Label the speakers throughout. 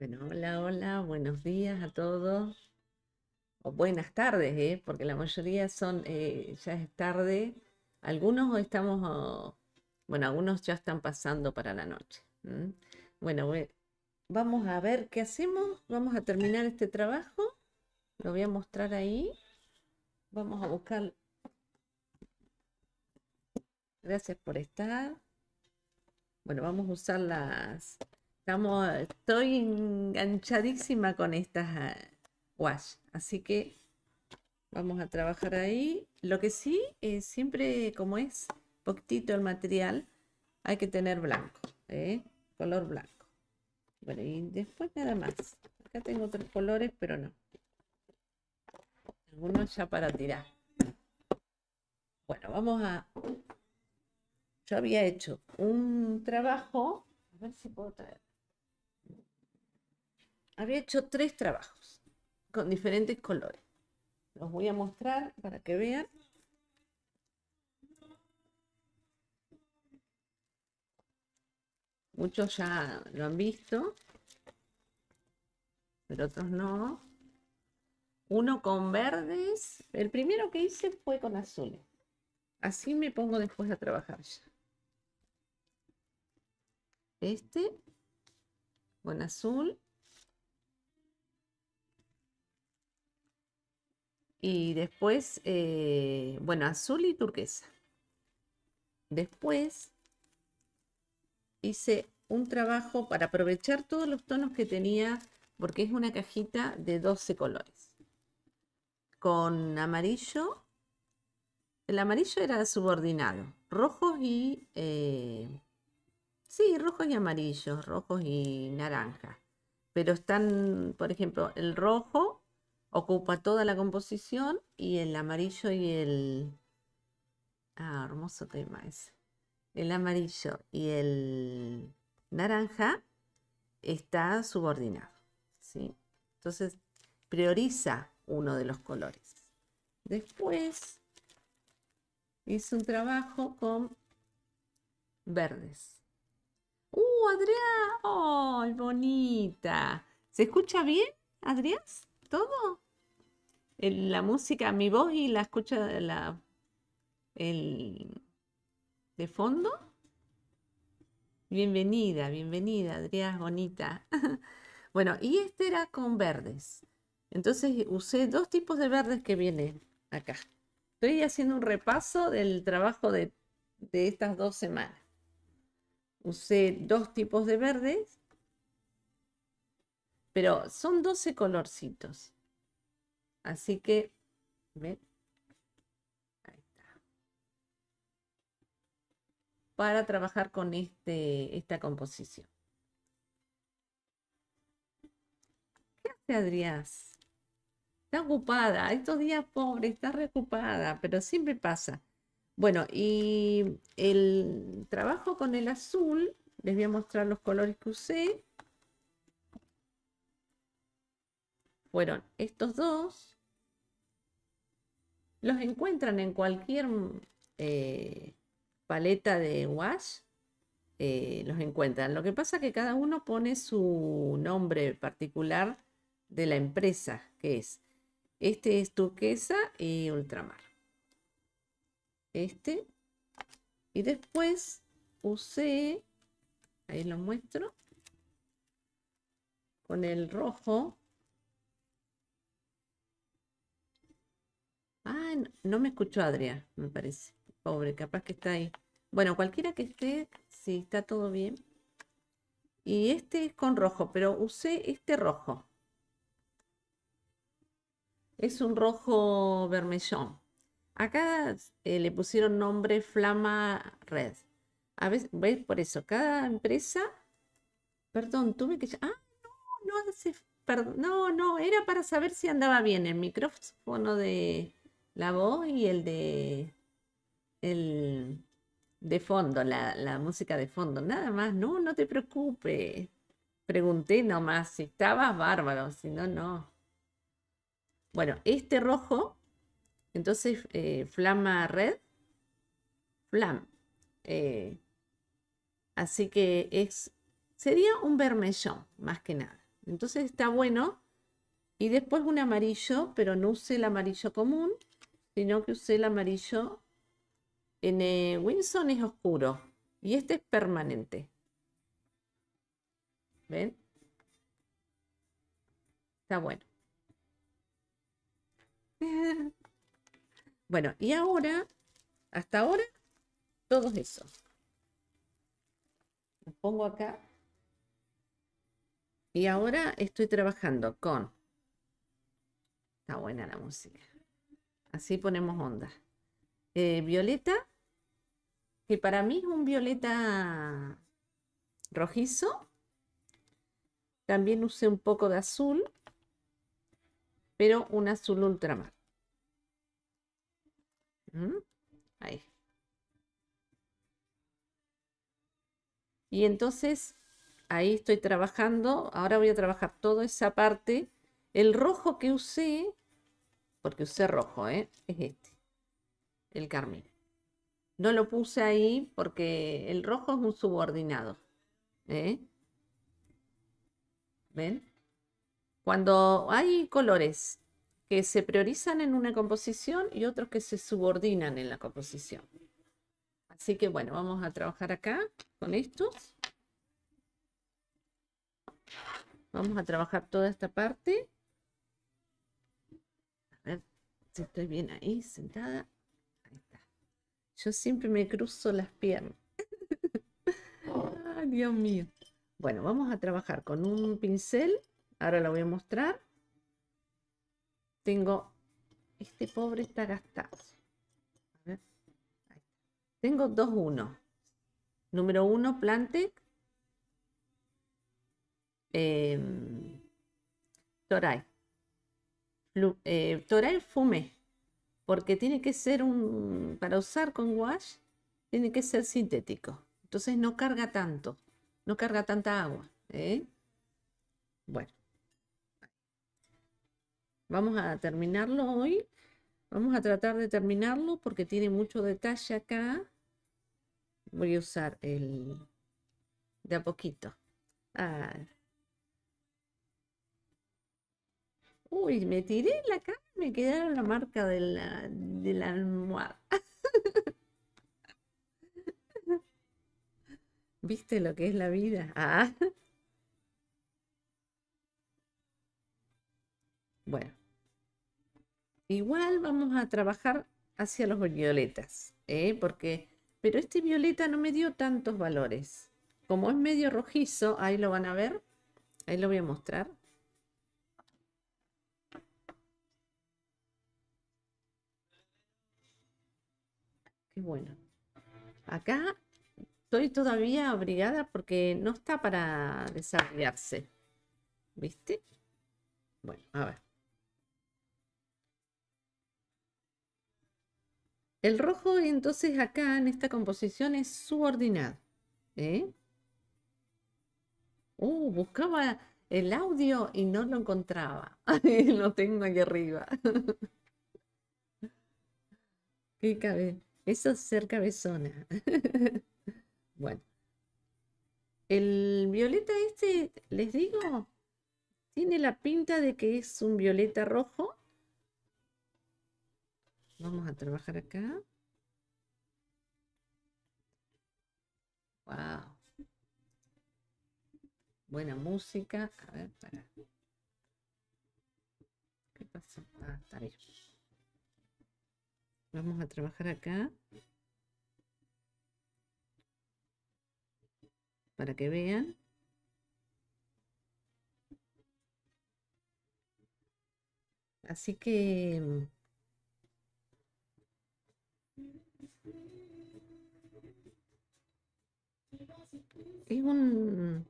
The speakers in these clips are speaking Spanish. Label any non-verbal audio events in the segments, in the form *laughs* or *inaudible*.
Speaker 1: Bueno, hola, hola, buenos días a todos. O buenas tardes, ¿eh? porque la mayoría son, eh, ya es tarde. Algunos estamos, oh, bueno, algunos ya están pasando para la noche. Bueno, vamos a ver qué hacemos. Vamos a terminar este trabajo. Lo voy a mostrar ahí. Vamos a buscar. Gracias por estar. Bueno, vamos a usar las, Estamos, estoy enganchadísima con estas wash. Así que vamos a trabajar ahí. Lo que sí, es siempre como es poquitito el material, hay que tener blanco, ¿eh? color blanco. Bueno, y después nada más. Acá tengo otros colores, pero no. Algunos ya para tirar. Bueno, vamos a... Yo había hecho un trabajo. A ver si puedo traer había hecho tres trabajos con diferentes colores. Los voy a mostrar para que vean. Muchos ya lo han visto, pero otros no. Uno con verdes. El primero que hice fue con azules. Así me pongo después a trabajar ya. Este con azul Y después, eh, bueno, azul y turquesa. Después hice un trabajo para aprovechar todos los tonos que tenía, porque es una cajita de 12 colores. Con amarillo, el amarillo era subordinado, rojos y... Eh, sí, rojos y amarillos, rojos y naranja. Pero están, por ejemplo, el rojo ocupa toda la composición y el amarillo y el... Ah, hermoso tema ese. El amarillo y el naranja está subordinado. Entonces, prioriza uno de los colores. Después, hice un trabajo con verdes. ¡Uh, Adrián! ¡Ay, bonita! ¿Se escucha bien, Adrián? todo. la música, mi voz y la escucha de la, el, de fondo. Bienvenida, bienvenida, Adrián, bonita. *laughs* bueno, y este era con verdes. Entonces usé dos tipos de verdes que vienen acá. Estoy haciendo un repaso del trabajo de, de estas dos semanas. Usé dos tipos de verdes pero son 12 colorcitos. Así que, Ahí está. Para trabajar con este, esta composición. ¿Qué hace Adriás? Está ocupada, estos días pobre, está reocupada, pero siempre pasa. Bueno, y el trabajo con el azul, les voy a mostrar los colores que usé. fueron estos dos. Los encuentran en cualquier eh, paleta de wash. Eh, los encuentran. Lo que pasa es que cada uno pone su nombre particular de la empresa que es. Este es turquesa y ultramar. Este. Y después usé, ahí lo muestro, con el rojo Ah, no me escuchó Adrián, me parece. Pobre, capaz que está ahí. Bueno, cualquiera que esté, si está todo bien. Y este es con rojo, pero usé este rojo. Es un rojo vermellón. Acá eh, le pusieron nombre Flama Red. A ver, ¿ves? Por eso, cada empresa. Perdón, tuve que. Ah, no, no Perdón, no, no, era para saber si andaba bien el micrófono de, la voz y el de de fondo, la, música de fondo, nada más, no, no te preocupes. Pregunté nomás si estabas bárbaro, si no, no. Bueno, este rojo, entonces eh, flama red, flam. Eh, así que es, sería un vermellón, más que nada. Entonces está bueno. Y después un amarillo, pero no usé el amarillo común, sino que usé el amarillo. En eh, winson es oscuro y este es permanente. ¿Ven? Está bueno. *laughs* bueno, y ahora, hasta ahora, Todo eso Lo pongo acá. Y ahora estoy trabajando con... Está buena la música. Así ponemos onda. Eh, violeta, que para mí es un violeta rojizo. También usé un poco de azul, pero un azul ultramar. Mm, ahí. Y entonces ahí estoy trabajando. Ahora voy a trabajar toda esa parte. El rojo que usé porque usé rojo, ¿eh? es este, el carmín. No lo puse ahí porque el rojo es un subordinado. ¿eh? ¿Ven? Cuando hay colores que se priorizan en una composición y otros que se subordinan en la composición. Así que bueno, vamos a trabajar acá con estos. Vamos a trabajar toda esta parte. Este, estoy bien ahí, sentada. Yo siempre me cruzo las piernas. *laughs* Dios mío. Bueno, vamos a trabajar con un pincel. Ahora la voy a mostrar. Tengo... Este pobre está gastado. Tengo dos uno Número uno, plante. Em, eh, Toral fume porque tiene que ser un, para usar con wash, tiene que ser sintético. Entonces no carga tanto, no carga tanta agua. ¿eh? Bueno, vamos a terminarlo hoy. Vamos a tratar de terminarlo porque tiene mucho detalle acá. Voy a usar el de a poquito. Ah. Uy, me tiré la cara me quedaron la marca de la, almohada. *laughs* ¿Viste lo que es la vida? Ah. Bueno. Igual vamos a trabajar hacia los violetas, ¿eh? Porque, pero este violeta no me dio tantos valores. Como es medio rojizo, ahí lo van a ver, ahí lo voy a mostrar. bueno, acá estoy todavía abrigada porque no está para desarrollarse ¿Viste? Bueno, a ver. El rojo entonces acá en esta composición es subordinado. ¿eh? Uh, buscaba el audio y no lo encontraba. *laughs* lo tengo aquí arriba. *laughs* Qué cabello eso es ser cabezona. *laughs* bueno. El violeta este, les digo, tiene la pinta de que es un violeta rojo. Vamos a trabajar acá. Wow. Buena música. A ver, para. ¿Qué pasa? Ah, está bien. Vamos a trabajar acá. Para que vean. Así que... Es un...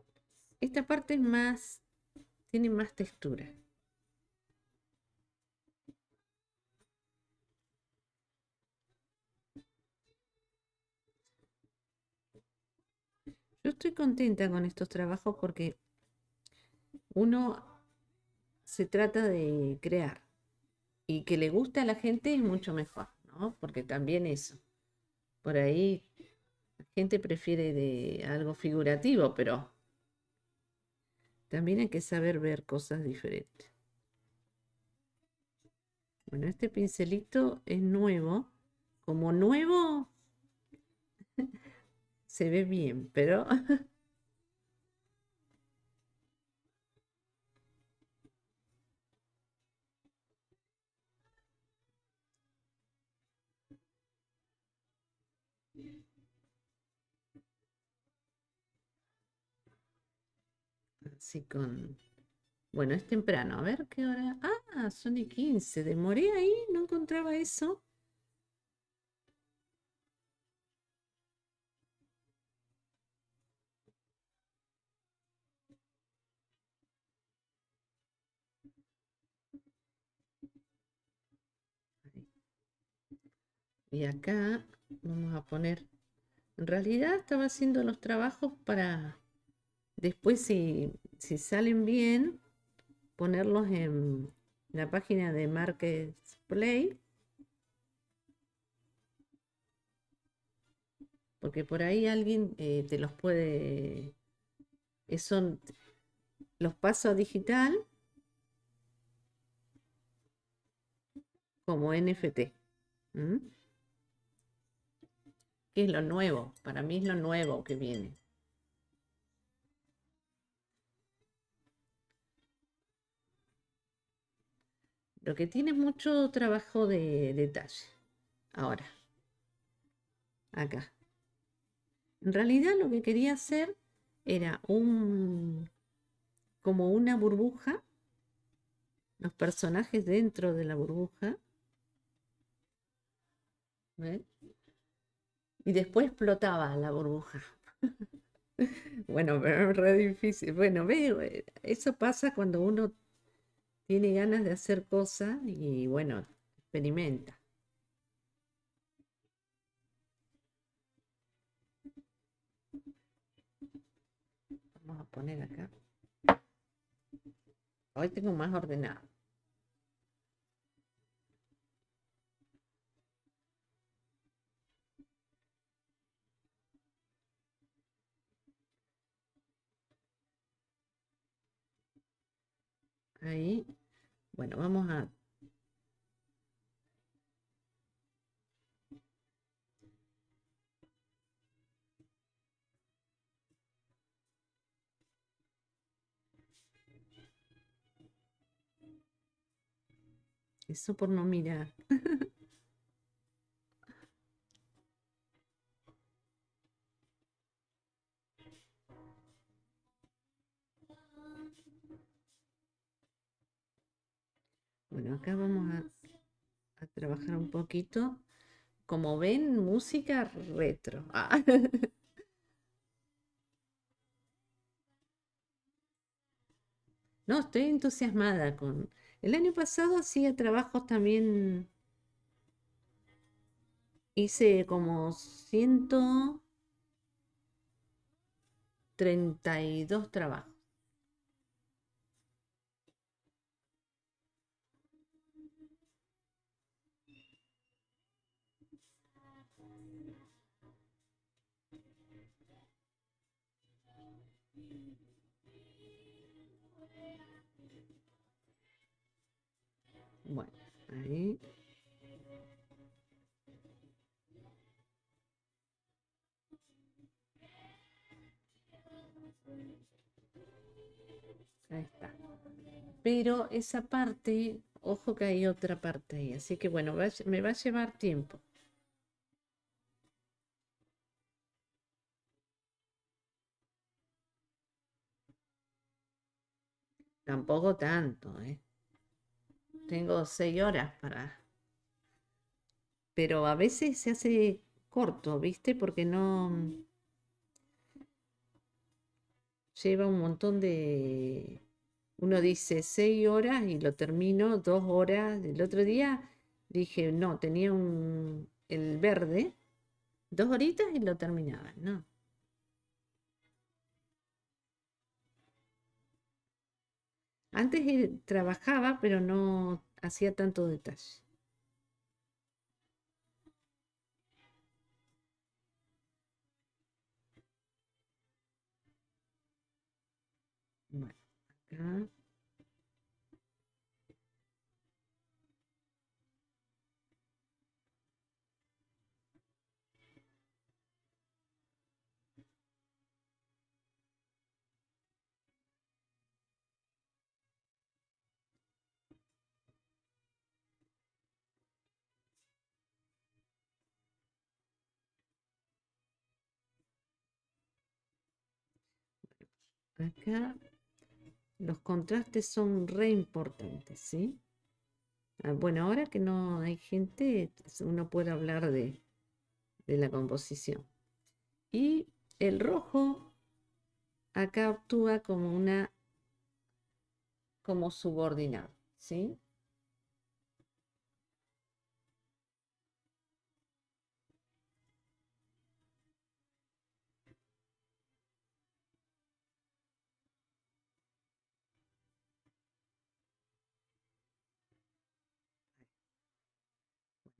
Speaker 1: Esta parte es más... Tiene más textura. estoy contenta con estos trabajos porque uno se trata de crear y que le gusta a la gente es mucho mejor, ¿no? Porque también eso. Por ahí la gente prefiere de algo figurativo, pero también hay que saber ver cosas diferentes. Bueno, este pincelito es nuevo. Como nuevo, se ve bien, pero... *laughs* Así con... Bueno, es temprano. A ver qué hora. Ah, son y 15. Demoré ahí, no encontraba eso. Y acá vamos a poner... En realidad estaba haciendo los trabajos para después si, salen bien, ponerlos en la página de Market Play. porque por ahí alguien eh, te los puede, eh, son, los pasos digital como NFT es lo nuevo, para mí es lo nuevo que viene. Lo que tiene mucho trabajo de detalle. Ahora, acá. En realidad lo que quería hacer era un como una burbuja, los personajes dentro de la burbuja y después explotaba la burbuja. *laughs* bueno, pero es difícil. Bueno, eso pasa cuando uno tiene ganas de hacer cosas y bueno, experimenta. Vamos a poner acá. Hoy tengo más ordenado. Ahí. Bueno, vamos a... Eso por no mirar. *laughs* Bueno, acá vamos a, trabajar un poquito. Como ven, música retro. *laughs* Ah. No, estoy entusiasmada con... El año pasado hacía trabajos también... Hice como 132 trabajos. Ahí. está. Pero esa parte, ojo que hay otra parte ahí. Así que bueno, me va a llevar tiempo. Tampoco tanto, ¿eh? tengo seis horas para... Pero a veces se hace corto, ¿viste? Porque no... Lleva un montón de... Uno dice seis horas y lo termino dos horas. El otro día dije, no, tenía un... el verde, dos horitas y lo terminaba, ¿no? Antes eh, trabajaba, pero no hacía tanto detalle. Bueno, Acá los contrastes son re importantes, ¿sí? Ah, bueno, ahora que no hay gente, uno puede hablar de, la composición. Y el rojo acá actúa como una como subordinado, ¿sí?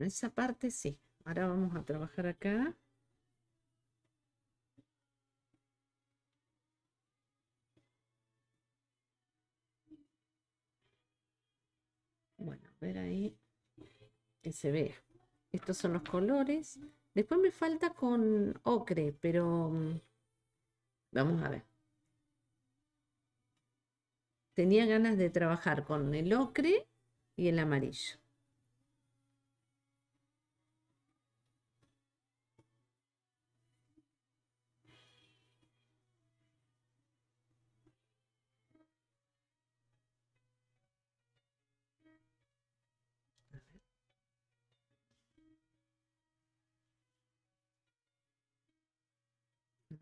Speaker 1: Esa parte sí. Ahora vamos a trabajar acá. Bueno, a ver ahí que se vea. Estos son los colores. Después me falta con ocre, pero mm, vamos a ver. Tenía ganas de trabajar con el ocre y el amarillo.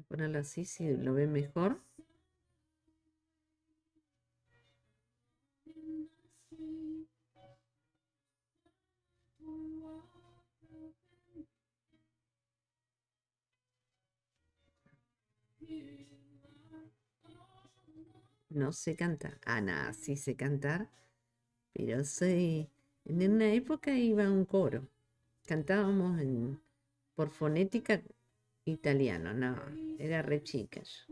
Speaker 1: Ponerlo así si lo ven mejor. No se canta. Ah, nada, sí sé cantar. Pero sé En una época iba un coro. Cantábamos por fonética italiano, no, era re chicas.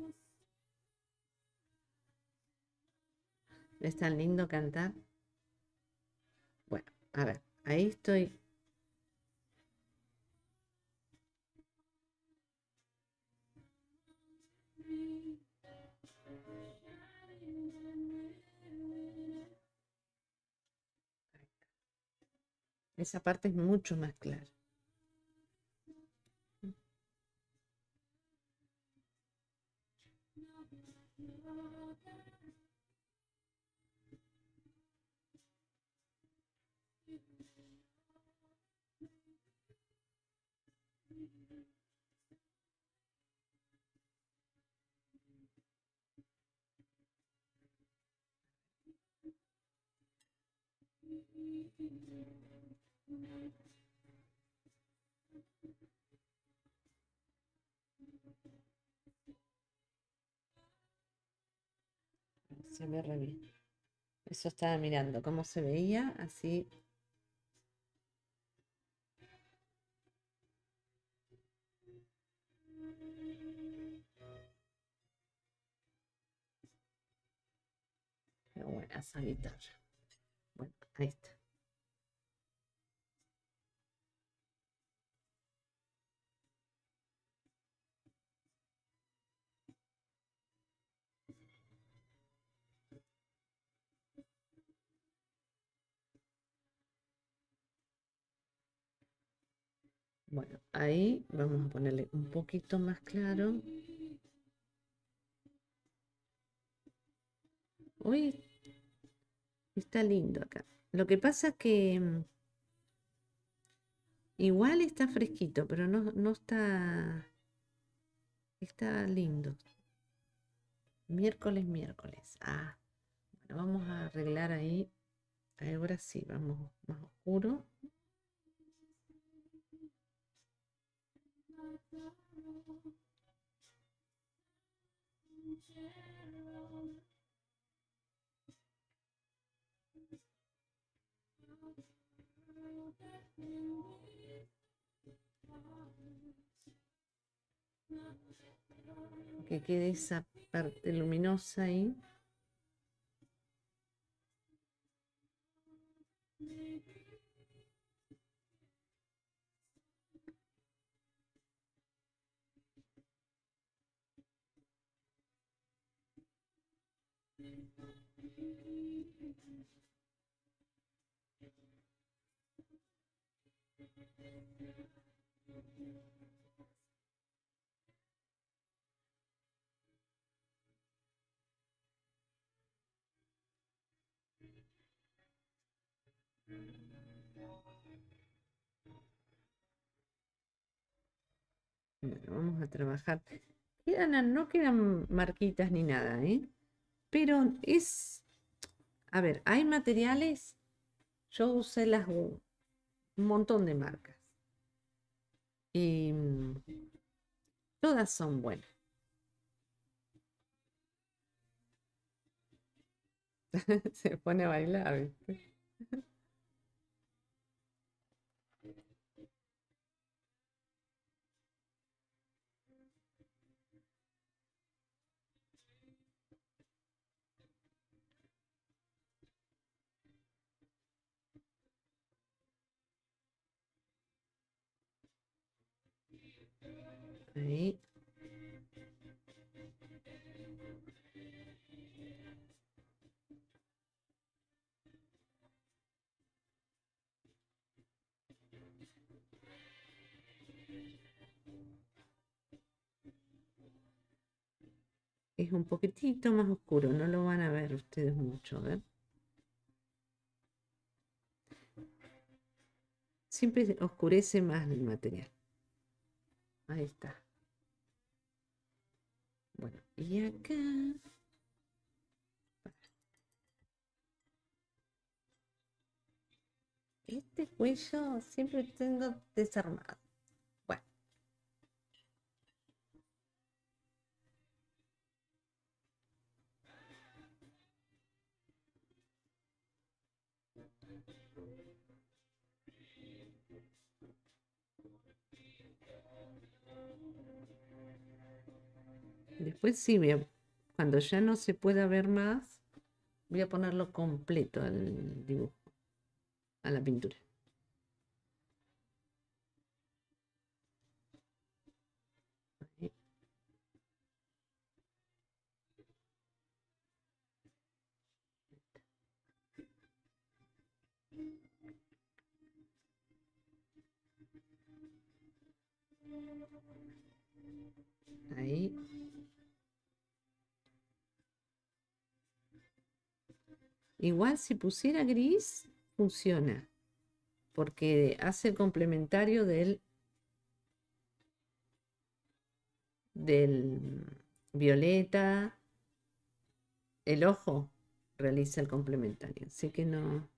Speaker 1: es tan lindo cantar? Bueno, a ver, ahí estoy. Esa parte es mucho más clara. Se me revió. Eso estaba mirando, cómo se veía, así.
Speaker 2: Qué buena esa guitarra. Bueno, Ahí
Speaker 3: está.
Speaker 1: Bueno, ahí vamos a ponerle un poquito más claro. Uy, está lindo acá. Lo que pasa es que mm, igual está fresquito, pero no, está... Está lindo. Miércoles, miércoles. Ah, bueno, vamos a arreglar ahí. Ahora sí, vamos más oscuro. que quede esa parte luminosa ahí. vamos a trabajar. no quedan marquitas ni nada, ¿eh? Pero es... A ver, hay materiales... Yo usé las un montón de marcas. Y todas son buenas. *laughs* Se pone a bailar, *laughs* Ahí. Es un poquitito más oscuro, no lo van a ver ustedes mucho, ¿eh? Siempre oscurece más el material. Ahí está. Bueno, y acá. Este cuello siempre tengo desarmado. Pues sí, cuando ya no se pueda ver más, voy a ponerlo completo al dibujo, a la pintura. Ahí. Igual si pusiera gris, funciona, porque hace el complementario del, del violeta, el ojo realiza el complementario, así que no,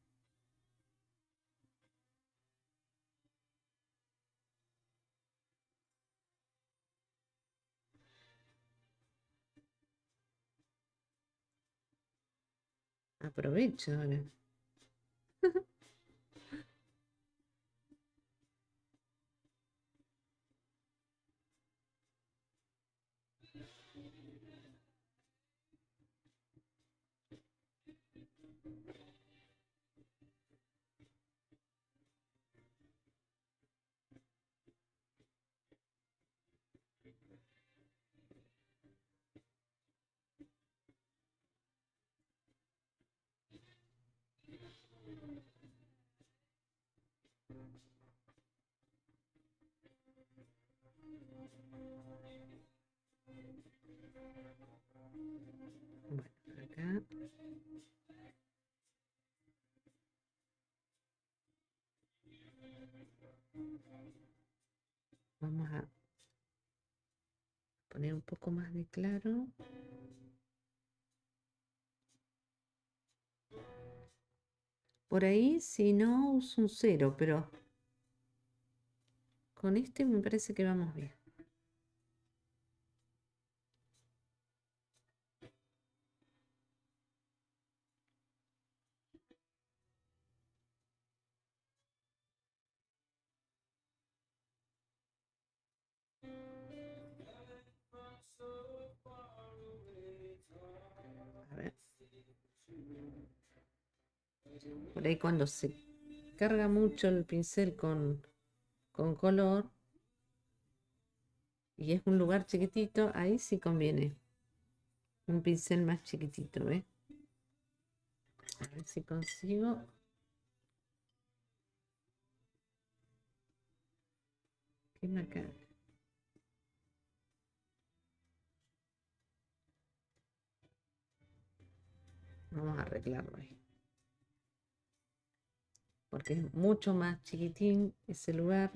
Speaker 1: Aprovecho ahora. Vamos a poner un poco más de claro. Por ahí, si no, uso un cero, pero con este me parece que vamos bien. Por ahí cuando se carga mucho el pincel con, con color y es un lugar chiquitito, ahí sí conviene un pincel más chiquitito, ¿eh? A ver si consigo. ¿Qué Vamos a arreglarlo ahí porque es mucho más chiquitín ese lugar.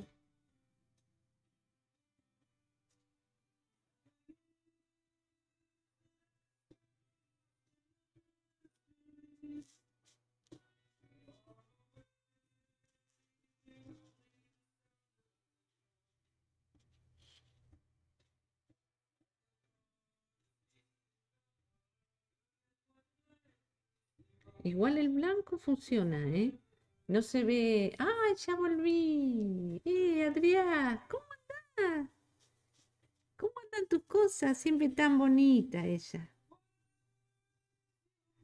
Speaker 1: Igual el blanco funciona, ¿eh? No se ve. ¡Ah, ya volví! ¡Eh, Adrián! ¿Cómo andas? ¿Cómo andan tus cosas? Siempre tan bonita ella.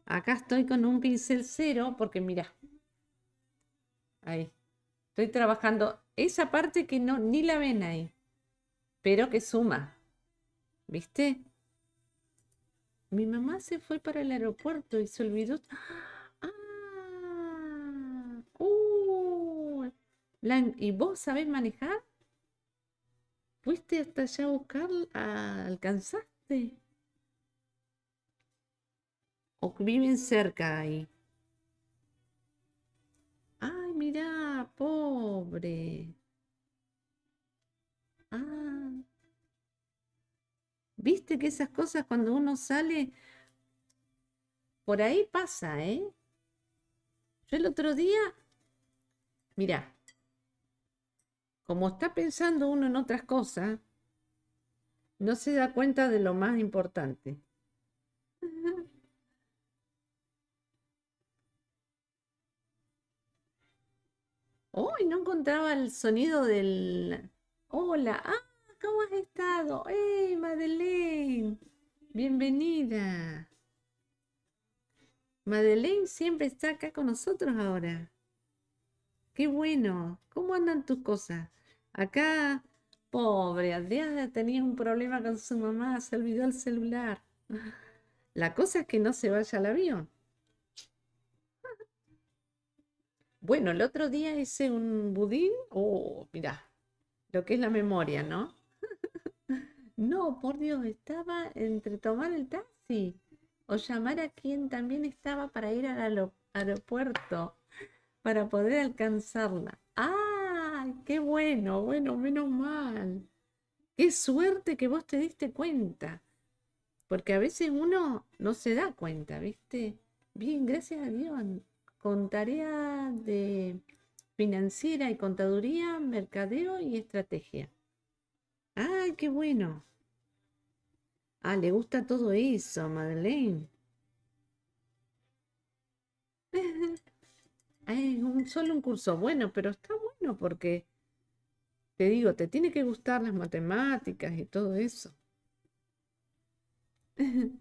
Speaker 1: Acá estoy con un pincel cero porque mira. Ahí. Estoy trabajando esa parte que no ni la ven ahí. Pero que suma. ¿Viste? Mi mamá se fue para el aeropuerto y se olvidó. ¡Ah! ¿Y vos sabés manejar? Fuiste hasta allá a buscar, alcanzaste. O viven cerca ahí. Ay, mirá, pobre. Ah. Viste que esas cosas cuando uno sale, por ahí pasa, ¿eh? Yo el otro día, mirá, como está pensando uno en otras cosas, no se da cuenta de lo más importante. ¡Ay! *laughs* no encontraba el sonido del... Hola, ah, ¿cómo has estado? ¡Ey, ¡Eh, Madeleine! Bienvenida. Madeleine siempre está acá con nosotros ahora. Qué bueno. ¿Cómo andan tus cosas? Acá, pobre, Adriana tenía un problema con su mamá, se olvidó el celular. *laughs* La cosa es que no se vaya al avión. Bueno, el otro día hice un budín. Oh, mirá, lo que es la memoria, ¿no? *laughs* no, por Dios, estaba entre tomar el taxi o llamar a quien también estaba para ir al aeropuerto para poder alcanzarla. ¡Ah! ¡Qué bueno! Bueno, menos mal. ¡Qué suerte que vos te diste cuenta! Porque a veces uno no se da cuenta, ¿viste? Bien, gracias a Dios. Con tarea de financiera y contaduría, mercadeo y estrategia. ¡Ay, qué bueno! Ah, le gusta todo eso, Madeleine. *laughs* es un, solo un curso bueno, pero está bueno porque, te digo, te tiene que gustar las matemáticas y todo eso. *laughs*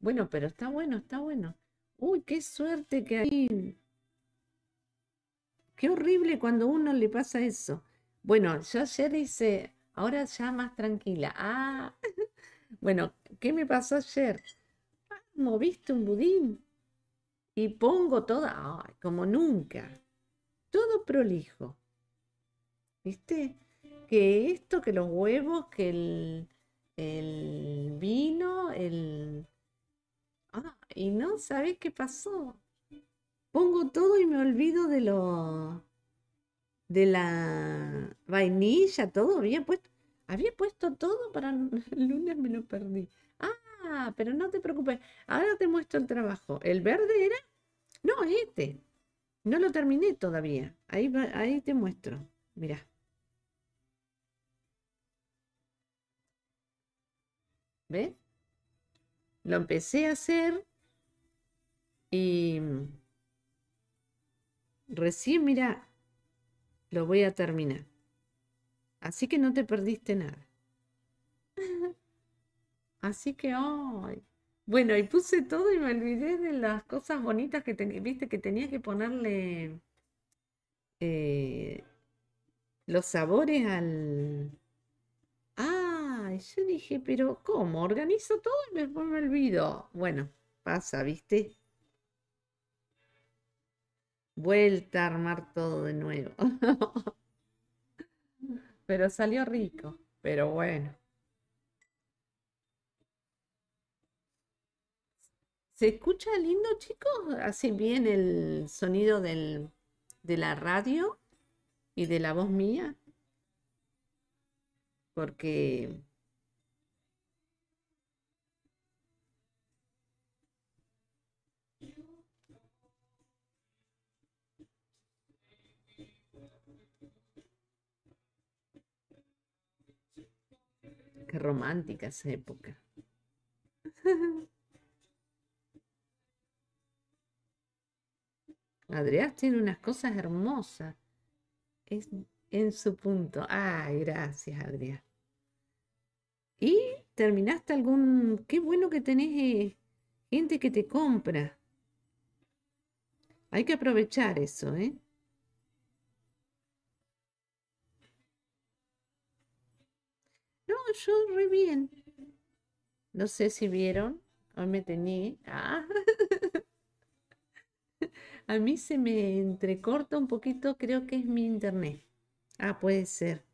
Speaker 1: bueno, pero está bueno, está bueno. Uy, qué suerte que hay. Qué horrible cuando uno le pasa eso. Bueno, yo ayer hice, ahora ya más tranquila. Ah, *laughs* bueno, ¿qué me pasó ayer? Ah, moviste un budín y pongo todo, como nunca, todo prolijo. ¿Viste? Que esto, que los huevos, que el, el vino, el... Ah, y no sabes qué pasó. Pongo todo y me olvido de lo... de la vainilla, todo había puesto. Había puesto todo para el lunes me lo perdí. Ah, pero no te preocupes. Ahora te muestro el trabajo. ¿El verde era? No, este. No lo terminé todavía. Ahí, ahí te muestro. mira ve, Lo empecé a hacer y recién, mira, lo voy a terminar. Así que no te perdiste nada. *laughs* Así que hoy. Bueno, y puse todo y me olvidé de las cosas bonitas que tenía, viste que tenía que ponerle eh, los sabores al. Ah, yo dije, pero ¿cómo? Organizo todo y después me olvido. Bueno, pasa, ¿viste? Vuelta a armar todo de nuevo. *laughs* pero salió rico. Pero bueno. ¿Se escucha lindo, chicos? ¿Así bien el sonido del, de la radio y de la voz mía? Porque... Qué romántica esa época.
Speaker 2: *laughs*
Speaker 1: Adrián tiene unas cosas hermosas. Es en su punto. Ay, gracias, Adrián. Y terminaste algún... Qué bueno que tenés eh, gente que te compra. Hay que aprovechar eso, ¿eh? No, yo re bien. No sé si vieron. Hoy me tenía... Ah, *laughs* A mí se me entrecorta un poquito, creo que es mi internet. Ah, puede ser.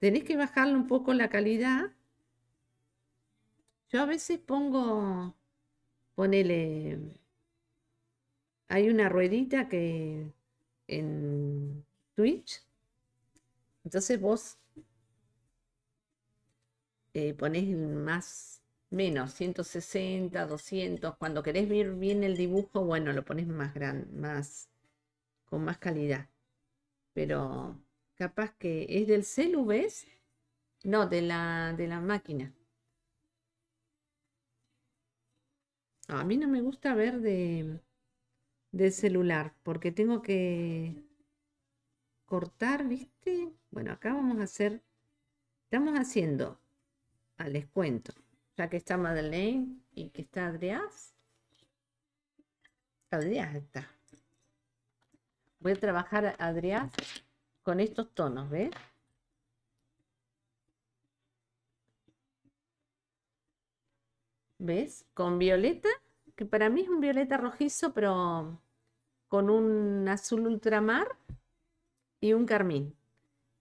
Speaker 1: Tenés que bajarle un poco la calidad. Yo a veces pongo, ponele, hay una ruedita que en Twitch. Entonces vos eh, ponés más menos, 160, 200. Cuando querés ver bien el dibujo, bueno, lo pones más grande, más, con más calidad. Pero capaz que es del celu, ¿ves? No, de la, de la máquina. A mí no me gusta ver de, del celular porque tengo que cortar, ¿viste? Bueno, acá vamos a hacer, estamos haciendo, al ah, descuento que está Madeleine y que está Adriás. Adriás está. Voy a trabajar Adriás con estos tonos, ¿ves? ¿Ves? Con violeta, que para mí es un violeta rojizo, pero con un azul ultramar y un carmín.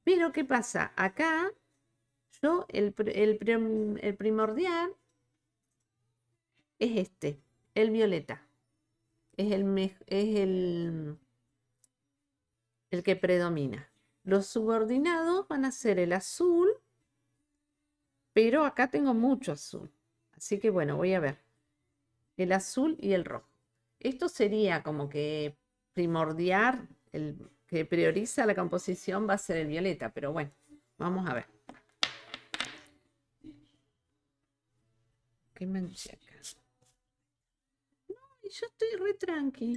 Speaker 1: Pero ¿qué pasa? Acá yo el, primordial es este, el violeta. Es el, es el que predomina. Los subordinados van a ser el azul, pero acá tengo mucho azul. Así que bueno, voy a ver. El azul y el rojo. Esto sería como que primordial, el que prioriza la composición va a ser el violeta, pero bueno, vamos a ver. que manché acá? No, yo estoy re tranqui.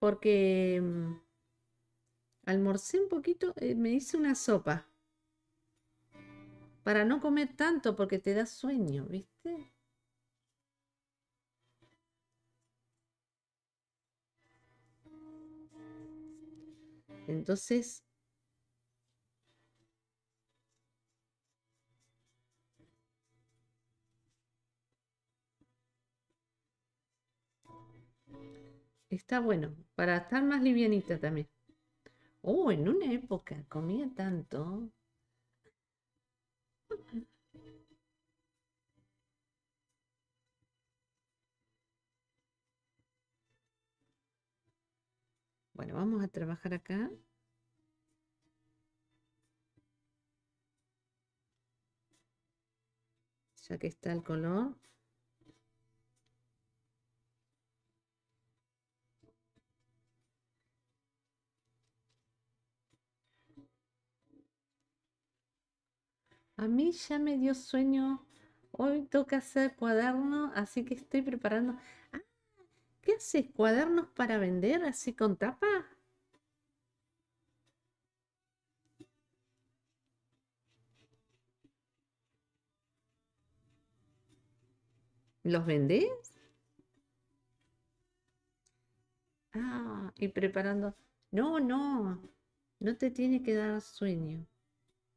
Speaker 1: Porque mm, almorcé un poquito, eh, me hice una sopa. Para no comer tanto porque te da sueño, ¿viste? Entonces, Está bueno, para estar más livianita también. Oh, en una época comía tanto. Bueno, vamos a trabajar acá. Ya que está el color. A mí ya me dio sueño. Hoy toca hacer cuadernos, así que estoy preparando. Ah, ¿Qué haces? ¿Cuadernos para vender así con tapa? ¿Los vendés? Ah, y preparando. No, no, no te tiene que dar sueño.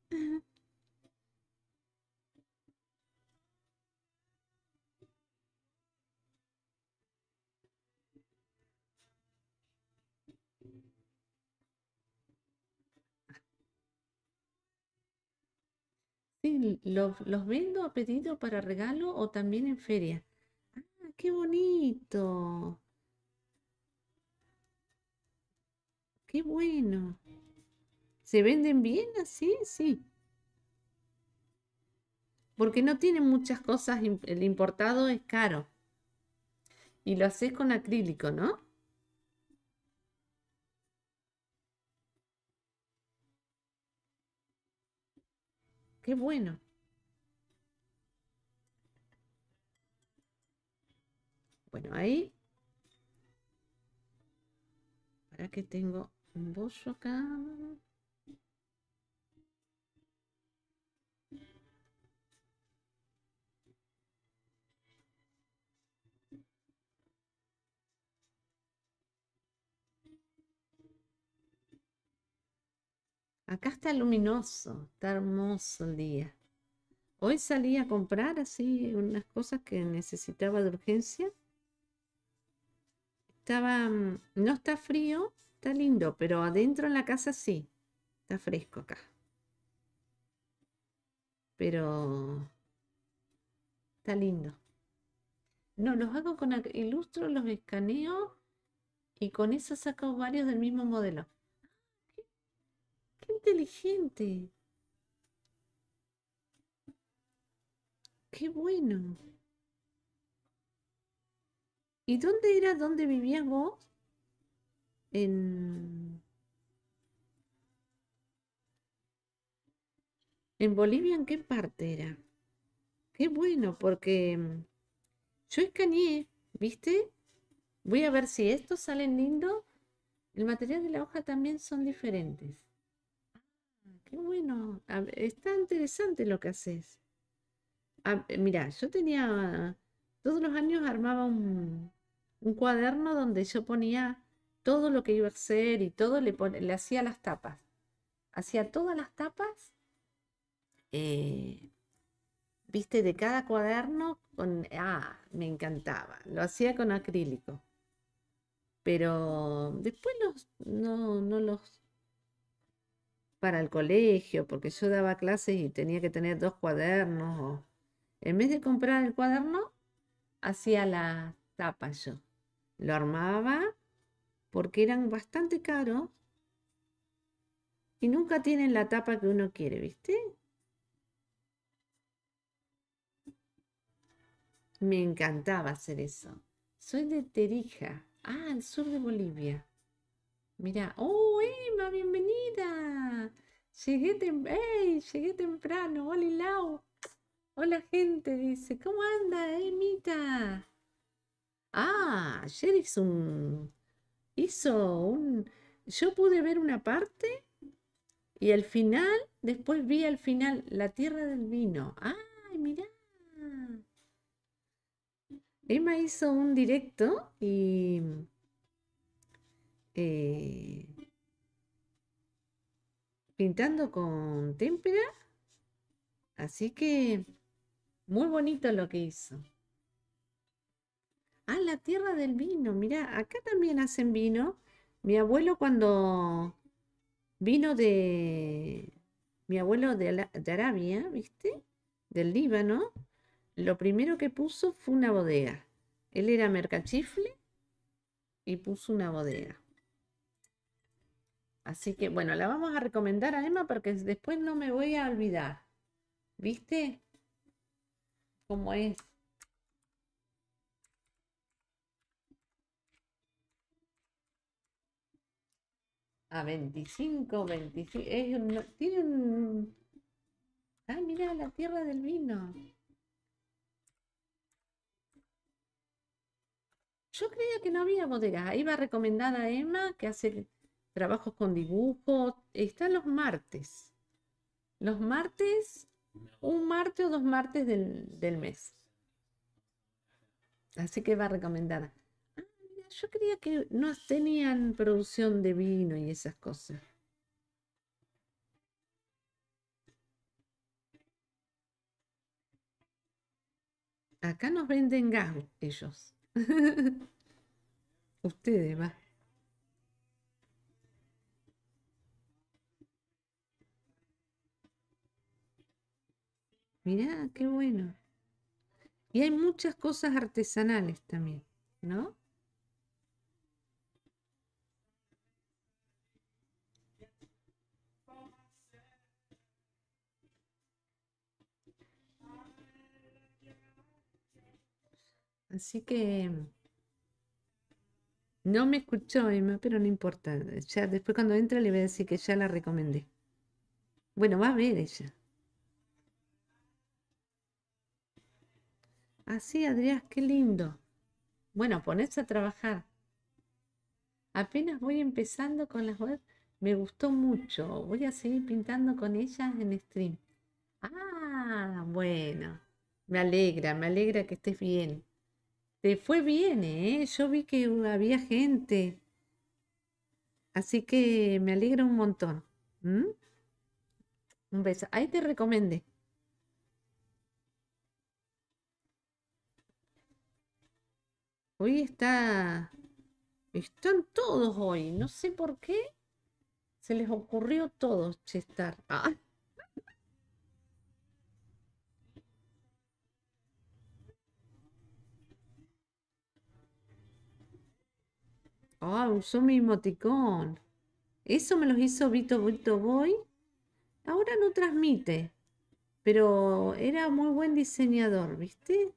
Speaker 1: *laughs* los, los vendo a pedido para regalo o también en feria. ¡Ah, qué bonito! ¡Qué bueno! ¿Se venden bien así? Sí. Porque no tienen muchas cosas, el importado es caro. Y lo haces con acrílico, ¿no? Qué bueno. Bueno, ahí. Para que tengo un bolso acá. Acá está luminoso, está hermoso el día. Hoy salí a comprar así unas cosas que necesitaba de urgencia. Estaba, mm, no está frío, está lindo, pero adentro en la casa sí, está fresco acá. Pero está lindo. No, los hago con, ilustro los escaneo y con eso saco varios del mismo modelo. ¡Qué inteligente! ¡Qué bueno! ¿Y dónde era donde vivías vos? En... ¿En Bolivia en qué parte era? Qué bueno, porque mm, yo escaneé, ¿viste? Voy a ver si estos salen lindos. El material de la hoja también son diferentes bueno, está interesante lo que haces. mirá, ah, eh, mira, yo tenía, todos los años armaba un, cuaderno donde yo ponía todo lo que iba a hacer y todo le, hacía las tapas. Hacía todas las tapas, eh, viste, de cada cuaderno con, ah, me encantaba, lo hacía con acrílico. Pero después los, no, no los para el colegio, porque yo daba clases y tenía que tener dos cuadernos. En vez de comprar el cuaderno, hacía la tapa yo. Lo armaba porque eran bastante caros y nunca tienen la tapa que uno quiere, ¿viste? Me encantaba hacer eso. Soy de Terija, ah, al sur de Bolivia. Mira, ¡oh, Emma, bienvenida! Llegué, tem Llegué temprano, hola lao! Hola gente, dice, ¿cómo anda, Emita? Ah, ayer hizo un... Hizo un... Yo pude ver una parte y al final, después vi al final la tierra del vino. ¡Ay, mirá! Emma hizo un directo y eh, pintando con témpera. Así que muy bonito lo que hizo. Ah, la tierra del vino. Mira, acá también hacen vino. Mi abuelo cuando vino de... Mi abuelo de Arabia, ¿viste? Del Líbano. Lo primero que puso fue una bodega. Él era mercachifle y puso una bodega. Así que bueno, la vamos a recomendar a Emma porque después no me voy a olvidar. ¿Viste? ¿Cómo es? A 25, 25. Es tiene un... Ah, mira, la tierra del vino. Yo creía que no había bodegas. Iba va recomendar a Emma que hace trabajos con dibujo. Están los martes. Los martes, un martes o dos martes del, mes. Así que va recomendada. Ah, yo creía que no tenían producción de vino y esas cosas. Acá nos venden gas ellos. *laughs* Ustedes, va. Mirá, qué bueno. Y hay muchas cosas artesanales también, ¿no? Así que no me escuchó Emma, pero no importa. Ya después cuando entra le voy a decir que ya la recomendé. Bueno, va a ver ella. Así, Adrián, qué lindo. Bueno, ponerse a trabajar. Apenas voy empezando con las webs. Me gustó mucho. Voy a seguir pintando con ellas en stream. Ah, bueno. Me alegra, me alegra que estés bien. Te fue bien, ¿eh? Yo vi que había gente. Así que me alegra un montón. ¿Mm? Un beso. Ahí te recomendé. Hoy está... Están todos hoy. No sé por qué. Se les ocurrió todos estar *laughs* ah. ah. usó mi emoticón. Eso me los hizo Vito Vito Boy. Ahora no transmite, pero era muy buen diseñador, ¿viste?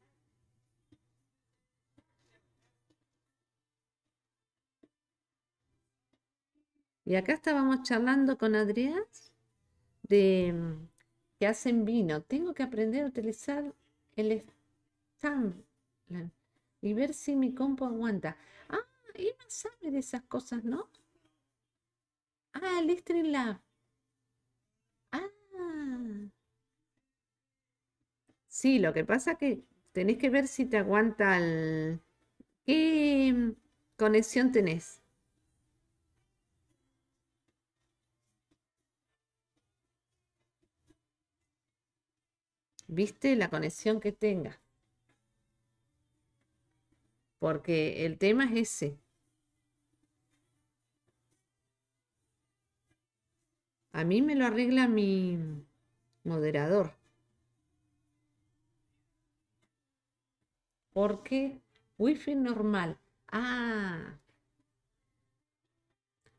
Speaker 1: Y acá estábamos charlando con Adrián de que hacen vino. Tengo que aprender a utilizar el Stamlan y ver si mi compo aguanta. Ah, no sabe de esas cosas, ¿no? Ah, el Streamlab. Ah. Sí, lo que pasa es que tenés que ver si te aguanta el... ¿Qué conexión tenés? ¿Viste la conexión que tenga? Porque el tema es ese. A mí me lo arregla mi moderador. Porque wifi normal. Ah.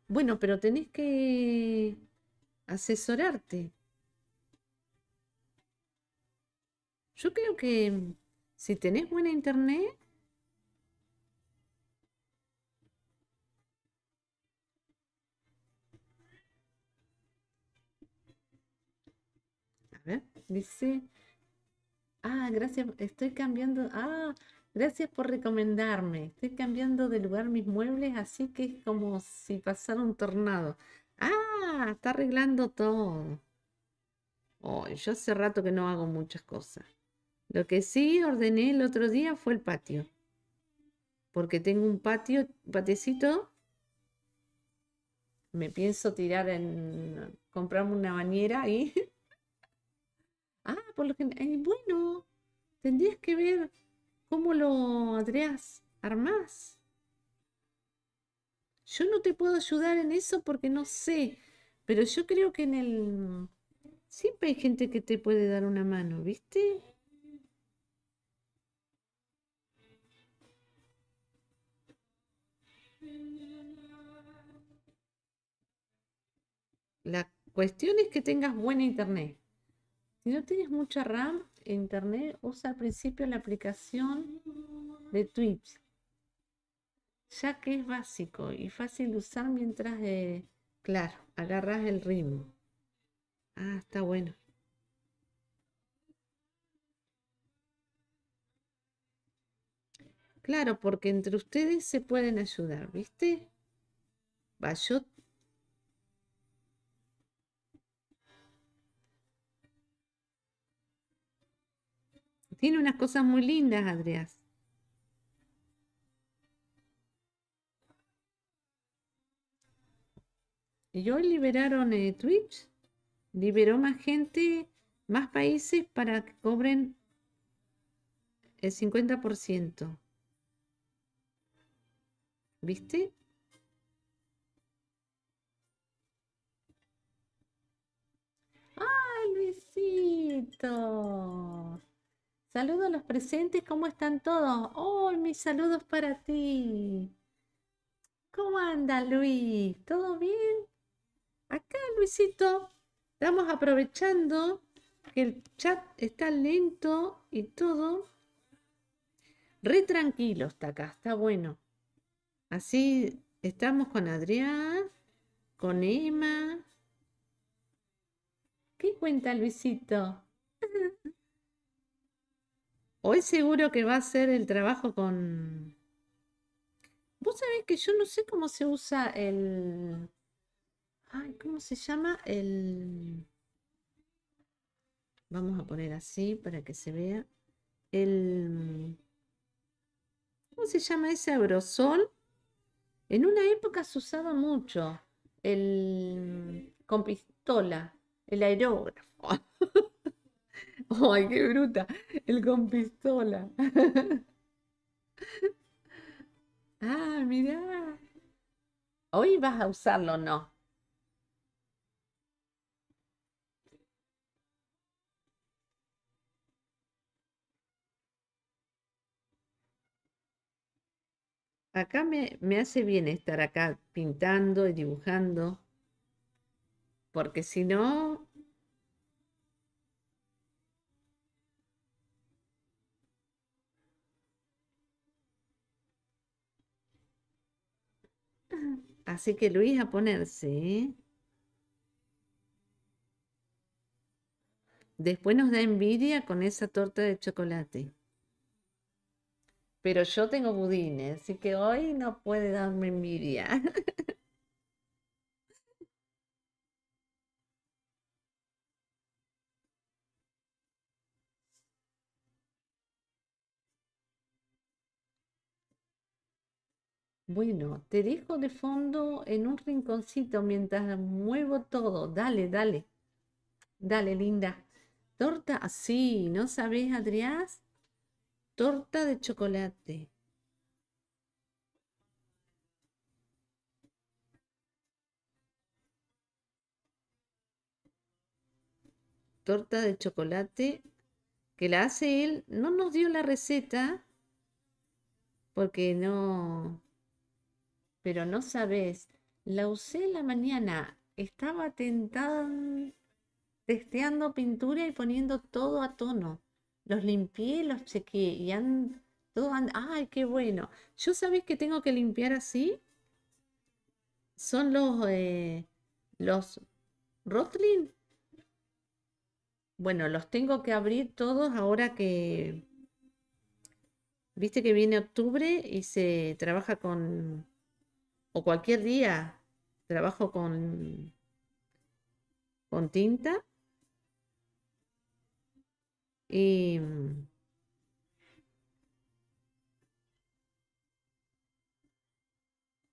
Speaker 1: Bueno, pero tenés que asesorarte. Yo creo que si tenés buena internet, a ver, dice, ah, gracias, estoy cambiando, ah, gracias por recomendarme, estoy cambiando de lugar mis muebles, así que es como si pasara un tornado. Ah, está arreglando todo. yo hace rato que no hago muchas cosas. Lo que sí ordené el otro día fue el patio. Porque tengo un patio, patecito. Me pienso tirar en. comprarme una bañera ahí. *laughs* ah, por lo que eh, bueno, tendrías que ver cómo lo Andreas armás. Yo no te puedo ayudar en eso porque no sé. Pero yo creo que en el. Siempre hay gente que te puede dar una mano, ¿viste? La cuestión es que tengas buena internet. Si no tienes mucha RAM e internet, usa al principio la aplicación de Twitch, ya que es básico y fácil de usar mientras, de eh, claro, agarras el ritmo. Ah, está bueno. Claro, porque entre ustedes se pueden ayudar, ¿viste? Va, Tiene unas cosas muy lindas, Andreas. Y hoy liberaron eh, Twitch, liberó más gente, más países para que cobren el 50%. ¿Viste? ¡Ay, Luisito! Saludos a los presentes, ¿cómo están todos? ¡Oh, mis saludos para ti! ¿Cómo anda Luis? ¿Todo bien? Acá, Luisito, estamos aprovechando que el chat está lento y todo. Re tranquilo está acá, está bueno. Así estamos con Adrián, con Emma. ¿Qué cuenta Luisito? Hoy seguro que va a ser el trabajo con... Vos sabés que yo no sé cómo se usa el... Ay, ¿cómo se llama? El... Vamos a poner así para que se vea. El... ¿Cómo se llama ese aerosol? En una época se usaba mucho el... con pistola, el aerógrafo. *laughs* Ay, qué bruta. El con pistola. *laughs* ah, mirá. Hoy vas a usarlo, ¿no? Acá me, me hace bien estar acá pintando y dibujando, porque si no, Así que Luis a ponerse. Después nos da envidia con esa torta de chocolate. Pero yo tengo budines, así que hoy no puede darme envidia. *laughs* Bueno, te dejo de fondo en un rinconcito mientras muevo todo. Dale, dale. Dale, linda. Torta así, ah, ¿no sabes, Adriás? Torta de chocolate. Torta de chocolate que la hace él. No nos dio la receta porque no pero no sabes, la usé en la mañana, estaba tentando, testeando pintura y poniendo todo a tono. Los limpié, los chequeé y han, todo and ay, qué bueno. Yo sabes que tengo que limpiar así. Son los, eh, los Rotlin. Bueno, los tengo que abrir todos ahora que, viste que viene octubre y se trabaja con cualquier día trabajo con, con tinta y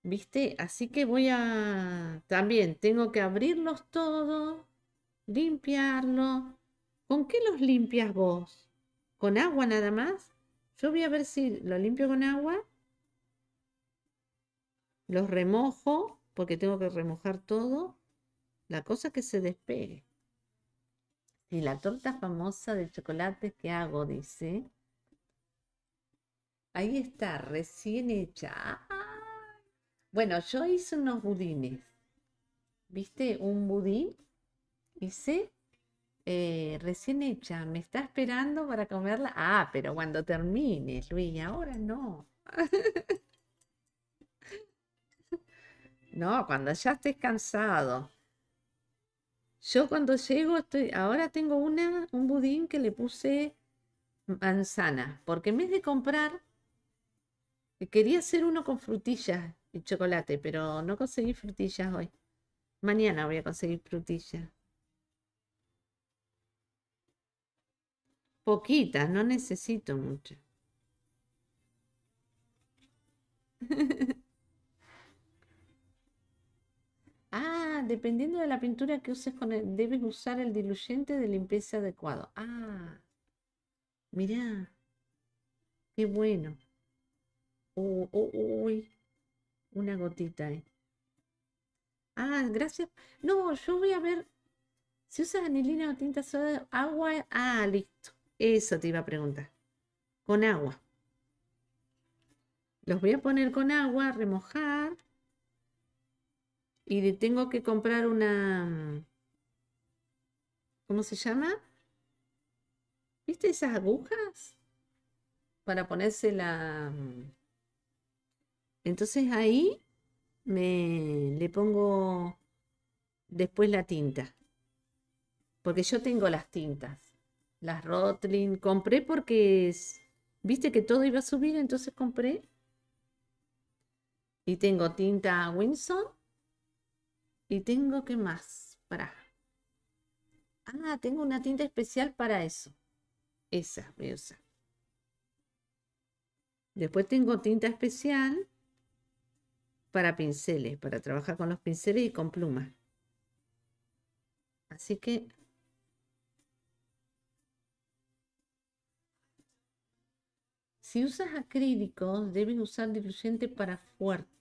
Speaker 1: ¿Viste? Así que voy a... También tengo que abrirlos todos, limpiarlos. ¿Con qué los limpias vos? ¿Con agua nada más? Yo voy a ver si lo limpio con agua los remojo porque tengo que remojar todo. La cosa que se despegue. Y la torta famosa de chocolate que hago, dice. Ahí está, recién hecha. Bueno, yo hice unos budines. ¿Viste? Un budín. Hice eh, recién hecha. Me está esperando para comerla. Ah, pero cuando termines, Luis. Ahora no. *laughs* No, cuando ya estés cansado. Yo cuando llego estoy, ahora tengo una, un budín que le puse manzana, porque en vez de comprar, eh, quería hacer uno con frutillas y chocolate, pero no conseguí frutillas hoy. Mañana voy a conseguir frutillas. Poquitas, no necesito mucho. *laughs* Ah, dependiendo de la pintura que uses, con debes usar el diluyente de limpieza adecuado. Ah, mirá. Qué bueno. uy, una gotita eh. Ah, gracias. No, yo voy a ver. Si usas anilina o tinta soda, agua. Ah, listo. Eso te iba a preguntar. Con agua. Los voy a poner con agua, remojar y le tengo que comprar una... Mm, ¿Cómo se llama? ¿Viste esas agujas? Para ponerse la... Mm. Entonces ahí me le pongo después la tinta. Porque yo tengo las tintas. Las Rotlin. Compré porque es... viste que todo iba a subir, entonces compré. Y tengo tinta Winsor y tengo que más. Para. Ah, tengo una tinta especial para eso. Esa voy a Después tengo tinta especial para pinceles, para trabajar con los pinceles y con plumas. Así que si usas acrílicos, debes usar diluyente para fuerte,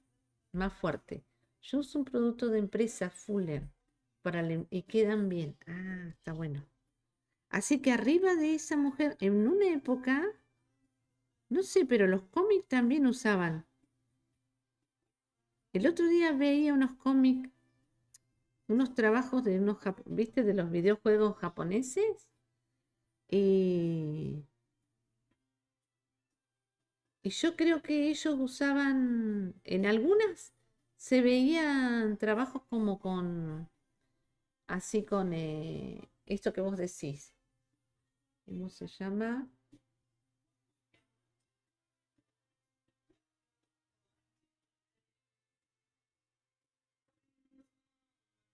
Speaker 1: más fuerte. Yo uso un producto de empresa Fuller para y quedan bien. Ah, está bueno. Así que arriba de esa mujer, en una época, no sé, pero los cómics también usaban. El otro día veía unos cómics, unos trabajos de unos, viste, de los videojuegos japoneses. Y, y yo creo que ellos usaban en algunas se veían trabajos como con, así con eh, esto que vos decís. ¿Cómo se llama?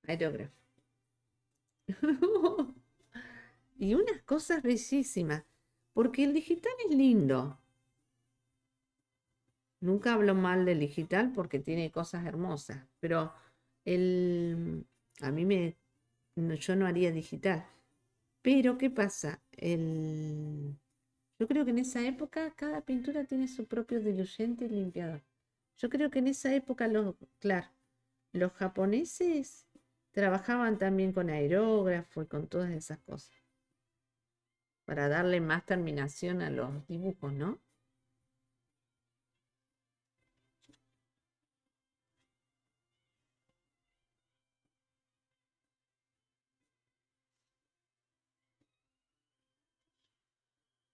Speaker 1: Aerógrafo. *laughs* y unas cosas bellísimas, porque el digital es lindo, Nunca hablo mal del digital porque tiene cosas hermosas, pero el, a mí me, yo no haría digital. Pero, ¿qué pasa? El, yo creo que en esa época cada pintura tiene su propio diluyente y limpiador. Yo creo que en esa época, los, claro, los japoneses trabajaban también con aerógrafo y con todas esas cosas para darle más terminación a los dibujos, ¿no?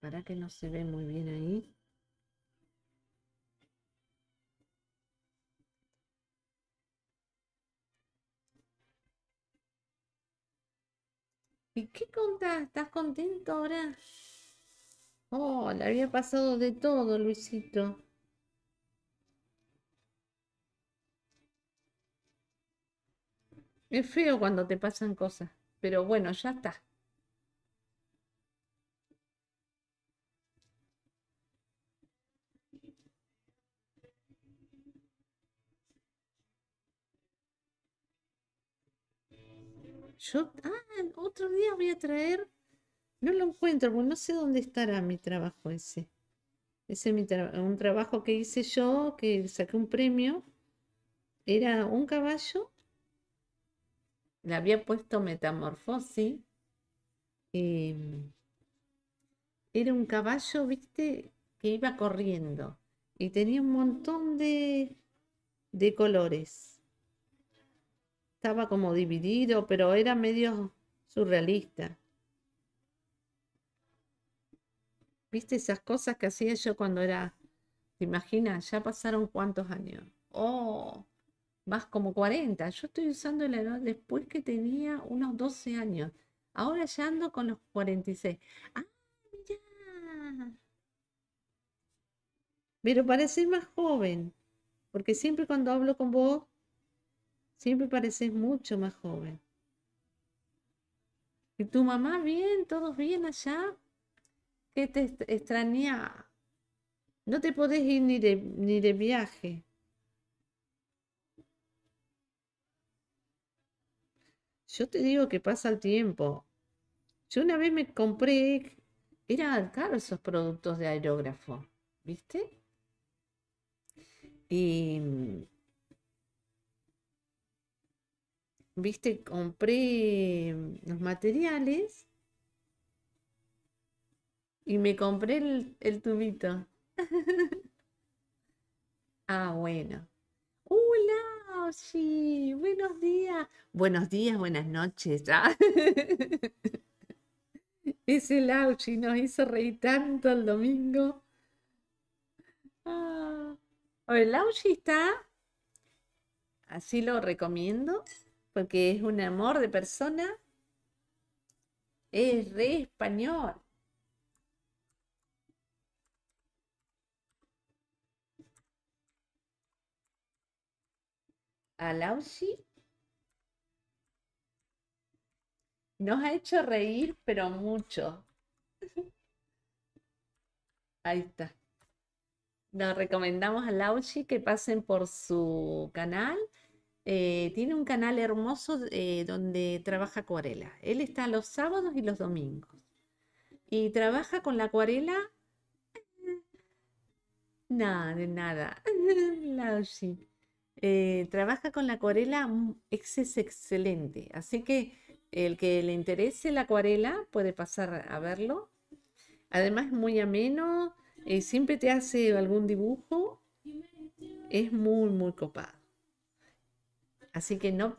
Speaker 1: Para que no se ve muy bien ahí. ¿Y qué contás? ¿Estás contento ahora? Oh, le había pasado de todo, Luisito. Es feo cuando te pasan cosas, pero bueno, ya está. Yo, ah, otro día voy a traer. No lo encuentro, porque no sé dónde estará mi trabajo ese. Ese es un trabajo que hice yo, que saqué un premio. Era un caballo. Le había puesto metamorfosis. Em, era un caballo, viste, que iba corriendo. Y tenía un montón de, de colores estaba como dividido, pero era medio surrealista. ¿Viste esas cosas que hacía yo cuando era... ¿Te imaginas? Ya pasaron cuántos años. Oh, más como 40. Yo estoy usando el edad después que tenía unos 12 años. Ahora ya ando con los 46. Ah,
Speaker 2: mira.
Speaker 1: Pero para ser más joven, porque siempre cuando hablo con vos Siempre pareces mucho más joven. ¿Y tu mamá bien? ¿Todos bien allá? ¿Qué te extraña? No te podés ir ni de, ni de viaje. Yo te digo que pasa el tiempo. Yo una vez me compré, Era caros esos productos de aerógrafo, ¿viste? Y viste, compré los materiales y me compré el, tubito.
Speaker 3: *laughs*
Speaker 1: ah, bueno. Hola, sí, buenos días. Buenos días, buenas noches. Ese Lauchi *laughs* ah. nos hizo reír tanto el domingo. Ah. ¿El Lauchi está? Así lo recomiendo porque es un amor de persona, es re español. Lauchi nos ha hecho reír, pero mucho. Ahí está. Nos recomendamos a Lauchi que pasen por su canal. Eh, tiene un canal hermoso eh, donde trabaja acuarela. Él está los sábados y los domingos. Y trabaja con la acuarela. Nada, de nada. *laughs* No, sí. Eh, trabaja con la acuarela, mm, es, excelente. Así que el que le interese la acuarela puede pasar a verlo. Además, es muy ameno. siempre te hace algún dibujo. Es muy, muy copado. Así que no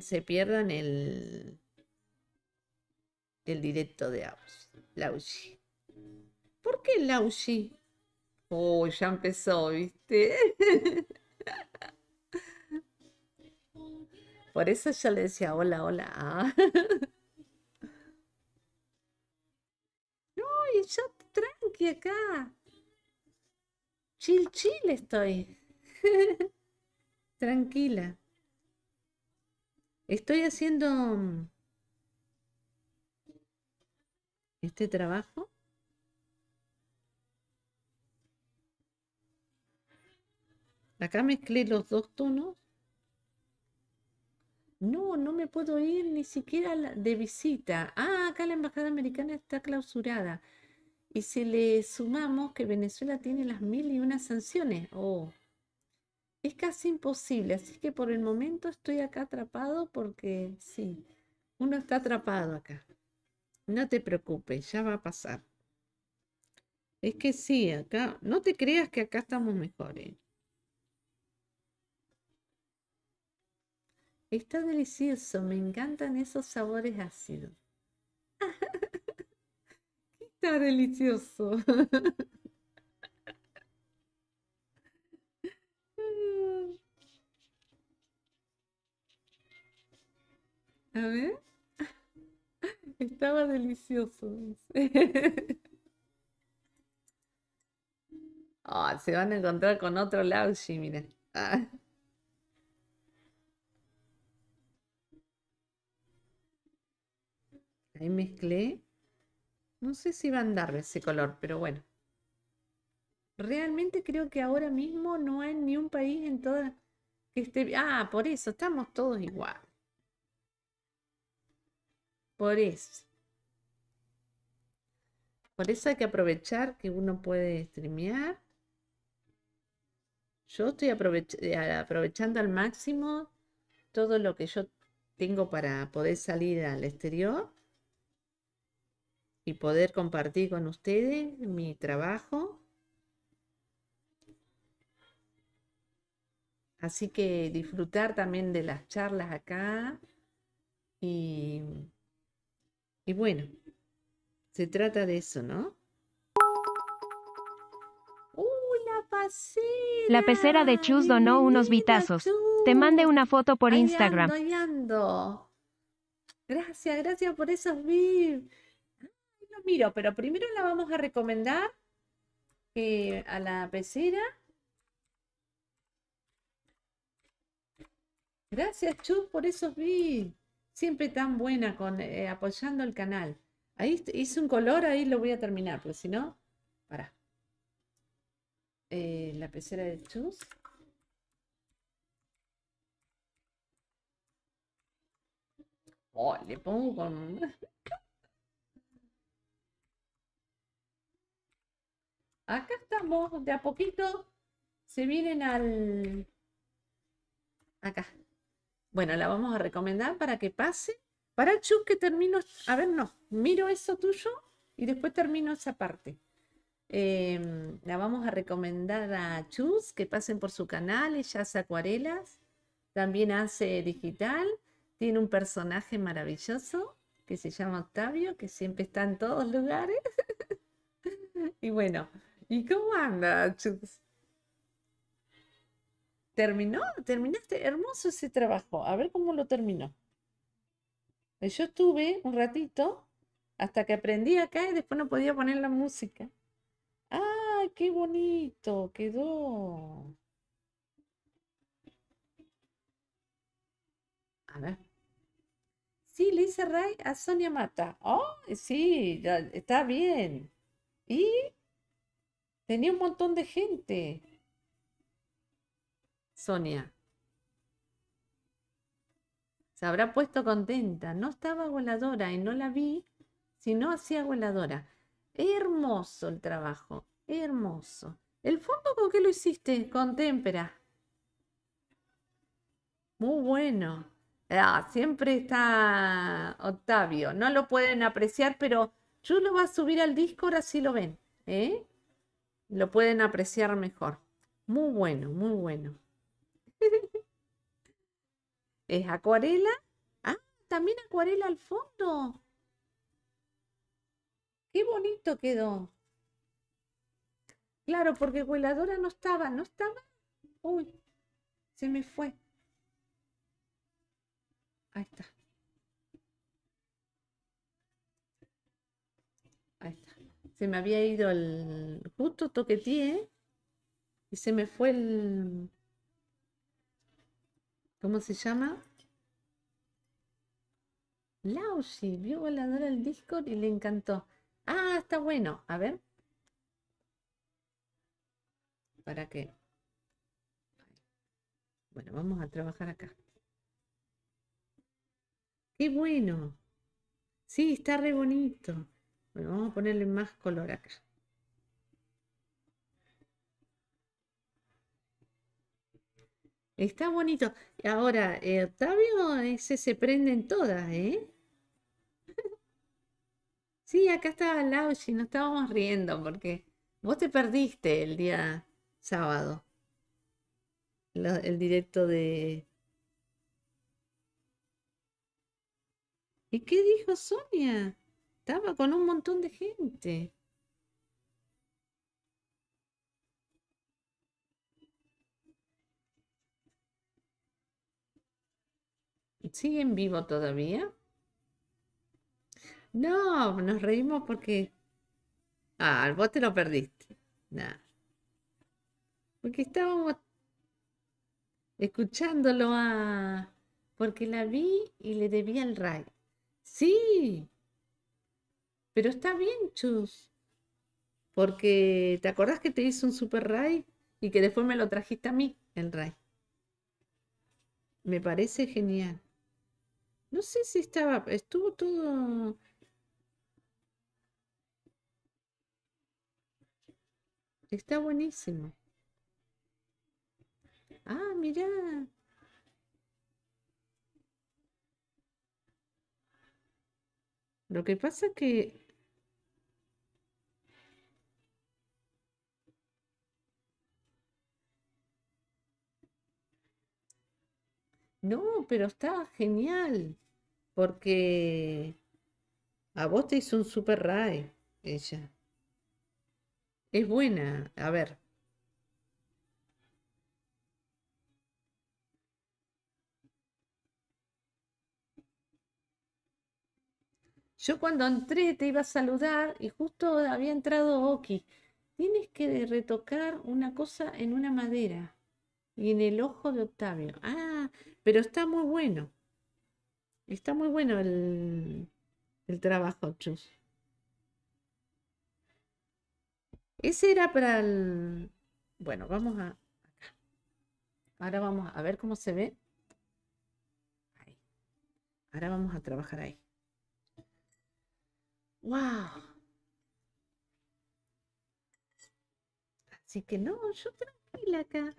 Speaker 1: se pierdan el, el directo de Lauchi. ¿Por qué Lauchi? Oh, ya empezó, ¿viste? *laughs* Por eso yo le decía hola, hola. ¿ah? *laughs* Ay, No, yo tranqui acá. Chill, chill estoy. *laughs* Tranquila. Estoy haciendo mm, este trabajo. Acá mezclé los dos tonos. No, no me puedo ir ni siquiera de visita. Ah, acá la embajada americana está clausurada. Y si le sumamos que Venezuela tiene las mil y unas sanciones. Oh, es casi imposible, así que por el momento estoy acá atrapado porque sí, uno está atrapado acá. No te preocupes, ya va a pasar. Es que sí, acá, no te creas que acá estamos mejores. ¿eh? Está delicioso, me encantan esos sabores ácidos. *laughs*
Speaker 3: Está delicioso. *laughs*
Speaker 1: *laughs* Estaba delicioso. *laughs* Ah, se van a encontrar con otro lauchi ah. miren. Ahí mezclé. No sé si van a darle ese color, pero bueno. Realmente creo que ahora mismo no hay ni un país en toda que esté. Ah, por eso estamos todos igual. Por eso. Por eso hay que aprovechar que uno puede streamear. Yo estoy eh, aprovechando al máximo todo lo que yo tengo para poder salir al exterior y poder compartir con ustedes mi trabajo. Así que disfrutar también de las charlas acá y y bueno, se trata de eso, ¿no? la pecera! La pecera de Chus donó unos vitazos.
Speaker 2: Te mande una foto por Instagram.
Speaker 1: Gracias, gracias por esos bits. Lo miro, pero primero la vamos a recomendar eh, a la pecera. Gracias, Chus, por esos vibes. Siempre tan buena con eh, apoyando el canal. Ahí hice un color, ahí lo voy a terminar, pero si no, para. Eh, la pecera de chus. Oh, le pongo con... *laughs* Acá estamos, de a poquito se vienen al... Acá. Bueno, la vamos a recomendar para que pase. Para Chus que termino. A ver, no. Miro eso tuyo y después termino esa parte. Em, la vamos a recomendar a Chus que pasen por su canal. Ella hace acuarelas, también hace digital. Tiene un personaje maravilloso que se llama Octavio, que siempre está en todos lugares. *laughs* y bueno, ¿y cómo anda, Chus? ¿Terminó? ¿Terminaste? Hermoso ese trabajo. A ver cómo lo terminó. Pues yo estuve un ratito hasta que aprendí acá y después no podía poner la música. ¡Ah, qué bonito! Quedó. A ver. Sí, le hice Ray a Sonia Mata. Oh, sí, está bien. Y tenía un montón de gente. Sonia. Se habrá puesto contenta. No estaba voladora y no la vi, sino hacía voladora. Hermoso el trabajo, hermoso. ¿El fondo con qué lo hiciste? Con témpera. Muy bueno. Ah, siempre está Octavio. No lo pueden apreciar, pero yo lo voy a subir al disco, ahora así lo ven. ¿eh? Lo pueden apreciar mejor. Muy bueno, muy bueno. ¿Es acuarela? Ah, también acuarela al fondo. Qué bonito quedó. Claro, porque cueladora no estaba, no estaba. Uy, se me fue. Ahí está. Ahí está. Se me había ido el... Justo ¿eh? y se me fue el... ¿Cómo se llama? Laushi vio volador al Discord y le encantó. Ah, está bueno. A ver. ¿Para qué? Bueno, vamos a trabajar acá. ¡Qué bueno! Sí, está re bonito. Bueno, vamos a ponerle más color acá. Está bonito. Ahora, eh, Octavio, ese se prenden todas, ¿eh? sí, acá estaba Lauchi, nos estábamos riendo porque vos te perdiste el día sábado. el directo de... ¿Y qué dijo Sonia? Estaba con un montón de gente. ¿Sigue en vivo todavía? No, nos reímos porque... Ah, vos te lo perdiste. Nada. Porque estábamos escuchándolo a... Porque la vi y le debía el ray. Sí. Pero está bien, Chus. Porque te acordás que te hice un super ray y que después me lo trajiste a mí, el ray. Me parece genial. No sé si estaba, estuvo todo... Está buenísimo. Ah, mira Lo que pasa es que No, pero está genial, porque a vos te hizo un super ray ella. Es buena, a ver. Yo cuando entré te iba a saludar y justo había entrado Oki. Tienes que retocar una cosa en una madera y en el ojo de Octavio. Ah, pero está muy bueno. Está muy bueno el, trabajo, Chus. Ese era para el... Bueno, vamos a... Acá. Ahora vamos a ver cómo se ve. Ahora vamos a trabajar ahí. ¡Wow! Así que no, yo tranquila acá.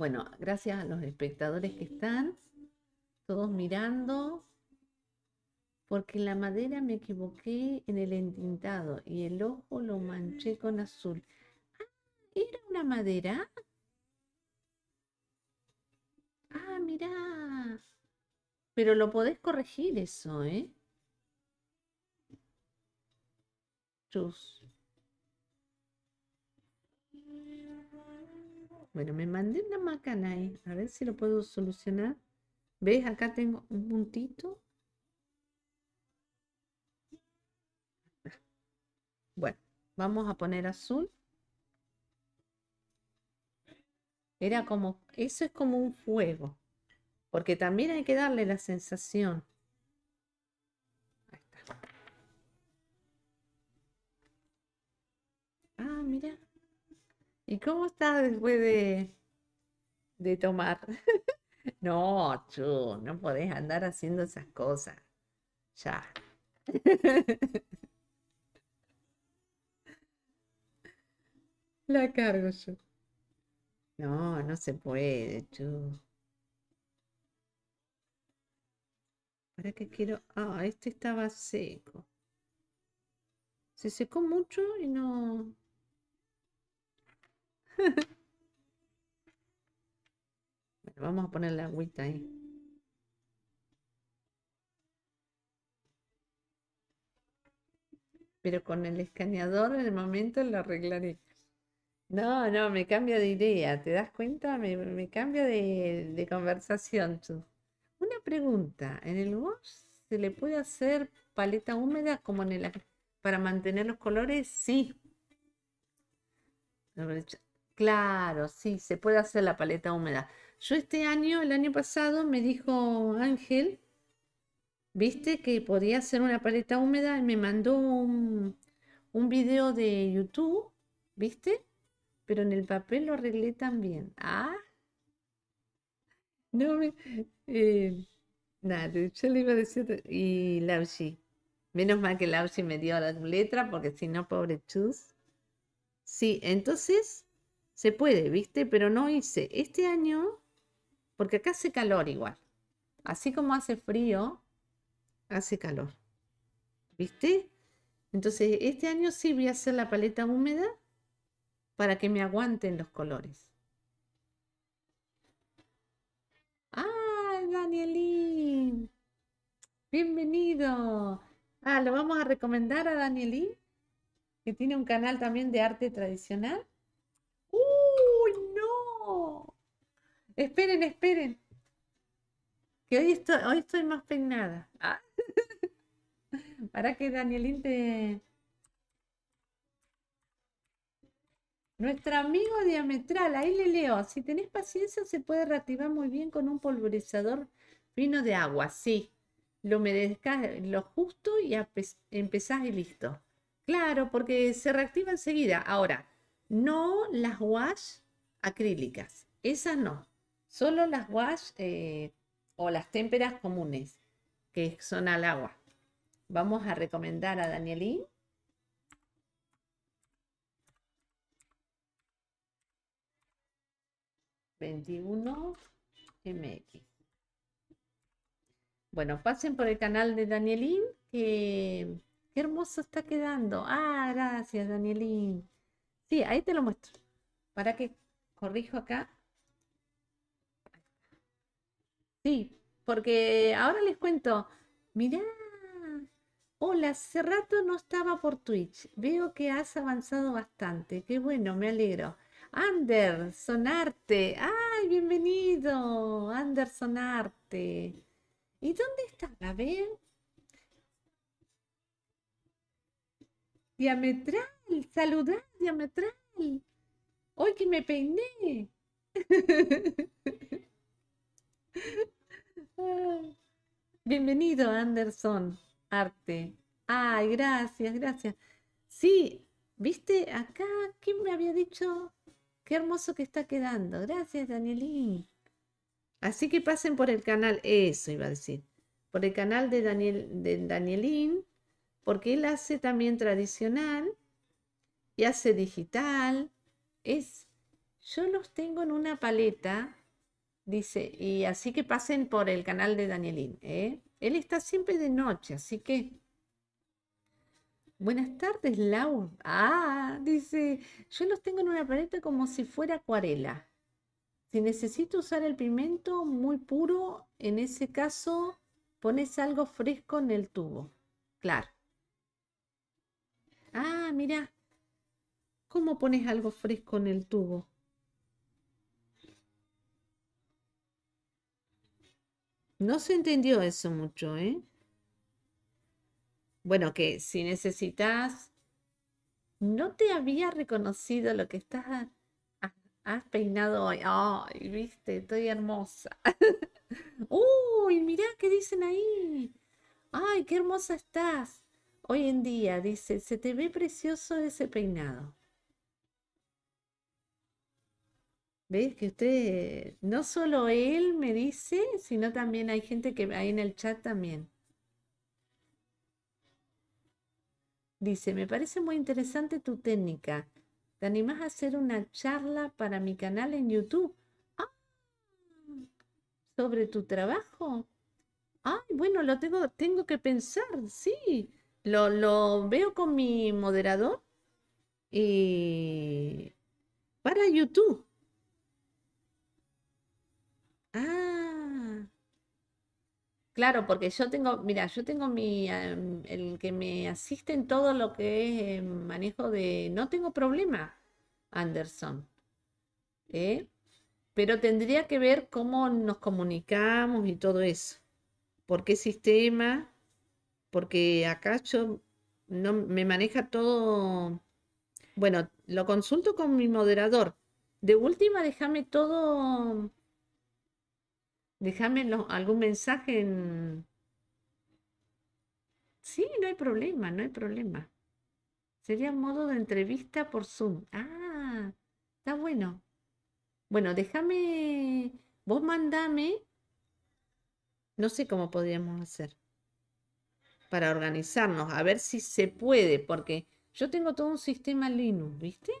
Speaker 1: Bueno, gracias a los espectadores que están, todos mirando, porque la madera me equivoqué en el entintado y el ojo lo manché con azul. Ah, ¿Era una madera? Ah, mirá. Pero lo podés corregir eso, ¿eh? Chus. Bueno, me mandé una macana ahí. A ver si lo puedo solucionar. ¿Ves? Acá tengo un puntito. Bueno, vamos a poner azul. Era como, eso es como un fuego. Porque también hay que darle la sensación. Ahí está. Ah, mira. ¿Y cómo está después de, tomar? *laughs* no, chu, no podés andar haciendo esas cosas. Ya. *laughs* La cargo yo. No, no se puede, chu. ¿Para qué quiero? Ah, este estaba seco. Se secó mucho y no, *laughs* vamos a poner la agüita ahí. Pero con el escaneador en el momento lo arreglaré. No, no, me cambia de idea. ¿Te das cuenta? Me, cambio cambia de, conversación. Una pregunta. ¿En el wash se le puede hacer paleta húmeda como en el para mantener los colores? Sí. Claro, sí, se puede hacer la paleta húmeda. Yo este año, el año pasado, me dijo Ángel, viste que podía hacer una paleta húmeda y me mandó un, video de YouTube, viste, pero en el papel lo arreglé también. Ah, no me... Eh, nada, yo le iba a decir... Y Lausi, Menos mal que Lausi me dio la letra porque si no, pobre Chus. Sí, entonces se puede, ¿viste? Pero no hice. Este año, porque acá hace calor igual. Así como hace frío, hace calor. ¿Viste? Entonces, este año sí voy a hacer la paleta húmeda para que me aguanten los colores. ¡Ay, Danielín! Bienvenido. Ah, lo vamos a recomendar a Danielín, que tiene un canal también de arte tradicional. Esperen, esperen. Que hoy estoy, hoy estoy más peinada. Ah. *laughs* Para que Danielín te... Nuestro amigo diametral, ahí le leo. Si tenés paciencia, se puede reactivar muy bien con un pulverizador fino de agua. Sí, lo humedezcas lo justo y empezás y listo. Claro, porque se reactiva enseguida. Ahora, no las wash acrílicas. Esas no. Solo las wash eh, o las témperas comunes, que son al agua. Vamos a recomendar a Danielín. ...21 MX... Bueno, pasen por el canal de Danielín... Que, ...qué hermoso está quedando... ...ah, gracias Danielín... ...sí, ahí te lo muestro... ...para que corrijo acá... Sí, porque ahora les cuento, mirá, hola, hace rato no estaba por Twitch, veo que has avanzado bastante, qué bueno, me alegro. Anderson Arte, ay, bienvenido, Anderson Arte. ¿Y dónde está? A ver. Diametral, saludad, diametral. Hoy que me peiné. *laughs* Bienvenido, Anderson, arte. Ay, gracias, gracias. Sí, viste, acá, ¿quién me había dicho? Qué hermoso que está quedando. Gracias, Danielín. Así que pasen por el canal, eso iba a decir, por el canal de, Daniel, de Danielín, porque él hace también tradicional y hace digital. Es, yo los tengo en una paleta Dice, y así que pasen por el canal de Danielín. ¿eh? Él está siempre de noche, así que... Buenas tardes, Lau. Ah, dice, yo los tengo en una paleta como si fuera acuarela. Si necesito usar el pimento muy puro, en ese caso pones algo fresco en el tubo. Claro. Ah, mira. ¿Cómo pones algo fresco en el tubo? No se entendió eso mucho, ¿eh? Bueno, que si necesitas, no te había reconocido lo que estás, has, peinado hoy. Ay, viste, estoy hermosa. *laughs* Uy, mirá qué dicen ahí. Ay, qué hermosa estás. Hoy en día, dice, se te ve precioso ese peinado. ¿Ves? Que usted, no solo él me dice, sino también hay gente que ahí en el chat también. Dice, me parece muy interesante tu técnica. ¿Te animás a hacer una charla para mi canal en YouTube? Ah, ¿Sobre tu trabajo? Ay, bueno, lo tengo, tengo que pensar, sí. Lo, lo veo con mi moderador y para YouTube. Ah. Claro, porque yo tengo, mira, yo tengo mi, em, el que me asiste en todo lo que es em, manejo de, no tengo problema, Anderson, ¿eh? Pero tendría que ver cómo nos comunicamos y todo eso. ¿Por qué sistema? Porque acá yo no me maneja todo. Bueno, lo consulto con mi moderador. De última, déjame todo Déjame algún mensaje en... Sí, no hay problema, no hay problema. Sería modo de entrevista por Zoom. Ah, está bueno. Bueno, déjame, vos mandame, no sé cómo podríamos hacer para organizarnos, a ver si se puede, porque yo tengo todo un sistema Linux, ¿viste?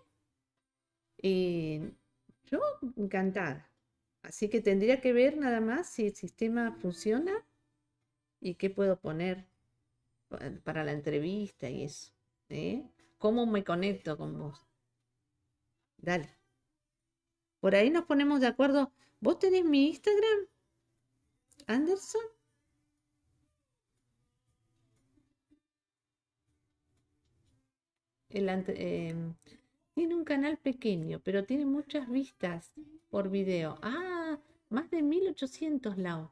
Speaker 1: y eh, yo encantada. Así que tendría que ver nada más si el sistema funciona y qué puedo poner para la entrevista y eso. ¿eh? ¿Cómo me conecto con vos? Dale. Por ahí nos ponemos de acuerdo. ¿Vos tenés mi Instagram? Anderson. El, em, tiene un canal pequeño, pero tiene muchas vistas por video. Ah, más de 1800, Lau.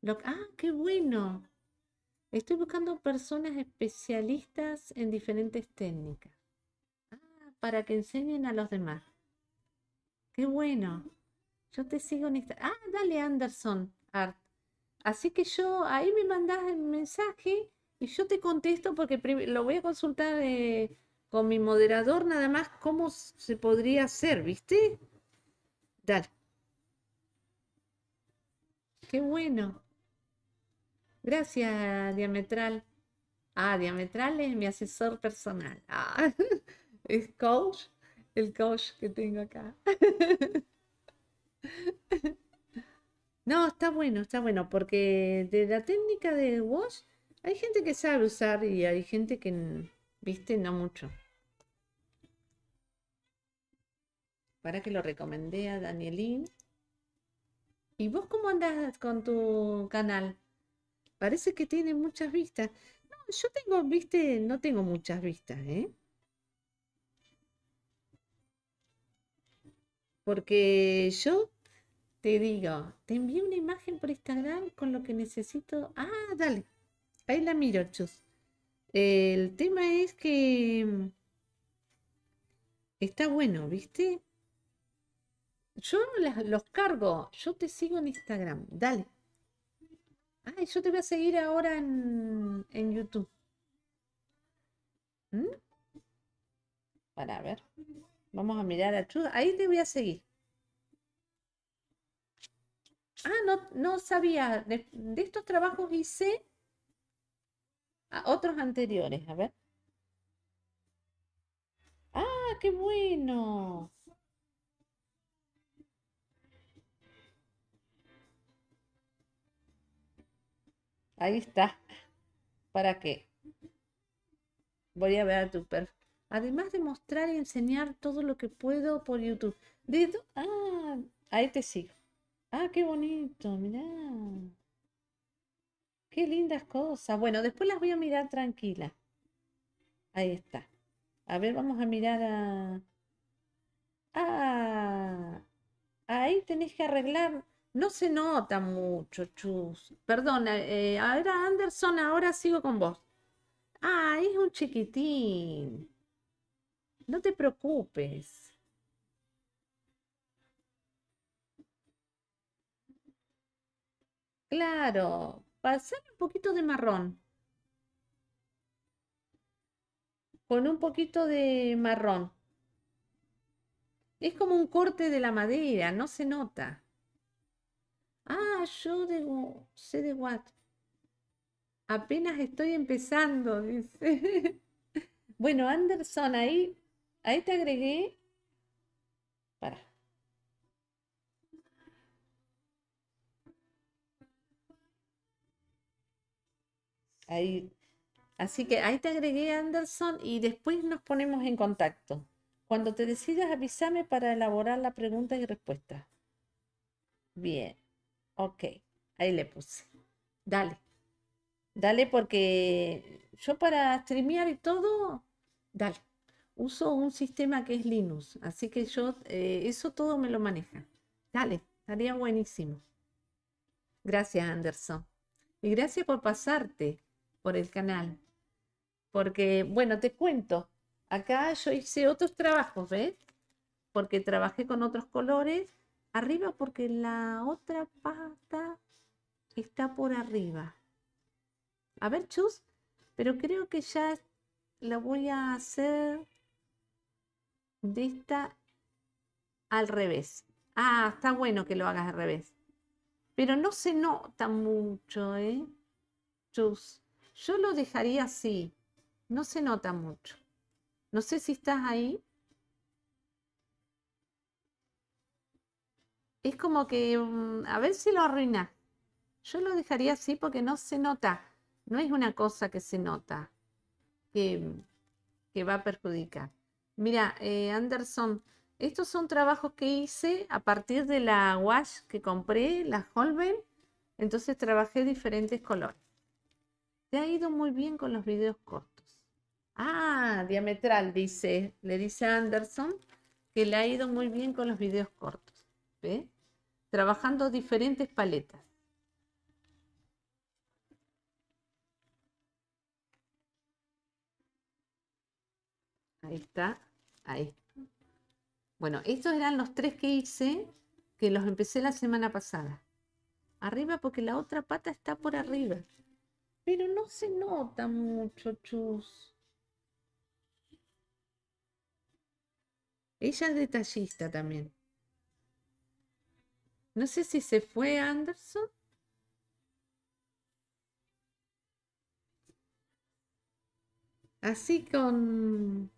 Speaker 1: Lo, ah, qué bueno. Estoy buscando personas especialistas en diferentes técnicas. Ah, para que enseñen a los demás. Qué bueno. Yo te sigo en esta. Ah, dale Anderson Art. Así que yo ahí me mandas el mensaje y yo te contesto porque lo voy a consultar. de... Eh, con mi moderador nada más cómo se podría hacer, ¿viste? Dale. Qué bueno. Gracias, Diametral. Ah, Diametral es mi asesor personal. Ah, *laughs* es coach, el coach que tengo acá. *laughs* No, está bueno, está bueno, porque de la técnica de Wash hay gente que sabe usar y hay gente que ¿Viste? No mucho. Para que lo recomendé a Danielín. ¿Y vos cómo andás con tu canal? Parece que tiene muchas vistas. No, yo tengo, viste, no tengo muchas vistas, ¿eh? Porque yo te digo, te envío una imagen por Instagram con lo que necesito. Ah, dale. Ahí la miro, chus. El tema es que mm, está bueno, ¿viste? Yo los cargo, yo te sigo en Instagram, dale. Ah, yo te voy a seguir ahora en, YouTube. ¿Mm? Para ver. Vamos a mirar a Chuda, Ahí te voy a seguir. Ah, no, no sabía. De, de estos trabajos hice otros anteriores. A ver. ¡Ah, qué bueno! Ahí está. ¿Para qué? Voy a ver a tu perfil. Además de mostrar y enseñar todo lo que puedo por YouTube. ¿De ah, ahí te sigo. Ah, qué bonito, mirá. Qué lindas cosas. Bueno, después las voy a mirar tranquila. Ahí está. A ver, vamos a mirar a... Ah, ahí tenés que arreglar. No se nota mucho, Chus. Perdona, eh, ahora Anderson, ahora sigo con vos. Ah, es un chiquitín. No te preocupes. Claro, pasar un poquito de marrón. Con un poquito de marrón. Es como un corte de la madera, no se nota. Ah, yo sé de what. Apenas estoy empezando, dice. *laughs* bueno, Anderson, ahí, ahí te agregué Ahí. Así que ahí te agregué, Anderson, y después nos ponemos en contacto. Cuando te decidas, avísame para elaborar la pregunta y respuesta. Bien, ok, ahí le puse. Dale, dale porque yo para streamear y todo, dale. Uso un sistema que es Linux, así que yo eh, eso todo me lo maneja. Dale, estaría buenísimo. Gracias, Anderson. Y gracias por pasarte por el canal. Porque, bueno, te cuento, acá yo hice otros trabajos, ¿ves? Porque trabajé con otros colores arriba porque la otra pata está por arriba. A ver, chus, pero creo que ya la voy a hacer de esta al revés. Ah, está bueno que lo hagas al revés. Pero no se nota mucho, ¿eh? Chus. Yo lo dejaría así. No se nota mucho. No sé si estás ahí. Es como que, mm, a ver si lo arruinas. Yo lo dejaría así porque no se nota. No es una cosa que se nota, que, va a perjudicar. Mira, eh, Anderson, estos son trabajos que hice a partir de la wash que compré, la Holbein. Entonces trabajé diferentes colores. Se ha ido muy bien con los videos cortos. Ah, diametral, dice, le dice Anderson que le ha ido muy bien con los videos cortos. ¿Ve? Trabajando diferentes paletas. Ahí está, ahí. Bueno, estos eran los tres que hice, que los empecé la semana pasada. Arriba porque la otra pata está por arriba. Pero no se nota mucho, Chus. Ella es detallista también. No sé si se fue Anderson. Así con...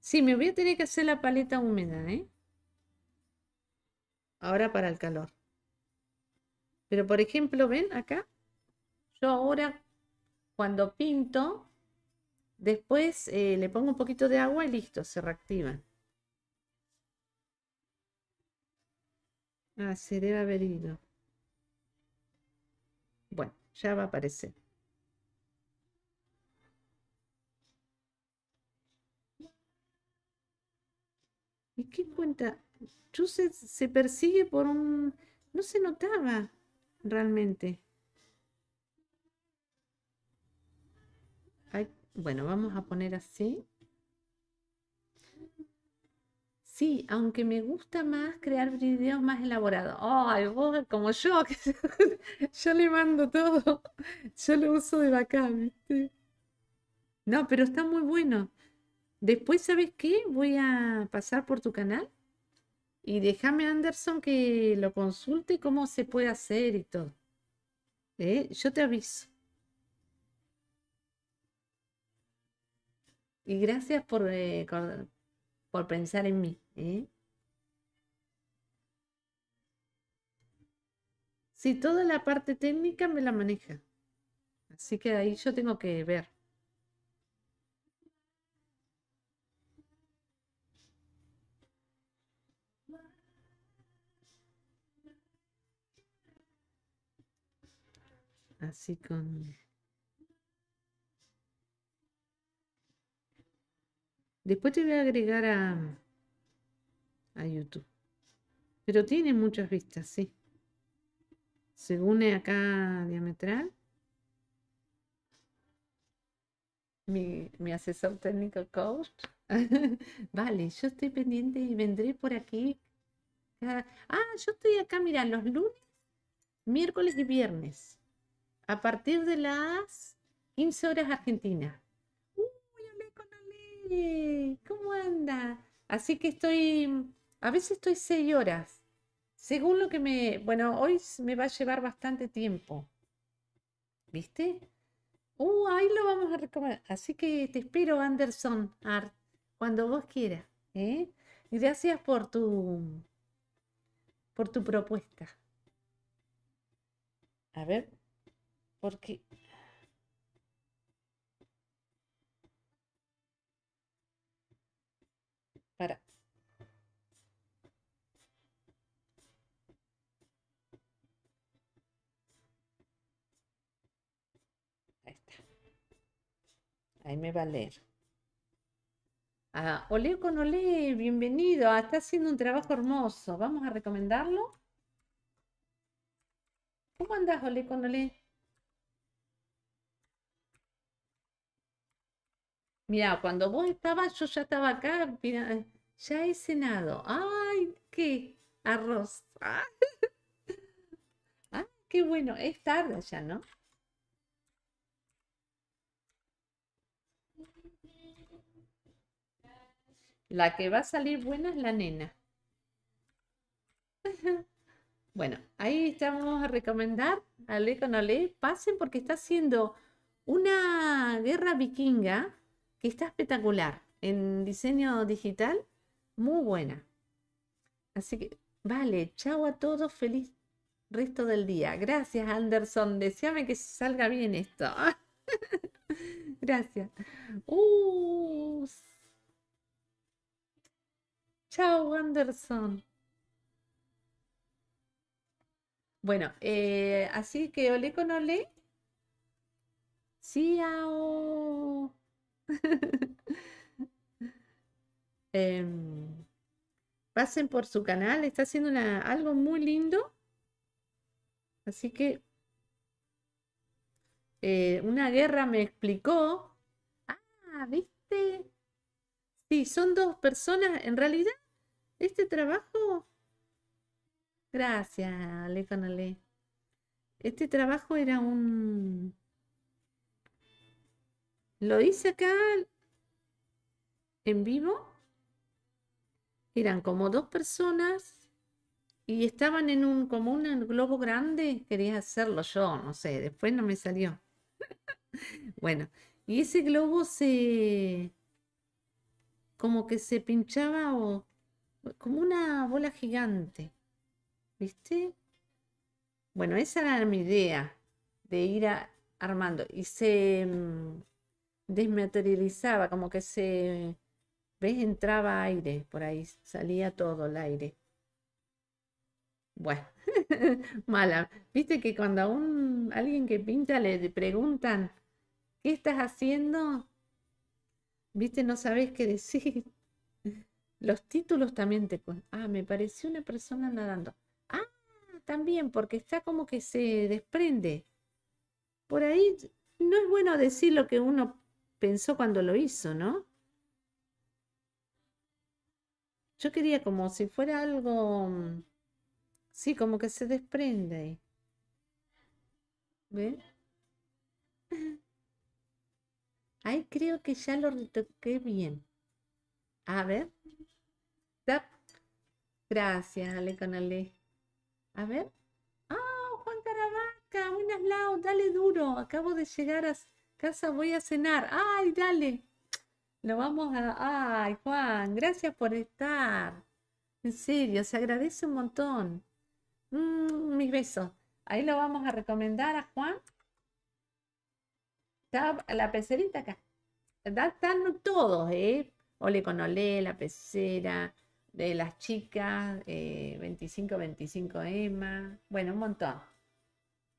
Speaker 1: Sí, me voy a tener que hacer la paleta húmeda, ¿eh? Ahora para el calor. Pero por ejemplo, ven acá. Yo ahora cuando pinto, después eh, le pongo un poquito de agua y listo, se reactiva. Ah, se debe haber ido. Bueno, ya va a aparecer. ¿Y qué cuenta? Chuse se persigue por un... No se notaba realmente. Bueno, vamos a poner así. Sí, aunque me gusta más crear videos más elaborados. Ay, vos como yo, *laughs* que yo, le mando todo. Yo lo uso de bacán, ¿viste? No, pero está muy bueno. Después, ¿sabes qué? Voy a pasar por tu canal y déjame, Anderson, que lo consulte cómo se puede hacer y todo. ¿Eh? Yo te aviso. Y gracias por, eh, por pensar en mí. ¿eh? Sí, toda la parte técnica me la maneja. Así que ahí yo tengo que ver. Así con... Después te voy a agregar a, YouTube. Pero tiene muchas vistas, sí. Se une acá diametral. Mi, mi asesor técnico coach. *laughs* vale, yo estoy pendiente y vendré por aquí. Ah, ah, yo estoy acá, mira, los lunes, miércoles y viernes. A partir de las 15 horas argentina. ¿Cómo anda? Así que estoy, a veces estoy seis horas. Según lo que me, bueno, hoy me va a llevar bastante tiempo. ¿Viste? Uh, ahí lo vamos a recomendar. Así que te espero, Anderson Art, cuando vos quieras. ¿eh? Gracias por tu, por tu propuesta. A ver, porque ahí me va a leer. Ah, Olé con bienvenido. Ah, está haciendo un trabajo hermoso. ¿Vamos a recomendarlo? ¿Cómo andás, Olé con Mira, cuando vos estabas, yo ya estaba acá. ya he cenado. ¡Ay, qué arroz! ¡Ah, *laughs* qué bueno! Es tarde ya, ¿no? La que va a salir buena es la nena. *laughs* Bueno, ahí estamos a recomendar, Ale con Ale, pasen porque está haciendo una guerra vikinga que está espectacular en diseño digital, muy buena. Así que, vale, chao a todos, feliz resto del día. Gracias, Anderson, deseame que salga bien esto. *laughs* Gracias. Uh, Chao, Anderson. Bueno, eh, así que olé con olé. Ciao. *laughs* Em, pasen por su canal, está haciendo algo muy lindo. Así que eh, una guerra me explicó. Ah, ¿viste? Sí, son dos personas, en realidad este trabajo. Gracias, Ale Este trabajo era un. Lo hice acá en vivo. Eran como dos personas y estaban en un como un globo grande. Quería hacerlo yo, no sé. Después no me salió. *laughs* bueno, y ese globo se como que se pinchaba o como una bola gigante. ¿Viste? Bueno, esa era mi idea de ir armando. Y se mm, desmaterializaba, como que se, ¿ves? Entraba aire por ahí, salía todo el aire. Bueno, *laughs* mala. Viste que cuando a un, alguien que pinta le preguntan, ¿qué estás haciendo? Viste, no sabes qué decir. Los títulos también te... Ah, me pareció una persona nadando. Ah, también, porque está como que se desprende. Por ahí no es bueno decir lo que uno pensó cuando lo hizo, ¿no? Yo quería como si fuera algo... Mm, sí, como que se desprende Ahí creo que ya lo retoqué bien. A ver, Gracias, Ale ale. A ver. ¡Ah, Juan Caravaca! Buenas, Lau. Dale duro. Acabo de llegar a casa. Voy a cenar. ¡Ay, dale! Lo vamos a... ¡Ay, Juan! Gracias por estar. En serio, se agradece un montón. Mm, mis besos. Ahí lo vamos a recomendar a Juan. la pecerita acá. Están todos, ¿eh? Ole con Ole, la pecera, de las chicas, 25, eh, 25 Emma, bueno, un montón.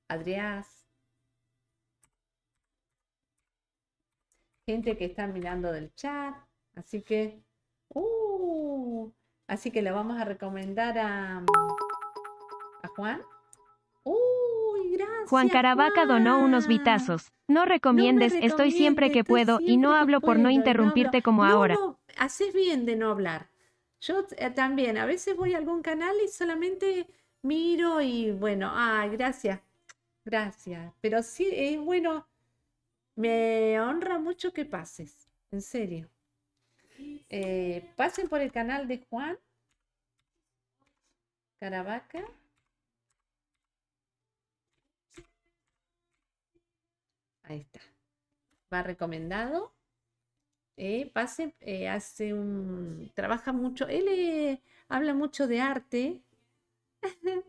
Speaker 1: Adriás. Gente que está mirando del chat, así que, uh, así que le vamos a recomendar a, a Juan. Uy, gracias. Juan Caravaca donó unos
Speaker 2: vitazos.
Speaker 1: No recomiendes, estoy siempre que puedo y no hablo por no interrumpirte como ahora. Haces bien de no hablar. Yo eh, también, a veces voy a algún canal y solamente miro y bueno, ay, gracias, gracias. Pero sí, es eh, bueno, me honra mucho que pases, en serio. Eh, pasen por el canal de Juan Caravaca. Ahí está. Va recomendado. Eh, Pase eh, hace un, trabaja mucho, él eh, habla mucho de arte, *laughs*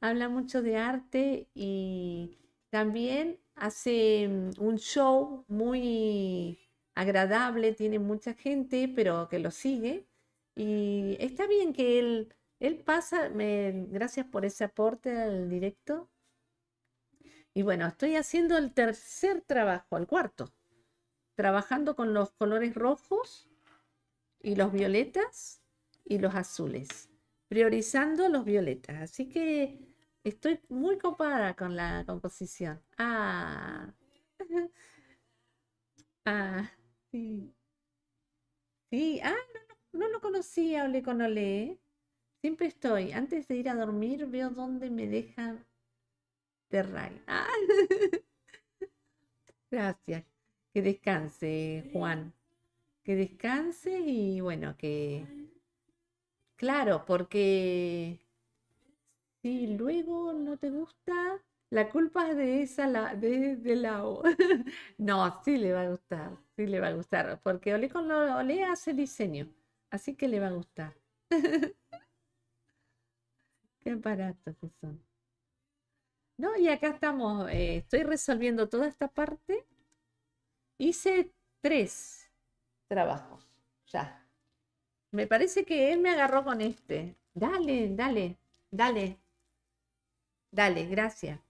Speaker 1: habla mucho de arte y también hace mm, un show muy agradable, tiene mucha gente, pero que lo sigue. Y está bien que él, él pasa, gracias por ese aporte al directo. Y bueno, estoy haciendo el tercer trabajo, el cuarto trabajando con los colores rojos y los violetas y los azules, priorizando los violetas. Así que estoy muy copada con la composición. Ah, *laughs* ah, sí. Sí, ah, no, lo conocía, Ole con Ole. Siempre estoy, antes de ir a dormir, veo dónde me deja de ray. Ah. *laughs* Gracias. Que descanse, Juan. Que descanse y bueno, que... Claro, porque si luego no te gusta, la culpa es de esa, la, de, *laughs* no, sí le va a gustar, sí le va a gustar, porque Olé con lo, Olé hace diseño, así que le va a gustar. *laughs* Qué barato que son. No, y acá estamos, eh, estoy resolviendo toda esta parte Hice tres trabajos, ya. Me parece que él me agarró con este. Dale, dale, dale. Dale, gracias.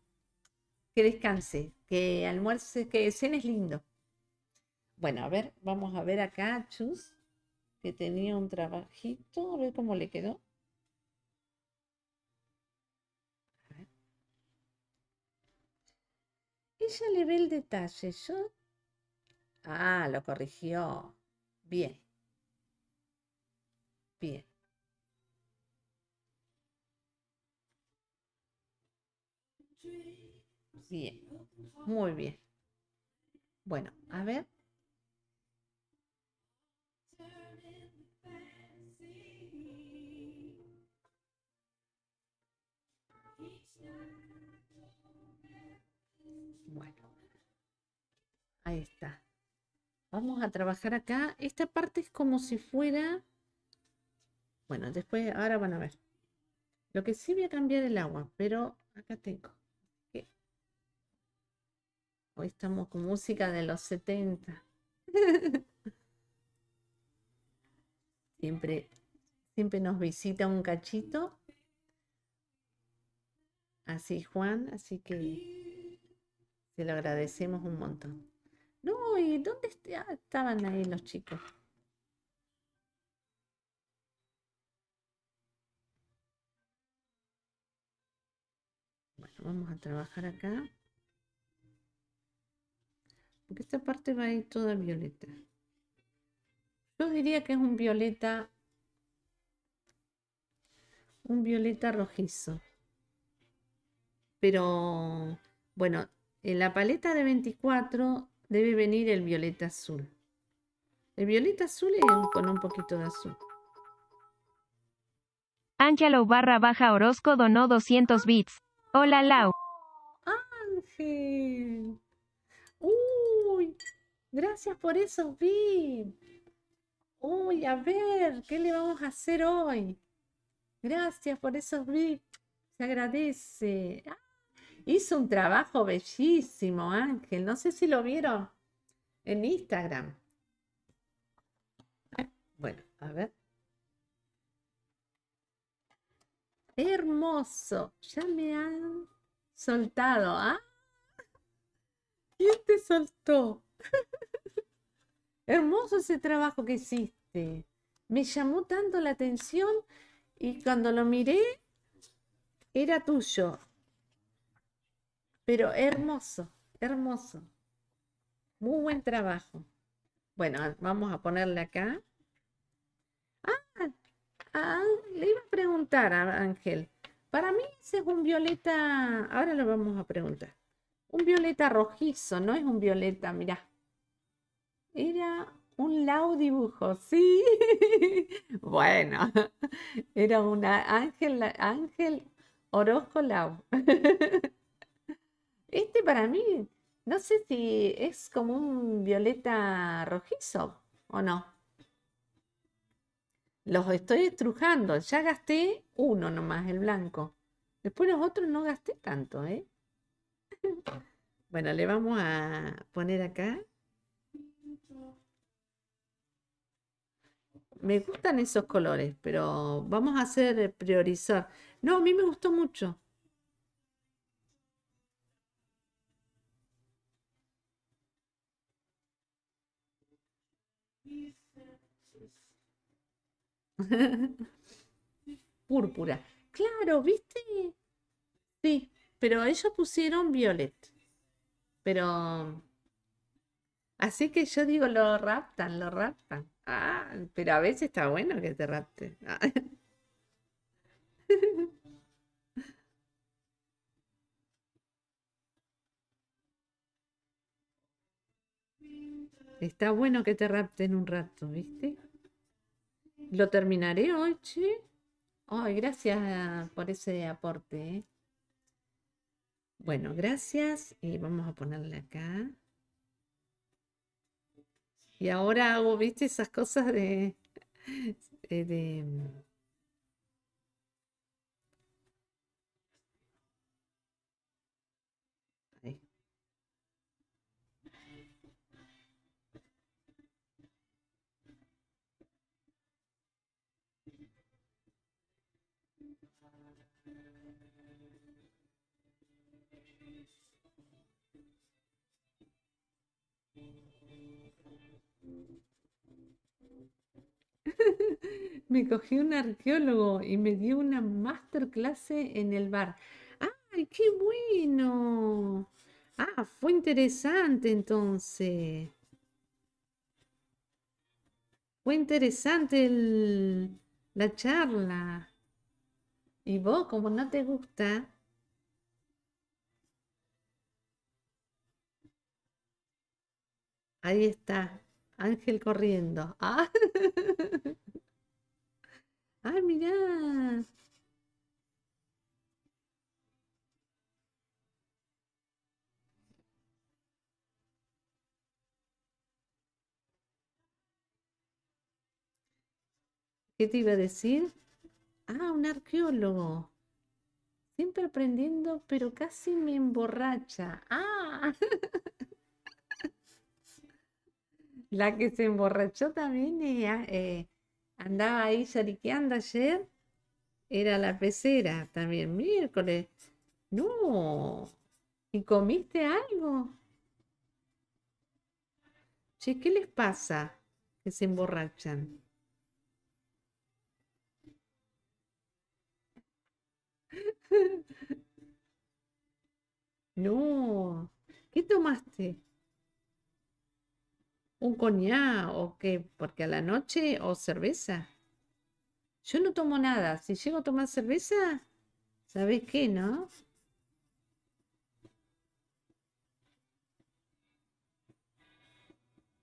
Speaker 1: Que descanse, que almuerce, que es lindo. Bueno, a ver, vamos a ver acá, Chus, que tenía un trabajito, a ver cómo le quedó. Ella le ve el detalle, yo Ah, lo corrigió. Bien. Bien. Bien. Muy bien. Bueno, a ver. Bueno, ahí está. Vamos a trabajar acá. Esta parte es como si fuera... Bueno, después, ahora van a ver. Lo que sí voy a cambiar el agua, pero acá tengo. Hoy estamos con música de los 70. *laughs* siempre, siempre nos visita un cachito. Así Juan, así que se lo agradecemos un montón. ¿dónde ah, estaban ahí los chicos? Bueno, vamos a trabajar acá. Porque esta parte va a ir toda violeta. Yo diría que es un violeta, un violeta rojizo. Pero bueno, en eh, la paleta de 24 debe venir el violeta azul. El violeta azul con un poquito de azul. Ángelo barra baja Orozco donó 200 bits. Hola Lau. Ángel. Uy, gracias por esos bits. Uy, a ver, ¿qué le vamos a hacer hoy? Gracias por esos bits. Se agradece. Hizo un trabajo bellísimo, Ángel. No sé si lo vieron en Instagram. Bueno, a ver. Hermoso. Ya me han soltado. ¿ah? ¿Quién te soltó? *laughs* Hermoso ese trabajo que hiciste. Me llamó tanto la atención y cuando lo miré, era tuyo. Pero hermoso, hermoso. Muy buen trabajo. Bueno, ah, vamos a ponerle acá. Ah, ah, le iba a preguntar a Ángel. Para mí ese es un violeta, ahora lo vamos a preguntar. Un violeta rojizo, no es un violeta, mirá. Era un lau dibujo, sí. *laughs* bueno, *laughs* era un Ángel, Ángel Orozco Lau. *laughs* Este para mí, no sé si es como un violeta rojizo o no. Los estoy estrujando. Ya gasté uno nomás, el blanco. Después los otros no gasté tanto, ¿eh? *laughs* bueno, le vamos a poner acá. Me gustan esos colores, pero vamos a hacer priorizar. No, a mí me gustó mucho. *laughs* Púrpura. Claro, ¿viste? Sí, pero ellos pusieron violet. Pero. Así que yo digo, lo raptan, lo raptan. Ah, pero a veces está bueno que te rapten. Ah. *laughs* Está bueno que te rapten un rato, ¿viste? ¿Lo terminaré hoy, sí? Ay, gracias por ese aporte. Eh. Bueno, gracias. Y eh, vamos a ponerle acá. Y ahora hago, viste, esas cosas de eh, *laughs* me cogí un arqueólogo y me dio una masterclass en el bar. ¡Ay, qué bueno! Ah, fue interesante entonces. Fue interesante la charla. Y vos, como no te gusta, Ahí está. Ángel corriendo. *laughs* ¡Ah! ¡Ah, mirá! ¿Qué te iba a decir? Ah, un arqueólogo. Siempre aprendiendo, pero casi me emborracha. Ah. *laughs* La que se emborrachó también ah, eh, andaba ahí lloriqueando ayer. Era la pecera también, miércoles. No. ¿Y comiste algo? Che, ¿qué les pasa que se emborrachan? *laughs* No. ¿Qué tomaste? un coñá o qué, porque a la noche o cerveza. Yo no tomo nada, si llego a tomar cerveza, ¿sabes qué, no?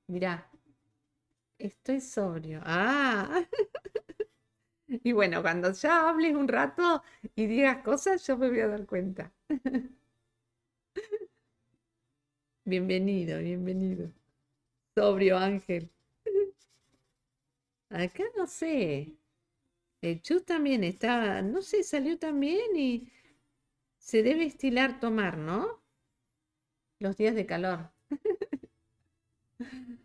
Speaker 1: Mirá, estoy sobrio. Ah. *laughs* Y bueno, cuando ya hables un rato y digas cosas, yo me voy a dar cuenta. *laughs* Bienvenido, bienvenido. Sobrio, Ángel. Acá no sé. El chu también está, no sé, salió también y se debe estilar tomar, ¿no? Los días de calor. *laughs*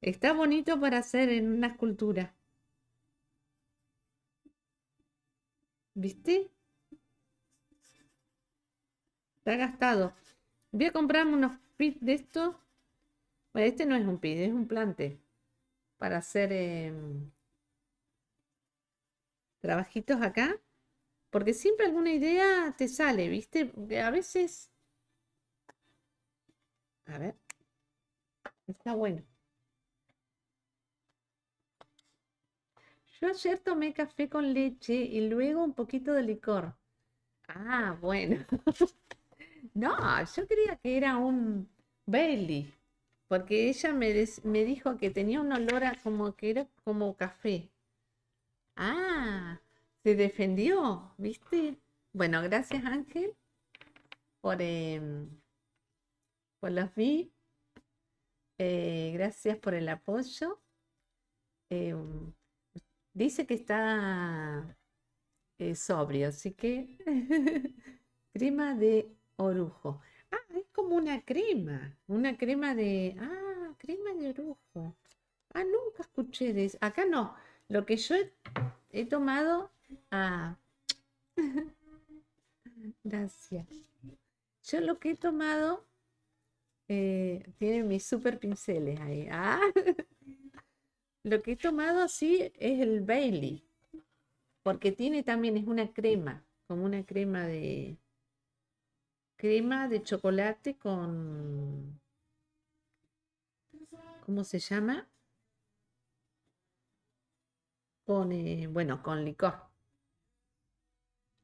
Speaker 1: Está bonito para hacer en una escultura. ¿Viste? Está gastado. Voy a comprarme unos pit de esto. este no es un pit, es un plante. Para hacer em, trabajitos acá. Porque siempre alguna idea te sale, ¿viste? A veces... A ver. Está bueno. Yo ayer tomé café con leche y luego un poquito de licor. Ah, bueno. *laughs* No, yo creía que era un Bailey, porque ella me, dijo que tenía un olor a como que era como café. Ah, se defendió, ¿viste? Bueno, gracias Ángel por, em, por los vi. Eh, gracias por el apoyo. Em, dice que está eh, sobrio, así que prima *laughs* de orujo. Ah, es como una crema, una crema de... Ah, crema de orujo. Ah, nunca escuché de eso. Acá no, lo que yo he, tomado... Ah, *laughs* gracias. Yo lo que he tomado... Eh, tienen mis super pinceles ahí. Ah, *laughs* lo que he tomado así es el Bailey, porque tiene también, es una crema, como una crema de, crema de chocolate con... ¿Cómo se llama? Con, eh, bueno, con licor.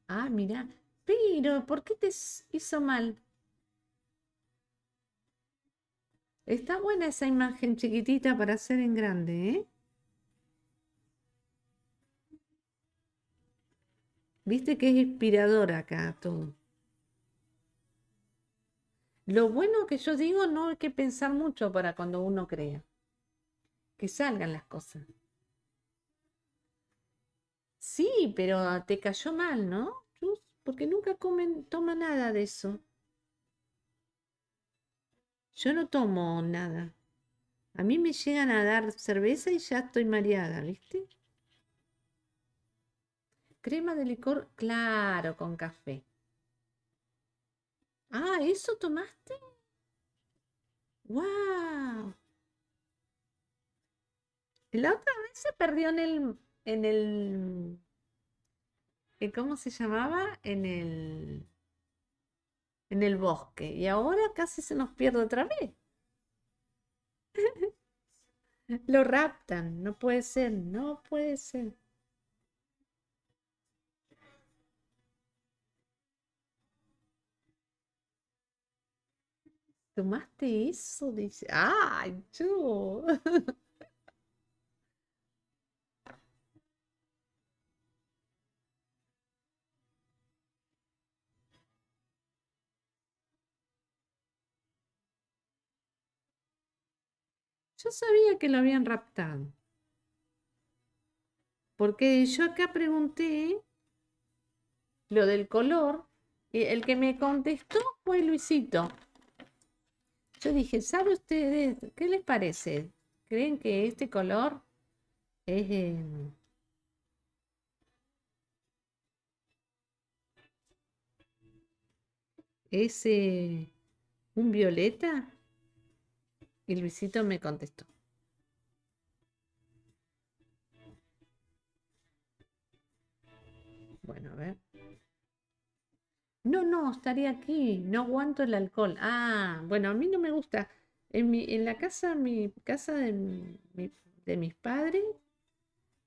Speaker 1: Ah, mira, pero ¿por qué te hizo mal? Está buena esa imagen chiquitita para hacer en grande, ¿eh? Viste que es inspiradora acá todo. Lo bueno que yo digo no hay que pensar mucho para cuando uno crea. Que salgan las cosas. Sí, pero te cayó mal, ¿no? Porque nunca comen, toma nada de eso. Yo no tomo nada. A mí me llegan a dar cerveza y ya estoy mareada, ¿viste? Crema de licor, claro, con café. Ah, ¿eso tomaste? ¡Wow! La otra vez se perdió en el, en el, eh, ¿cómo se llamaba? En el, en el bosque. Y ahora casi se nos pierde otra vez. *laughs* Lo raptan, no puede ser, no puede ser. ¿Tomaste eso? Dice, Ah, yo! *laughs* Yo sabía que lo habían raptado. Porque yo acá pregunté lo del color y el que me contestó fue Luisito. Yo dije, ¿saben ustedes qué les parece? ¿Creen que este color es... Em, eh, un violeta? Y Luisito me contestó. Bueno, a ver. No, no, estaría aquí, no aguanto el alcohol. Ah, bueno, a mí no me gusta. En, mi, en la casa, mi casa de, de mis padres,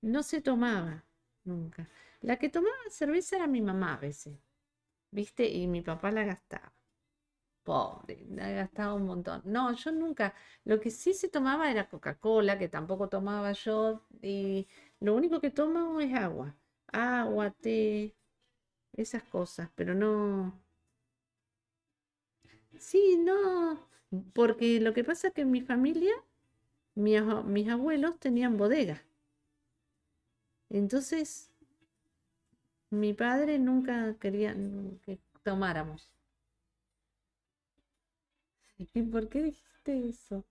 Speaker 1: no se tomaba nunca. La que tomaba cerveza era mi mamá a veces, ¿viste? Y mi papá la gastaba. Pobre, la gastaba un montón. No, yo nunca. Lo que sí se tomaba era Coca-Cola, que tampoco tomaba yo. Y lo único que tomo es agua. Agua, té, esas cosas, pero no. Sí, no, porque lo que pasa es que en mi familia, mis abuelos tenían bodega. Entonces, mi padre nunca quería que tomáramos. ¿Y por qué dijiste eso?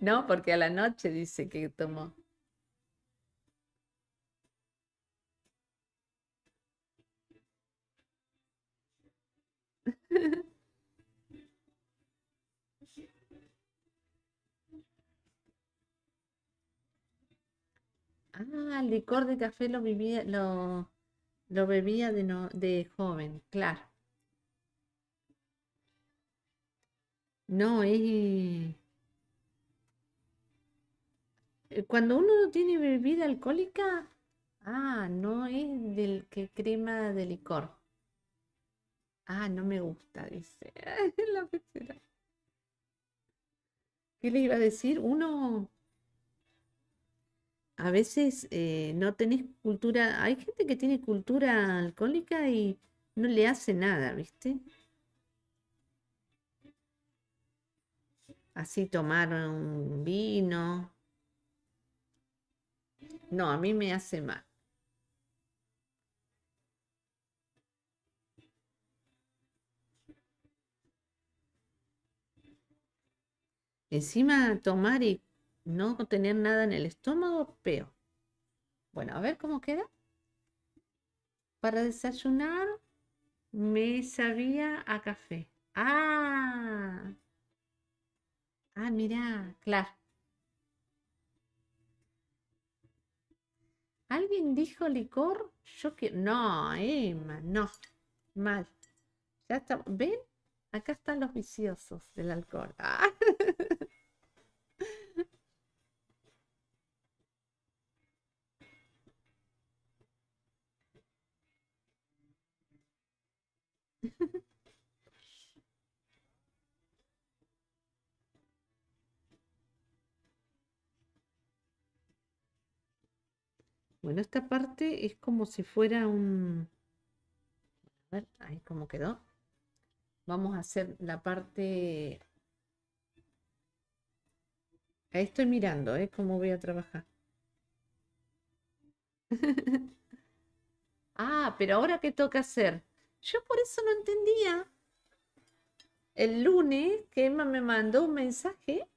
Speaker 1: No, porque a la noche dice que tomó. Ah, el licor de café lo, vivía, lo, lo bebía de, no, de joven, claro. No, es... Eh, cuando uno no tiene bebida alcohólica, ah, no es del que crema de licor. Ah, no me gusta, dice *laughs* la ¿Qué le iba a decir? Uno a veces eh, no tenés cultura, hay gente que tiene cultura alcohólica y no le hace nada, ¿viste? Así tomar un vino. No, a mí me hace mal. Encima tomar y no tener nada en el estómago, peo. Bueno, a ver cómo queda. Para desayunar me sabía a café. Ah, ah, mira, claro. ¿Alguien dijo licor? Yo que... No, Emma, no. Mal. Ya estamos ¿Ven? Acá están los viciosos del alcohol. *laughs* Bueno, esta parte es como si fuera un... A ver, ahí cómo quedó. Vamos a hacer la parte... Ahí estoy mirando, ¿eh? Cómo voy a trabajar. *laughs* ah, pero ahora qué toca hacer. Yo por eso no entendía. El lunes que Emma me mandó un mensaje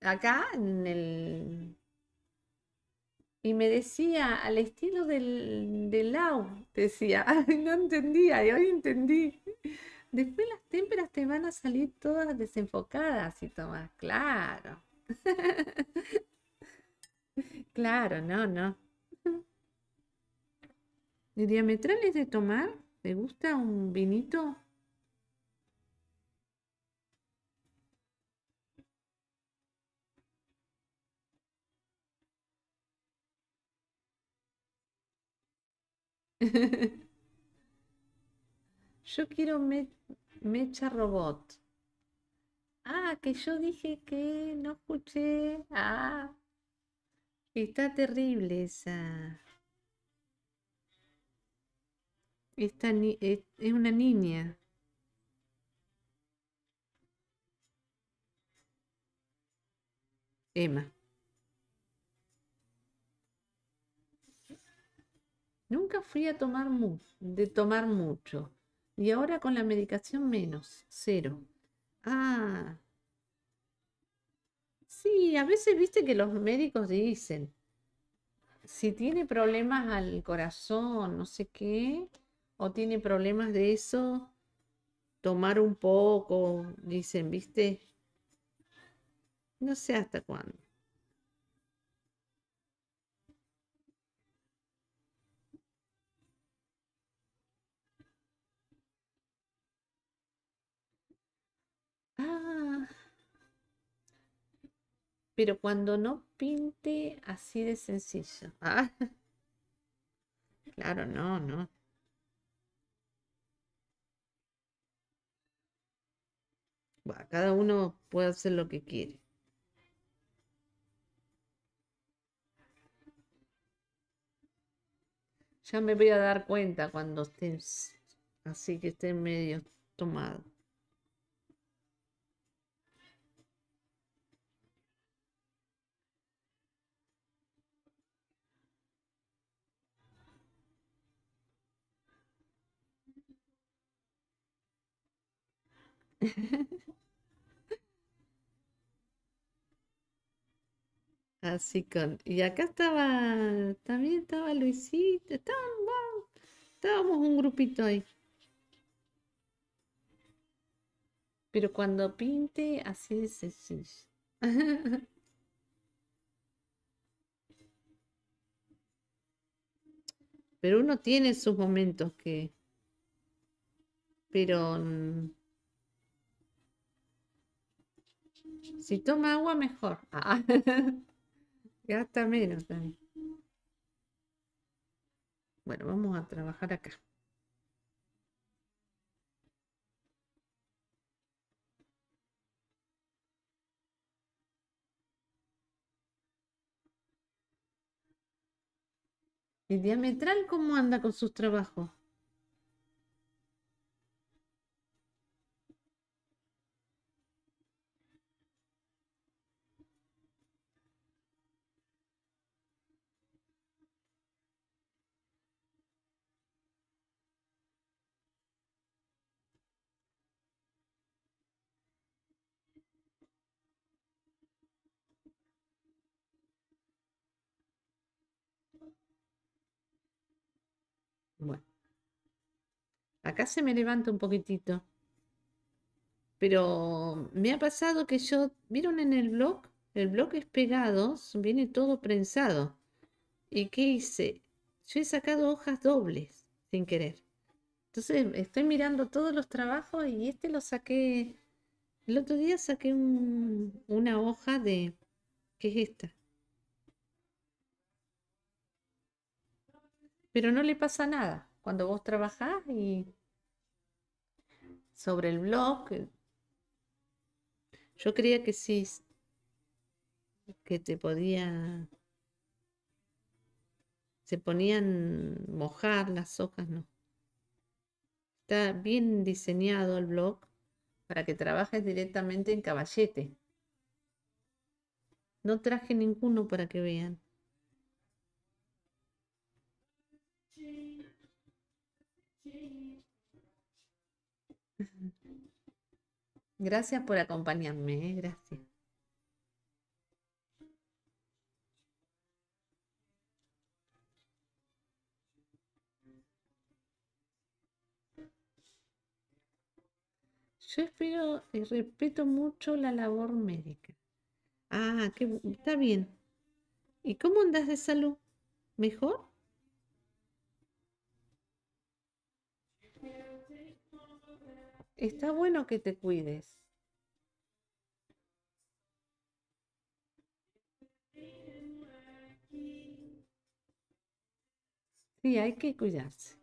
Speaker 1: acá en el y me decía al estilo del, del Lau, decía, *laughs* no entendía y hoy entendí. Después las témperas te van a salir todas desenfocadas y tomas, claro. *laughs* claro, no, no. ¿De *laughs* diametrales de tomar? ¿Te gusta un vinito? *laughs* yo quiero mecha robot. Ah, que yo dije que no escuché. Ah, está terrible esa. Esta es una niña. Emma. Nunca fui a tomar de tomar mucho. Y ahora con la medicación menos, cero. Ah. Sí, a veces viste que los médicos dicen, si tiene problemas al corazón, no sé qué, o tiene problemas de eso, tomar un poco, dicen, viste. No sé hasta cuándo. Ah. Pero cuando no pinte así de sencillo. *laughs* Ah. Claro, no, no. cada uno puede hacer lo que quiere. Ya me voy a dar cuenta cuando esté así que esté medio tomado
Speaker 2: *laughs*
Speaker 1: Así con. Y acá estaba. También estaba Luisito. Estábamos, un grupito ahí. Pero cuando pinte, así es. *laughs* Pero uno tiene sus momentos que. Pero. Mm, Si toma agua, mejor. *laughs* Ah. Gasta menos también. Bueno, vamos a trabajar acá. y diametral cómo anda con sus trabajos? acá se me levanta un poquitito. Pero me ha pasado que yo, ¿vieron en el blog? El blog es pegado. viene todo prensado. ¿Y qué hice? Yo he sacado hojas dobles sin querer. Entonces estoy mirando todos los trabajos y este lo saqué. El otro día saqué una hoja de. ¿Qué es esta? Pero no le pasa nada cuando vos trabajás y sobre el blog. Yo creía que sí, que te podía... Se ponían mojar las hojas, no. Está bien diseñado el blog para que trabajes directamente en caballete. No traje ninguno para que vean. Gracias por acompañarme, ¿eh? gracias. Yo espero y respeto mucho la labor médica. Ah, qué está bien. ¿Y cómo andas de salud? ¿Mejor? Está bueno que te cuides. Sí, hay que cuidarse.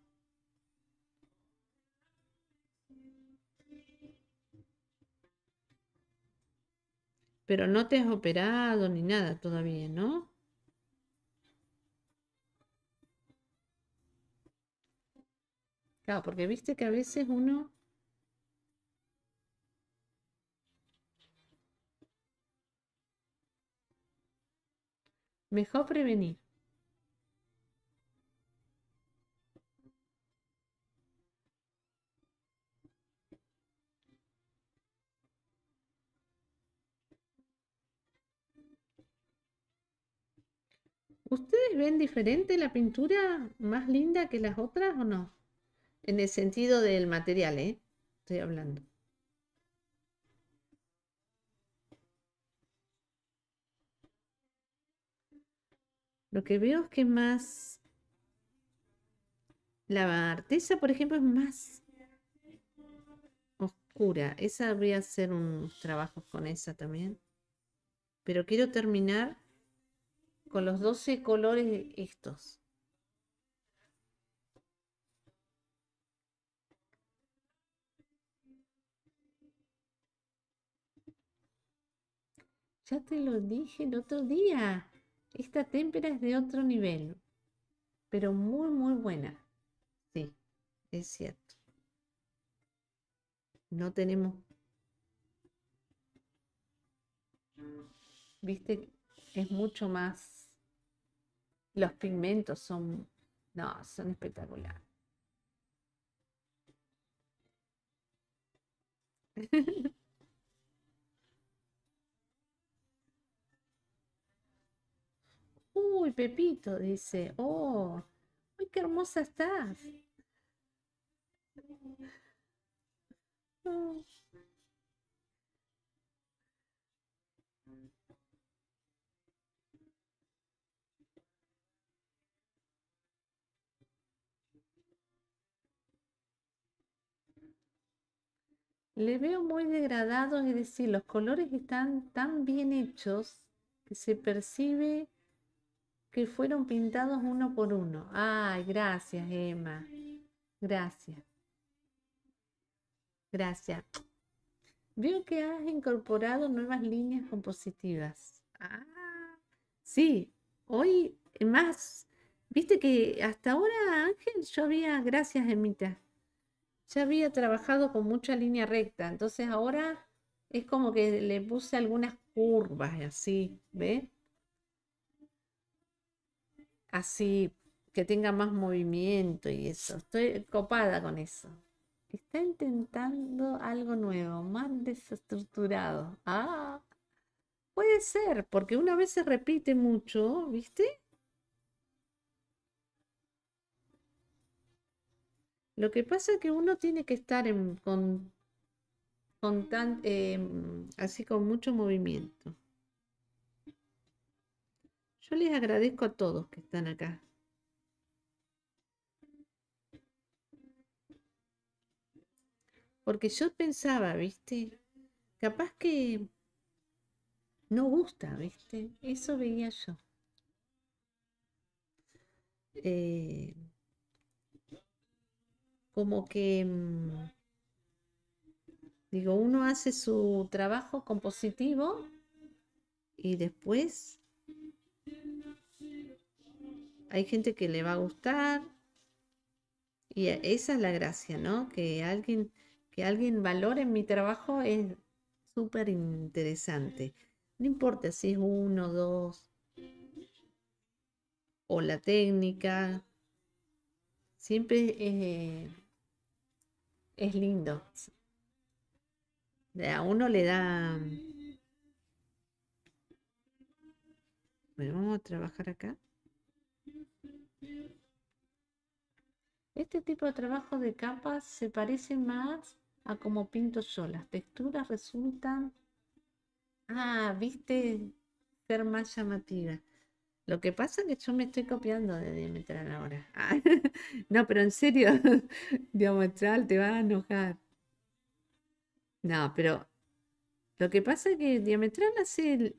Speaker 1: Pero no te has operado ni nada todavía, ¿no? Claro, porque viste que a veces uno Mejor prevenir. ¿Ustedes ven diferente la pintura más linda que las otras o no? En el sentido del material, ¿eh? Estoy hablando. Lo que veo es que más... La artesa, por ejemplo, es más oscura. Esa a hacer unos trabajos con esa también. Pero quiero terminar con los 12 colores estos. Ya te lo dije el otro día. Esta témpera es de otro nivel, pero muy, muy buena. Sí, es cierto. No tenemos... Viste, es mucho más... Los pigmentos son... No, son espectaculares. *laughs* Uy, Pepito, dice. Oh, uy, qué hermosa estás. Mm. Le veo muy degradado, es decir, los colores están tan bien hechos que se percibe que fueron pintados uno por uno. Ay, gracias, Emma. Gracias. Gracias. Veo que has incorporado nuevas líneas compositivas. Ah, sí, hoy más. Viste que hasta ahora, Ángel, yo había, gracias, Emita. Ya había trabajado con mucha línea recta. Entonces ahora es como que le puse algunas curvas así, ¿ves? así, que tenga más movimiento y eso. Estoy copada con eso. Está intentando algo nuevo, más desestructurado. Ah, puede ser, porque una vez se repite mucho, ¿viste? Lo que pasa es que uno tiene que estar con, tan, em, así con mucho movimiento. Yo les agradezco a todos que están acá. Porque yo pensaba, viste, capaz que no gusta, viste, eso veía yo. Eh, como que, mm, digo, uno hace su trabajo compositivo y después hay gente que le va a gustar. Y e, esa es la gracia, ¿no? Que alguien, que alguien valore mi trabajo es súper interesante. No importa si es uno, dos, o la técnica. Siempre es lindo. A uno le da... Mm, vamos a trabajar acá. Este tipo de trabajo de capas se parece más a como pinto yo. Las texturas resultan, ah, viste, ser más llamativa. Lo que pasa es que yo me estoy copiando de Diametral ahora. Ah, *laughs* no, pero en serio, *laughs* Diametral te va a enojar. No, pero lo que pasa es que Diametral hace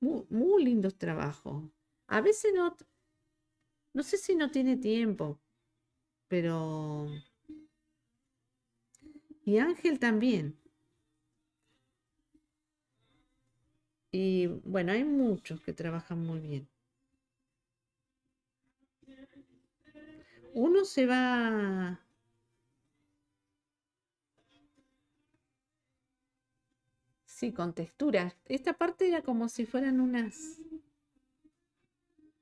Speaker 1: muy lindos trabajos. A veces no, no sé si no tiene tiempo, pero... Y Ángel también. Y bueno, hay muchos que trabajan muy bien. Uno se va... Sí, con texturas. Esta parte era como si fueran unas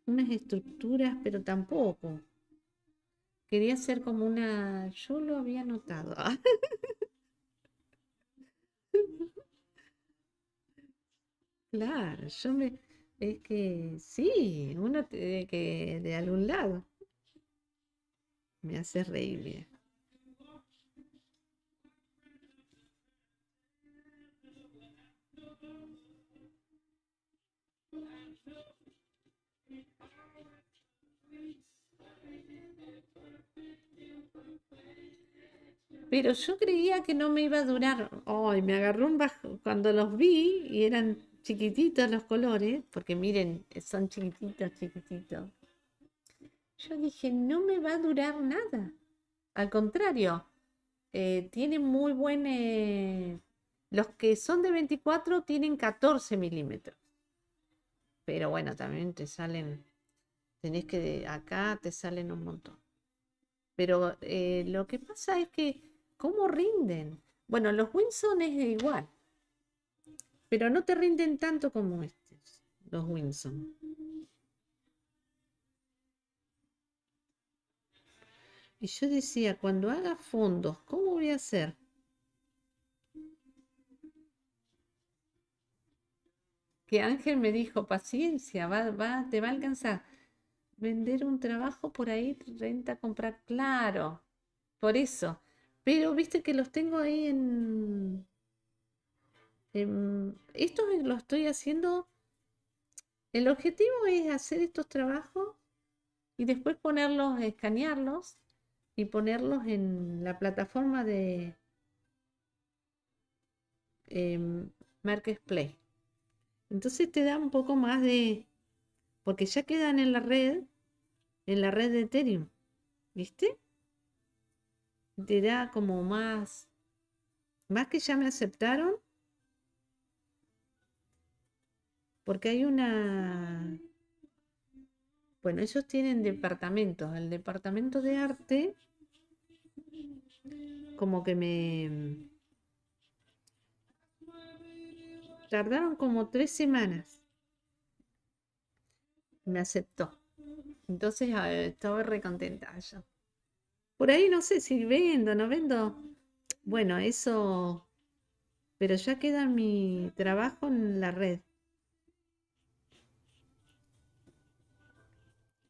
Speaker 1: unas estructuras, pero tampoco. Quería ser como una... Yo lo había notado. *laughs* claro, yo me... Es que sí, uno que de algún lado. Me hace reír, mira. pero yo creía que no me iba a durar. Hoy me agarró un bajo. Cuando los vi y eran chiquititos los colores, porque miren, son chiquititos, chiquititos. Yo dije, no me va a durar nada. Al contrario, eh, tienen muy buen. Eh, los que son de 24 tienen 14 milímetros. Pero bueno, también te salen. Tenés que. Acá te salen un montón. Pero eh, lo que pasa es que ¿Cómo rinden? Bueno, los Winson es igual, pero no te rinden tanto como estos, los Winson. Y yo decía, cuando haga fondos, ¿cómo voy a hacer? Que Ángel me dijo, paciencia, te va a alcanzar. Vender un trabajo por ahí, renta, comprar, claro. Por eso, pero viste que los tengo ahí en... esto estos los estoy haciendo... El objetivo es hacer estos trabajos y después ponerlos, escanearlos y ponerlos en la plataforma de em, Marketplace. Entonces te da un poco más de... porque ya quedan en la red, en la red de Ethereum. ¿Viste? te da como más, más que ya me aceptaron, porque hay una, bueno, ellos tienen departamentos, el departamento de arte, como que me... Tardaron como tres semanas. Me aceptó. Entonces ah, estaba recontenta yo. Por ahí no sé si vendo, no vendo. Bueno, eso. Pero ya queda mi trabajo en la red.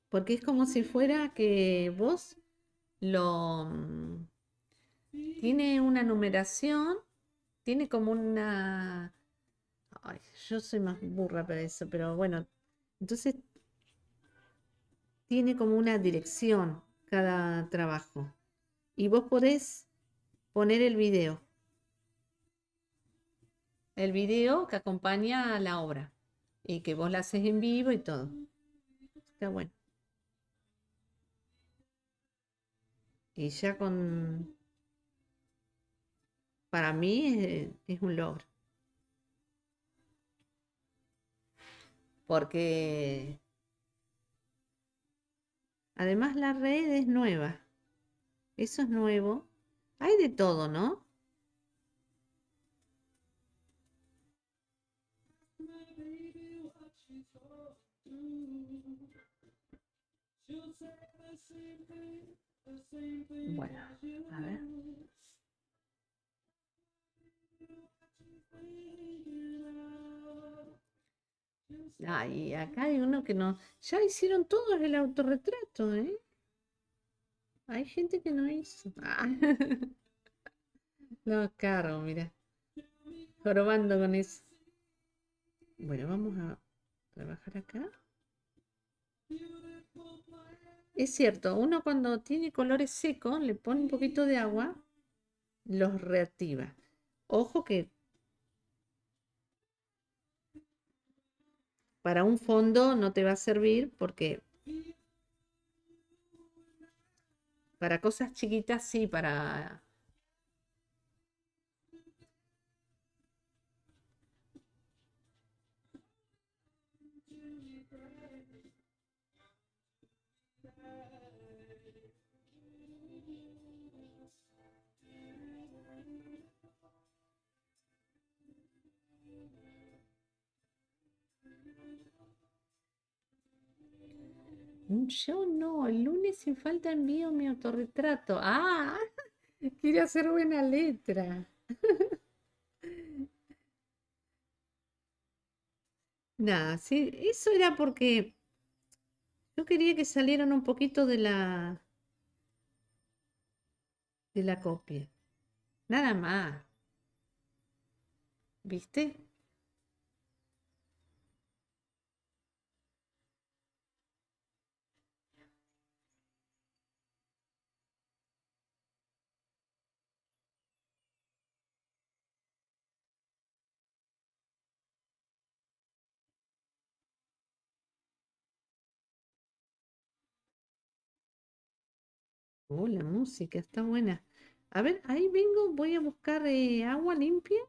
Speaker 1: Porque es como si fuera que vos lo. Mm, tiene una numeración, tiene como una. Ay, yo soy más burra para eso, pero bueno. Entonces, tiene como una dirección cada trabajo. Y vos podés poner el video. El video que acompaña a la obra y que vos la haces en vivo y todo. Está bueno. Y ya con... Para mí es un logro. Porque Además, la red es nueva. Eso es nuevo. Hay de todo, ¿no?
Speaker 2: Bueno, a ver.
Speaker 1: Ay, ah, acá hay uno que no. Ya hicieron todos el autorretrato, ¿eh? Hay gente que no hizo. Ah. los *laughs* No, carro, mira. Jorobando con eso. Bueno, vamos a trabajar acá. Es cierto, uno cuando tiene colores secos le pone un poquito de agua, los reactiva. Ojo que Para un fondo no te va a servir porque para cosas chiquitas sí, para Yo no, el lunes sin falta envío mi autorretrato. Ah, *laughs* quiere hacer buena letra. *laughs* Nada, sí, eso era porque yo quería que salieran un poquito de la de la copia. Nada más. ¿Viste? Oh, la música está buena. A ver, ahí vengo, voy a buscar eh, agua limpia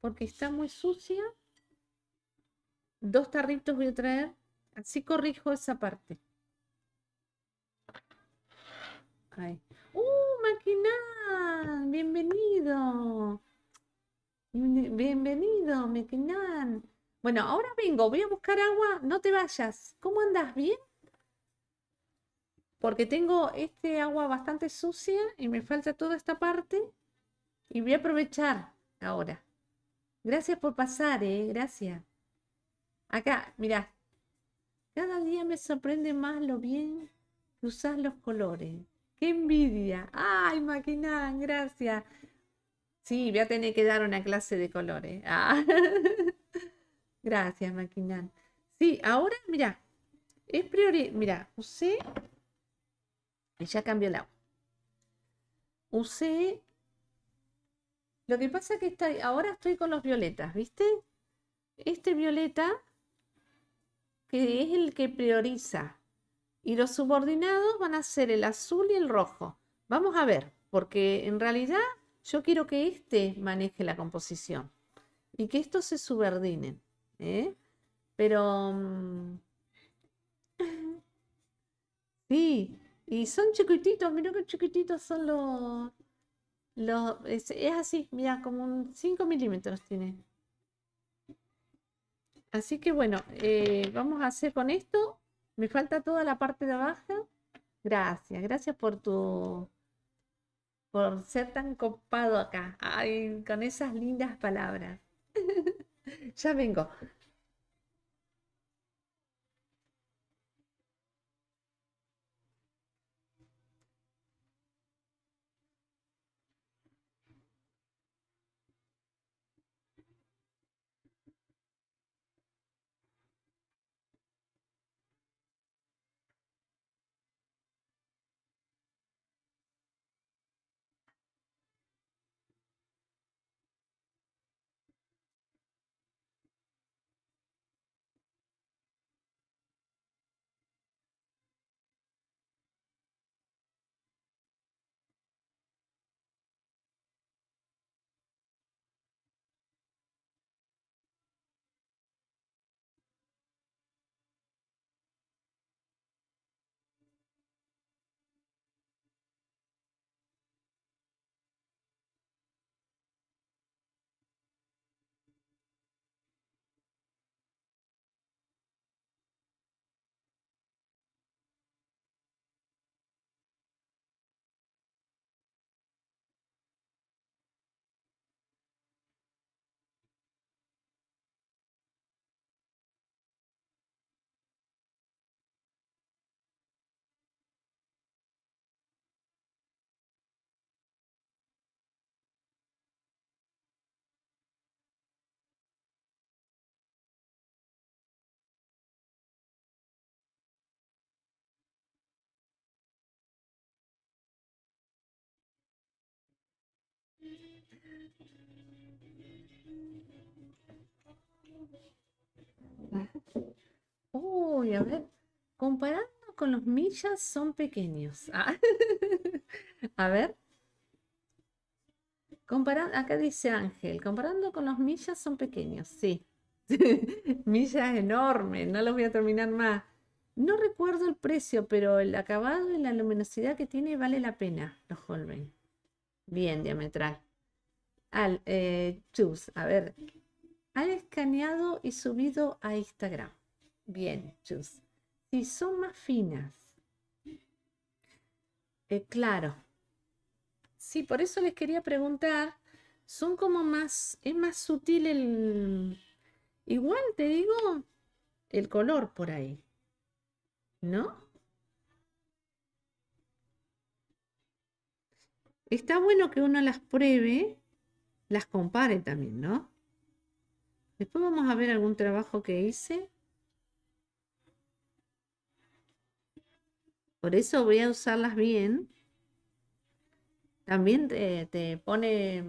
Speaker 1: porque está muy sucia. Dos tarritos voy a traer. Así corrijo esa parte. Ahí. ¡Uh, Maquinán! Bienvenido. Bienvenido, Maquinán. Bueno, ahora vengo, voy a buscar agua. No te vayas. ¿Cómo andas? ¿Bien? porque tengo este agua bastante sucia y me falta toda esta parte y voy a aprovechar ahora. Gracias por pasar, eh, gracias. Acá, mira, Cada día me sorprende más lo bien que usas los colores. ¡Qué envidia! ¡Ay, maquinán! Gracias. Sí, voy a tener que dar una clase de colores. Ah. *laughs* gracias, maquinán. Sí, ahora, mira, es priori... Mira, usé ya cambió el agua. Usé. Lo que pasa es que está... ahora estoy con los violetas, ¿viste? Este violeta, que es el que prioriza. Y los subordinados van a ser el azul y el rojo. Vamos a ver, porque en realidad yo quiero que este maneje la composición y que estos se subordinen. ¿eh? Pero... Mm, *laughs* sí, y son chiquititos, mira qué chiquititos son los... es, así, mira, como un 5 milímetros tiene. Así que bueno, eh, vamos a hacer con esto. Me falta toda la parte de abajo. Gracias, gracias por tu... por ser tan copado acá. Ay, con esas lindas palabras. *laughs* ya vengo. Uy, a ver, comparando con los millas son pequeños. *laughs* Ah. a ver. Comparando, acá dice Ángel, comparando con los millas son pequeños, sí. *laughs* millas es enorme, no los voy a terminar más. No recuerdo el precio, pero el acabado y la luminosidad que tiene vale la pena, los Holbein. Bien, diametral al, eh, a ver, han escaneado y subido a Instagram. Bien, Chus. Si son más finas. Eh, claro. Sí, por eso les quería preguntar. Son como más, es más sutil el... Igual te digo, el color por ahí. ¿No? Está bueno que uno las pruebe las compare también, ¿no? Después vamos a ver algún trabajo que hice. Por eso voy a usarlas bien. También te, pone,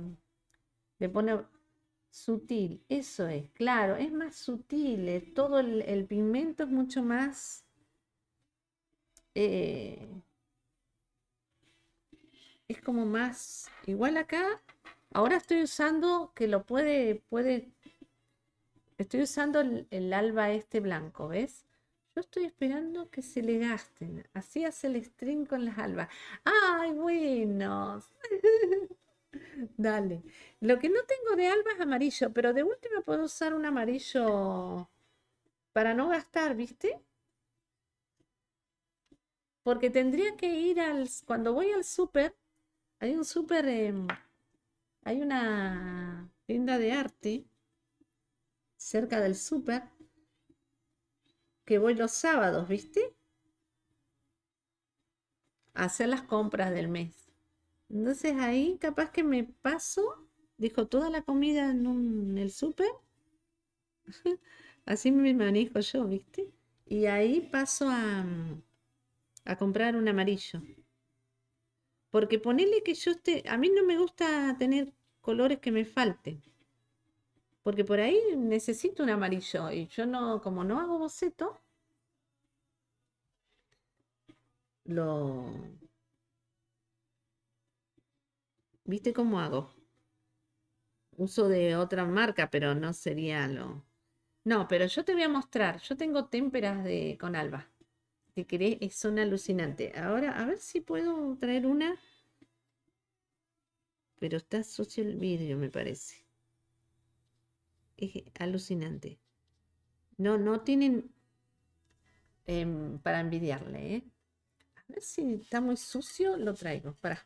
Speaker 1: te pone sutil, eso es, claro, es más sutil, eh, todo el, pigmento es mucho más... Eh, es como más, igual acá Ahora estoy usando que lo puede, puede, estoy usando el, alba este blanco, ¿ves? Yo estoy esperando que se le gasten. Así hace el string con las albas. ¡Ay, buenos! *laughs* Dale. Lo que no tengo de alba es amarillo, pero de última puedo usar un amarillo para no gastar, ¿viste? Porque tendría que ir al... Cuando voy al súper, hay un súper... Em, hay una tienda de arte cerca del súper que voy los sábados, ¿viste? A hacer las compras del mes. Entonces ahí capaz que me paso, dijo, toda la comida en, el súper. *laughs* Así me manejo yo, ¿viste? Y ahí paso a, a comprar un amarillo. Porque ponele que yo esté, a mí no me gusta tener colores que me falten. Porque por ahí necesito un amarillo y yo no, como no hago boceto, lo... ¿Viste cómo hago? Uso de otra marca, pero no sería lo... No, pero yo te voy a mostrar. Yo tengo témperas de, con alba. Si es son alucinante, Ahora, a ver si puedo traer una pero está sucio el vidrio, me parece. Es alucinante. No, no tienen em, para envidiarle, ¿eh? A ver si está muy sucio, lo traigo. Para.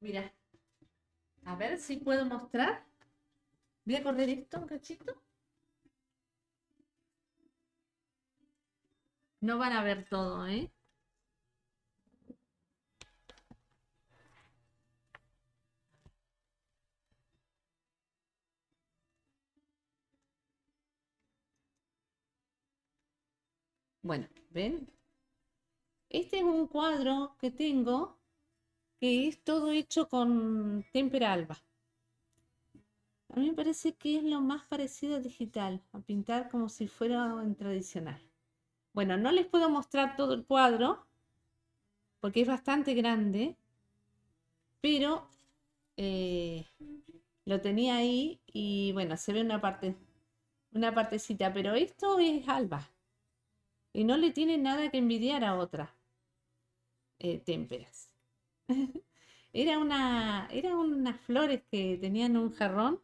Speaker 1: Mira, a ver si puedo mostrar. Voy a correr esto un cachito. No van a ver todo, ¿eh? Bueno, ¿ven? Este es un cuadro que tengo que es todo hecho con tempera alba. A mí me parece que es lo más parecido a digital, a pintar como si fuera en tradicional. Bueno, no les puedo mostrar todo el cuadro porque es bastante grande, pero eh, lo tenía ahí y bueno, se ve una parte, una partecita, pero esto es alba y no le tiene nada que envidiar a otra. temperas eh, témperas. *laughs* era una, eran unas flores que tenían un jarrón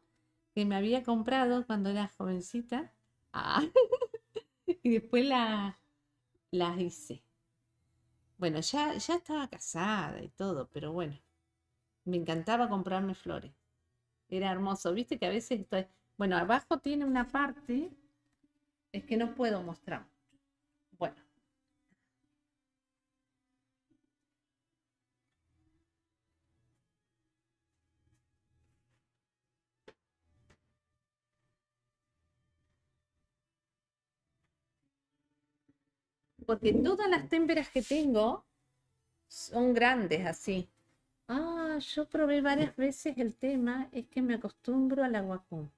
Speaker 1: que me había comprado cuando era jovencita. Ah. *laughs* y después las hice. Bueno, ya, ya estaba casada y todo, pero bueno, me encantaba comprarme flores. Era hermoso, viste que a veces estoy... Bueno, abajo tiene una parte, es que no puedo mostrar porque todas las témperas que tengo son grandes así. Ah, yo probé varias veces el tema, es que me acostumbro al aguacón.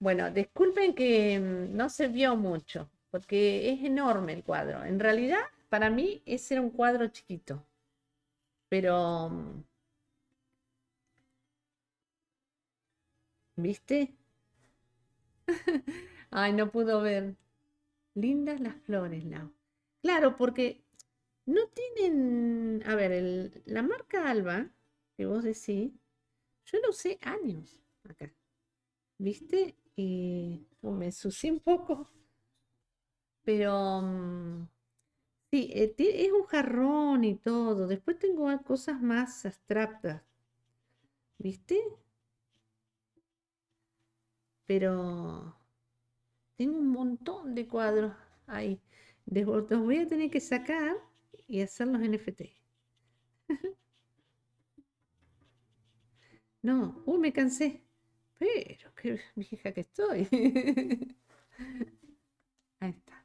Speaker 1: Bueno, disculpen que mm, no se vio mucho, porque es enorme el cuadro. En realidad, para mí, ese era un cuadro chiquito. Pero... Mm, ¿Viste? *laughs* Ay, no pudo ver lindas las flores, Lau. Claro, porque no tienen, a ver, la marca Alba, que vos decís, yo no sé años acá, ¿viste? Y me sucí un poco, pero mm, sí, eh, es un jarrón y todo. Después tengo cosas más abstractas, ¿viste? Pero tengo un montón de cuadros ahí. Los voy a tener que sacar y hacer los NFT. *laughs* no, uy, me cansé. Pero qué vieja que estoy. *laughs* ahí está.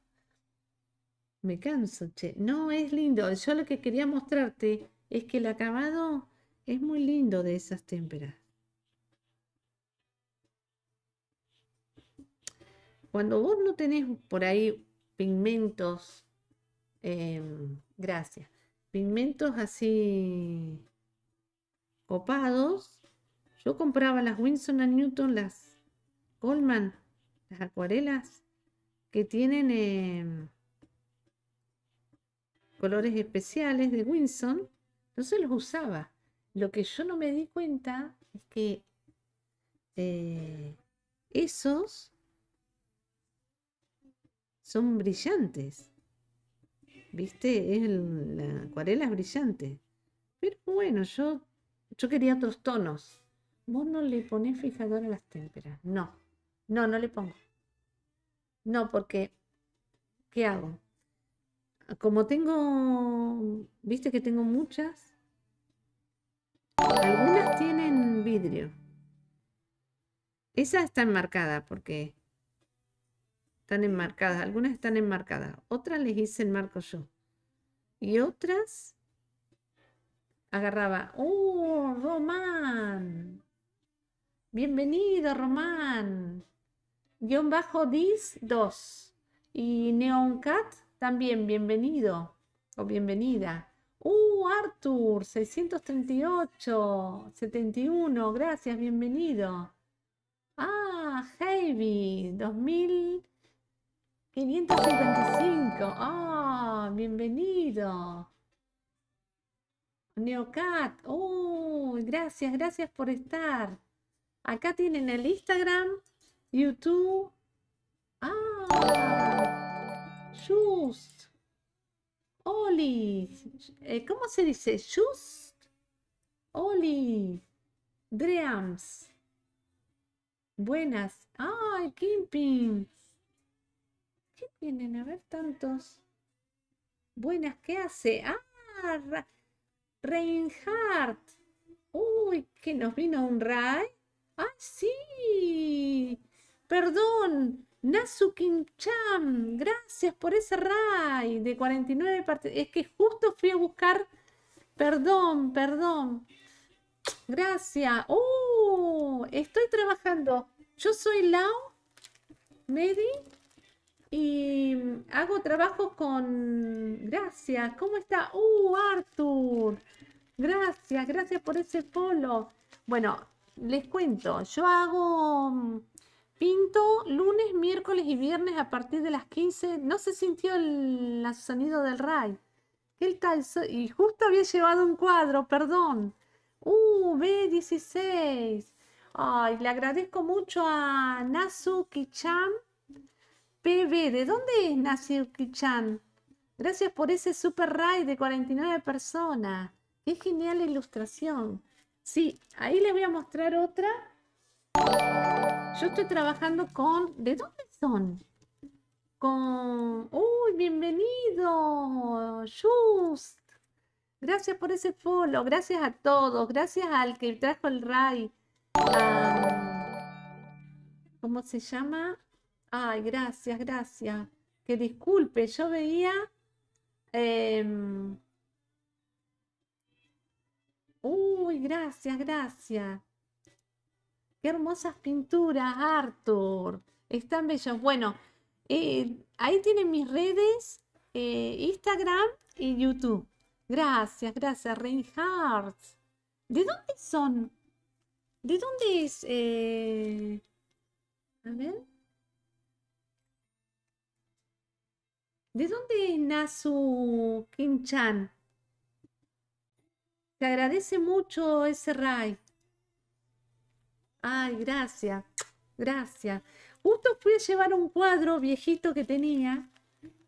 Speaker 1: Me canso, che. No, es lindo. Yo lo que quería mostrarte es que el acabado es muy lindo de esas témperas. Cuando vos no tenés por ahí pigmentos, em, gracias, pigmentos así copados, yo compraba las Winston Newton, las Coleman, las acuarelas que tienen em, colores especiales de Winston, Entonces los usaba. Lo que yo no me di cuenta es que eh, esos son brillantes. ¿Viste? la acuarela es brillante. Pero bueno, yo, yo quería otros tonos. Vos no le ponés fijador a las témperas. No, no, no le pongo. No, porque, ¿qué hago? Como tengo, viste que tengo muchas, algunas tienen vidrio. Esa está enmarcada porque están enmarcadas. Algunas están enmarcadas, otras les hice el marco yo. Y otras agarraba, ¡Oh, Román! Bienvenido, Román. Guión bajo dis 2. Y cat también, bienvenido o bienvenida. ¡Uh, Arthur! 638, 71, gracias, bienvenido. Ah, Heavy, 2000. 555. ¡Ah! bienvenido. Neocat. ¡Oh! Gracias, gracias por estar. Acá tienen el Instagram, YouTube. ¡Ah! Just. Oli. Eh, ¿Cómo se dice? Just. Oli. Dreams. Buenas. ¡Ay, Kimping! ¿Qué tienen? A ver, tantos. Buenas, ¿qué hace? ¡Ah! Reinhardt. Uy, que nos vino un Rai. ¡Ah, sí! Perdón, Nasukin Cham. Gracias por ese Rai de 49 partes. Es que justo fui a buscar. Perdón, perdón. Gracias. ¡Oh! Estoy trabajando. Yo soy Lao, Medi y mm, hago trabajo con... Gracias, ¿cómo está? ¡Uh, Arthur! Gracias, gracias por ese polo. Bueno, les cuento, yo hago... Mm, pinto lunes, miércoles y viernes a partir de las 15. No se sintió el, sonido del ray. qué tal? Y justo había llevado un cuadro, perdón. Uh, B16. Ay, le agradezco mucho a nasuki chan PB, ¿de dónde es Nasir Kichan? Gracias por ese super raid de 49 personas. Qué genial la ilustración. Sí, ahí les voy a mostrar otra. Yo estoy trabajando con... ¿De dónde son? Con... ¡Uy, bienvenido! Just. Gracias por ese follow. Gracias a todos. Gracias al que trajo el raid. Ah, ¿Cómo se llama? Ay, gracias, gracias. Que disculpe, yo veía... Em, uy, gracias, gracias. Qué hermosas pinturas, Arthur. Están bellas. Bueno, eh, ahí tienen mis redes, eh, Instagram y YouTube. Gracias, gracias, Reinhardt. ¿De dónde son? ¿De dónde es? Eh, a ver. ¿De dónde nace Kim-chan? Te agradece mucho ese Ray. Ay, gracias, gracias. Justo fui a llevar un cuadro viejito que tenía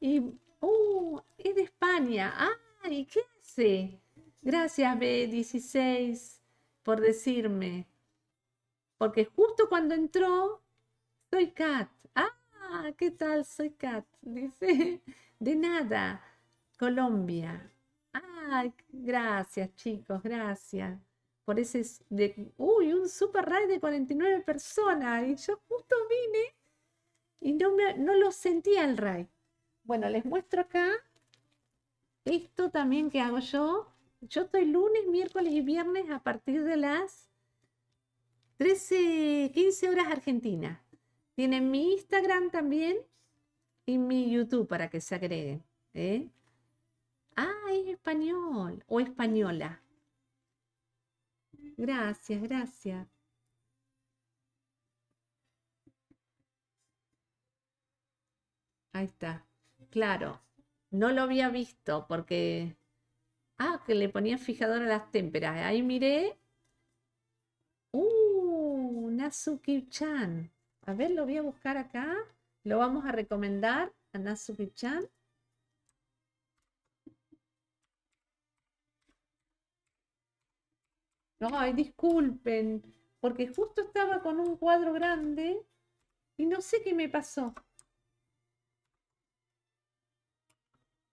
Speaker 1: y, oh, es de España. Ay, ¿qué hace? Gracias, B16, por decirme. Porque justo cuando entró, soy Kat. Ah, ¿qué tal? Soy Kat. Dice, de nada, Colombia. Ah, gracias chicos, gracias. Por ese, de, uy, un super raid de 49 personas. Y yo justo vine y no, no lo sentía el raid. Bueno, les muestro acá esto también que hago yo. Yo estoy lunes, miércoles y viernes a partir de las 13, 15 horas argentinas. Tiene mi Instagram también y mi YouTube para que se agreguen. Ah, es español o española. Gracias, gracias. Ahí está. Claro, no lo había visto porque... Ah, que le ponía fijador a las témperas. Ahí miré. ¡Uh! Nazuki-chan. A ver, lo voy a buscar acá. Lo vamos a recomendar a Nasu Kichan. No, ay, disculpen, porque justo estaba con un cuadro grande y no sé qué me pasó.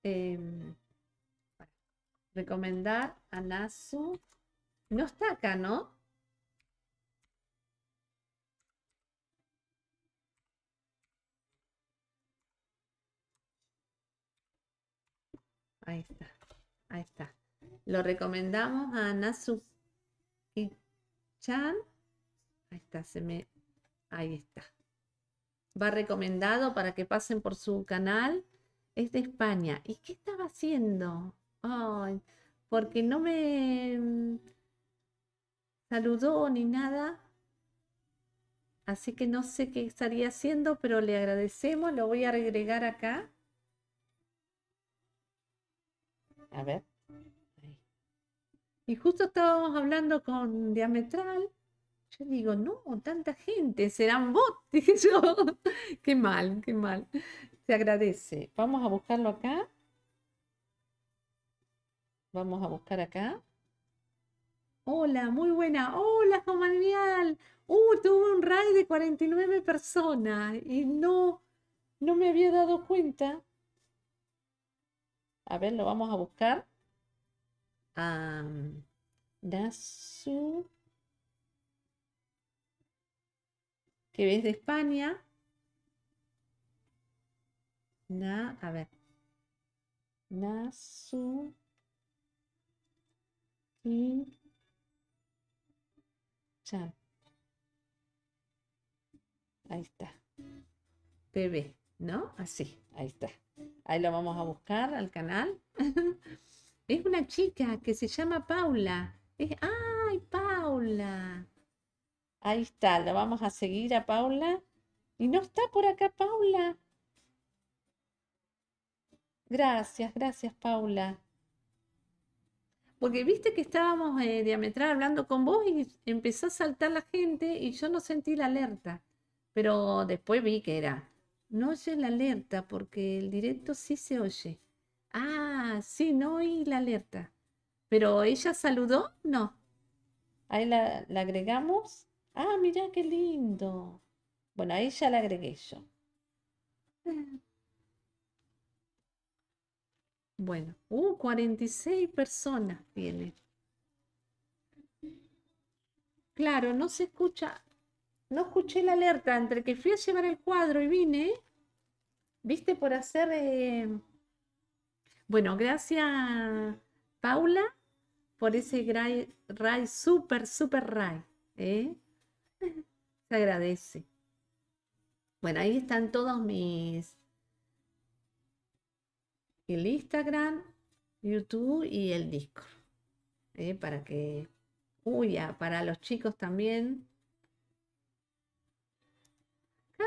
Speaker 1: Em, recomendar a Nasu. No está acá, ¿no? Ahí está. Ahí está. Lo recomendamos a y chan Ahí está, se me. Ahí está. Va recomendado para que pasen por su canal. Es de España. ¿Y qué estaba haciendo? porque no me mm, saludó ni nada. Así que no sé qué estaría haciendo, pero le agradecemos. Lo voy a agregar acá. A ver. Y justo estábamos hablando con Diametral. Yo digo, no, tanta gente, serán vos, *laughs* dije yo. qué mal, qué mal. Se agradece. Vamos a buscarlo acá. Vamos a buscar acá. Hola, muy buena. Hola, Diametral. Uh, tuve un raid de 49 personas y no, no me había dado cuenta. A ver, lo vamos a buscar. Um, Nasu, que ves de España. Na, a ver. Nasu. Y. Ahí está. Bebé, ¿no? Así, ahí está. Ahí lo vamos a buscar al canal. *laughs* es una chica que se llama Paula. ¡Ay, Paula! Ahí está, la vamos a seguir a Paula. Y no está por acá Paula. Gracias, gracias Paula. Porque viste que estábamos eh, diametral hablando con vos y empezó a saltar la gente y yo no sentí la alerta. Pero después vi que era no oye la alerta porque el directo sí se oye. Ah, sí, no oí la alerta. Pero ella saludó, no. Ahí la, agregamos. Ah, mira qué lindo. Bueno, ahí ya la agregué yo. Bueno, uh, 46 personas vienen. Claro, no se escucha no escuché la alerta entre que fui a llevar el cuadro y vine, viste, por hacer... Eh, bueno, gracias Paula por ese ray, ray super, super ray. Se agradece. Bueno, ahí están todos mis... El Instagram, YouTube y el Discord. ¿eh? Para que... Uy, para los chicos también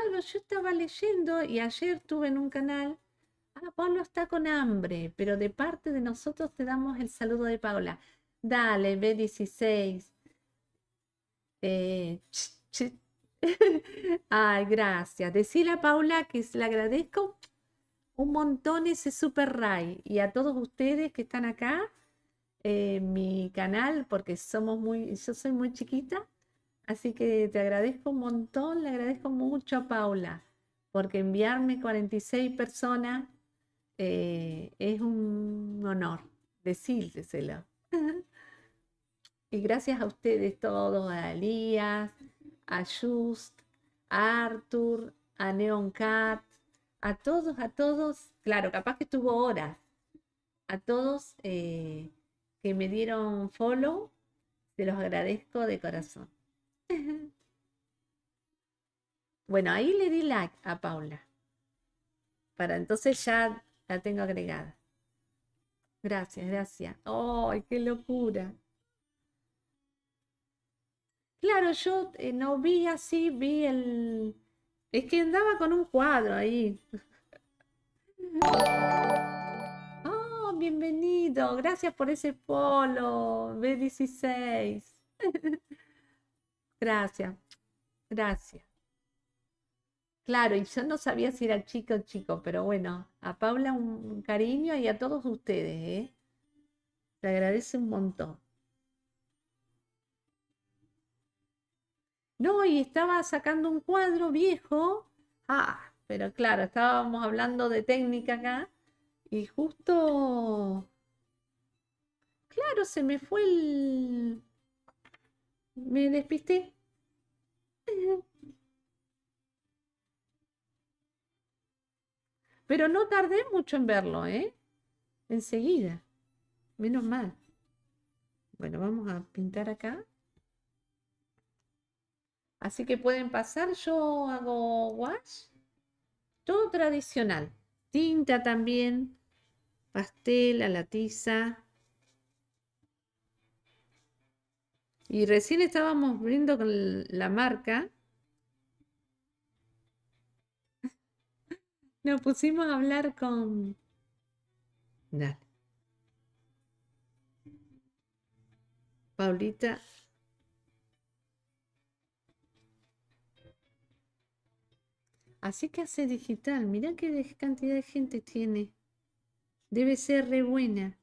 Speaker 1: claro, yo estaba leyendo y ayer tuve en un canal, ah, Pablo está con hambre, pero de parte de nosotros te damos el saludo de Paula. Dale, B16. Eh, *laughs* Ay, gracias. Decirle a Paula que le agradezco un montón ese super ray y a todos ustedes que están acá eh, en mi canal porque somos muy, yo soy muy chiquita Así que te agradezco un montón, le agradezco mucho a Paula, porque enviarme 46 personas eh, es un honor, decírselo. *laughs* y gracias a ustedes todos, a Elías, a Just, a Arthur, a Neon Cat, a todos, a todos, claro, capaz que estuvo horas, a todos eh, que me dieron follow, se los agradezco de corazón. *laughs* Bueno, ahí le di like a Paula. Para entonces ya la tengo agregada. Gracias, gracias. ¡Ay, qué locura! Claro, yo eh, no vi así, vi el... Es que andaba con un cuadro ahí. ¡Oh, *laughs* bienvenido! Gracias por ese polo, B16. *laughs* Gracias, gracias. Claro, y yo no sabía si era chico o chico, pero bueno, a Paula un, cariño y a todos ustedes, ¿eh? Te agradece un montón. No, y estaba sacando un cuadro viejo. Ah, pero claro, estábamos hablando de técnica acá y justo, claro, se me fue el... Me despisté. *laughs* Pero no tardé mucho en verlo, ¿eh? Enseguida. Menos mal. Bueno, vamos a pintar acá. Así que pueden pasar. Yo hago wash. Todo tradicional. Tinta también. Pastel la tiza. Y recién estábamos viendo con la marca. *laughs* Nos pusimos a hablar con... Dale. Paulita. Así que hace digital. Mira qué cantidad de gente tiene. Debe ser re buena.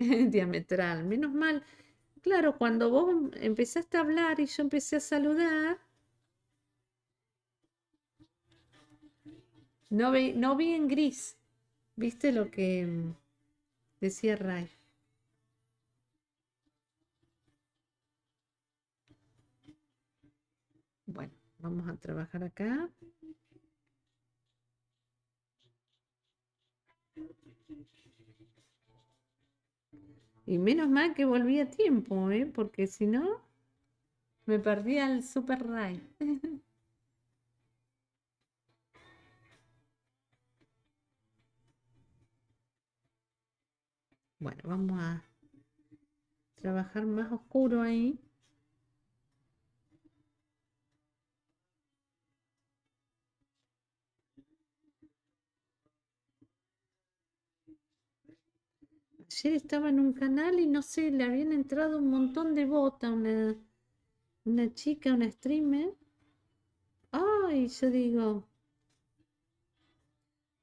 Speaker 1: *laughs* diametral. Menos mal, claro, cuando vos empezaste a hablar y yo empecé a saludar, no, no vi en gris. ¿Viste lo que mm, decía Ray? Bueno, vamos a trabajar acá. Y menos mal que volví a tiempo, ¿eh? porque si no, me perdía el Super ray. *laughs* bueno, vamos a trabajar más oscuro ahí. ayer estaba en un canal y no sé, le habían entrado un montón de botas, una, una chica, una streamer. Ay, yo digo,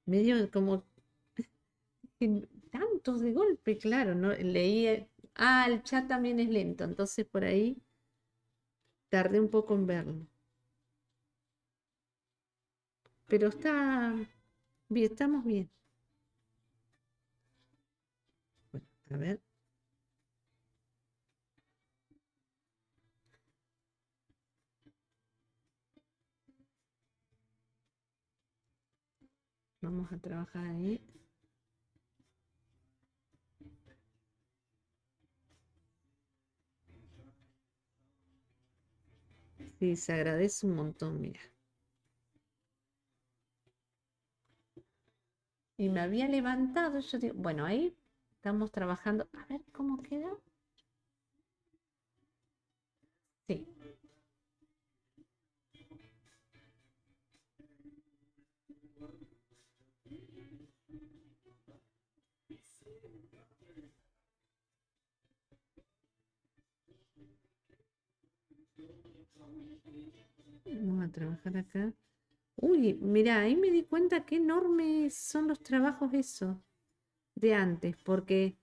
Speaker 1: medio como tantos de golpe, claro, no leí, ah, el chat también es lento, entonces por ahí tardé un poco en verlo. Pero está bien, estamos bien. Vamos a trabajar ahí. Sí, se agradece un montón, mira. Y me había levantado, yo digo, bueno, ahí Estamos trabajando. A ver cómo queda. Sí. Vamos a trabajar acá. Uy, mira, ahí me di cuenta qué enormes son los trabajos esos de antes, porque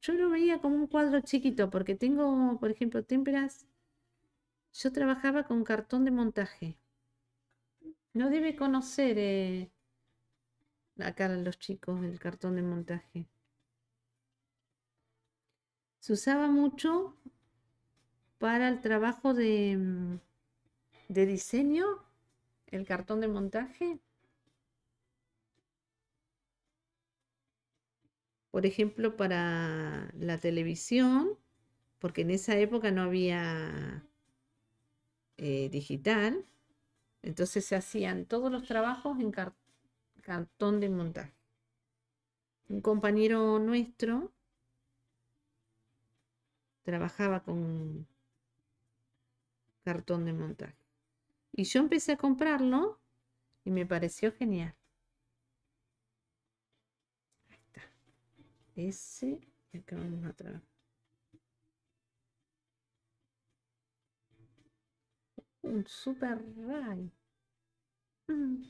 Speaker 1: yo lo veía como un cuadro chiquito, porque tengo, por ejemplo, témperas, yo trabajaba con cartón de montaje. No debe conocer eh, cara de los chicos el cartón de montaje. Se usaba mucho para el trabajo de, mm, de diseño, el cartón de montaje, por ejemplo, para la televisión, porque en esa época no había eh, digital, entonces se hacían todos los trabajos en cartón de montaje. Un compañero nuestro trabajaba con cartón de montaje. Y yo empecé a comprarlo y me pareció genial. S y acá vamos atrás. Un super ray. Mm.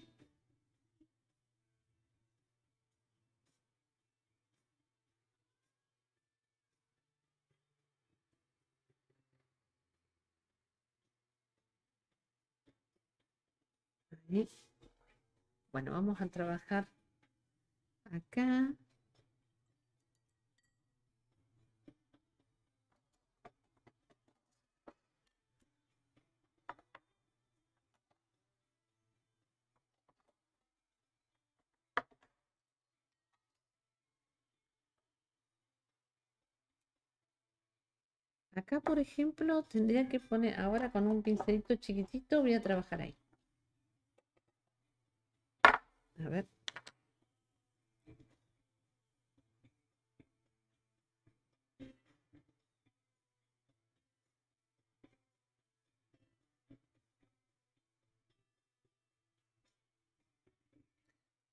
Speaker 1: Bueno, vamos a trabajar acá Acá, por ejemplo, tendría que poner, ahora con un pincelito chiquitito voy a trabajar ahí. A ver.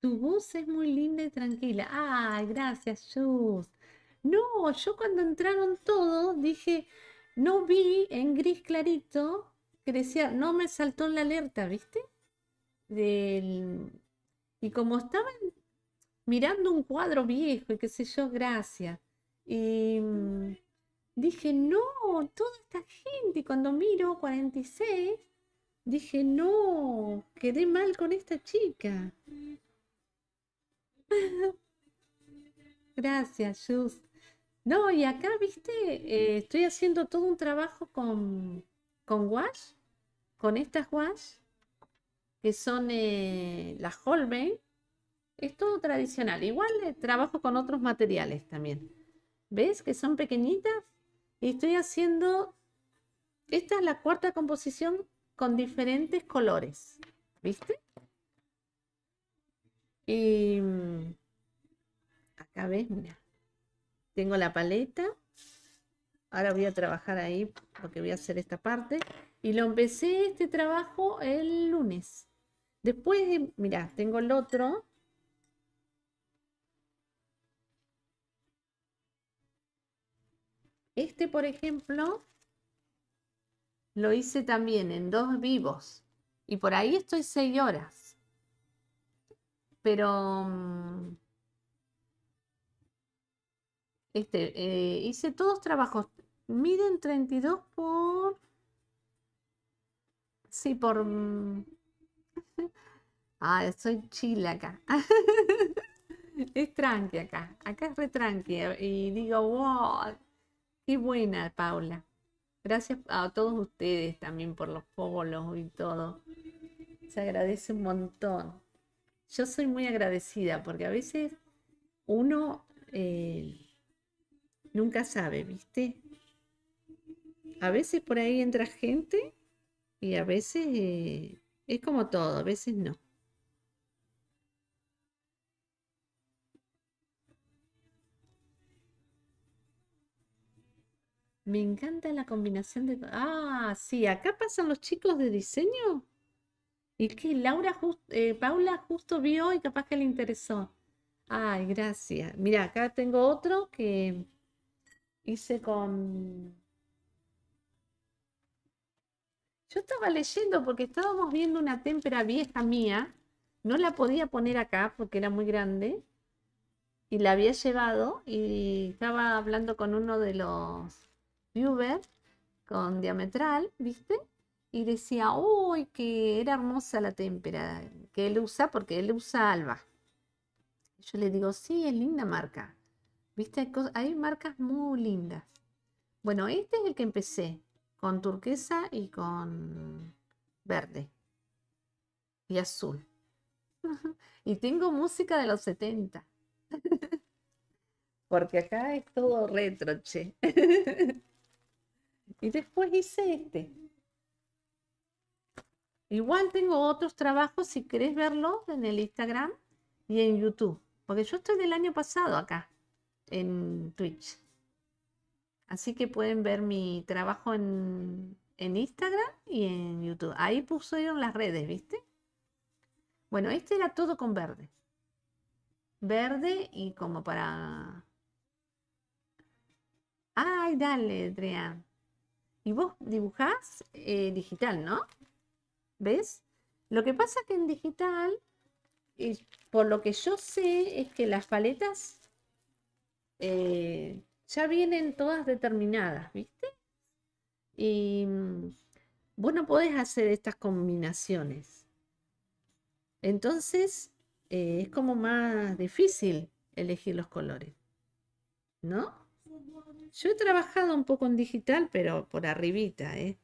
Speaker 1: Tu voz es muy linda y tranquila. Ay, gracias, Jus. No, yo cuando entraron todos dije, no vi en gris clarito que decía, no me saltó en la alerta, ¿viste? Y como estaban mirando un cuadro viejo y qué sé yo, gracias. Y mm, dije, no, toda esta gente, y cuando miro 46, dije, no, quedé mal con esta chica. *laughs* gracias, Just. No, y acá, viste, eh, estoy haciendo todo un trabajo con, con wash, con estas wash, que son eh, las Holbein. Es todo tradicional. Igual eh, trabajo con otros materiales también. ¿Ves? Que son pequeñitas. Y estoy haciendo... Esta es la cuarta composición con diferentes colores. ¿Viste? Y... Mm, acá ves, mira. Tengo la paleta. Ahora voy a trabajar ahí porque voy a hacer esta parte. Y lo empecé este trabajo el lunes. Después, de, tengo el otro. Este, por ejemplo, lo hice también en dos vivos. Y por ahí estoy seis horas. Pero mm, este, eh, hice todos trabajos. Miden 32 por... Sí, por... Ah, *laughs* soy chila acá. *laughs* es tranqui acá. Acá es re tranqui. Eh, y digo, wow, qué buena, Paula. Gracias a todos ustedes también por los polos y todo. Se agradece un montón. Yo soy muy agradecida porque a veces uno eh, nunca sabe, ¿viste? A veces por ahí entra gente y a veces eh, es como todo, a veces no. Me encanta la combinación de... Ah, sí, acá pasan los chicos de diseño. Y que Laura eh, Paula justo vio y capaz que le interesó. Ay, gracias. Mira, acá tengo otro que Hice con... Yo estaba leyendo porque estábamos viendo una témpera vieja mía. No la podía poner acá porque era muy grande. Y la había llevado y estaba hablando con uno de los viewers, con Diametral, ¿viste? Y decía, uy, qué que era hermosa la témpera que él usa porque él usa Alba. Yo le digo, sí, es linda marca. Viste, hay, marcas muy lindas. Bueno, este es el que empecé con turquesa y con verde y azul. *laughs* y tengo música de los 70. Porque acá es todo retro, *laughs* y después hice este. Igual tengo otros trabajos, si querés verlos en el Instagram y en YouTube. Porque yo estoy del año pasado acá en Twitch. Así que pueden ver mi trabajo en, en Instagram y en YouTube. Ahí pusieron las redes, ¿viste? Bueno, este era todo con verde. Verde y como para... Ay, dale, Adrián. Y vos dibujás eh, digital, ¿no? ¿Ves? Lo que pasa que en digital, y eh, por lo que yo sé, es que las paletas eh, ya vienen todas determinadas, ¿viste? Y mm, vos no podés hacer estas combinaciones. Entonces, eh, es como más difícil elegir los colores, ¿no? Yo he trabajado un poco en digital, pero por arribita, ¿eh?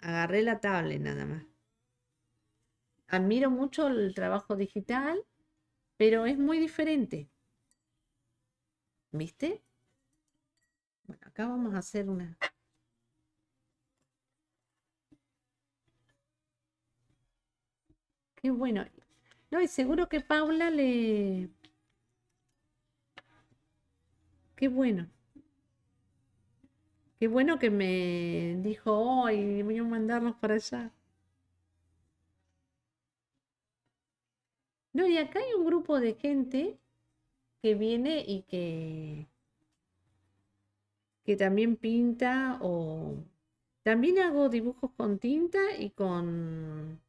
Speaker 1: Agarré la tablet nada más. Admiro mucho el trabajo digital, pero es muy diferente. ¿Viste? Bueno, acá vamos a hacer una... Qué bueno. No, y seguro que Paula le... Qué bueno. Qué bueno que me dijo, hoy voy a mandarlos para allá. No, y acá hay un grupo de gente que viene y que, que también pinta o también hago dibujos con tinta y con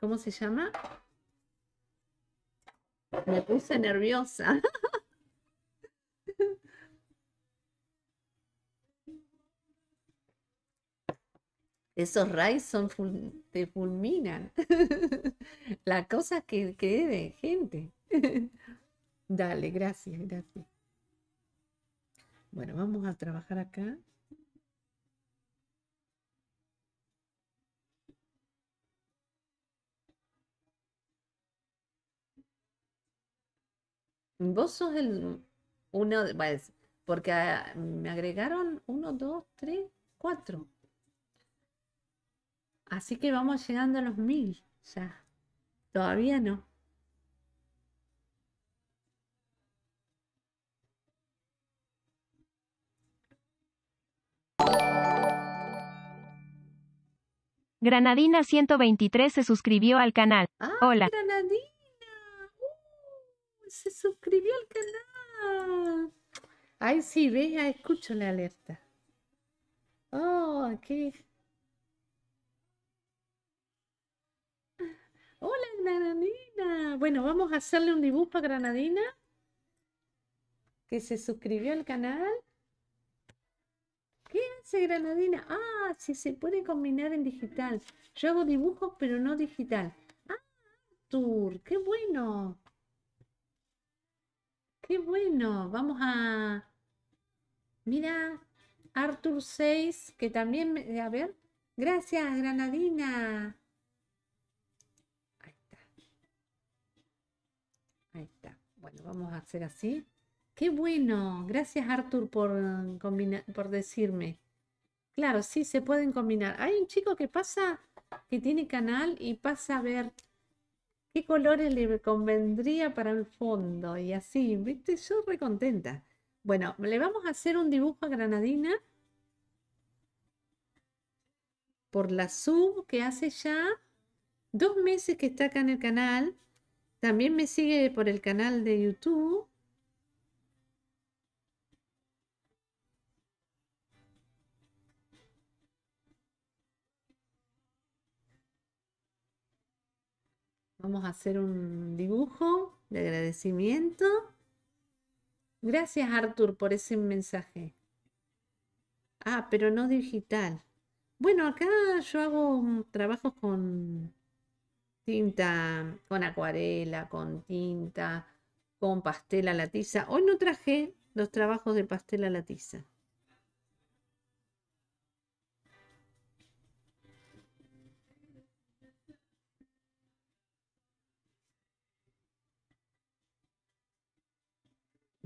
Speaker 1: ¿cómo se llama? Me puse nerviosa. *laughs* Esos rays son te fulminan. *laughs* La cosa que, que de gente. *laughs* Dale, gracias, gracias. Bueno, vamos a trabajar acá. Vos sos el uno, pues, porque ah, me agregaron uno, dos, tres, cuatro. Así que vamos llegando a los mil, ya. Todavía no. Granadina 123 se suscribió al canal. Ah, Hola. Granadina. Uh, se suscribió al canal. Ay, sí, ve, escucho la alerta. Oh, aquí. Hola, Granadina. Bueno, vamos a hacerle un dibujo para Granadina. Que se suscribió al canal. ¿Qué hace granadina? Ah, si se puede combinar en digital. Yo hago dibujos, pero no digital. Ah, Artur, qué bueno. Qué bueno. Vamos a... Mira, Artur 6, que también... A ver. Gracias, granadina. Ahí está. Ahí está. Bueno, vamos a hacer así. Qué bueno, gracias Arthur por, eh, por decirme. Claro, sí, se pueden combinar. Hay un chico que pasa, que tiene canal y pasa a ver qué colores le convendría para el fondo y así, viste, yo recontenta. Bueno, le vamos a hacer un dibujo a Granadina por la sub que hace ya dos meses que está acá en el canal. También me sigue por el canal de YouTube. Vamos a hacer un dibujo de agradecimiento. Gracias Arthur por ese mensaje. Ah, pero no digital. Bueno, acá yo hago trabajos con tinta, con acuarela, con tinta, con pastel a la tiza. Hoy no traje los trabajos de pastel a la tiza.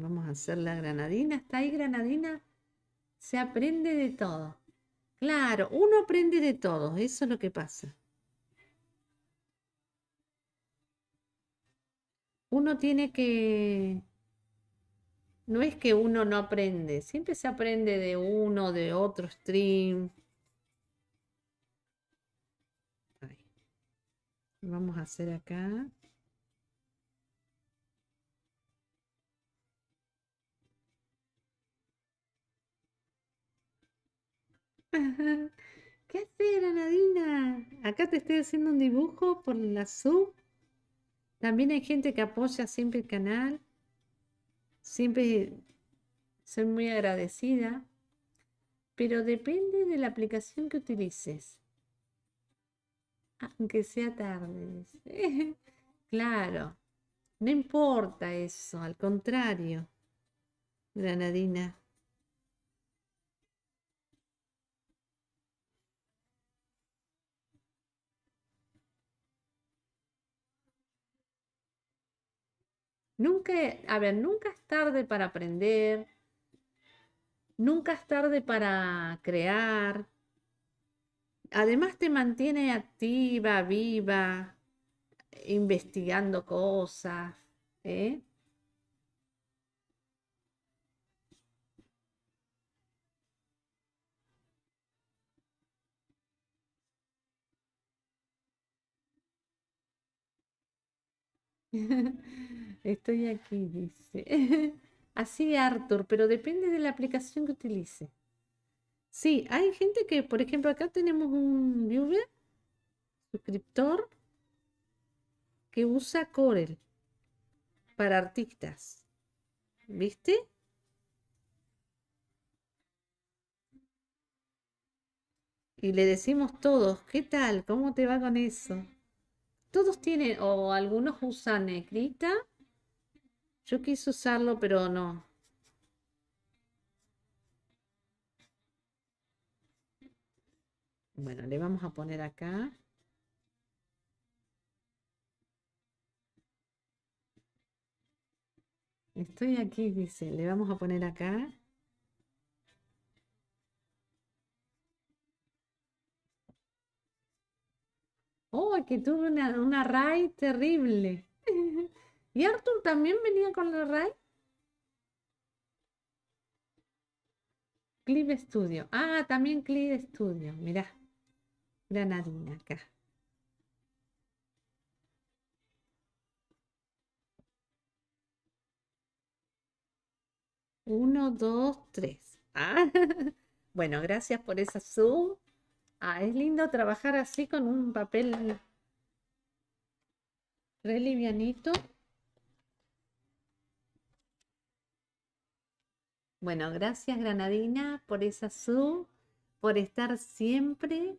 Speaker 1: Vamos a hacer la granadina. ¿Está ahí granadina? Se aprende de todo. Claro, uno aprende de todo. Eso es lo que pasa. Uno tiene que... No es que uno no aprende. Siempre se aprende de uno, de otro stream. Vamos a hacer acá. *laughs* ¿Qué haces, Granadina? Acá te estoy haciendo un dibujo por la sub. También hay gente que apoya siempre el canal. Siempre soy muy agradecida. Pero depende de la aplicación que utilices. Aunque sea tarde. *laughs* claro. No importa eso. Al contrario. Granadina. Nunca, a ver, nunca es tarde para aprender, nunca es tarde para crear. Además te mantiene activa, viva, investigando cosas. ¿eh? *laughs* Estoy aquí, dice. *laughs* Así Arthur, pero depende de la aplicación que utilice. Sí, hay gente que, por ejemplo, acá tenemos un viewer, suscriptor, que usa Corel para artistas. ¿Viste? Y le decimos todos, ¿qué tal? ¿Cómo te va con eso? Todos tienen, o algunos usan Negrita yo quise usarlo, pero no. Bueno, le vamos a poner acá. Estoy aquí, dice. Le vamos a poner acá. Oh, aquí tuve una, una raid terrible. *laughs* ¿Y Arthur también venía con la RAI? Clip Studio. Ah, también Clip Studio. Mirá. Granadina acá. Uno, dos, tres. Ah, *laughs* bueno, gracias por esa Zoom. Ah, es lindo trabajar así con un papel Relivianito. Bueno, gracias Granadina por esa su, por estar siempre,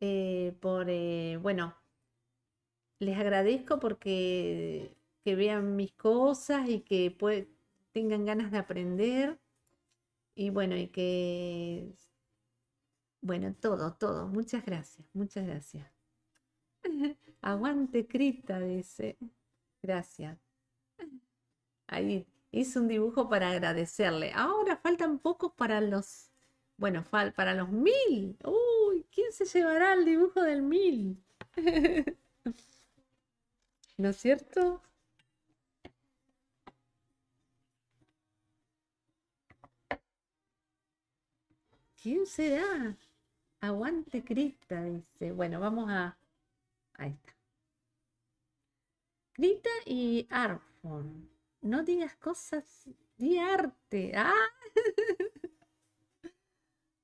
Speaker 1: eh, por, eh, bueno, les agradezco porque que vean mis cosas y que tengan ganas de aprender y bueno, y que, bueno, todo, todo, muchas gracias, muchas gracias. *laughs* Aguante Crita, dice. Gracias. Ahí hice un dibujo para agradecerle. Ahora faltan pocos para los, bueno, para los mil. Uy, ¿quién se llevará el dibujo del mil? *laughs* ¿No es cierto? ¿Quién será? Aguante Crita dice. Bueno, vamos a... Ahí está. Crita y Arfon. No digas cosas, de arte. Ah. *laughs*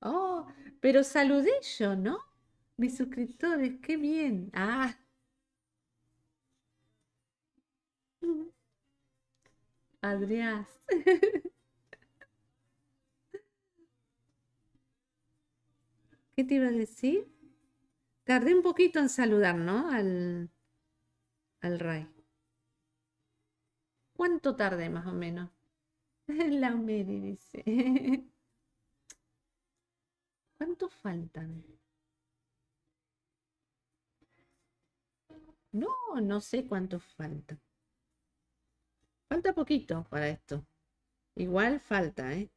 Speaker 1: oh, pero saludé yo, ¿no? Mis suscriptores, qué bien. Ah. Adriás. *laughs* ¿Qué te iba a decir? Tardé un poquito en saludar, ¿no? al rey. ¿Cuánto tarde más o menos? *laughs* La Mary dice. *laughs* ¿Cuánto faltan? No, no sé cuánto falta. Falta poquito para esto. Igual falta, ¿eh?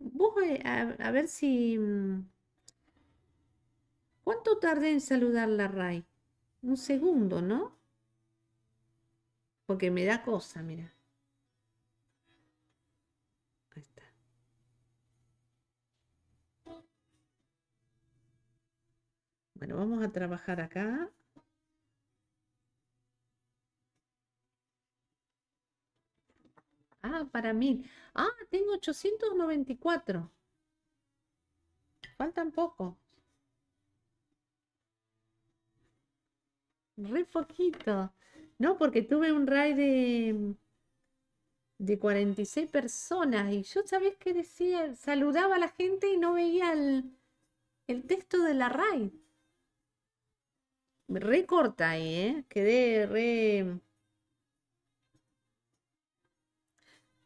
Speaker 1: Vos, eh, a ver si... Mm, ¿Cuánto tardé en saludar la Rai? Un segundo, ¿no? Porque me da cosa, mira. Ahí está. Bueno, vamos a trabajar acá. Ah, para mil. Ah, tengo 894. Faltan poco. re poquito. No, porque tuve un raid de, de 46 personas y yo, sabes qué decía? Saludaba a la gente y no veía el, el texto de la raid. Re corta ahí, ¿eh? Quedé re...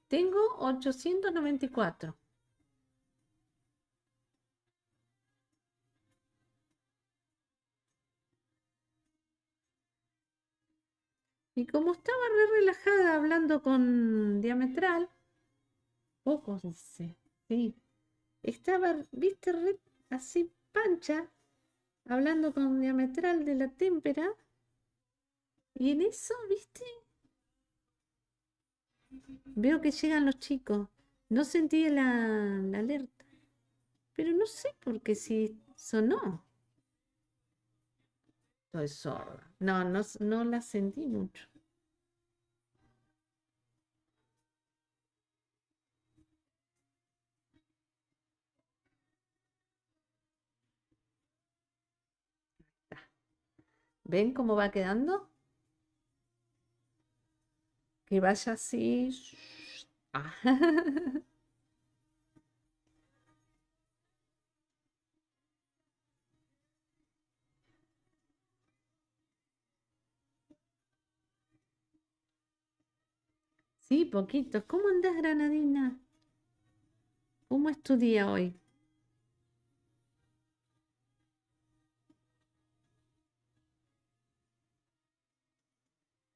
Speaker 1: Tengo 894. Y como estaba re relajada hablando con Diametral, o con sí, estaba, viste, re, así pancha, hablando con Diametral de la témpera, y en eso, viste, veo que llegan los chicos. No sentí la, la alerta, pero no sé por qué si sonó. Soy sorda. No, no, la sentí mucho. ¿Ven cómo va quedando? Que vaya así. Ah. *laughs* Sí, poquito. ¿Cómo andas, Granadina? ¿Cómo es tu día hoy?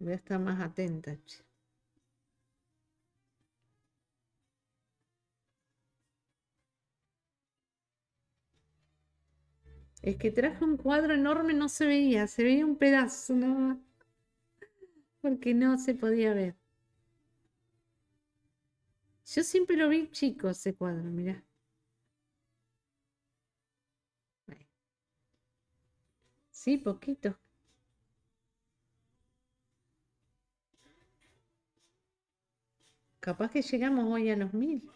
Speaker 1: Voy a estar más atenta. Es que traje un cuadro enorme, no se veía, se veía un pedazo nada ¿no? Porque no se podía ver. Yo siempre lo vi chico ese cuadro, mirá. Sí, poquito. Capaz que llegamos hoy a los mil.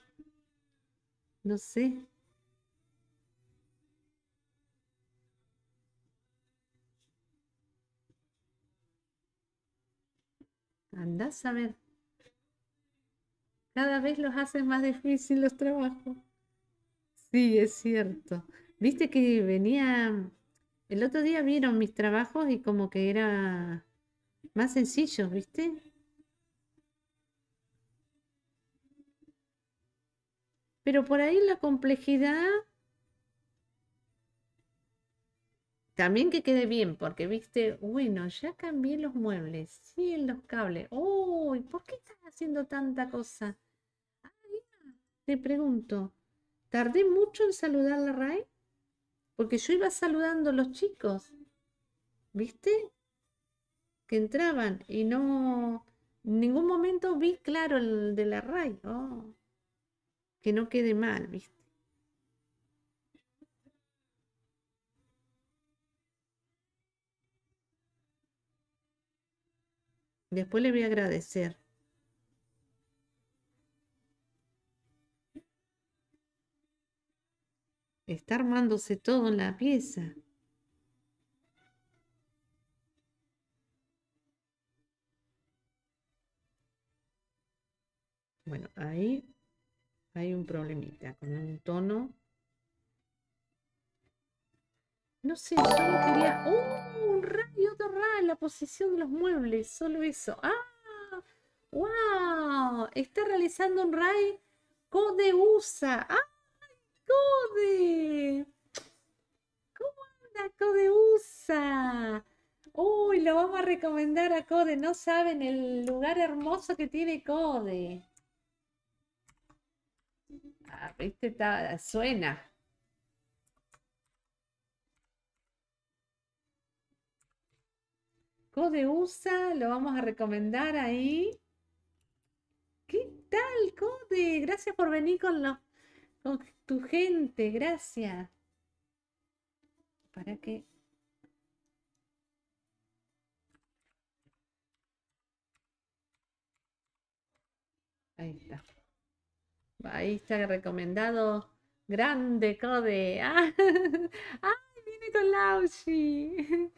Speaker 1: No sé. Andás a ver. Cada vez los hacen más difícil los trabajos. Sí, es cierto. Viste que venía, el otro día vieron mis trabajos y como que era más sencillo, ¿viste? Pero por ahí la complejidad También que quede bien, porque viste, bueno, ya cambié los muebles, sí, los cables. Uy, ¿por qué estás haciendo tanta cosa? Ah, te pregunto, ¿tardé mucho en saludar a RAI. Porque yo iba saludando a los chicos, ¿viste? Que entraban y no, en ningún momento vi claro el de la RAI. Oh, que no quede mal, ¿viste? Después le voy a agradecer. Está armándose todo en la pieza. Bueno, ahí hay un problemita con un tono. No sé, quería un Ah, la posición de los muebles, solo eso. Ah, wow. Está realizando un raid Code USA. Code. ¿Cómo anda Code USA? Uy, lo vamos a recomendar a Code. No saben el lugar hermoso que tiene Code. Ah, viste, está, suena. Code USA, lo vamos a recomendar ahí. ¿Qué tal, Code? Gracias por venir con, lo, con tu gente, gracias. Para qué? Ahí está. Ahí está recomendado. Grande Code. *laughs* Ah, ¡Ay, viene con Laushi!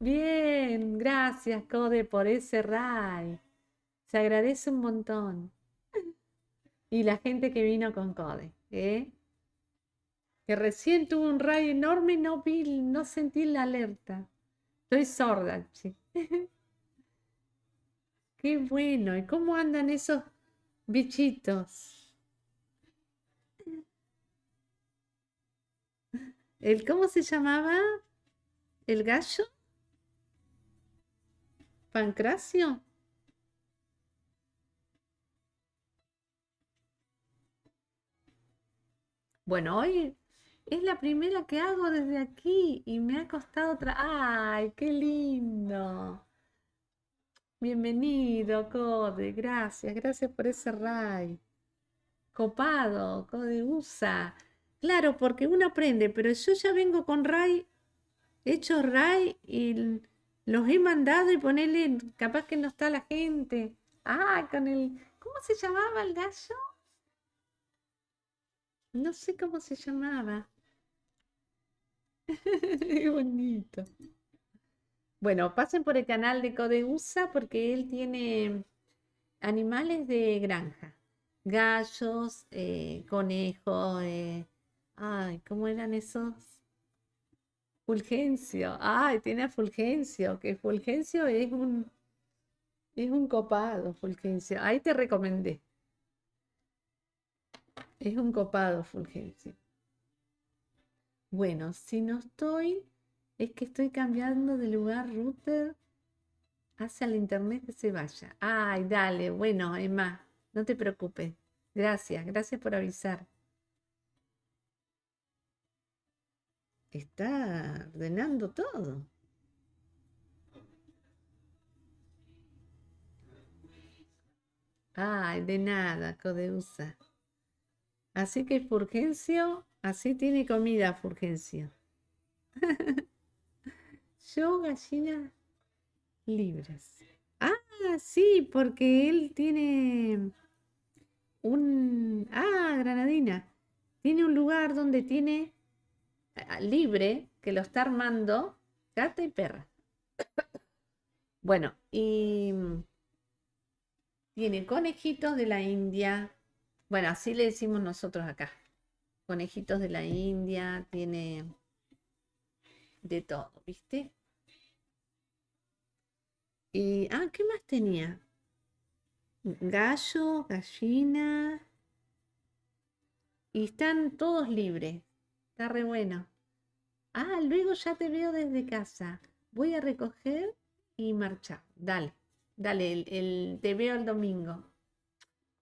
Speaker 1: Bien, gracias Code por ese ray. Se agradece un montón. Y la gente que vino con Code, ¿eh? que recién tuvo un ray enorme y no vi, no sentí la alerta. Estoy sorda, sí. *laughs* Qué bueno. ¿Y cómo andan esos bichitos? ¿El cómo se llamaba? ¿El gallo? Pancracio. Bueno, hoy es la primera que hago desde aquí y me ha costado otra. ¡Ay, qué lindo! Bienvenido, Code. Gracias, gracias por ese ray. Copado, Code USA. Claro, porque uno aprende, pero yo ya vengo con ray, hecho ray y los he mandado y ponerle, capaz que no está la gente. Ah, con el, ¿cómo se llamaba el gallo? No sé cómo se llamaba. Qué *laughs* bonito. Bueno, pasen por el canal de Codeusa porque él tiene animales de granja. Gallos, eh, conejos, eh, ay, ¿cómo eran esos? Fulgencio, ay, tiene a Fulgencio, que Fulgencio es un, es un copado, Fulgencio. Ahí te recomendé. Es un copado, Fulgencio. Bueno, si no estoy, es que estoy cambiando de lugar router hacia el internet que se vaya. Ay, dale, bueno, Emma, no te preocupes. Gracias, gracias por avisar. está ordenando todo. Ay, de nada, Codeusa. Así que Furgencio, así tiene comida Furgencio. *laughs* Yo, gallina libres. Ah, sí, porque él tiene un... Ah, Granadina. Tiene un lugar donde tiene libre que lo está armando gata y perra. Bueno, y tiene conejitos de la India. Bueno, así le decimos nosotros acá. Conejitos de la India, tiene de todo, ¿viste? Y, ah, ¿qué más tenía? Gallo, gallina. Y están todos libres. Está re bueno. Ah, luego ya te veo desde casa. Voy a recoger y marcha. Dale, dale, el, te veo el domingo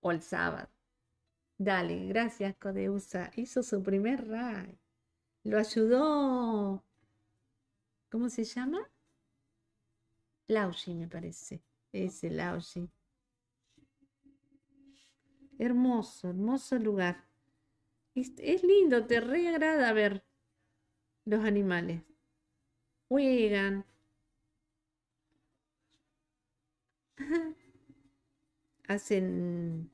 Speaker 1: o el sábado. Dale, gracias Codeusa. Hizo su primer raid. Lo ayudó. ¿Cómo se llama? Laushi, me parece. Ese Laushi. Hermoso, hermoso lugar. Es, lindo, te agrada ver los animales. Juegan. *laughs* Hacen,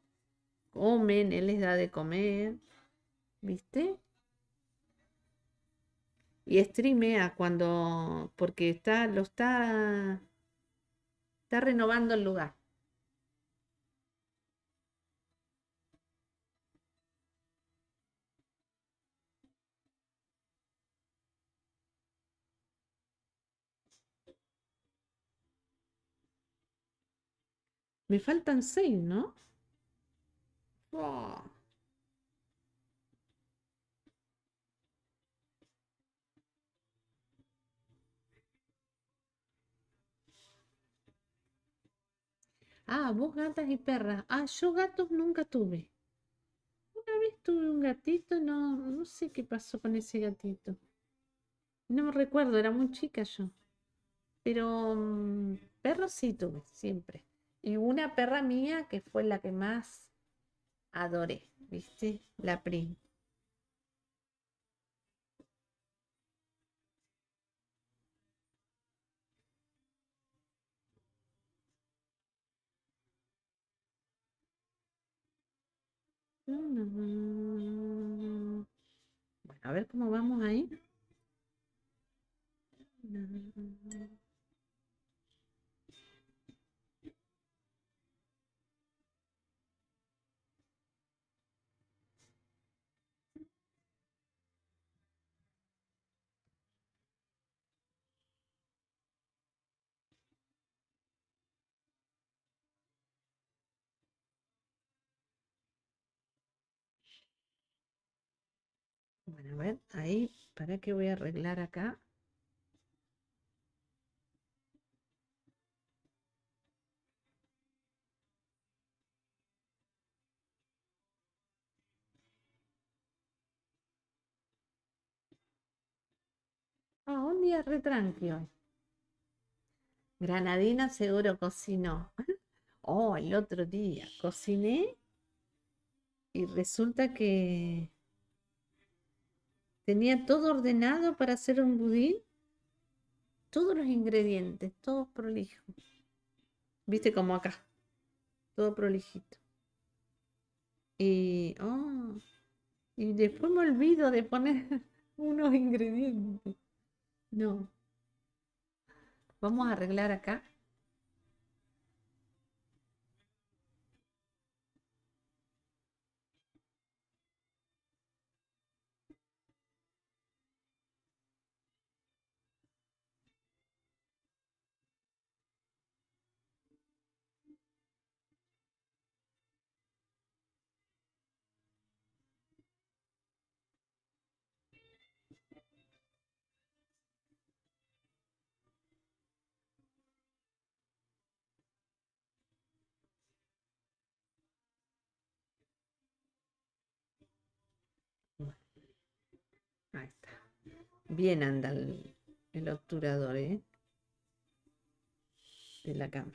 Speaker 1: comen, él les da de comer. ¿Viste? Y streamea cuando, porque está, lo está, está renovando el lugar. Me faltan seis, ¿no? Oh. Ah, vos gatas y perras. Ah, yo gatos nunca tuve. Una vez tuve un gatito, no, no sé qué pasó con ese gatito. No me recuerdo, era muy chica yo. Pero mm, perros sí tuve, siempre. Y una perra mía que fue la que más adoré, ¿viste? La Prim. a ver cómo vamos ahí. ver, ahí, ¿para qué voy a arreglar acá? Ah, un día re hoy Granadina seguro cocinó. *laughs* Oh, el otro día cociné y resulta que Tenía todo ordenado para hacer un budín. Todos los ingredientes, todos prolijos. Viste como acá. Todo prolijito. Y, oh, y después me olvido de poner *laughs* unos ingredientes. No. Vamos a arreglar acá. Bien anda el, obturador, ¿eh? De la cama.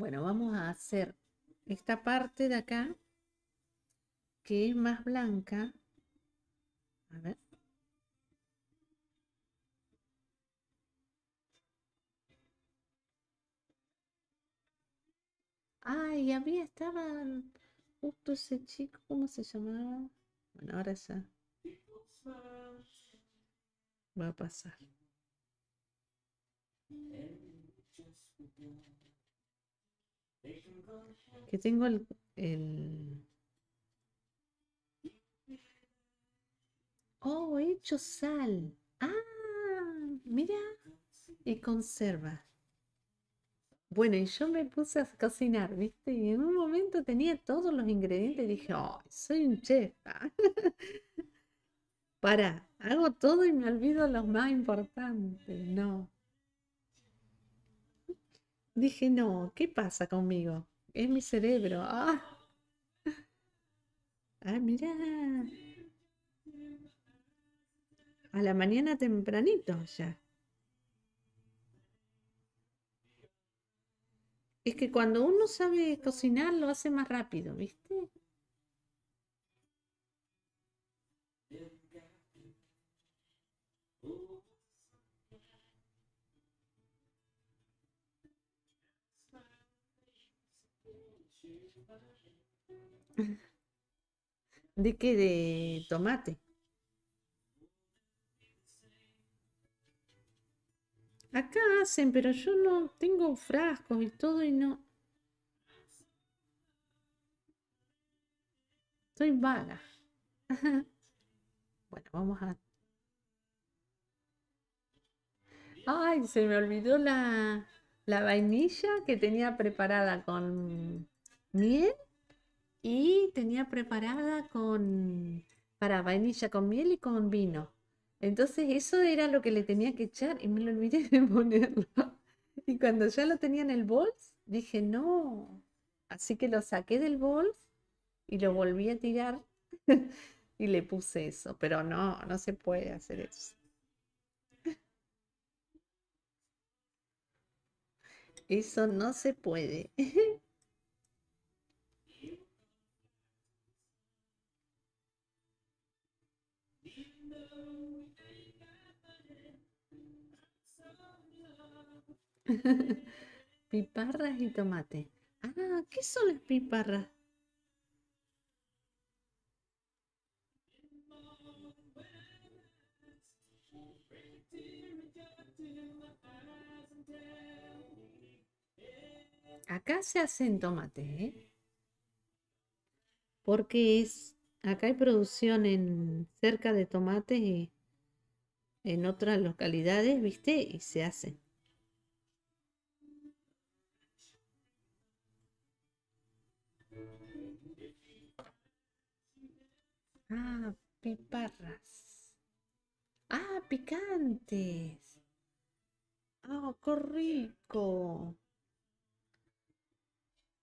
Speaker 1: Bueno, vamos a hacer esta parte de acá, que es más blanca. A ver. Ay, mí estaban justo ese chico, ¿cómo se llamaba? Bueno, ahora ya va a pasar. Que tengo el, el... Oh, he hecho sal. Ah, mira. Y conserva. Bueno, y yo me puse a cocinar, ¿viste? Y en un momento tenía todos los ingredientes y dije, oh, soy un chef. Ah". *laughs* Para, hago todo y me olvido lo más importante No. Dije, no, ¿qué pasa conmigo? Es mi cerebro. Ah, ah A la mañana tempranito ya. Es que cuando uno sabe cocinar lo hace más rápido, ¿viste? ¿De qué? De tomate. Acá hacen, pero yo no tengo frascos y todo y no. Estoy vaga. *laughs* bueno, vamos a... Ay, se me olvidó la, la vainilla que tenía preparada con miel y tenía preparada con para vainilla con miel y con vino. Entonces eso era lo que le tenía que echar y me lo olvidé *laughs* de ponerlo. Y cuando ya lo tenía en el bols, dije no. Así que lo saqué del bols y lo volví a tirar *laughs* y le puse eso. Pero no, no se puede hacer eso. Eso no se puede. *laughs* *laughs* piparras y tomate. Ah, ¿qué son las piparras? Acá se hacen tomates, ¿eh? Porque es, acá hay producción en cerca de tomates y en otras localidades, ¿viste? Y se hacen. Ah, piparras. Ah, picantes. Ah, oh, qué rico.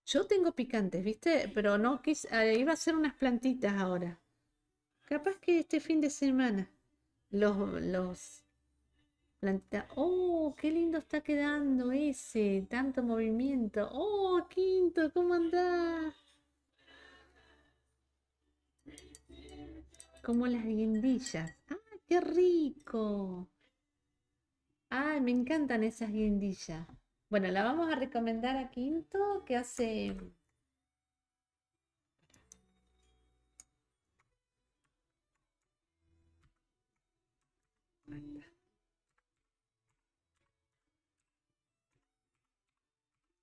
Speaker 1: Yo tengo picantes, ¿viste? Pero no quise. Eh, iba a ser unas plantitas ahora. Capaz que este fin de semana. Los. los plantitas. ¡Oh! ¡Qué lindo está quedando ese! Tanto movimiento. ¡Oh, Quinto! ¿Cómo andás? como las guindillas. ¡Ah, qué rico! ¡Ah, me encantan esas guindillas! Bueno, la vamos a recomendar a Quinto, que hace...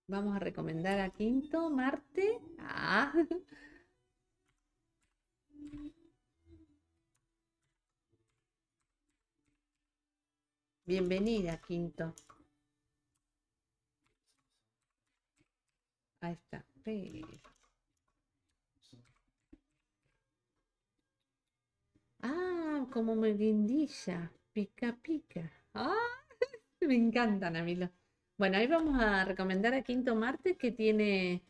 Speaker 1: Vamos a recomendar a Quinto, Marte. ¡Ah! *laughs* Bienvenida, Quinto. Ahí está. Ah, como guindilla. Pica, pica. Ah, *laughs* me encantan a Bueno, ahí vamos a recomendar a Quinto Marte que tiene...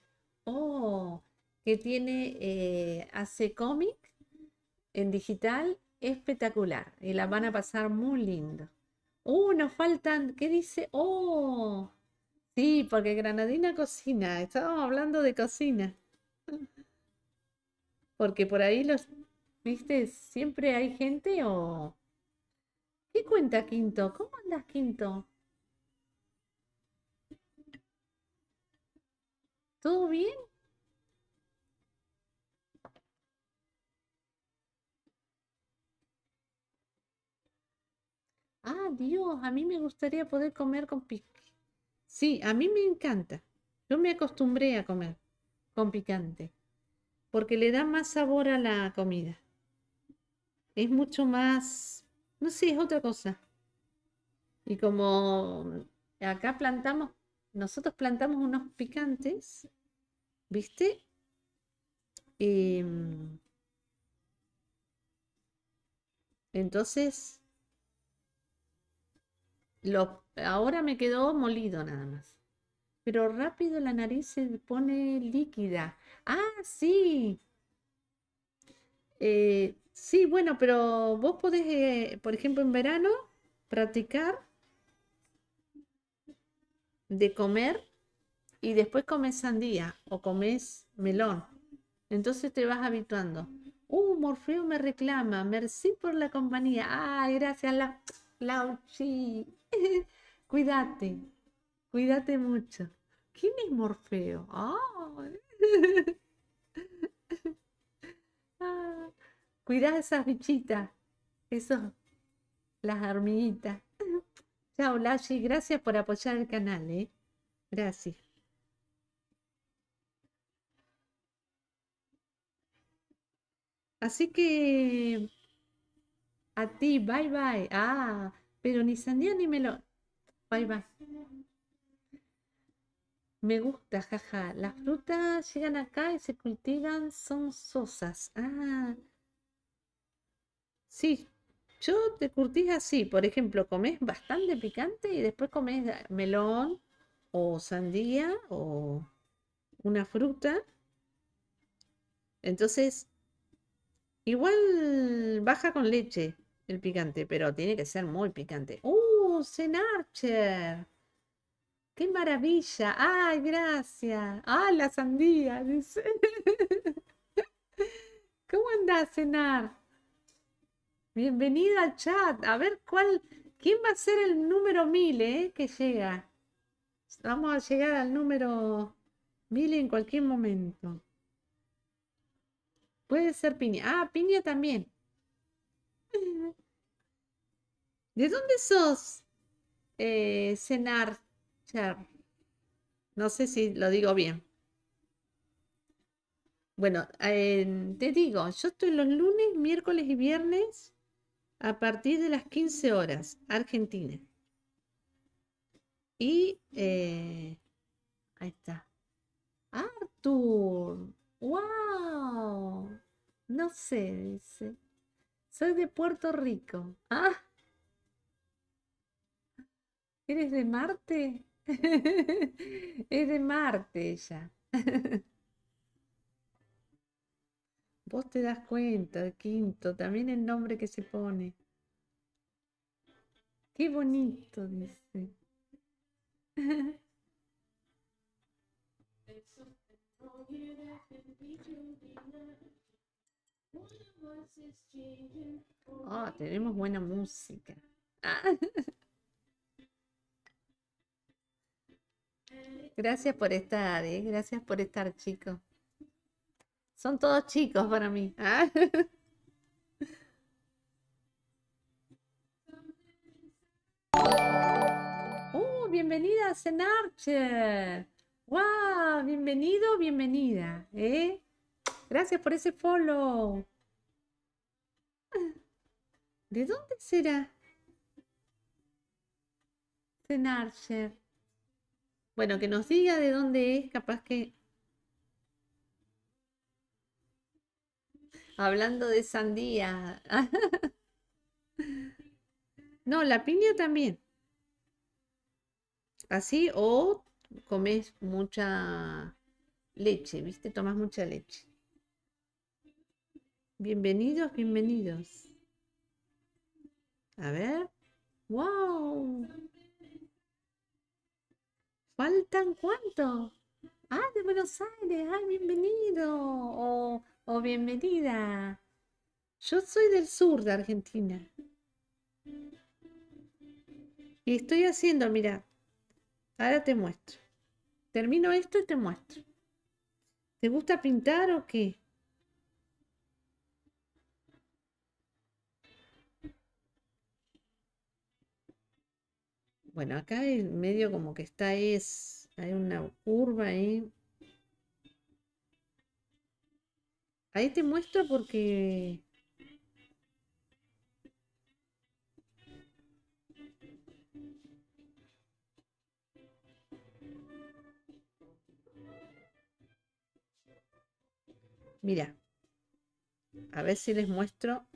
Speaker 1: Oh, que tiene... Eh, hace cómic en digital espectacular. Y la van a pasar muy lindo. Uh, nos faltan, ¿qué dice? Oh, sí, porque Granadina cocina. Estábamos hablando de cocina. *laughs* Porque por ahí los, viste, siempre hay gente o... ¿Qué cuenta Quinto? ¿Cómo andas Quinto? ¿Todo bien? Ah, Dios, a mí me gustaría poder comer con picante. Sí, a mí me encanta. Yo me acostumbré a comer con picante porque le da más sabor a la comida. Es mucho más, no sé, es otra cosa. Y como acá plantamos, nosotros plantamos unos picantes, ¿viste? Em, entonces, lo, ahora me quedó molido nada más. Pero rápido la nariz se pone líquida. Ah, sí. Eh, sí, bueno, pero vos podés, eh, por ejemplo, en verano, practicar de comer y después comes sandía o comes melón. Entonces te vas habituando. Uh, Morfeo me reclama. Merci por la compañía. Ah, gracias, la, la *laughs* cuídate, cuídate mucho. ¿Quién es Morfeo? Oh. *laughs* esas bichitas, eso, las hormiguitas. *laughs* Chao, Lashi, gracias por apoyar el canal, ¿eh? Gracias. Así que a ti, bye bye. Ah, pero ni sandía ni melón. Ahí va. Me gusta, jaja. Las frutas llegan acá y se cultivan, son sosas. Ah. Sí, yo te curtís así. Por ejemplo, comes bastante picante y después comes melón o sandía o una fruta. Entonces, igual baja con leche el picante, pero tiene que ser muy picante. ¡Uh, Zen ¡Qué maravilla! ¡Ay, gracias! ¡Ah, la sandía! *laughs* ¿Cómo andás, Cenar? Bienvenida al chat. A ver cuál. ¿Quién va a ser el número 1000 eh, que llega? Vamos a llegar al número 1000 en cualquier momento. Puede ser piña. Ah, piña también. ¿De dónde sos? Eh, cenar. No sé si lo digo bien. Bueno, te digo, yo estoy los lunes, miércoles y viernes a partir de las 15 horas, Argentina. Y eh, ahí está. Arthur, wow. No sé, dice. Soy de Puerto Rico. ¿Ah? ¿Eres de Marte? *laughs* es de Marte ella. *laughs* Vos te das cuenta, Quinto, también el nombre que se pone. Qué bonito, dice.
Speaker 2: *laughs*
Speaker 1: Oh, tenemos buena música. *laughs* Gracias por estar, gracias por estar, chicos. Son todos chicos para mí. *laughs* Oh, Bienvenida a Senarcher. ¡Wow! Bienvenido, bienvenida. ¿eh? Gracias por ese follow. ¿De dónde será? Senarcher. Bueno, que nos diga de dónde es, capaz que... Hablando de sandía. *laughs* no, la piña también. Así o comes mucha leche, ¿viste? Tomas mucha leche. Bienvenidos, bienvenidos. A ver. ¡Wow! ¿Faltan cuánto? ¡Ah, de Buenos Aires! ¡Ah, bienvenido! O, bienvenida. Yo soy del sur de Argentina. Y estoy haciendo, mira. Ahora te muestro. Termino esto y te muestro. ¿Te gusta pintar o qué? bueno, acá en medio como que está es, hay una curva ahí. Ahí te muestro porque... Mira, a ver si les muestro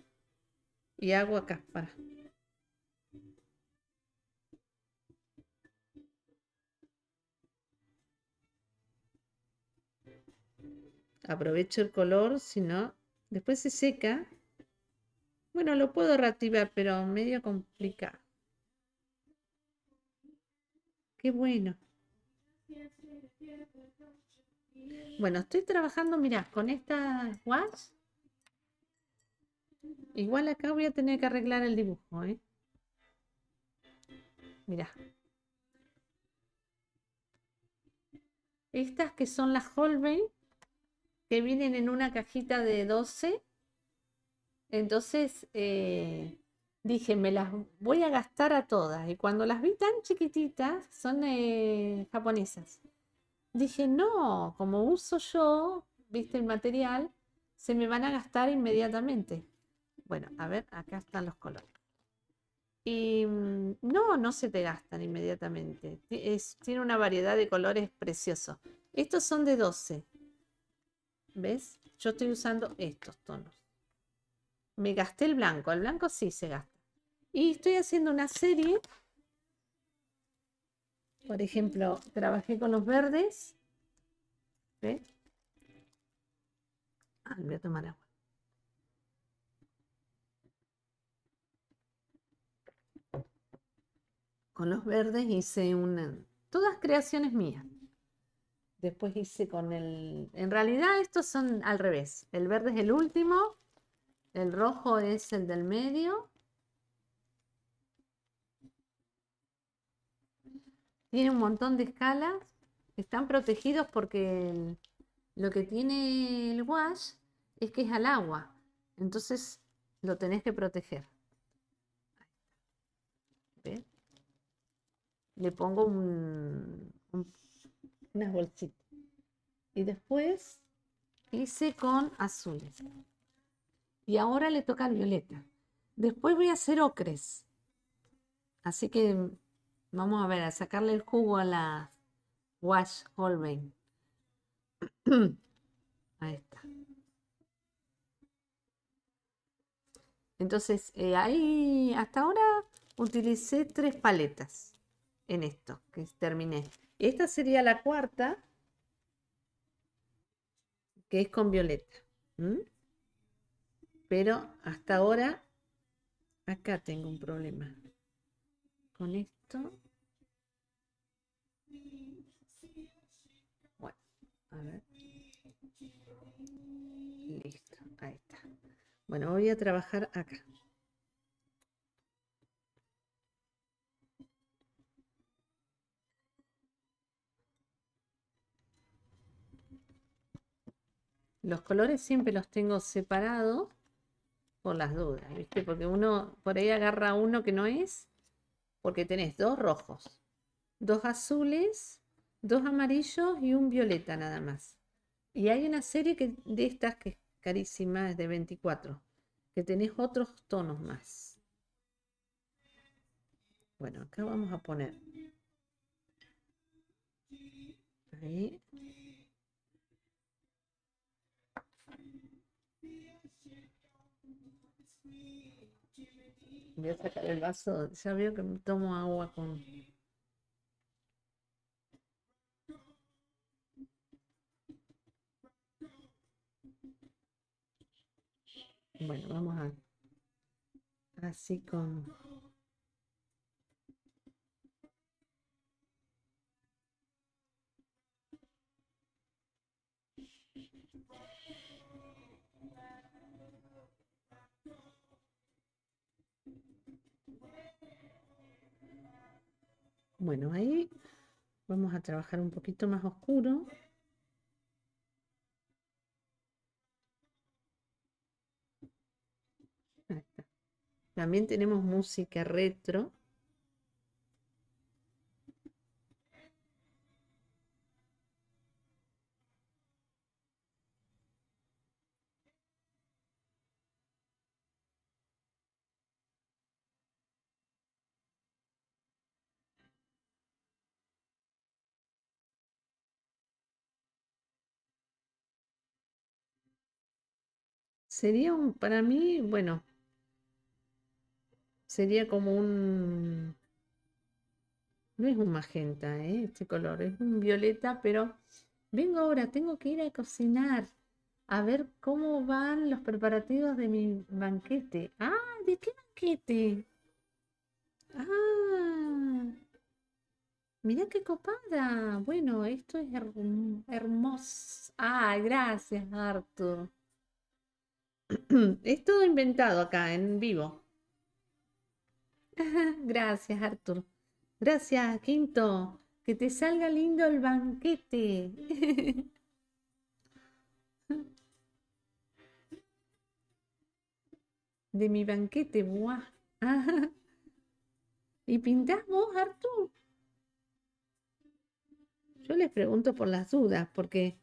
Speaker 1: y hago acá para. aprovecho el color, si no, después se seca. Bueno, lo puedo reactivar, pero medio complicado. Qué bueno. Bueno, estoy trabajando, mirá, con estas wash. Igual acá voy a tener que arreglar el dibujo, ¿eh? Mirá. Estas que son las Holbein, que vienen en una cajita de 12. Entonces eh, dije, me las voy a gastar a todas. Y cuando las vi tan chiquititas, son eh, japonesas. Dije, no, como uso yo, viste el material, se me van a gastar inmediatamente. Bueno, a ver, acá están los colores. Y mm, no, no se te gastan inmediatamente. tiene una variedad de colores preciosos. Estos son de 12. ¿Ves? Yo estoy usando estos tonos. Me gasté el blanco. El blanco sí se gasta. Y estoy haciendo una serie. Por ejemplo, trabajé con los verdes. ¿Ves? Ah, voy a tomar agua. Con los verdes hice una... Todas creaciones mías. Después hice con el... En realidad estos son al revés. El verde es el último. El rojo es el del medio. Tiene un montón de escalas. Están protegidos porque lo que tiene el wash es que es al agua. Entonces lo tenés que proteger. Le pongo un unas bolsitas. Y después hice con azules. Y ahora le toca al violeta. Después voy a hacer ocres. Así que vamos a ver, a sacarle el jugo a la Wash Holbein. *clears throat* ahí está. Entonces, eh, ahí hasta ahora utilicé tres paletas en esto que terminé. Esta sería la cuarta, que es con violeta. Pero hasta ahora, acá tengo un problema. Con esto. Bueno, a ver. Listo, ahí está. Bueno, voy a trabajar acá. Los colores siempre los tengo separados por las dudas, ¿viste? Porque uno por ahí agarra uno que no es, porque tenés dos rojos, dos azules, dos amarillos y un violeta nada más. Y hay una serie de estas que es carísima, es de 24, que tenés otros tonos más. Bueno, acá vamos a poner. Ahí.
Speaker 2: Voy a sacar el
Speaker 1: vaso. Ya veo que me tomo agua con. Bueno, vamos a. Así con. Bueno, ahí vamos a trabajar un poquito más oscuro. También tenemos música retro. Sería un, para mí, bueno, sería como un... No es un magenta, ¿eh? este color, es un violeta, pero vengo ahora, tengo que ir a cocinar a ver cómo van los preparativos de mi banquete. Ah, ¿de qué banquete? Ah, mirá qué copada. Bueno, esto es mm, hermoso. Ah, gracias, Arthur. *clears throat* es todo inventado acá, en vivo. *laughs* Gracias, Arthur. Gracias, Quinto. Que te salga lindo el banquete. *laughs* De mi banquete, buah. *laughs* ¿Y pintás vos, Arthur? Yo les pregunto por las dudas, porque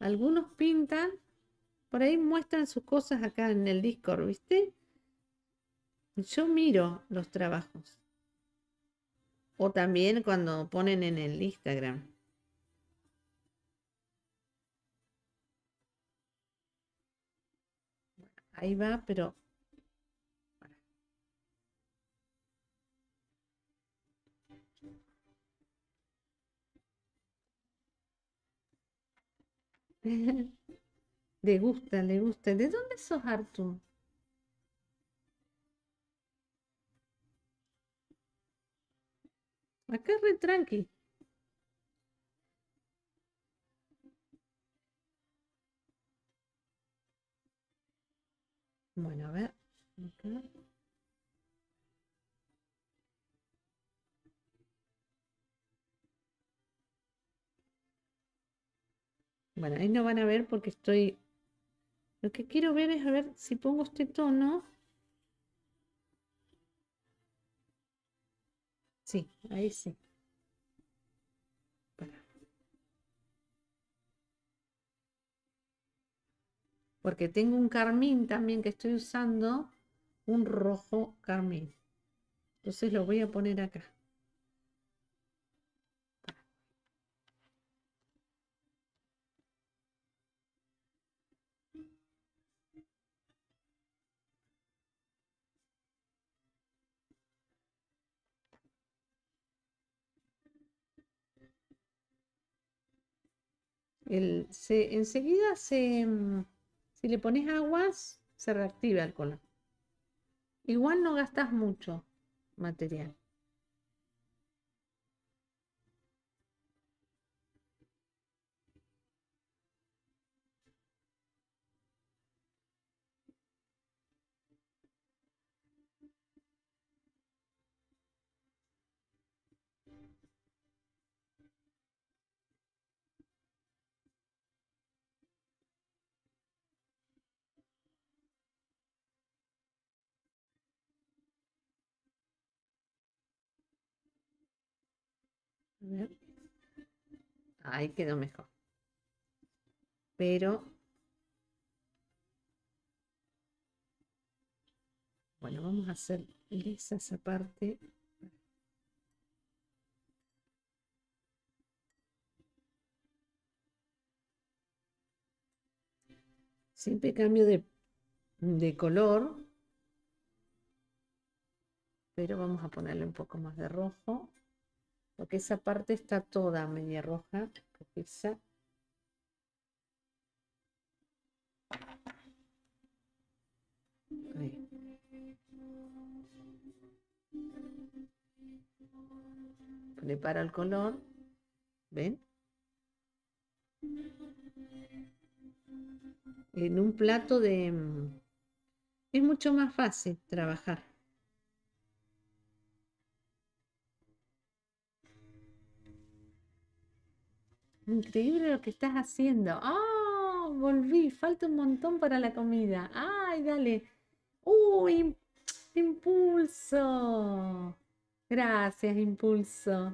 Speaker 1: algunos pintan, por ahí muestran sus cosas acá en el Discord, ¿viste? Yo miro los trabajos. O también cuando ponen en el Instagram. Ahí va, pero *laughs* le gusta, le gusta. ¿De dónde sos, Artur? Acá es re tranqui. Bueno, a ver. Bueno, ahí no van a ver porque estoy... Lo que quiero ver es a ver si pongo este tono. Sí, ahí sí. Porque tengo un carmín también que estoy usando, un rojo carmín. Entonces lo voy a poner acá. El, se, enseguida se, mm, si le pones aguas, se reactiva el color. Igual no gastas mucho material. Ahí quedó mejor. Pero... Bueno, vamos a hacer lisa esa parte. Siempre cambio de, de color pero vamos a ponerle un poco más de rojo porque esa parte está toda media roja, Prepara el color, ¿ven? En un plato de... Mm, es mucho más fácil trabajar. Increíble lo que estás haciendo. ¡Ah! volví. Falta un montón para la comida. ¡Ay, dale! ¡Uy! Impulso. Gracias, Impulso.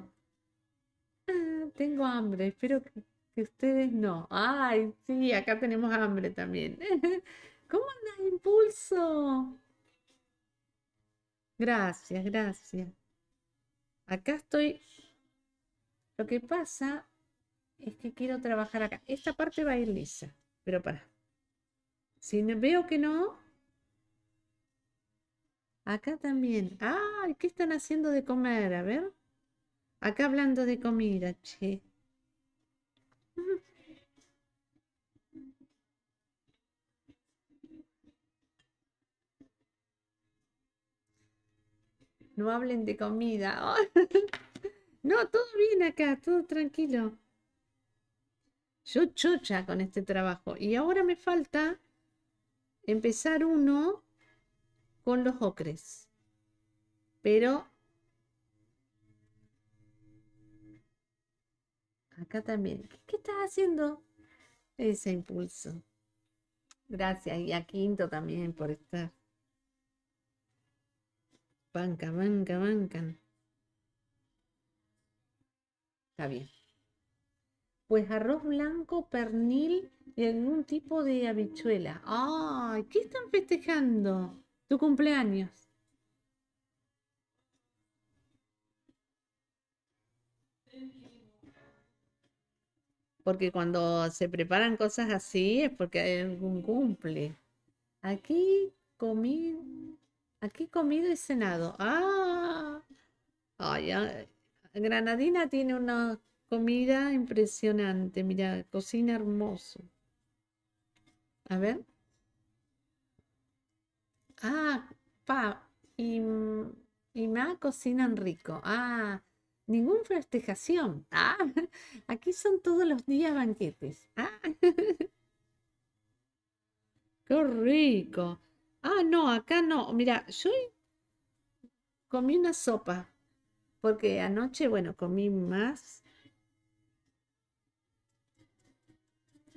Speaker 1: Ah, tengo hambre. Espero que, que ustedes no. ¡Ay, sí! Acá tenemos hambre también. *laughs* ¿Cómo andas, Impulso? Gracias, gracias. Acá estoy. Lo que pasa es que quiero trabajar acá. Esta parte va a ir lisa, pero para. Si veo que no, acá también. ¡Ay! Ah, ¿Qué están haciendo de comer? A ver. Acá hablando de comida, che. No hablen de comida. *laughs* No, todo bien acá, todo tranquilo. Yo chocha con este trabajo. Y ahora me falta empezar uno con los ocres. Pero acá también. ¿Qué estás haciendo? Ese impulso. Gracias. Y a Quinto también por estar. Banca, banca, banca Está bien. Pues arroz blanco, pernil y algún tipo de habichuela. ¡Ay! ¿Qué están festejando? Tu cumpleaños. Porque cuando se preparan cosas así es porque hay algún cumple. Aquí comí, aquí comido y cenado. ¡Ah! ah Granadina tiene unos Comida impresionante, mira, cocina hermoso. A ver. Ah, pa, y, y cocinan rico. Ah, ningún festejación. Ah, *laughs* aquí son todos los días banquetes. Ah, *laughs* qué rico. Ah, no, acá no. Mira, yo comí una sopa porque anoche, bueno, comí más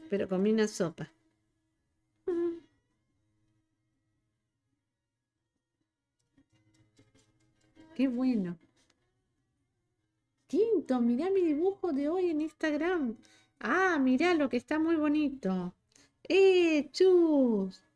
Speaker 1: pero comí una sopa. Mm. Qué bueno. Quinto, mirá mi dibujo de hoy en Instagram. Ah, mira lo que está muy bonito. ¡Eh, chus!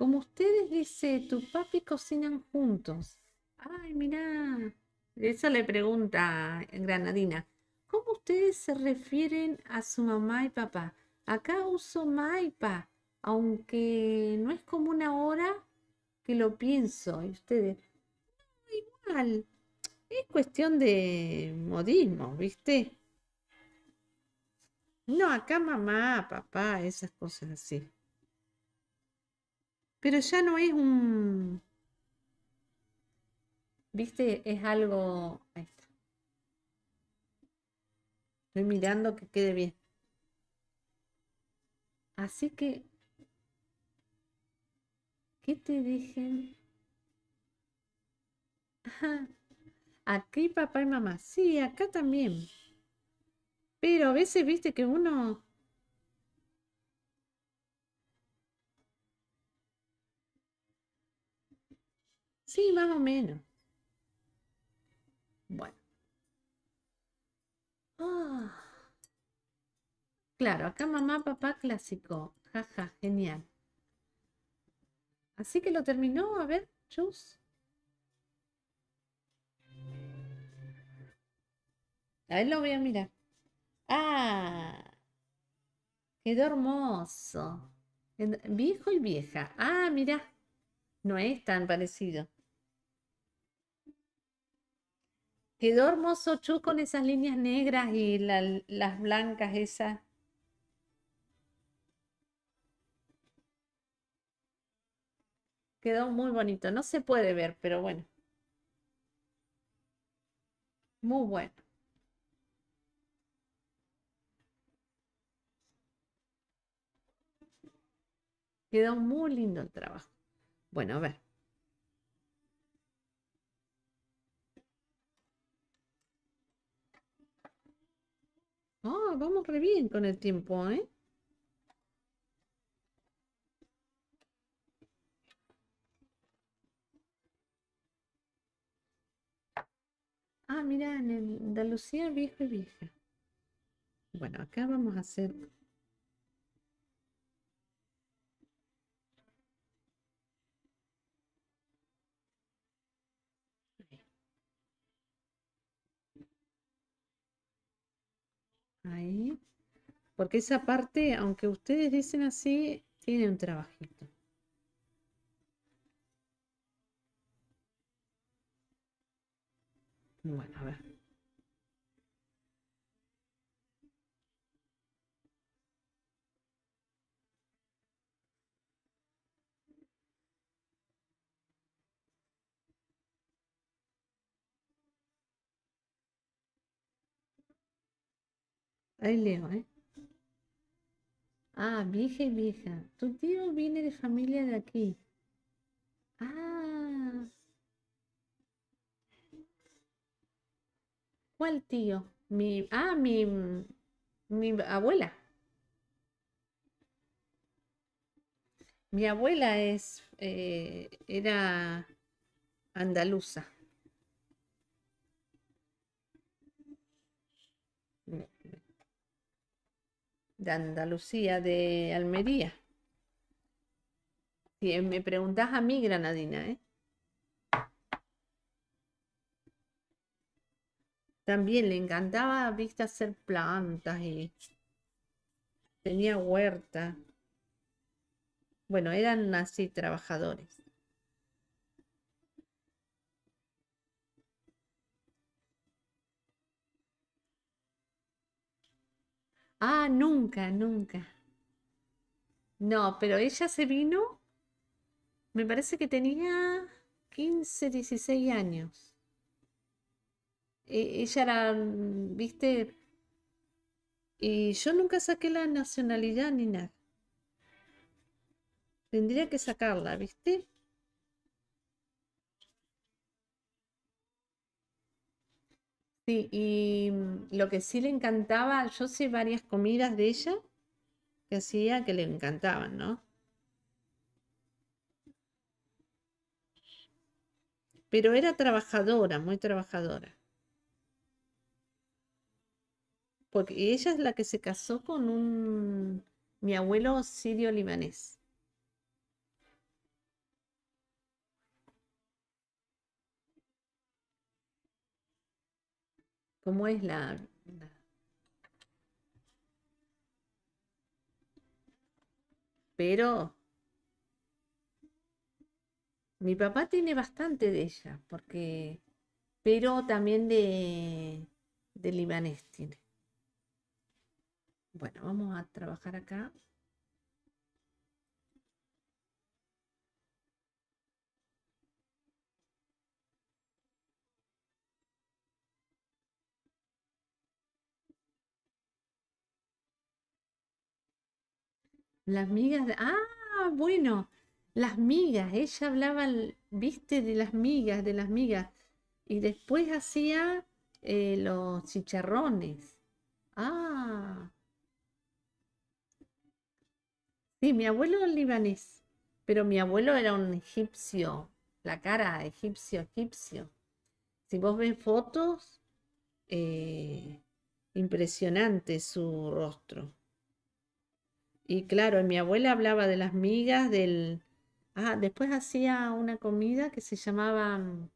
Speaker 1: Como ustedes, dice, tu papi cocinan juntos. Ay, mirá. Eso le pregunta Granadina. ¿Cómo ustedes se refieren a su mamá y papá? Acá uso maipa, aunque no es como una hora que lo pienso. Y ustedes, igual. Es cuestión de modismo, ¿viste? No, acá mamá, papá, esas cosas así. Pero ya no es un... ¿Viste? Es algo... Estoy mirando que quede bien. Así que... ¿Qué te dije? Aquí papá y mamá. Sí, acá también. Pero a veces, viste, que uno Sí, más o menos. Bueno. Ah. Claro, acá mamá, papá clásico. Jaja, genial. Así que lo terminó. A ver, chus. A ver, lo voy a mirar. ¡Ah! Quedó hermoso. Viejo y vieja. Ah, mirá. No es tan parecido. Quedó hermoso Chu con esas líneas negras y las blancas esas. Quedó muy bonito. No se puede ver, pero bueno. Muy bueno. Quedó muy lindo el trabajo. Bueno, a ver. Oh, vamos re bien con el tiempo, ¿eh? Ah, mira, en Andalucía viejo y vieja. Bueno, acá vamos a hacer Ahí. Porque esa parte, aunque ustedes dicen así, tiene un trabajito.
Speaker 2: Bueno, a ver.
Speaker 1: Ahí leo, ¿eh? Ah, vieja y vieja. Tu tío viene de familia de aquí. Ah. ¿Cuál tío? Mi. Ah, mi. Mi abuela. Mi abuela es. Eh, era andaluza. de Andalucía, de Almería. Si em, me preguntas a mí, granadina, ¿eh? También le encantaba viste, hacer plantas y tenía huerta. Bueno, eran así trabajadores. Ah, nunca, nunca. No, pero ella se vino, me parece que tenía 15, 16 años. E, ella era, viste, y yo nunca saqué la nacionalidad ni nada. Tendría que sacarla, viste. Sí, y mm, lo que sí le encantaba, yo sé varias comidas de ella que hacía que le encantaban, ¿no? Pero era trabajadora, muy trabajadora. Porque ella es la que se casó con un mi abuelo sirio libanés. ¿Cómo es la, Pero mi papá tiene bastante de ella, porque... Pero también de, de libanés tiene. Bueno, vamos a trabajar acá. Las migas Ah, bueno, las migas. Ella hablaba, viste, de las migas, de las migas. Y después hacía eh, los chicharrones. Ah. Sí, mi abuelo es libanés, pero mi abuelo era un egipcio, la cara egipcio, egipcio. Si vos ves fotos, eh, impresionante su rostro. Y claro, mi abuela hablaba de las migas, del... Ah, después hacía una comida que se llamaba... Mm,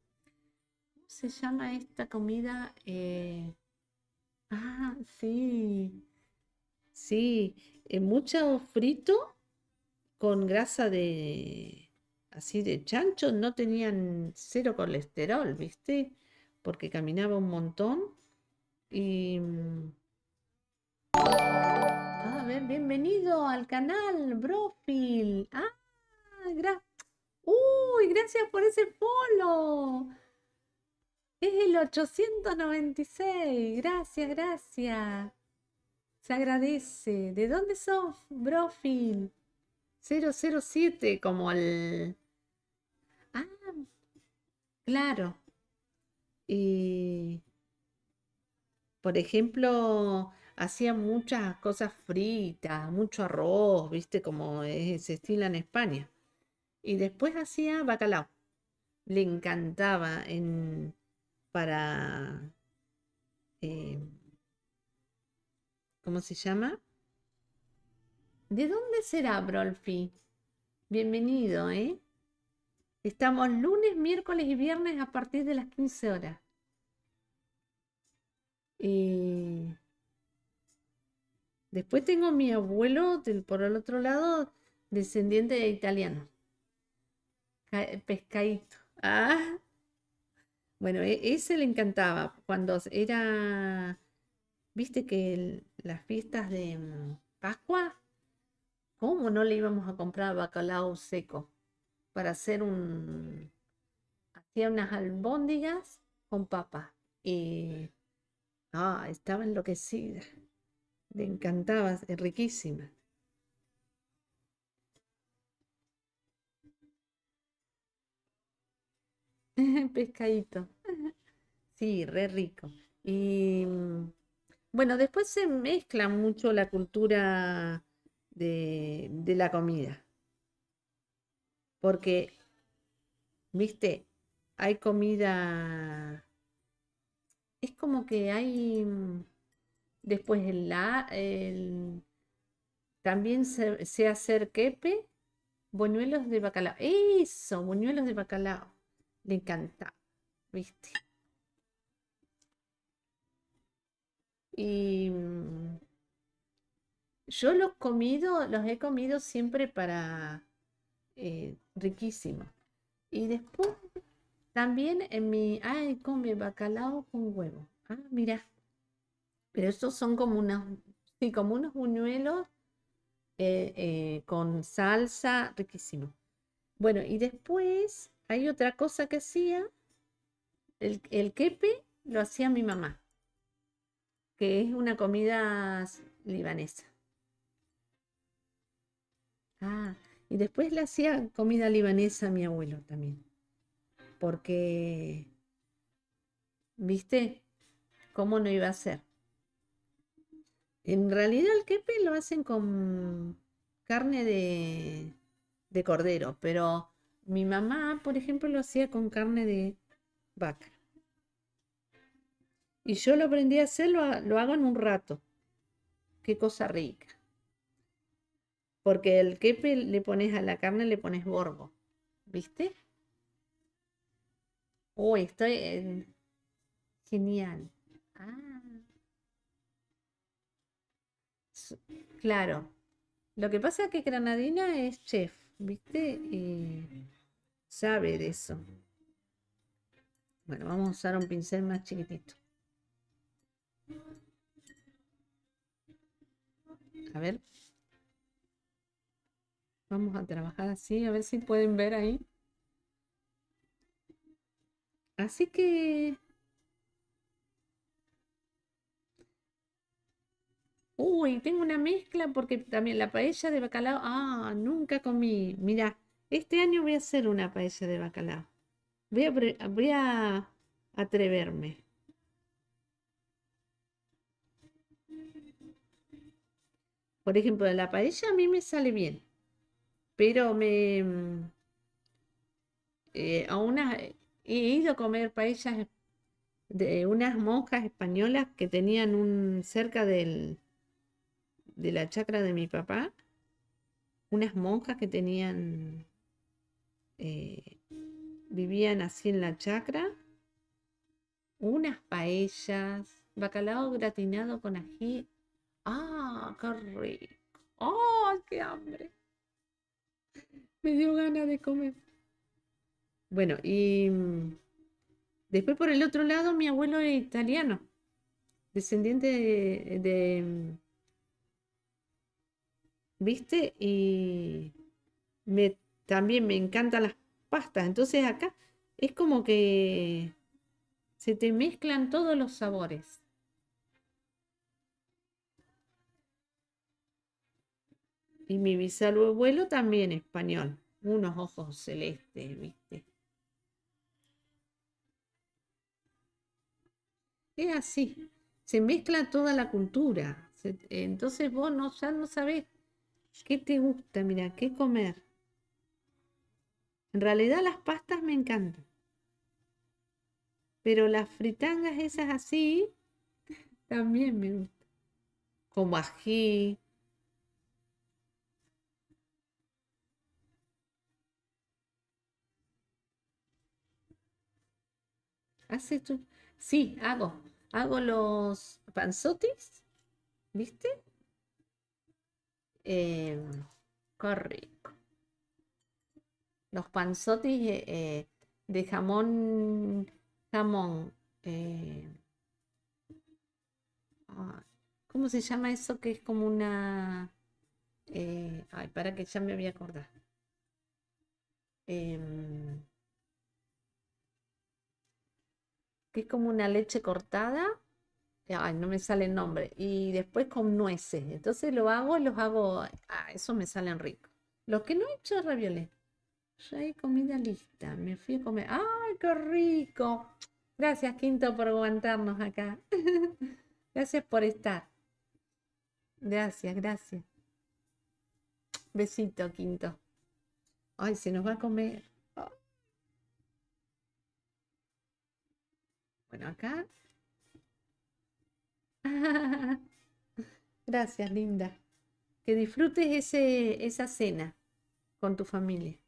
Speaker 1: ¿Cómo se llama esta comida? Eh, ah, sí. Sí, eh, mucho frito con grasa de... Así de chancho, no tenían cero colesterol, ¿viste? Porque caminaba un montón y... Mm, bienvenido al canal Brofil. Ah, Uy, gracias por ese polo! Es el 896. Gracias, gracias. Se agradece. ¿De dónde sos, Brofil? 007, como el... Ah, claro. Y... Por ejemplo, hacía muchas cosas fritas, mucho arroz, viste, como es, se estila en España. Y después hacía bacalao. Le encantaba en, para, eh, ¿cómo se llama? ¿De dónde será Brolfi? Bienvenido, ¿eh? Estamos lunes, miércoles y viernes a partir de las 15 horas. Y eh, Después tengo a mi abuelo, por el otro lado, descendiente de italiano. Eh, pescadito. Ah. Bueno, e, ese le encantaba. Cuando era, viste que las fiestas de mm, Pascua, ¿cómo no le íbamos a comprar bacalao seco? Para hacer un... Hacía unas albóndigas con papa. Y... Ah, estaba enloquecida le encantaba, es riquísima. *laughs* Pescadito. Sí, re rico. Y bueno, después se mezcla mucho la cultura de, de la comida. Porque, viste, hay comida. Es como que hay Después la, también se, se hacer quepe, buñuelos de bacalao. Eso, buñuelos de bacalao. Le encanta, ¿viste? Y mm, yo los comido, los he comido siempre para eh, riquísimo. Y después también en mi, ay, come bacalao con huevo. Ah, mira pero estos son como unos, sí, como unos buñuelos eh, eh, con salsa, riquísimo. Bueno, y después hay otra cosa que hacía, el, el quepe lo hacía mi mamá, que es una comida libanesa. Ah, y después le hacía comida libanesa a mi abuelo también, porque, viste, ¿cómo no iba a ser? En realidad el kepe lo hacen con carne de, cordero, pero mi mamá, por ejemplo, lo hacía con carne de vaca. Y yo lo aprendí a hacer, lo, hago en un rato. Qué cosa rica. Porque el kepe le pones a la carne, le pones borbo. ¿Viste? Uy, estoy genial. Ah. claro, lo que pasa es que Granadina es chef, ¿viste? y sabe de eso. Bueno, vamos a usar un pincel más chiquitito. A ver. Vamos a trabajar así, a ver si pueden ver ahí. Así que Uy, tengo una mezcla porque también la paella de bacalao. Ah, nunca comí. Mira, este año voy a hacer una paella de bacalao. Voy a, atreverme. Por ejemplo, la paella a mí me sale bien. Pero me. Mm, eh, a eh, he ido a comer paellas eh, de unas monjas españolas que tenían un cerca del de la chacra de mi papá, unas monjas que tenían, eh, vivían así en la chacra, unas paellas, bacalao gratinado con ají. ¡Ah, qué rico! ¡Oh, qué hambre! Me dio ganas de comer. Bueno, y mm, después por el otro lado, mi abuelo es italiano, descendiente de mm, ¿viste? Y me, también me encantan las pastas. Entonces acá es como que se te mezclan todos los sabores. Y mi bisabuelo también español, unos ojos celestes, ¿viste? Es así, se mezcla toda la cultura. entonces vos no, ya no sabés ¿Qué te gusta? Mira, ¿qué comer? En realidad las pastas me encantan. Pero las fritangas esas así *laughs* también me gustan. Como ají. ¿Haces tú? Sí, hago. Hago los panzotis. ¿Viste? Eh, Los panzotis eh, eh, de jamón, jamón. Eh, ah, ¿Cómo se llama eso que es como una... ay, para que ya me voy a acordar. Em, que es como una leche cortada ay, no me sale el nombre, y después con nueces. Entonces lo hago, los hago, ah, eso me salen rico. Los que no he hecho es ravioles. Ya hay comida lista, me fui a comer. ¡Ay, qué rico! Gracias, Quinto, por aguantarnos acá. *laughs* gracias por estar. Gracias, gracias. Besito, Quinto. Ay, se nos va a comer. Bueno, acá *laughs* Gracias, linda. Que disfrutes esa cena con tu familia.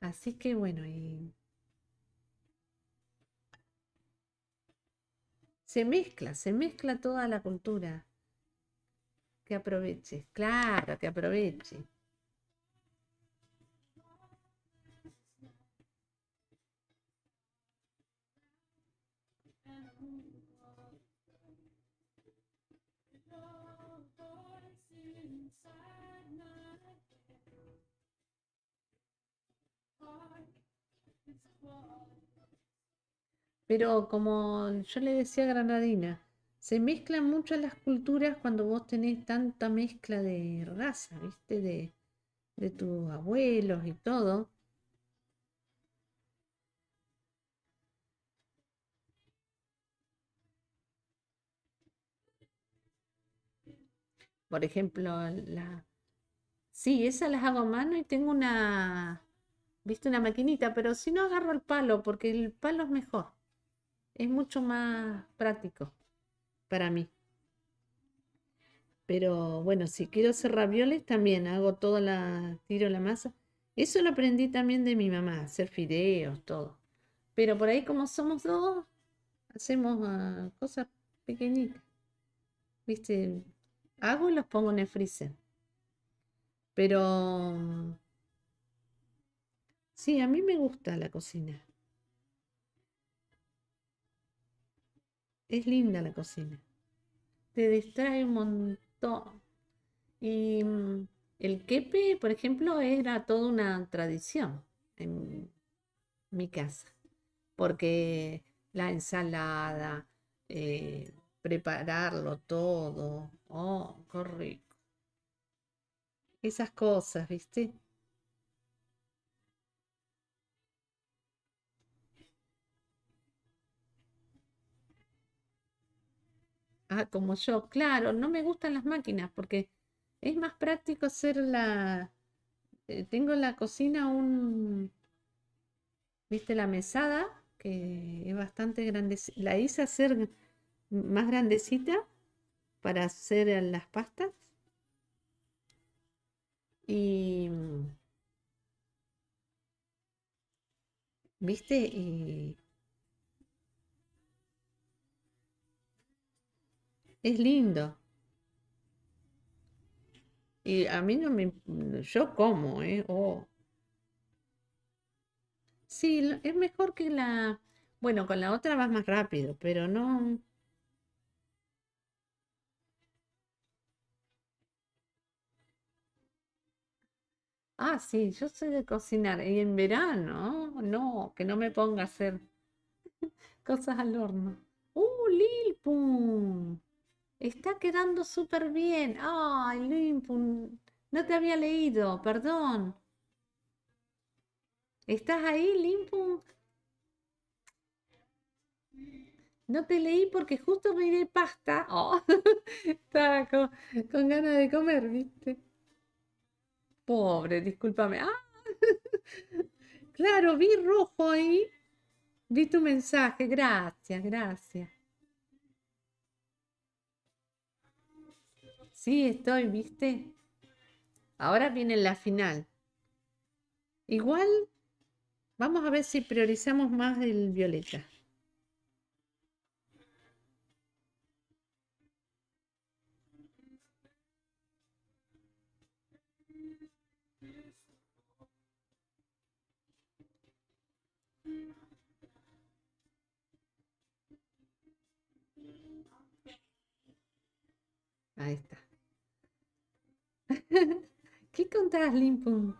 Speaker 1: Así que bueno, se mezcla, se mezcla toda la cultura. Que aproveches, claro, que aproveches Pero como yo le decía a Granadina, se mezclan mucho las culturas cuando vos tenés tanta mezcla de raza, ¿viste? De, tus abuelos y todo. Por ejemplo, la... Sí, esas las hago a mano y tengo una... ¿Viste? Una maquinita, pero si no agarro el palo, porque el palo es mejor es mucho más práctico para mí. Pero bueno, si quiero hacer ravioles, también hago toda la, tiro la masa. Eso lo aprendí también de mi mamá, hacer fideos, todo. Pero por ahí como somos dos, hacemos ah, cosas pequeñitas. ¿Viste? Hago y los pongo en el freezer. Pero... Sí, a mí me gusta la cocina. es linda la cocina. Te distrae un montón. Y mm, el quepe, por ejemplo, era toda una tradición en mi casa, porque la ensalada, eh, prepararlo todo, oh, qué rico. Esas cosas, ¿viste? ah, como yo, claro, no me gustan las máquinas porque es más práctico hacer la... Eh, tengo en la cocina un... ¿Viste la mesada? Que es bastante grande, La hice hacer más grandecita para hacer las pastas. Y... Mm, ¿Viste? Y es lindo. Y a mí no me... Yo como, ¿eh? Oh. Sí, es mejor que la... Bueno, con la otra vas más rápido, pero no... Ah, sí, yo soy de cocinar. Y en verano, no, que no me ponga a hacer *laughs* cosas al horno. ¡Uh, Lilpum! Está quedando súper bien. Ay, Limpun, no te había leído, perdón. ¿Estás ahí, Limpun? No te leí porque justo me miré pasta. *laughs* Oh, estaba con, ganas de comer, ¿viste? Pobre, discúlpame. Ah. *laughs* claro, vi rojo ahí. Vi tu mensaje. Gracias, gracias. Sí, estoy, ¿viste? Ahora viene la final. Igual, vamos a ver si priorizamos más el violeta. Ahí está. *laughs* ¿Qué contás, Limpum?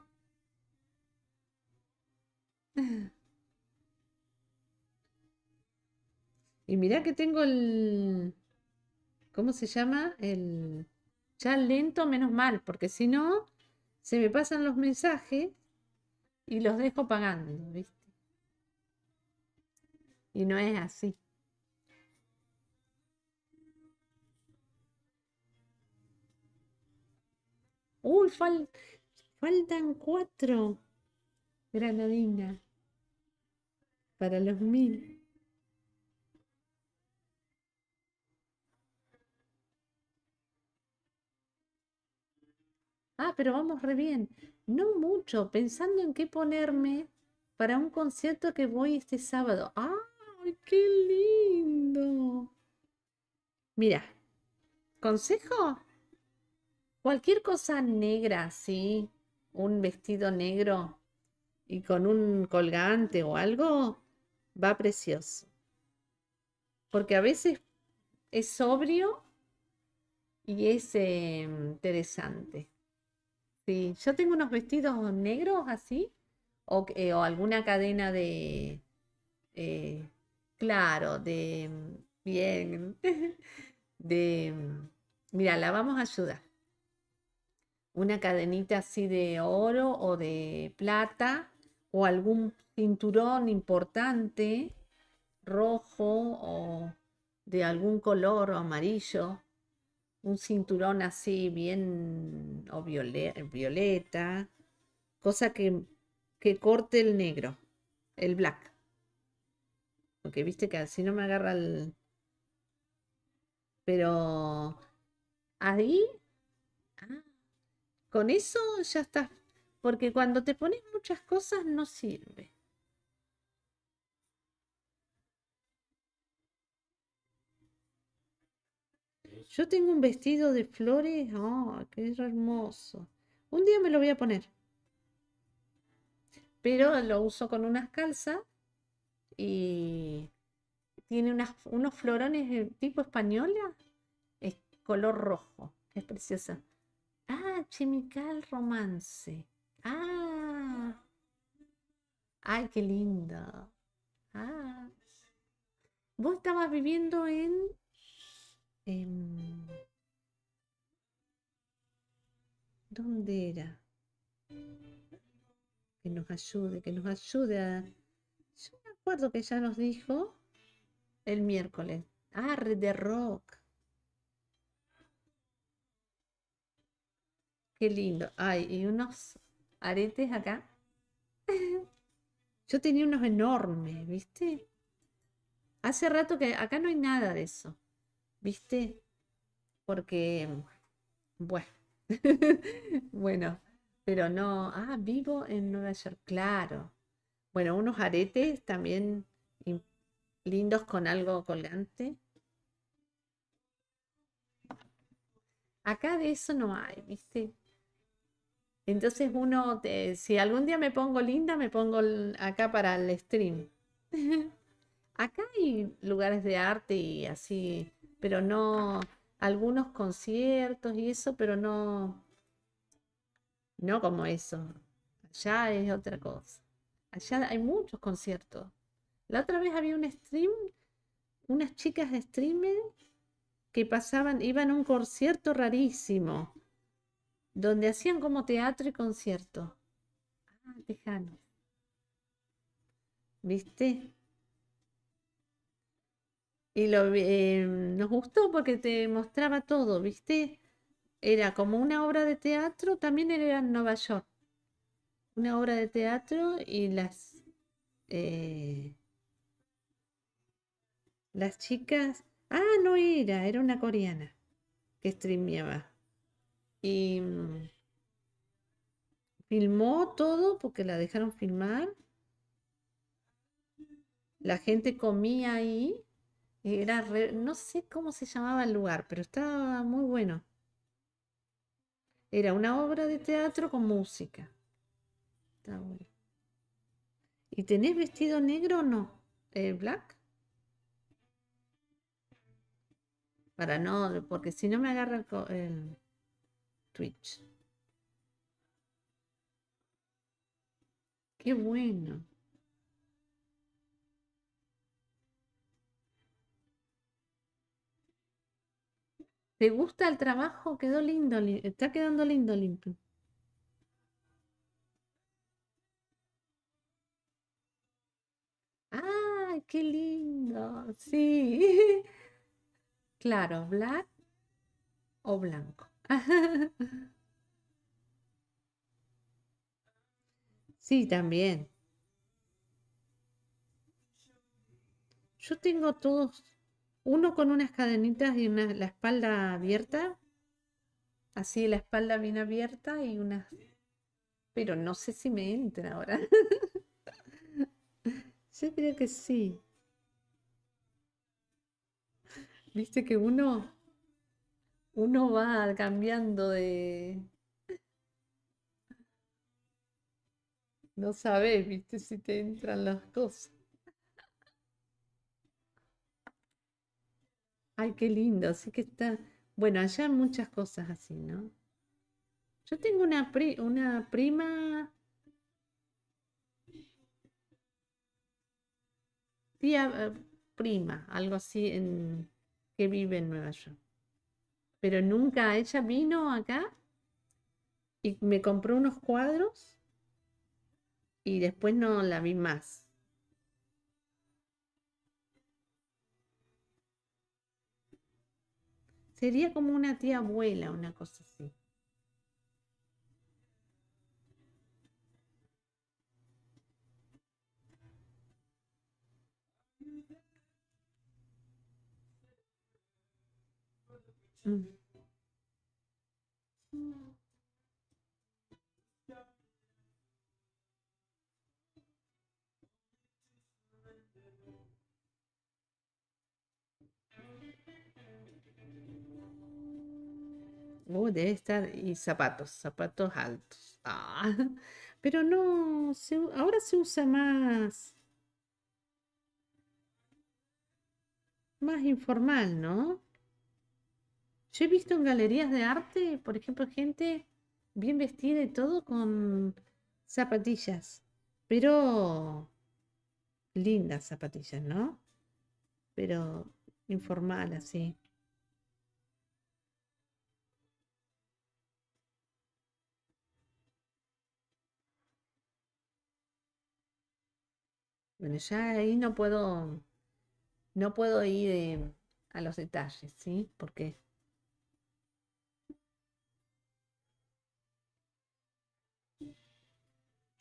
Speaker 1: Y mirá que tengo el... ¿Cómo se llama? El... Ya lento, menos mal, porque si no, se me pasan los mensajes y los dejo pagando, ¿viste? Y no es así. Uy, faltan cuatro granadina para los mil. Ah, pero vamos re bien. No mucho, pensando en qué ponerme para un concierto que voy este sábado. ¡Ay, ¡Ah, qué lindo! Mira, consejo, Cualquier cosa negra, sí, un vestido negro y con un colgante o algo, va precioso. Porque a veces es sobrio y es eh, interesante. Sí, yo tengo unos vestidos negros así, o, eh, alguna cadena de, eh, claro, de, mm, bien, *laughs* de, mm, mira, la vamos a ayudar una cadenita así de oro o de plata o algún cinturón importante rojo o de algún color o amarillo, un cinturón así bien o violeta, cosa que, que corte el negro, el black. Porque viste que así no me agarra el... Pero ahí con eso ya estás, porque cuando te pones muchas cosas no sirve. Yo tengo un vestido de flores, oh, qué hermoso. Un día me lo voy a poner. Pero lo uso con unas calzas y tiene unos florones eh, tipo española, es color rojo, es preciosa. Ah, Chemical Romance. Ah. Ay, qué lindo. Ah. Vos estabas viviendo en... Em, ¿Dónde era? Que nos ayude, que nos ayude a... Yo me acuerdo que ya nos dijo el miércoles. Ah, de rock. Qué lindo. Ay, y unos aretes acá. *laughs* Yo tenía unos enormes, ¿viste? Hace rato que acá no hay nada de eso, ¿viste? Porque, bueno, *laughs* bueno, pero no, ah, vivo en Nueva York, claro. Bueno, unos aretes también lindos con algo colgante. Acá de eso no hay, ¿viste? Entonces uno, si algún día me pongo linda, me pongo acá para el stream. *laughs* acá hay lugares de arte y así, pero no, algunos conciertos y eso, pero no, no como eso. Allá es otra cosa. Allá hay muchos conciertos. La otra vez había un stream, unas chicas de streaming que pasaban, iban a un concierto rarísimo donde hacían como teatro y concierto. Ah, tejano. ¿Viste? Y lo, em, nos gustó porque te mostraba todo, ¿viste? Era como una obra de teatro, también era en Nueva York. Una obra de teatro y las, eh, las chicas... Ah, no era, era una coreana que streameaba. Mm, filmó todo porque la dejaron filmar. La gente comía ahí. Era no sé cómo se llamaba el lugar, pero estaba muy bueno. Era una obra de teatro con música. ¿Y tenés vestido negro o no? el ¿Black? Para no, porque si no me agarra el Qué bueno. ¿Te gusta el trabajo? Quedó lindo, está quedando lindo limpio. ah qué lindo! Sí. *laughs* Claro, black o blanco. *laughs* Sí, también. Yo tengo todos, uno con unas cadenitas y una, la espalda abierta, así la espalda bien abierta y unas... Pero no sé si me entra ahora. *laughs* Yo creo que sí. Viste que uno uno va cambiando de... No sabes, viste, si te entran las cosas. Ay, qué lindo, así que está... Bueno, allá muchas cosas así, ¿no? Yo tengo una, una prima... Tía, eh, prima, algo así, en... que vive en Nueva York pero nunca ella vino acá y me compró unos cuadros y después no la vi más. Sería como una tía abuela, una cosa así. Oh, debe estar. Y zapatos, zapatos altos. Ah, *laughs* pero no, se, ahora se usa más. Más informal, ¿no? Yo he visto en galerías de arte, por ejemplo, gente bien vestida y todo con zapatillas, pero lindas zapatillas, ¿no? Pero informal así. Bueno, ya ahí no puedo, no puedo ir eh, a los detalles, ¿sí? Porque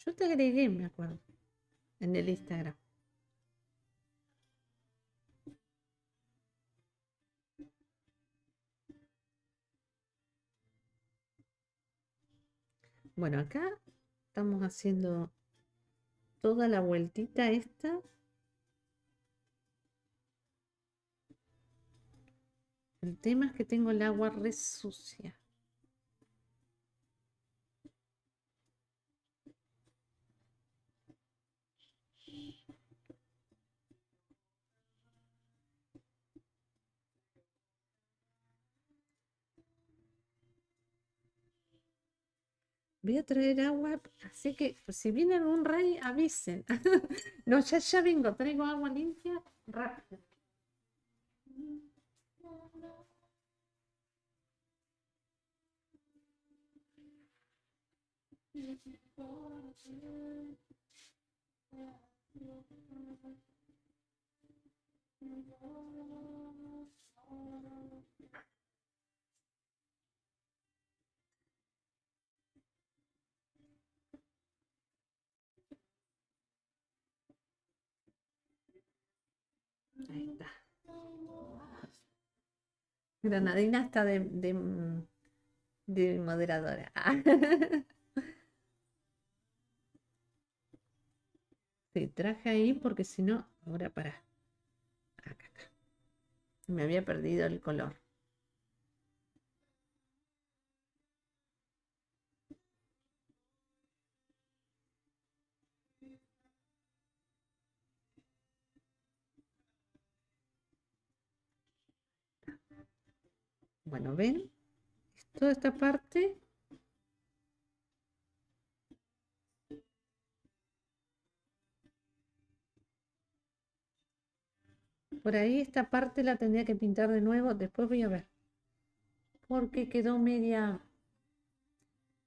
Speaker 1: Yo te agregué, me acuerdo, en el Instagram. Bueno, acá estamos haciendo toda la vueltita esta. El tema es que tengo el agua re sucia. voy a traer agua, así que si viene un rey, avisen. *laughs* no, ya, ya vengo, traigo agua limpia, rápido. Granadina está de, de, moderadora. *laughs* Te traje ahí porque si no, ahora para. Acá, acá. Me había perdido el color. Bueno, ven, toda esta parte. Por ahí esta parte la tendría que pintar de nuevo, después voy a ver. Porque quedó media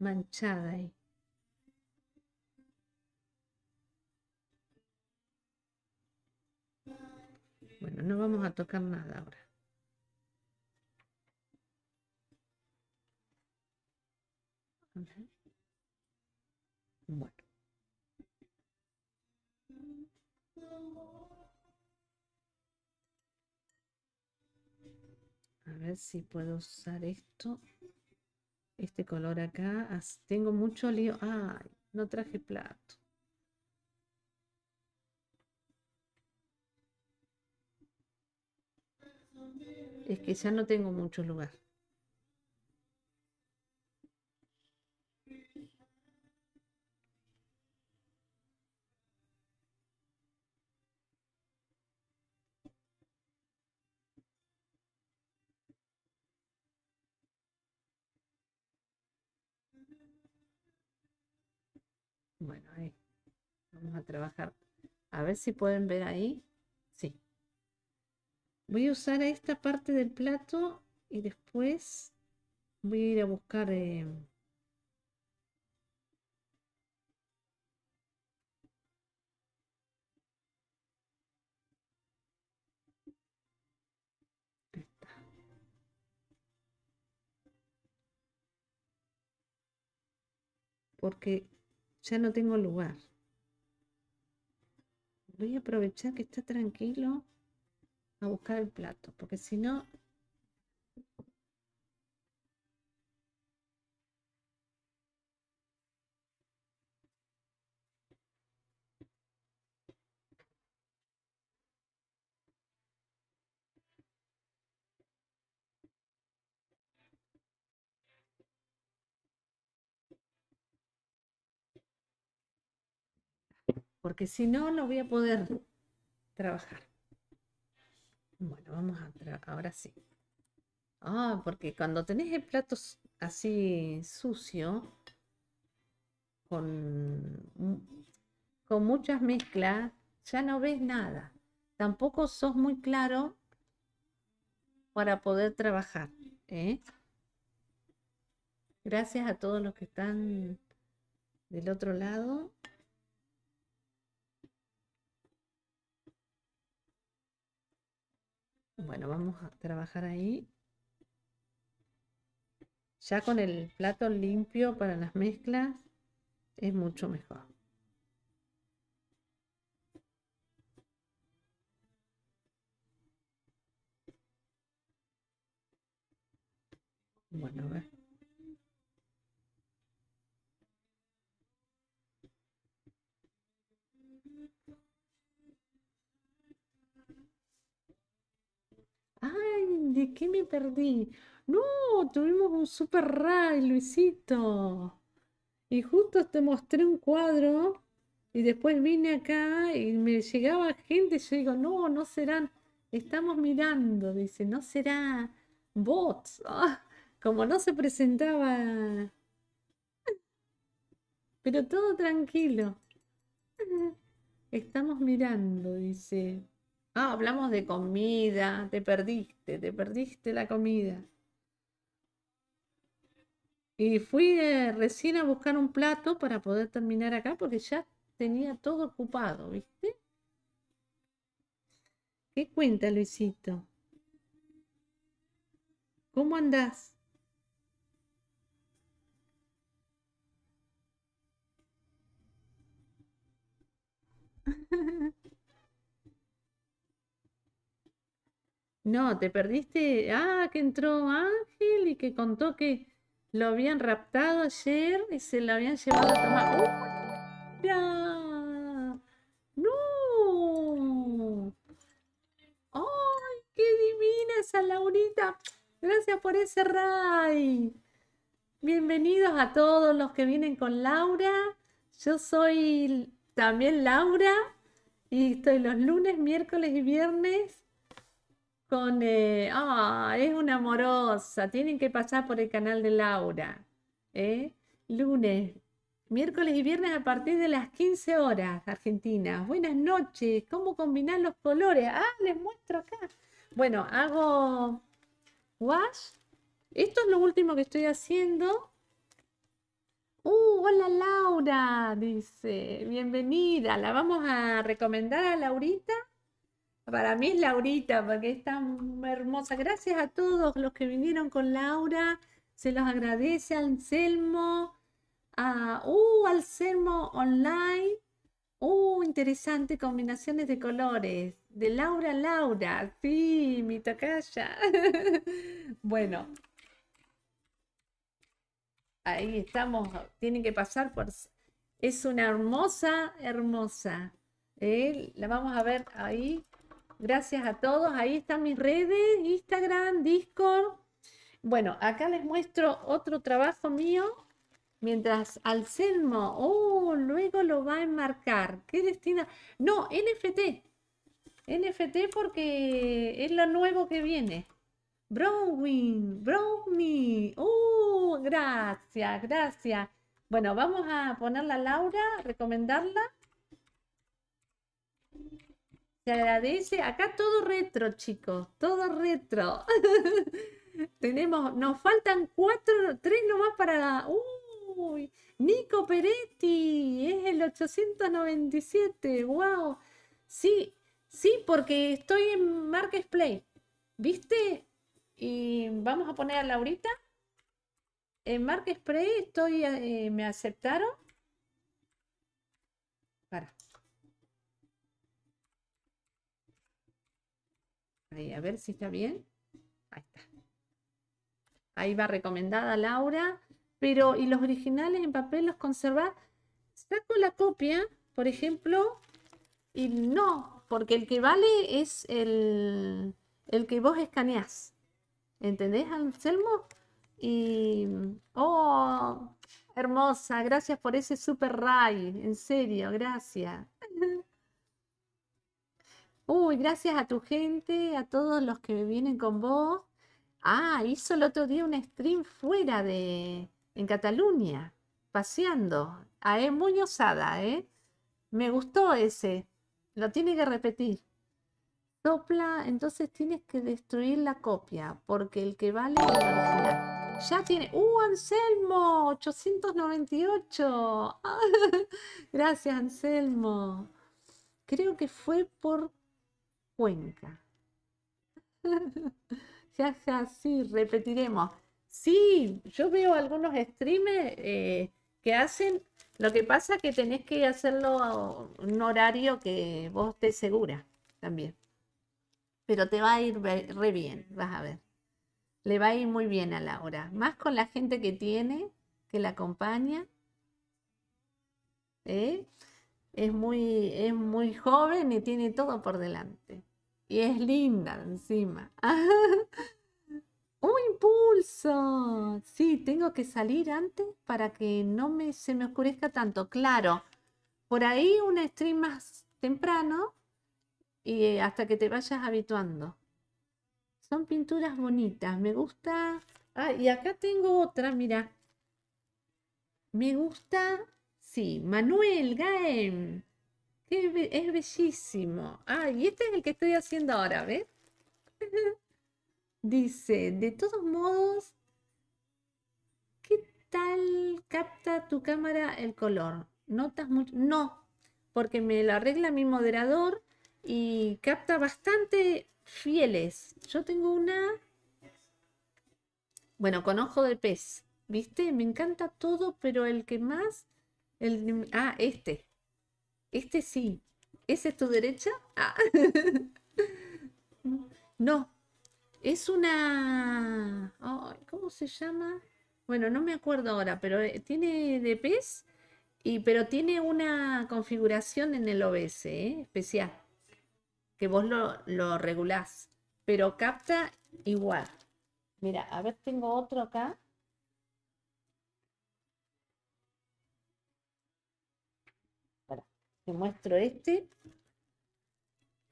Speaker 1: manchada ahí. Bueno, no vamos a tocar nada ahora. Bueno. A ver si puedo usar esto. Este color acá. tengo mucho lío. Ay, no traje plato. Es que ya no tengo mucho lugar. Bueno, ahí. Vamos a trabajar. A ver si pueden ver ahí. Sí. Voy a usar esta parte del plato y después voy a ir a buscar... Eh, porque ya no tengo lugar. Voy a aprovechar que está tranquilo a buscar el plato, porque si no, porque si no, no voy a poder trabajar. Bueno, vamos a ahora sí. Ah, porque cuando tenés el plato así sucio, con, muchas mezclas, ya no ves nada. Tampoco sos muy claro para poder trabajar. ¿eh? Gracias a todos los que están del otro lado. Bueno, vamos a trabajar ahí. Ya con el plato limpio para las mezclas es mucho mejor.
Speaker 2: Bueno, a ver.
Speaker 1: Ay, ¿de qué me perdí? No, tuvimos un super Ray, Luisito. Y justo te mostré un cuadro y después vine acá y me llegaba gente. Yo digo, no, no serán. Estamos mirando, dice, no será bots. *laughs* Ah, como no se presentaba. Pero todo tranquilo. *laughs* Estamos mirando, dice. Ah, hablamos de comida, te perdiste, te perdiste la comida. Y fui eh, recién a buscar un plato para poder terminar acá porque ya tenía todo ocupado, ¿viste? ¿Qué cuenta, Luisito? ¿Cómo andás? *laughs* No, te perdiste. Ah, que entró Ángel y que contó que lo habían raptado ayer y se lo habían llevado a tomar. ¡Uy! ¡Uh, ¡No! ¡Ay, qué divina esa Laurita! Gracias por ese ray. Bienvenidos a todos los que vienen con Laura. Yo soy también Laura y estoy los lunes, miércoles y viernes con, eh, ah es una amorosa, tienen que pasar por el canal de Laura. ¿eh? Lunes, miércoles y viernes a partir de las 15 horas, Argentina. Buenas noches, ¿cómo combinar los colores? Ah, les muestro acá. Bueno, hago wash. Esto es lo último que estoy haciendo. Uh, hola Laura, dice, bienvenida. La vamos a recomendar a Laurita para mí es Laurita, porque es tan hermosa. Gracias a todos los que vinieron con Laura. Se los agradece Anselmo. A, uh, Anselmo Online. Uh, interesante combinaciones de colores. De Laura Laura. Sí, mi tocaya. *laughs* bueno. Ahí estamos. Tienen que pasar por. Es una hermosa, hermosa. ¿eh? La vamos a ver ahí gracias a todos. Ahí están mis redes, Instagram, Discord. Bueno, acá les muestro otro trabajo mío. Mientras Alcelmo. oh, luego lo va a enmarcar. ¿Qué destina? No, NFT. NFT porque es lo nuevo que viene. Browning, Browning. Oh, gracias, gracias. Bueno, vamos a ponerla a Laura, recomendarla agradece. Acá todo retro, chicos. Todo retro. *laughs* Tenemos, nos faltan cuatro, tres nomás para... ¡Uy! Nico Peretti, es el 897, wow. Sí, sí, porque estoy en Marques ¿viste? Y vamos a poner a Laurita. En Marques Play estoy, eh, me aceptaron a ver si está bien. Ahí está. Ahí va recomendada Laura. Pero, ¿y los originales en papel los Está Saco la copia, por ejemplo, y no, porque el que vale es el, el que vos escaneás. ¿Entendés, Anselmo? Y. ¡Oh! Hermosa, gracias por ese super ray. En serio, gracias. *laughs* Uy, gracias a tu gente, a todos los que vienen con vos. Ah, hizo el otro día un stream fuera de, en Cataluña, paseando. Ah, es muy osada, ¿eh? Me gustó ese. Lo tiene que repetir. Sopla, entonces tienes que destruir la copia, porque el que vale Ya tiene. ¡Uh, Anselmo! 898. *laughs* Gracias, Anselmo. Creo que fue por Cuenca. *laughs* ya, ya, sí, repetiremos. Sí, yo veo algunos streamers eh, que hacen, lo que pasa es que tenés que hacerlo a un horario que vos estés segura también. Pero te va a ir re bien, vas a ver. Le va a ir muy bien a Laura, más con la gente que tiene, que la acompaña. ¿eh? Es, muy, es muy joven y tiene todo por delante. Y es linda encima. ¡Un *laughs* ¡Oh, impulso! Sí, tengo que salir antes para que no se me oscurezca tanto. Claro, por ahí un stream más temprano y eh, hasta que te vayas habituando. Son pinturas bonitas, me gusta. Ah, y acá tengo otra, mira. Me gusta, sí, Manuel Gaem es bellísimo. Ah, y este es el que estoy haciendo ahora, ¿ves? *laughs* Dice, de todos modos, ¿qué tal capta tu cámara el color? ¿Notas mucho? No, porque me lo arregla mi moderador y capta bastante fieles. Yo tengo una, bueno, con ojo de pez, ¿viste? Me encanta todo, pero el que más, el... ah, este, este sí. ¿esa es tu derecha? Ah. *laughs* no. Es una... ¿Cómo se llama? Bueno, no me acuerdo ahora, pero eh, tiene de pez, y, pero tiene una configuración en el OBS ¿eh? especial, que vos lo, lo regulás, pero capta igual. Mira, a ver, tengo otro acá. muestro este.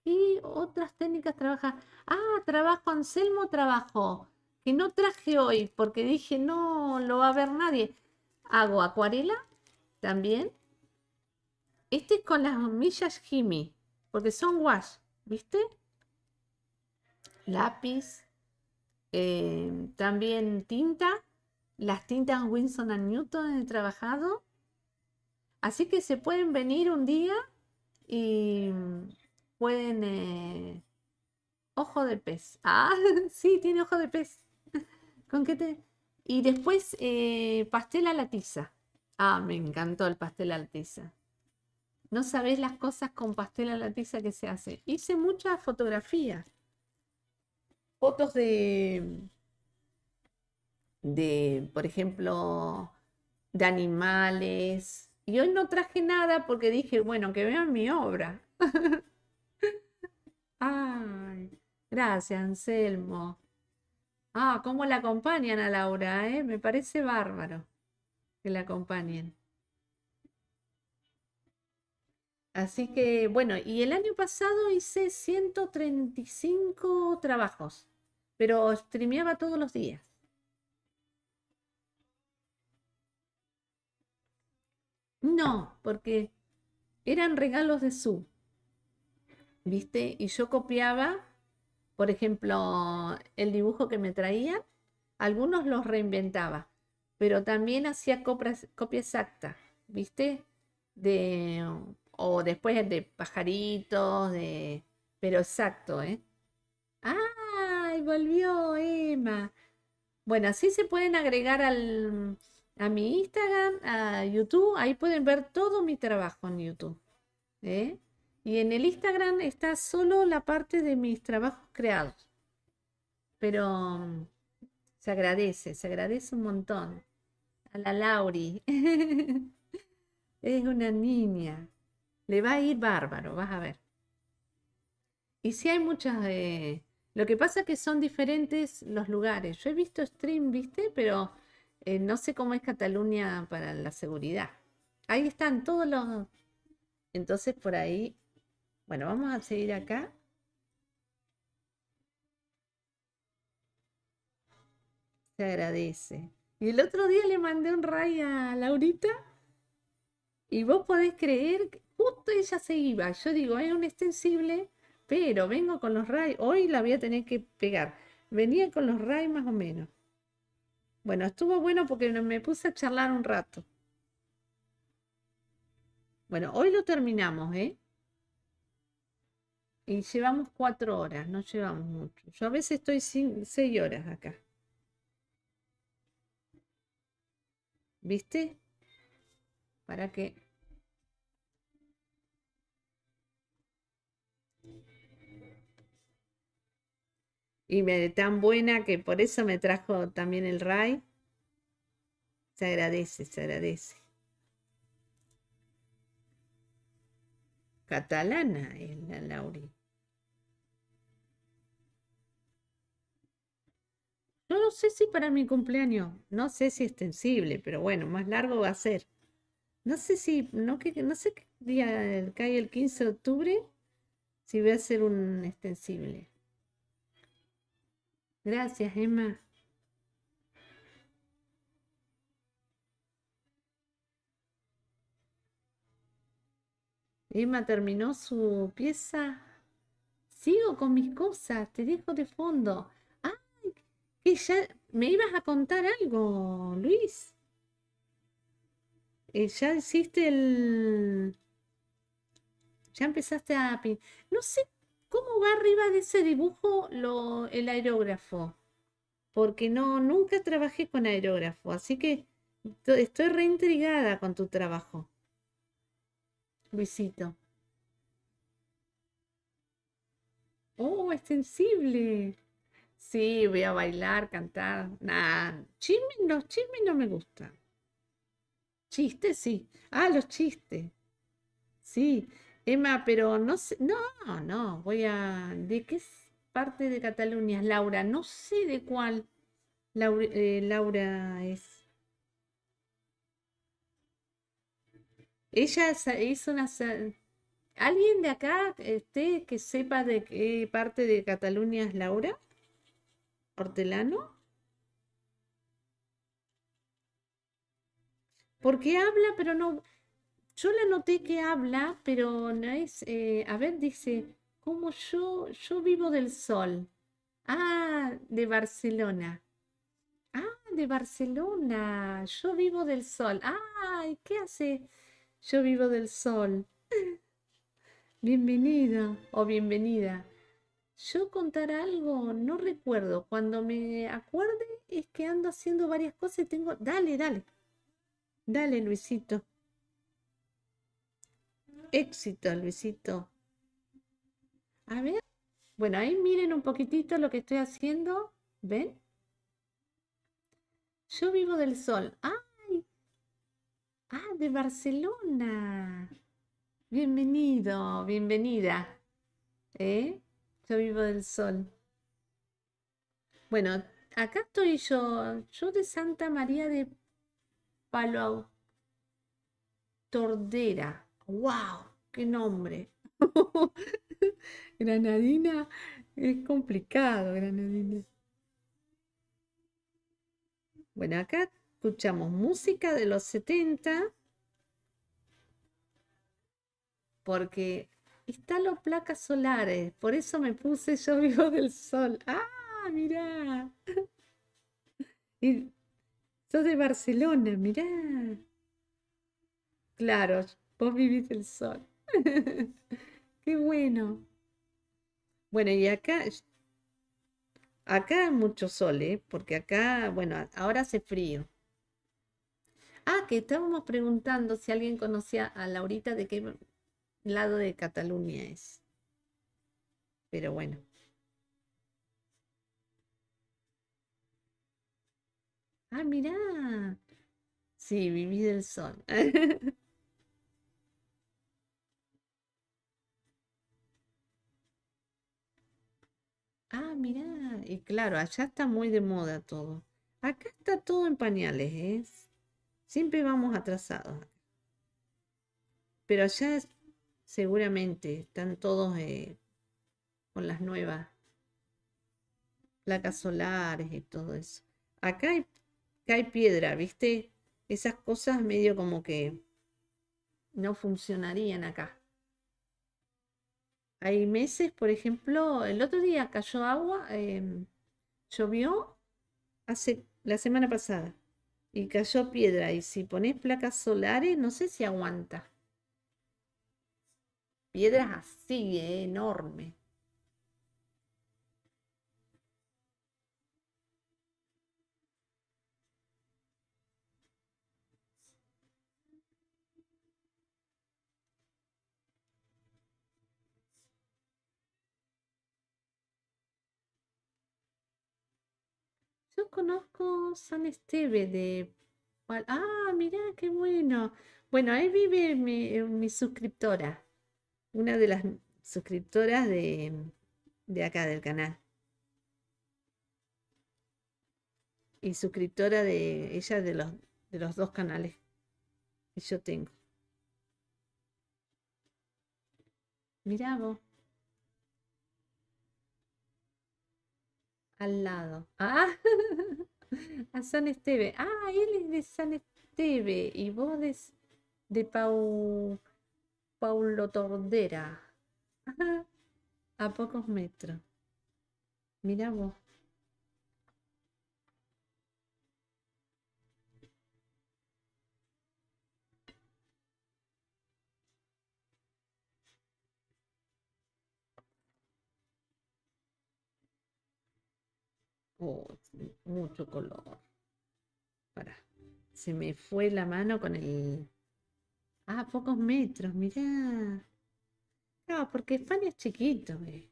Speaker 1: Y otras técnicas trabaja. Ah, trabajo, Anselmo trabajo. Que no traje hoy porque dije no lo va a ver nadie. Hago acuarela también. Este es con las millas Jimmy. Porque son wash. ¿Viste? Lápiz. Eh, también tinta. Las tintas Winston and Newton he trabajado. Así que se pueden venir un día y pueden... Eh, ojo de pez. Ah, *laughs* sí, tiene ojo de pez. *laughs* ¿Con qué te...? Y después eh, pastel a la tiza. Ah, me encantó el pastel a la tiza. No sabés las cosas con pastel a la tiza que se hace. Hice muchas fotografías. Fotos de, de, por ejemplo, de animales, y hoy no traje nada porque dije, bueno, que vean mi obra. *laughs* Ay, gracias, Anselmo. Ah, cómo la acompañan a Laura, ¿eh? Me parece bárbaro que la acompañen. Así que, bueno, y el año pasado hice 135 trabajos, pero streameaba todos los días. No, porque eran regalos de su. ¿Viste? Y yo copiaba, por ejemplo, el dibujo que me traían, algunos los reinventaba, pero también hacía copia, exacta, ¿viste? De, o después de pajaritos, de, pero exacto, ¿eh? ¡Ay, volvió Emma! Bueno, así se pueden agregar al, a mi Instagram, a YouTube. Ahí pueden ver todo mi trabajo en YouTube. ¿eh? Y en el Instagram está solo la parte de mis trabajos creados. Pero mm, se agradece, se agradece un montón. A la Lauri. *laughs* es una niña. Le va a ir bárbaro, vas a ver. Y si sí hay muchas... Eh, lo que pasa es que son diferentes los lugares. Yo he visto stream, viste, pero eh, no sé cómo es Cataluña para la seguridad. Ahí están todos los... Entonces por ahí, bueno, vamos a seguir acá. Se agradece. Y el otro día le mandé un ray a Laurita y vos podés creer, que justo ella se iba. Yo digo, es un extensible, pero vengo con los ray. Hoy la voy a tener que pegar. Venía con los ray más o menos. Bueno, estuvo bueno porque me puse a charlar un rato. Bueno, hoy lo terminamos, ¿eh? Y llevamos cuatro horas, no llevamos mucho. Yo a veces estoy sin, seis horas acá. ¿Viste? Para que y me, tan buena que por eso me trajo también el RAI. Se agradece, se agradece. Catalana es la Lauri. no sé si para mi cumpleaños, no sé si extensible, pero bueno, más largo va a ser. No sé si, no, que, no sé qué día cae el 15 de octubre, si voy a hacer un extensible. Gracias, Emma. Emma terminó su pieza. Sigo con mis cosas, te dejo de fondo. Ay, que ya me ibas a contar algo, Luis. Eh, ya hiciste el... Ya empezaste a... No sé ¿Cómo va arriba de ese dibujo el aerógrafo? Porque no, nunca trabajé con aerógrafo, así que estoy reintrigada con tu trabajo. Luisito. Oh, es sensible. Sí, voy a bailar, cantar. nada chismes, los chismes no me gustan. Chistes, sí. Ah, los chistes. Sí, Emma, pero no sé, no, no, voy a... ¿De qué parte de Cataluña es Laura? No sé de cuál eh, Laura, es. Ella es, una... ¿Alguien de acá este, que sepa de qué parte de Cataluña es Laura? ¿Hortelano? Porque habla, pero no... Yo la noté que habla, pero no es, eh, a ver, dice, como yo, yo vivo del sol? Ah, de Barcelona. Ah, de Barcelona. Yo vivo del sol. Ay, ¿qué hace? Yo vivo del sol. *laughs* Bienvenido o bienvenida. Yo contar algo, no recuerdo. Cuando me acuerde es que ando haciendo varias cosas y tengo... Dale, dale. Dale, Luisito éxito, Luisito. A ver. Bueno, ahí miren un poquitito lo que estoy haciendo. ¿Ven? Yo vivo del sol. ¡Ay! ¡Ah, de Barcelona! Bienvenido, bienvenida. ¿Eh? Yo vivo del sol. Bueno, acá estoy yo. Yo de Santa María de Palau Tordera. ¡Wow! ¡Qué nombre! *laughs* Granadina es complicado, Granadina. Bueno, acá escuchamos música de los 70 porque están los placas solares, por eso me puse yo *laughs* vivo del sol. ¡Ah, mirá! *laughs* Y sos de Barcelona, mirá. Claro, Vos vivís el sol. *laughs* Qué bueno. Bueno, y acá, acá hay mucho sol, ¿eh? Porque acá, bueno, ahora hace frío. Ah, que estábamos preguntando si alguien conocía a Laurita de qué lado de Cataluña es. Pero bueno. Ah, mirá. Sí, vivís del sol. *laughs* Ah, mirá, y claro, allá está muy de moda todo. Acá está todo en pañales, ¿eh? Siempre vamos atrasados. Pero allá seguramente están todos eh, con las nuevas placas solares y todo eso. Acá acá hay piedra, ¿viste? Esas cosas medio como que no funcionarían acá. Hay meses, por ejemplo, el otro día cayó agua, em, llovió hace la semana pasada y cayó piedra. Y si pones placas solares, no sé si aguanta. Piedras así, enormes. Eh, enorme. Yo conozco San Esteve de... Ah, mira qué bueno. Bueno, ahí vive mi, eh, mi suscriptora, una de las suscriptoras de, acá del canal. Y suscriptora de ella de los, de los dos canales que yo tengo. Mirá vos. al lado. Ah, *laughs* a San Esteve. Ah, él es de San Esteve y vos de, Pau, Paulo Tordera. *laughs* a pocos metros. Mira vos. Oh, mucho color. Para. Se me fue la mano con el... Ah, pocos metros, mirá. No, porque España es chiquito, eh.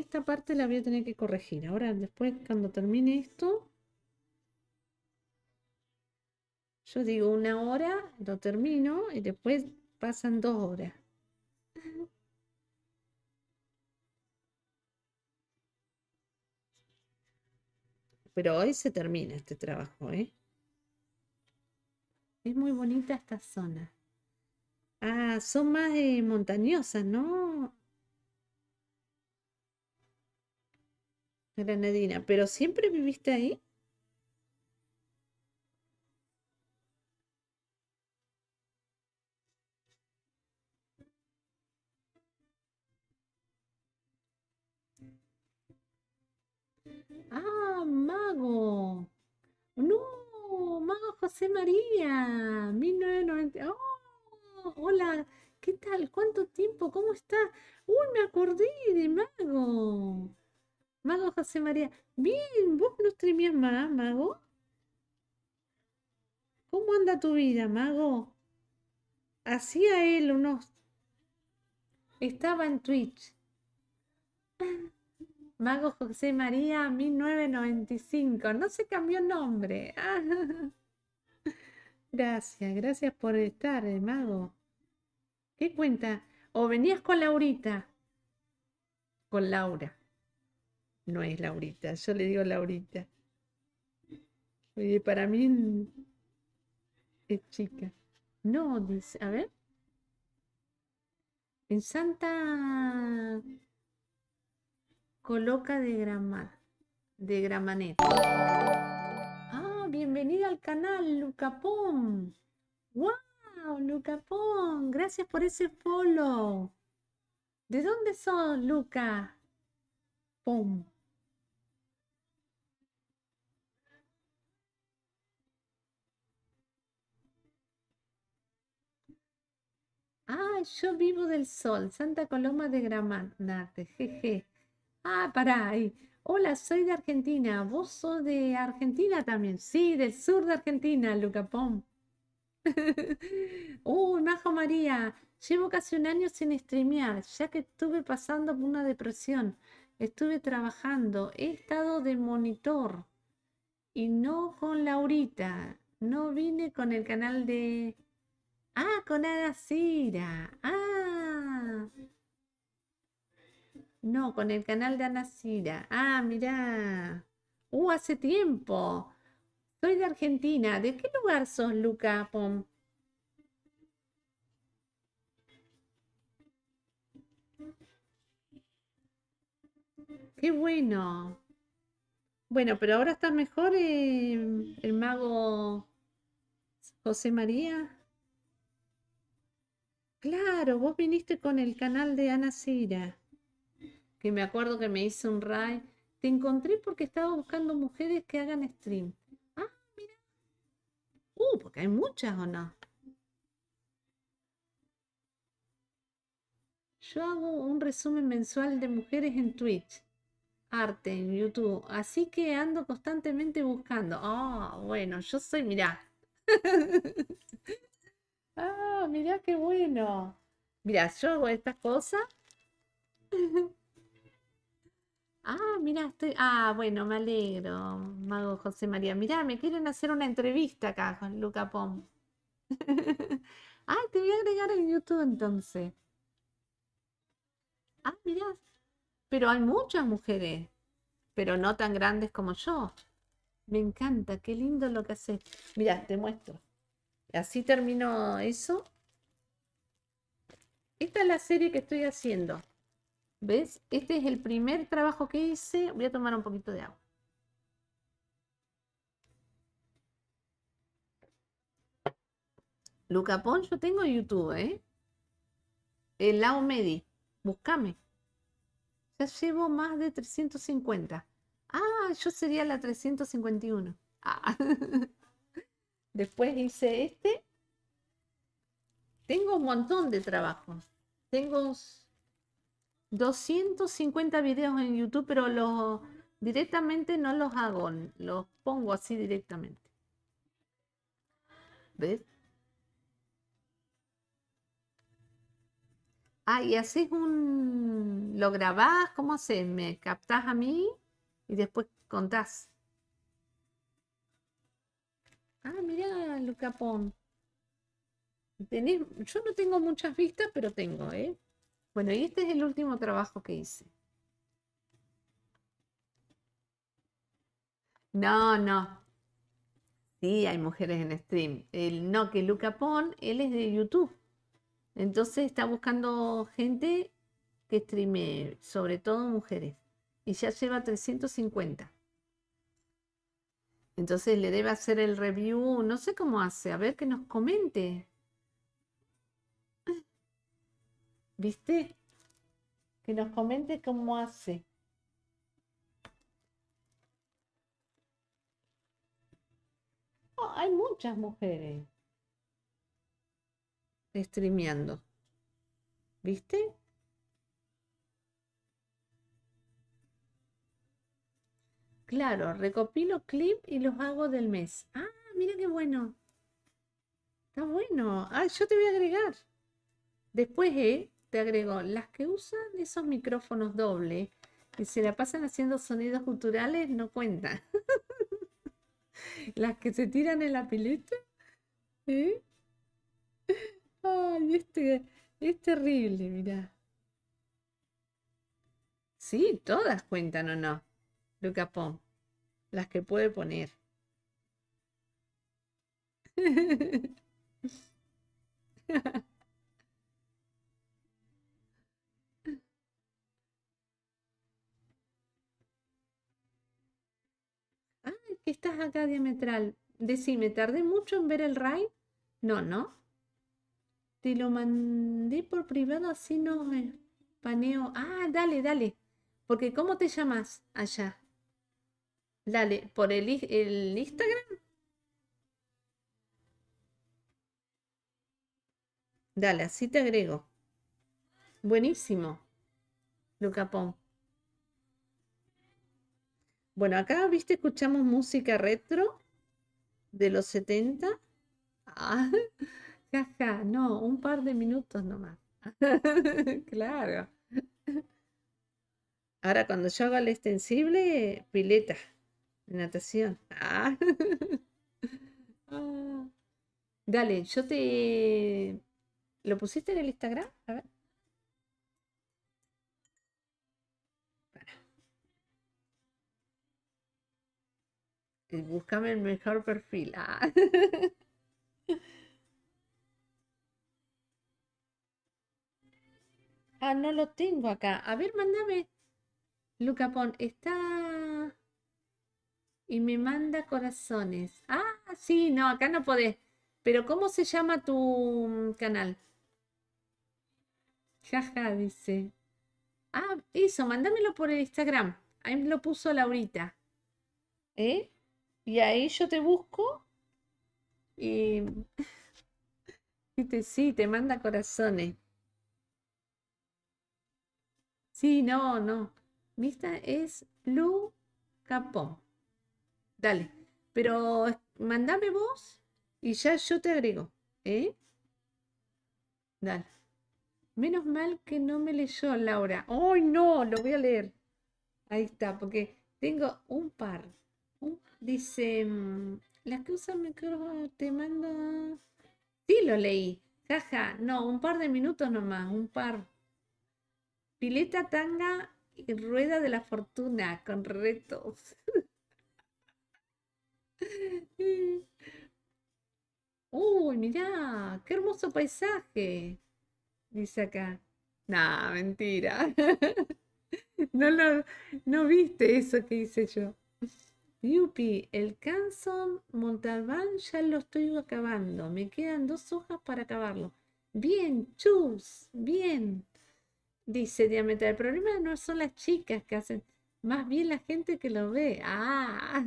Speaker 1: esta parte la voy a tener que corregir. Ahora, después, cuando termine esto, yo digo una hora, lo termino y después pasan dos horas. Pero hoy se termina este trabajo, ¿eh? Es muy bonita esta zona. Ah, son más eh, montañosas, ¿no? Granadina, ¿pero siempre viviste ahí? Ah, mago. No, mago José María, 1990. Oh, hola, ¿qué tal? ¿Cuánto tiempo? ¿Cómo está? Uy, me acordé de mago. Mago José María. Bien, vos no streameas más, mago. ¿Cómo anda tu vida, mago? Hacía él unos. Estaba en Twitch. Mago José María 1995. No se cambió nombre. *laughs* gracias, gracias por estar, eh, mago. ¿Qué cuenta? ¿O venías con Laurita? Con Laura no es Laurita, yo le digo Laurita. Oye, para mí es chica. No, dice, a ver. En Santa coloca de gramar, de gramanet. Ah, bienvenida al canal, Luca pom ¡Wow, pom Gracias por ese follow. ¿De dónde son Luca? Pom. Ah, yo vivo del sol, Santa Coloma de Gramante, jeje. Ah, pará ahí. Hola, soy de Argentina. ¿Vos sos de Argentina también? Sí, del sur de Argentina, Lucapón. *laughs* Uy, uh, Majo María, llevo casi un año sin streamear, ya que estuve pasando por una depresión. Estuve trabajando, he estado de monitor y no con Laurita. No vine con el canal de Ah, con Anacira. Ah. No, con el canal de Anacira. Ah, mirá. Uh, hace tiempo. Soy de Argentina. ¿De qué lugar sos, Luca Qué bueno. Bueno, pero ahora está mejor eh, el mago José María. Claro, vos viniste con el canal de Ana Cira, que me acuerdo que me hizo un ray. Te encontré porque estaba buscando mujeres que hagan stream. Ah, mira. Uh, porque hay muchas o no. Yo hago un resumen mensual de mujeres en Twitch, arte en YouTube, así que ando constantemente buscando. Ah, bueno, yo soy, mirá. *laughs* Ah, mirá qué bueno. Mirá, yo hago estas cosas. *laughs* ah, mirá, estoy. Ah, bueno, me alegro, Mago José María. Mirá, me quieren hacer una entrevista acá con Luca Pom. ah, *laughs* te voy a agregar en YouTube entonces. Ah, mirá. Pero hay muchas mujeres, pero no tan grandes como yo. Me encanta, qué lindo lo que haces. Mirá, te muestro. Así terminó eso. Esta es la serie que estoy haciendo. ¿Ves? Este es el primer trabajo que hice. Voy a tomar un poquito de agua. Luca yo tengo YouTube, ¿eh? El Lao Medi. Búscame. Ya llevo más de 350. Ah, yo sería la 351. Ah. *laughs* Después hice este. Tengo un montón de trabajos. Tengo 250 videos en YouTube, pero los directamente no los hago, los pongo así directamente. ¿Ves? Ah, y haces un... lo grabás, ¿cómo haces? Me captás a mí y después contás. Ah, mirá, Lucapón. Pon. yo no tengo muchas vistas, pero tengo, ¿eh? Bueno, y este es el último trabajo que hice. No, no. Sí, hay mujeres en stream. El no que Luca Pon, él es de YouTube. Entonces está buscando gente que streame, sobre todo mujeres. Y ya lleva 350. Entonces le debe hacer el review, no sé cómo hace, a ver que nos comente. *gasps* ¿Viste? Que nos comente cómo hace. Oh, hay muchas mujeres streameando. ¿Viste? Claro, recopilo clip y los hago del mes. Ah, mira qué bueno. Está bueno. Ah, yo te voy a agregar. Después, eh, te agrego las que usan esos micrófonos doble y se la pasan haciendo sonidos culturales, no cuentan. *laughs* las que se tiran en la pileta. ¿eh? Ay, este es terrible, mira. Sí, todas cuentan o no, Pong las que puede poner.
Speaker 3: *laughs*
Speaker 1: ah, que estás acá diametral. ¿me ¿tardé mucho en ver el RAI? No, no. Te lo mandé por privado, así no me paneo. Ah, dale, dale. Porque ¿cómo te llamas allá? Dale, ¿Por el, Instagram? Dale, así te agrego. Buenísimo, Luca Bueno, acá, viste, escuchamos música retro de los 70. Ah, *laughs* no, un par de minutos nomás. *laughs* claro. Ahora, cuando yo haga el extensible, pileta. Natación. Ah. *laughs* Ah. Dale, yo te... ¿Lo pusiste en el Instagram? A ver. Búscame el mejor perfil. Ah. *laughs* ah. no lo tengo acá. A ver, mándame. Lucapón, está y me manda corazones. Ah, sí, no, acá no podés. Pero ¿cómo se llama tu mm, canal? Jaja, dice. Ah, eso, mándamelo por el Instagram. Ahí me lo puso Laurita. ¿Eh? Y ahí yo te busco y, y *laughs* te, sí, te manda corazones. Sí, no, no. Mi es Lu Capón. Dale. Pero mandame vos y ya yo te agrego. ¿eh? Dale. Menos mal que no me leyó Laura. ¡Ay, no! Lo voy a leer. Ahí está, porque tengo un par. dice, mm, las que usan te mando... Sí, lo leí. Jaja, no, un par de minutos nomás, un par. Pileta, tanga y rueda de la fortuna con retos. *laughs* *laughs* Uy, mirá, qué hermoso paisaje, dice acá. Nah, mentira. *laughs* No lo, no viste eso que hice yo. Yupi, el Canson Montalbán ya lo estoy acabando. Me quedan dos hojas para acabarlo. Bien, chus, bien. Dice Diametra, el problema no son las chicas que hacen, más bien la gente que lo ve. Ah.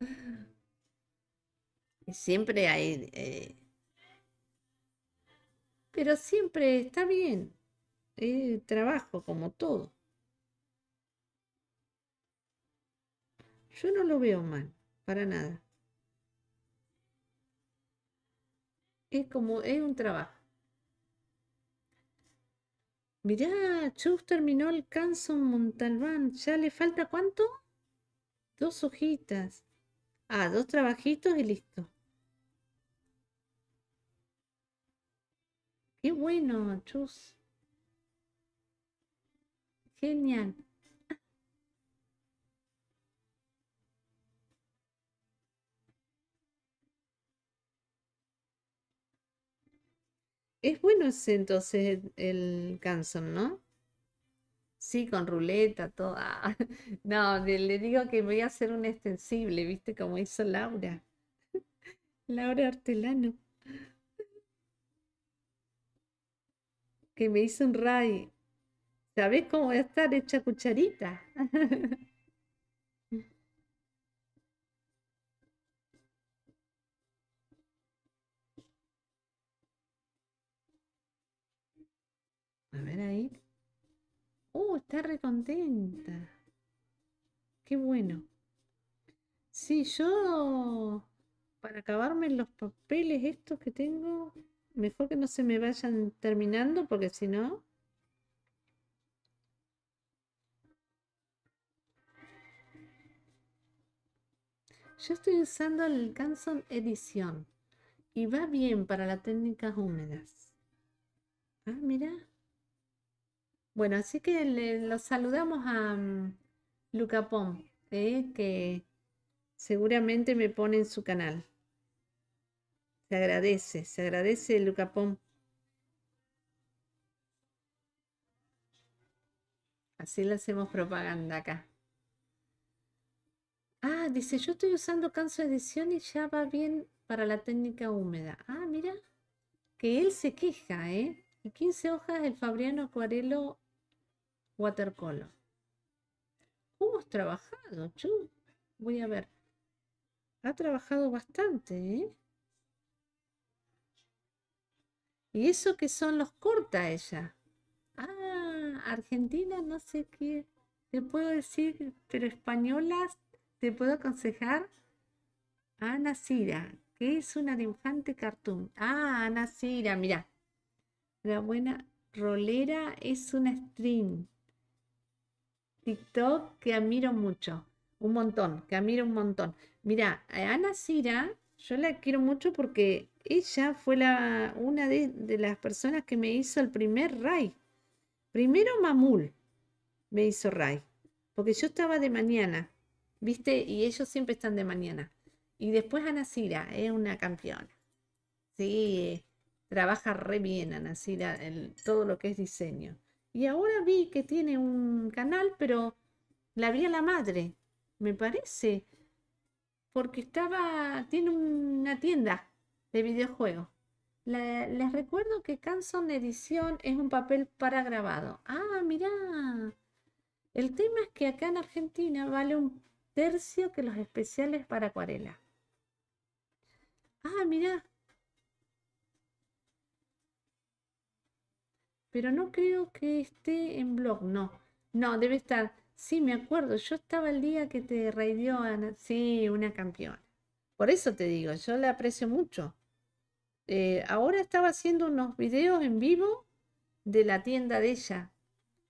Speaker 1: *laughs* Siempre hay... Eh, pero siempre está bien. Es trabajo como todo. Yo no lo veo mal, para nada. Es como, es un trabajo. Mirá, Chus terminó el canso Montalbán. ¿Ya le falta cuánto? Dos hojitas. Ah, dos trabajitos y listo. Qué bueno, chus. Genial. Es bueno ese entonces el Canson, ¿no? Sí, con ruleta, toda. Ah, *laughs* no, le, digo que me voy a hacer un extensible, ¿viste? Como hizo Laura. *laughs* Laura Artelano. Que me hizo un ray. ¿Sabes cómo voy a estar hecha cucharita? *laughs* A ver ahí. ¡Uh, está recontenta! ¡Qué bueno! Sí, yo para acabarme los papeles estos que tengo, mejor que no se me vayan terminando porque si no... Yo estoy usando el Canson Edición y va bien para las técnicas húmedas. Ah, mira. Bueno, así que le, los saludamos a mm, Luca Pom, ¿eh? que seguramente me pone en su canal. Se agradece, se agradece Luca Pom. Así le hacemos propaganda acá. Ah, dice, yo estoy usando canso edición y ya va bien para la técnica húmeda. Ah, mira, que él se queja, ¿eh? Y 15 hojas el Fabriano Acuarelo watercolor. ¿Cómo has trabajado, Voy a ver. Ha trabajado bastante, ¿eh? Y eso que son los corta ella. Ah, Argentina, no sé qué. Te puedo decir, pero españolas, te puedo aconsejar Ana Sira que es una dibujante cartoon. Ah, Ana Sira, mira. La buena rolera es una string. TikTok que admiro mucho, un montón, que admiro un montón. Mira, eh, Ana Sira, yo la quiero mucho porque ella fue la, una de, las personas que me hizo el primer RAI. Primero Mamul me hizo RAI, porque yo estaba de mañana, ¿viste? Y ellos siempre están de mañana. Y después Ana Sira, es una campeona. Sí, trabaja re bien Ana Sira, en todo lo que es diseño. Y ahora vi que tiene un canal, pero la vi a la madre, me parece. Porque estaba, tiene una tienda de videojuegos. les recuerdo que Canson Edición es un papel para grabado. Ah, mirá. El tema es que acá en Argentina vale un tercio que los especiales para acuarela. Ah, mirá. pero no creo que esté en blog, no. No, debe estar. Sí, me acuerdo, yo estaba el día que te reidió Ana. Sí, una campeona. Por eso te digo, yo la aprecio mucho. Eh, ahora estaba haciendo unos videos en vivo de la tienda de ella.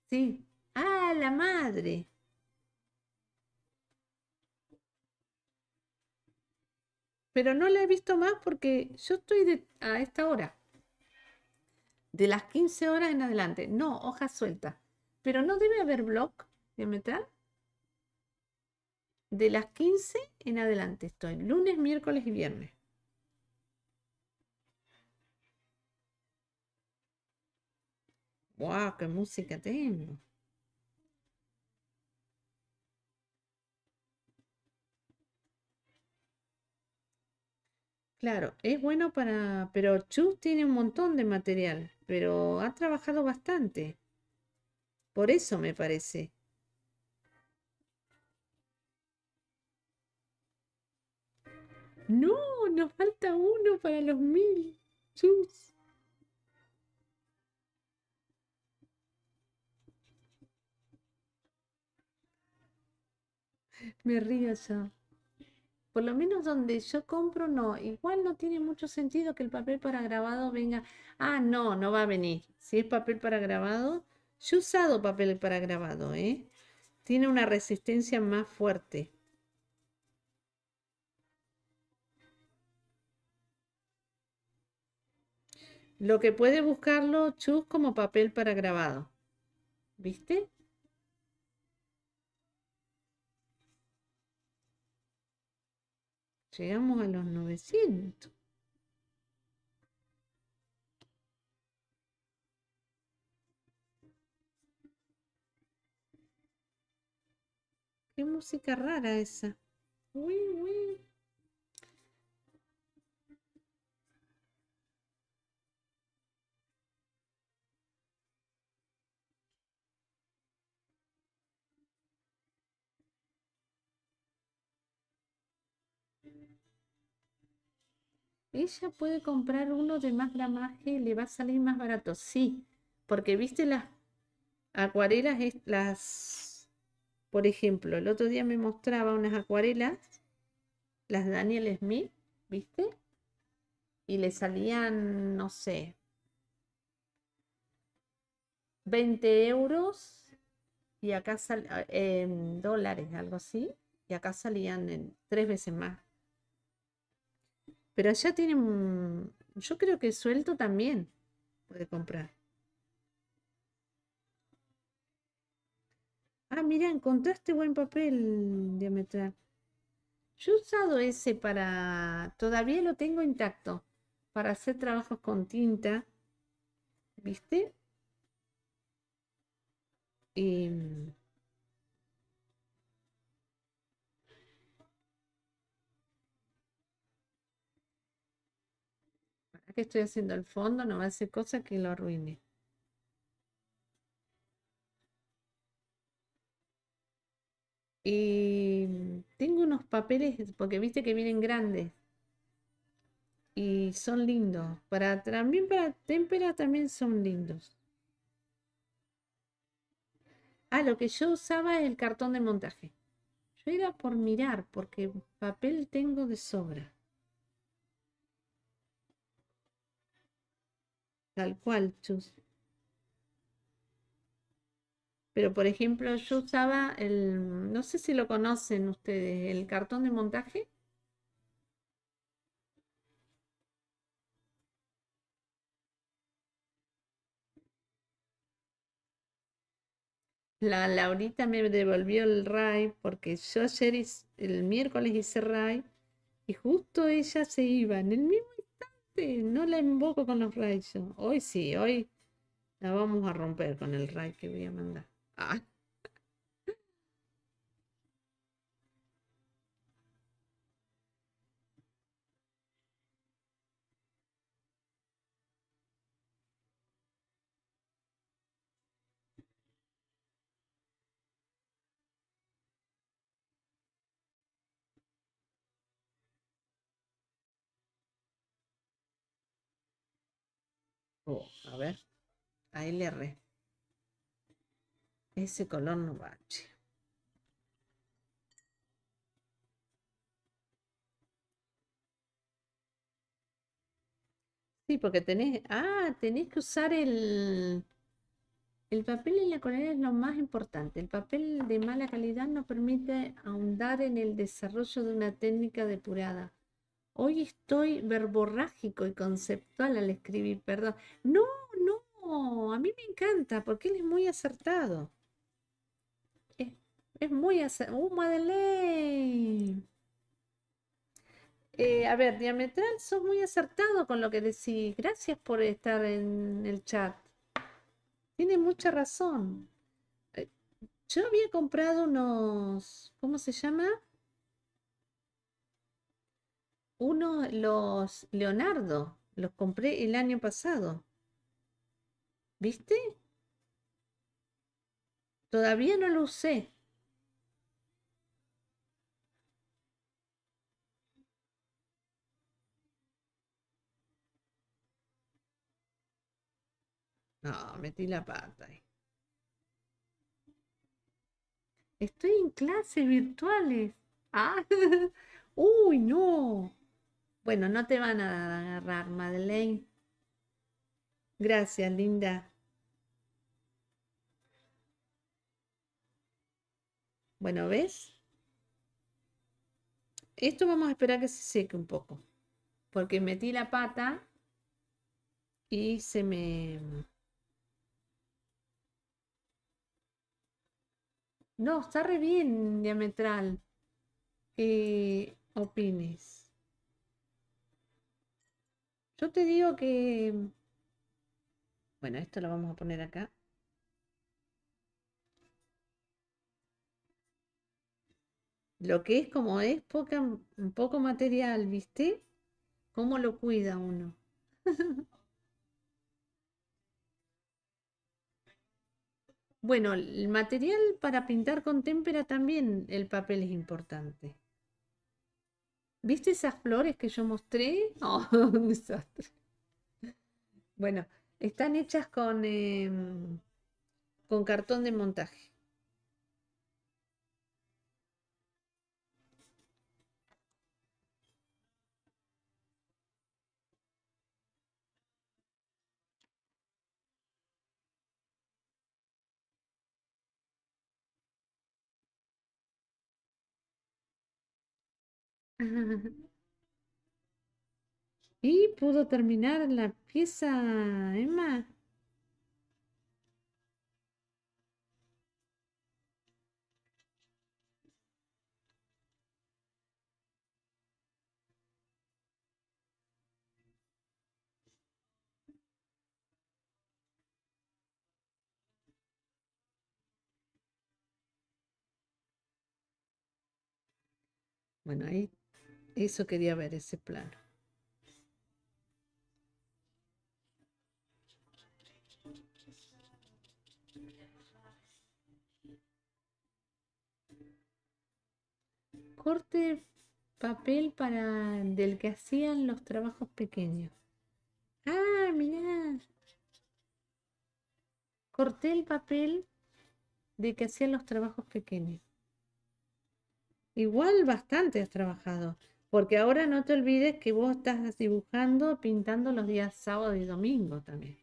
Speaker 1: Sí. Ah, la madre. Pero no la he visto más porque yo estoy a esta hora de las 15 horas en adelante. No, hoja suelta. Pero no debe haber blog de metal de las 15 en adelante. Estoy lunes, miércoles y viernes. ¡Wow! ¡Qué música tengo! Claro, es bueno para, pero Chus tiene un montón de material, pero ha trabajado bastante. Por eso me parece. No, nos falta uno para los mil. Chus. Me río ya. Por lo menos donde yo compro, no. Igual no tiene mucho sentido que el papel para grabado venga. Ah, no, no va a venir. Si es papel para grabado, yo he usado papel para grabado, ¿eh? Tiene una resistencia más fuerte. Lo que puede buscarlo Chus como papel para grabado. ¿Viste? Llegamos a los 900. Qué música rara esa. Uy, uy. ella puede comprar uno de más gramaje, le va a salir más barato. Sí, porque viste las acuarelas, las, por ejemplo, el otro día me mostraba unas acuarelas, las Daniel Smith, ¿viste? Y le salían, no sé, 20 euros y acá salían eh, dólares, algo así, y acá salían en tres veces más pero allá tienen, yo creo que suelto también puede comprar. Ah, mira, encontré este buen papel diametral. Yo he usado ese para, todavía lo tengo intacto, para hacer trabajos con tinta. ¿Viste? Y em, estoy haciendo el fondo, no va a hacer cosa que lo arruine. Y tengo unos papeles, porque viste que vienen grandes. Y son lindos. Para, también para témpera también son lindos. Ah, lo que yo usaba es el cartón de montaje. Yo era por mirar, porque papel tengo de sobra. tal cual, Pero por ejemplo, yo usaba el, no sé si lo conocen ustedes, el cartón de montaje. La Laurita me devolvió el RAI porque yo ayer, el miércoles hice RAI y justo ella se iba en el mismo no la invoco con los rayos Hoy sí, hoy la vamos a romper con el ray que voy a mandar. Ah. Oh, a ver. ALR. Ese color no va. Sí, porque tenéis Ah, que usar el. El papel en la colera es lo más importante. El papel de mala calidad no permite ahondar en el desarrollo de una técnica depurada Hoy estoy verborrágico y conceptual al escribir, perdón. No, no, a mí me encanta porque él es muy acertado. Es, muy acertado. ¡Uh, eh, a ver, diametral, sos muy acertado con lo que decís. Gracias por estar en el chat. Tiene mucha razón. Eh, yo había comprado unos, ¿cómo se llama? uno, los Leonardo, los compré el año pasado. ¿Viste? Todavía no lo usé. No, metí la pata ahí. Estoy en clases virtuales. Ah, *laughs* uy, no. Bueno, no te van a agarrar, Madeleine. Gracias, linda. Bueno, ¿ves? Esto vamos a esperar que se seque un poco. Porque metí la pata y se me... No, está re bien diametral. ¿Qué eh, opines? Yo te digo que... Bueno, esto lo vamos a poner acá. Lo que es como es poco material, ¿viste? ¿Cómo lo cuida uno? *laughs* Bueno, el material para pintar con témpera también el papel es importante. ¿Viste esas flores que yo mostré? *laughs* Oh, bueno, están hechas con, em, con cartón de montaje. *laughs* Y pudo terminar la pieza, Emma. Bueno, ahí eso quería ver ese plano. Corte papel para del que hacían los trabajos pequeños. Ah, mirá. Corté el papel de que hacían los trabajos pequeños. Igual bastante has trabajado. Porque ahora no te olvides que vos estás dibujando, pintando los días sábado y domingo también.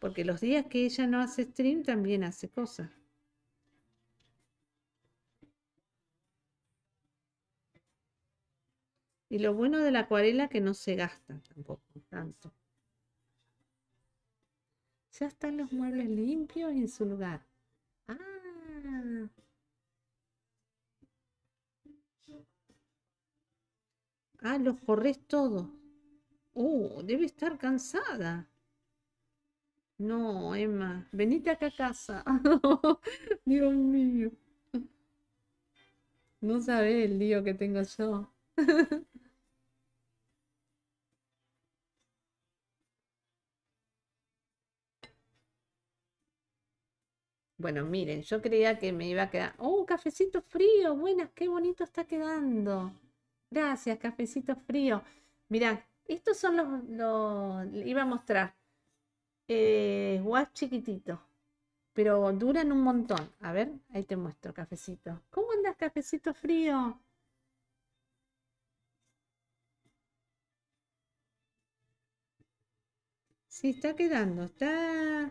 Speaker 1: Porque los días que ella no hace stream también hace cosas. Y lo bueno de la acuarela que no se gasta tampoco tanto. Ya están los muebles limpios en su lugar. Ah, Ah, los corres todos. Oh, debe estar cansada. No, Emma, venite acá a casa. *laughs* Dios mío. No sabes el lío que tengo yo. *laughs* Bueno, miren, yo creía que me iba a quedar... ¡Oh, cafecito frío! Buenas, qué bonito está quedando. Gracias, cafecito frío. Mirá, estos son los, iba a mostrar. Eh, guas chiquitito. Pero duran un montón. A ver, ahí te muestro, cafecito. ¿Cómo andas, cafecito frío? Sí, está quedando, está...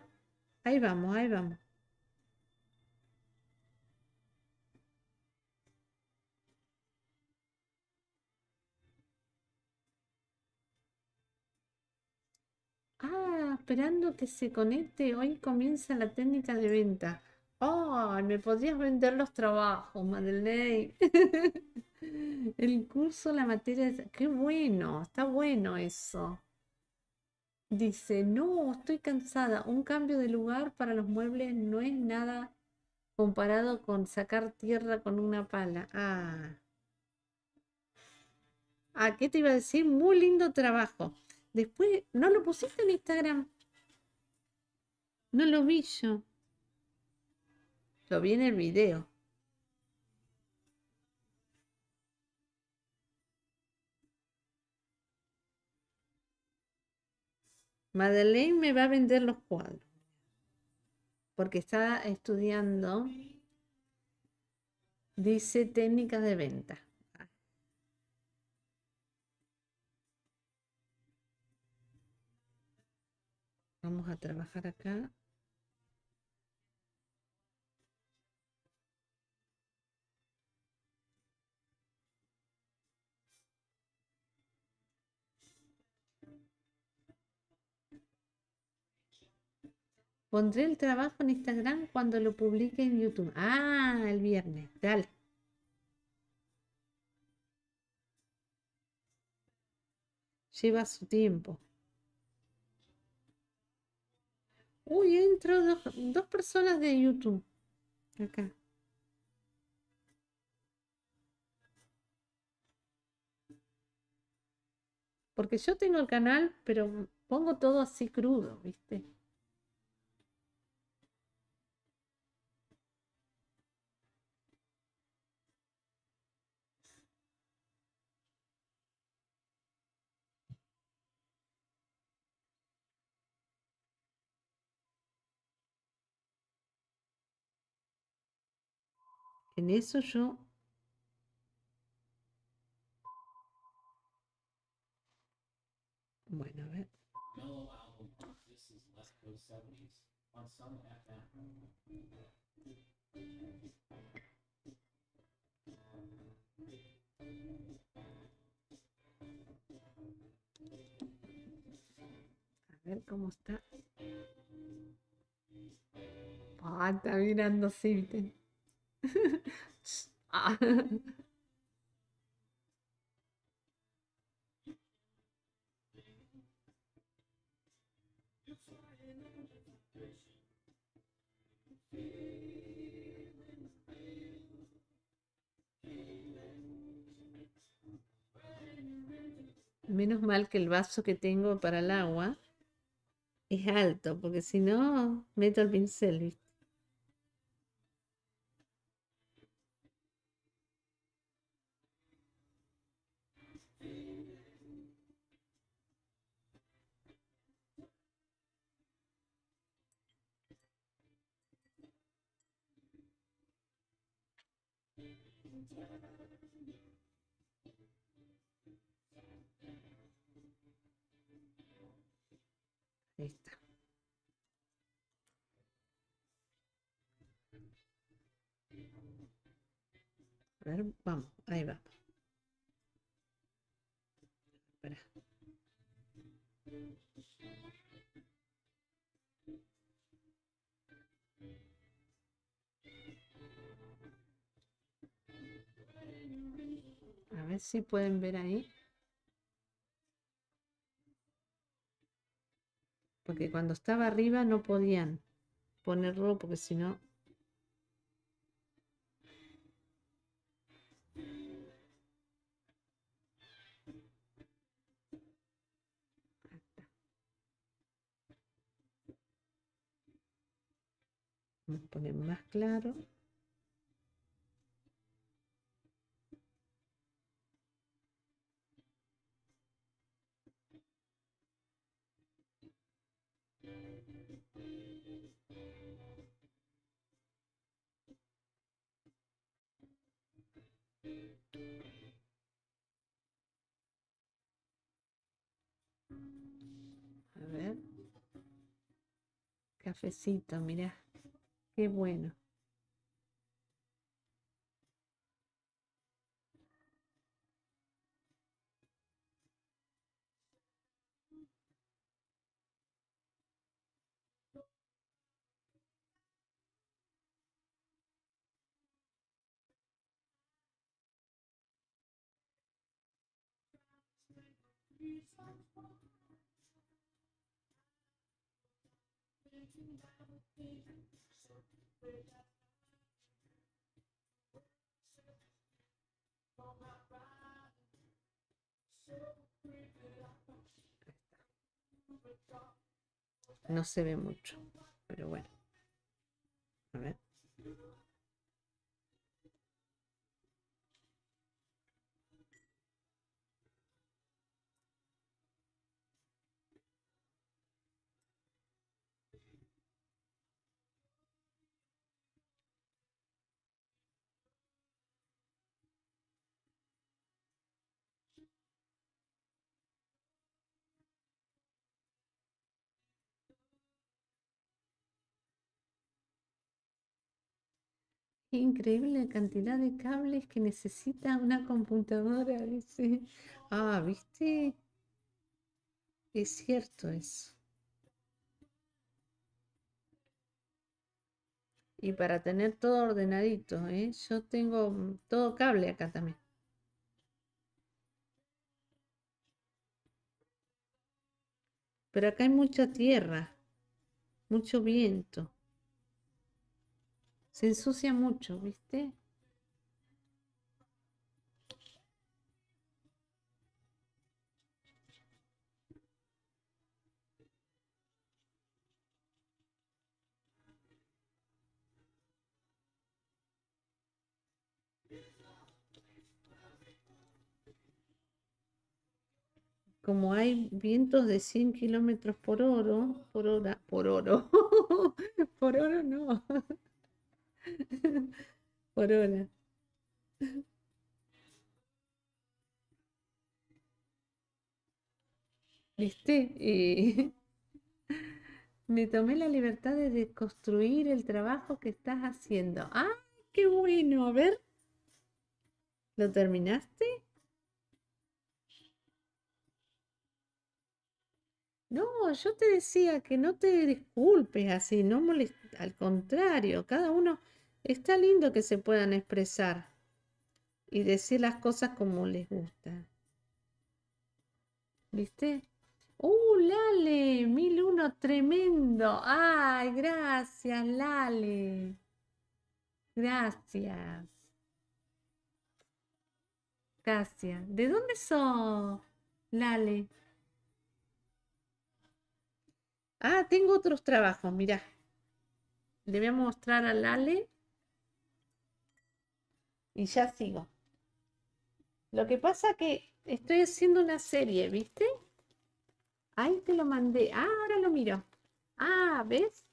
Speaker 1: Ahí vamos, ahí vamos. Ah, esperando que se conecte, hoy comienza la técnica de venta. Oh, me podrías vender los trabajos, Madeleine. *laughs* El curso, la materia. Qué bueno, está bueno eso. Dice, no, estoy cansada. Un cambio de lugar para los muebles no es nada comparado con sacar tierra con una pala. Ah. ah, qué te iba a decir? Muy lindo trabajo. Después, no lo pusiste en Instagram. No lo vi yo. Lo vi en el video. Madeleine me va a vender los cuadros. Porque está estudiando. Dice técnicas de venta. Vamos a trabajar acá. Pondré el trabajo en Instagram cuando lo publique en YouTube. Ah, el viernes. Dale. Lleva su tiempo. Uy, entro dos, dos personas de YouTube. Acá. Porque yo tengo el canal, pero pongo todo así crudo, ¿viste? En eso yo
Speaker 2: Bueno, a ver.
Speaker 1: A ver cómo está. Ah, está mirando sí, Menos mal que el vaso que tengo para el agua es alto, porque si no, meto el pincel, Ahí está. A ver, vamos, ahí vamos. si pueden ver ahí. Porque cuando estaba arriba no podían ponerlo porque si no... vamos a poner más claro. Cafecito, mira Qué bueno. No se ve mucho, pero bueno. A ver. increíble la cantidad de cables que necesita una computadora. Dice. Ah, ¿viste? Es cierto eso. y para tener todo ordenadito. ¿eh? Yo tengo mm, todo cable acá también. Pero acá hay mucha tierra, mucho viento. Se ensucia mucho, ¿viste? como hay vientos de 100 kilómetros por oro, por hora, por oro, por oro *laughs* no. *laughs* Por hora. ¿Viste? *laughs* me tomé la libertad de Construir el trabajo que estás haciendo. ¡Ay! qué bueno! A ver. ¿Lo terminaste? No, yo te decía que no te disculpes así, no molestes, al contrario, cada uno Está lindo que se puedan expresar y decir las cosas como les gusta. ¿Viste? ¡Uh, Lale! ¡Mil uno tremendo! ¡Ay, gracias, Lale! Gracias. Gracias. ¿De dónde son, Lale? Ah, tengo otros trabajos, mirá. Le voy a mostrar a Lale y ya sigo. Lo que pasa que estoy haciendo una serie, ¿viste? Ahí te lo mandé. Ah, ahora lo miro. Ah, ¿ves?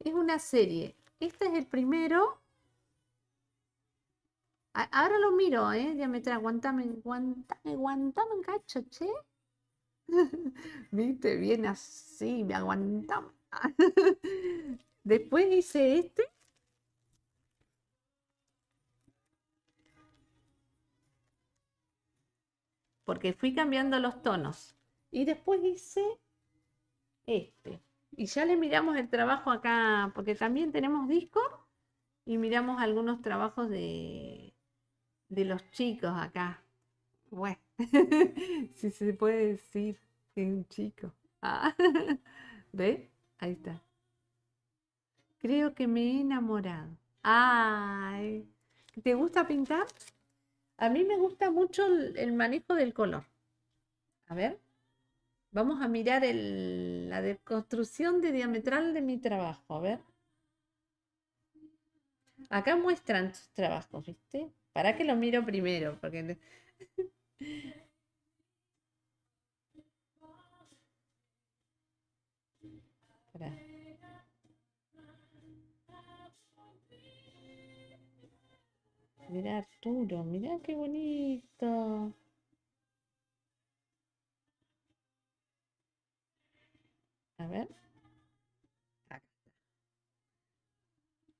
Speaker 1: Es una serie. Este es el primero. ahora lo miro, ¿eh? Diametral, aguantame, aguantame, aguantame cacho, che. *laughs* ¿Viste? Bien así, me aguantame. *laughs* Después hice este. porque fui cambiando los tonos. Y después hice este. Y ya le miramos el trabajo acá, porque también tenemos disco y miramos algunos trabajos de, de los chicos acá. Bueno, *laughs* si se puede decir que un chico. Ah, *laughs* ¿Ve? Ahí está. Creo que me he enamorado. Ay, ¿te gusta pintar? A mí me gusta mucho el, manejo del color. A ver, vamos a mirar la deconstrucción de diametral de mi trabajo. A ver. Acá muestran sus trabajos, ¿viste? ¿Para que lo miro primero? Porque... *laughs* Mira Arturo, mira qué bonito. A ver.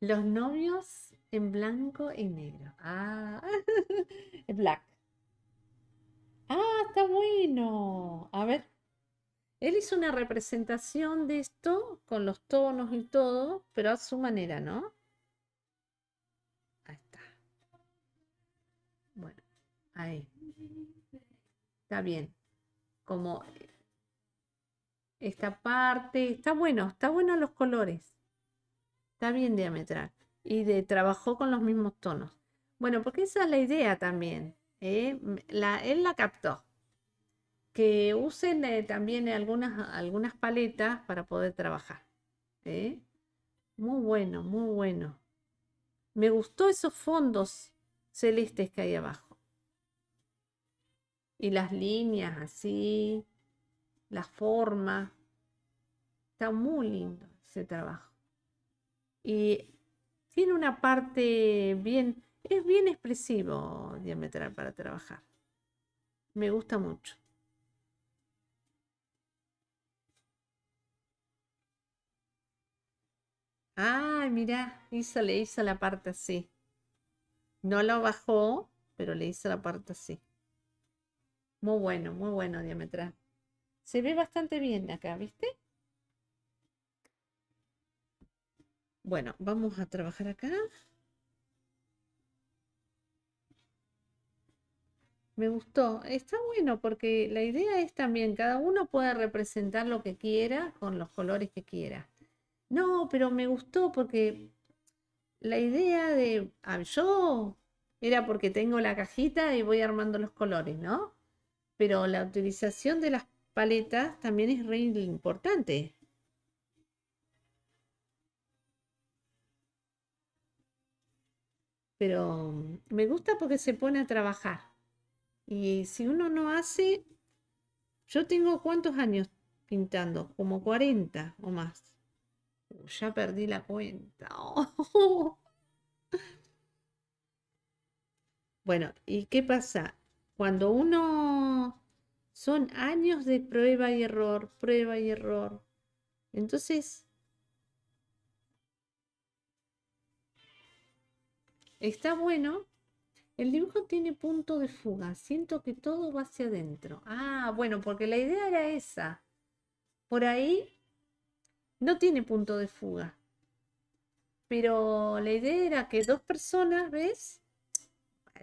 Speaker 1: Los novios en blanco y negro. Ah, *laughs* black. Ah, está bueno. A ver. Él hizo una representación de esto con los tonos y todo, pero a su manera, ¿no? Ahí. Está bien. Como esta parte. Está bueno, está bueno los colores. Está bien diametral. Y de, trabajó con los mismos tonos. Bueno, porque esa es la idea también. ¿eh? La, él la captó. Que usen eh, también algunas, algunas paletas para poder trabajar. ¿eh? Muy bueno, muy bueno. Me gustó esos fondos celestes que hay abajo. Y las líneas así, la forma. Está muy lindo ese trabajo. Y tiene una parte bien, es bien expresivo diametral para trabajar. Me gusta mucho. Ah, mira, hizo, le hizo la parte así. No lo bajó, pero le hizo la parte así. Muy bueno, muy bueno, diametral. Se ve bastante bien acá, ¿viste? Bueno, vamos a trabajar acá. Me gustó. Está bueno porque la idea es también cada uno puede representar lo que quiera con los colores que quiera. No, pero me gustó porque la idea de ah, yo era porque tengo la cajita y voy armando los colores, ¿no? pero la utilización de las paletas también es re importante. Pero mm, me gusta porque se pone a trabajar. Y si uno no hace, yo tengo cuántos años pintando, como 40 o más. Uh, ya perdí la cuenta. *laughs* Bueno, ¿y qué pasa? Cuando uno son años de prueba y error, prueba y error. Entonces, está bueno. El dibujo tiene punto de fuga. Siento que todo va hacia adentro. Ah, bueno, porque la idea era esa. Por ahí no tiene punto de fuga. Pero la idea era que dos personas, ¿ves?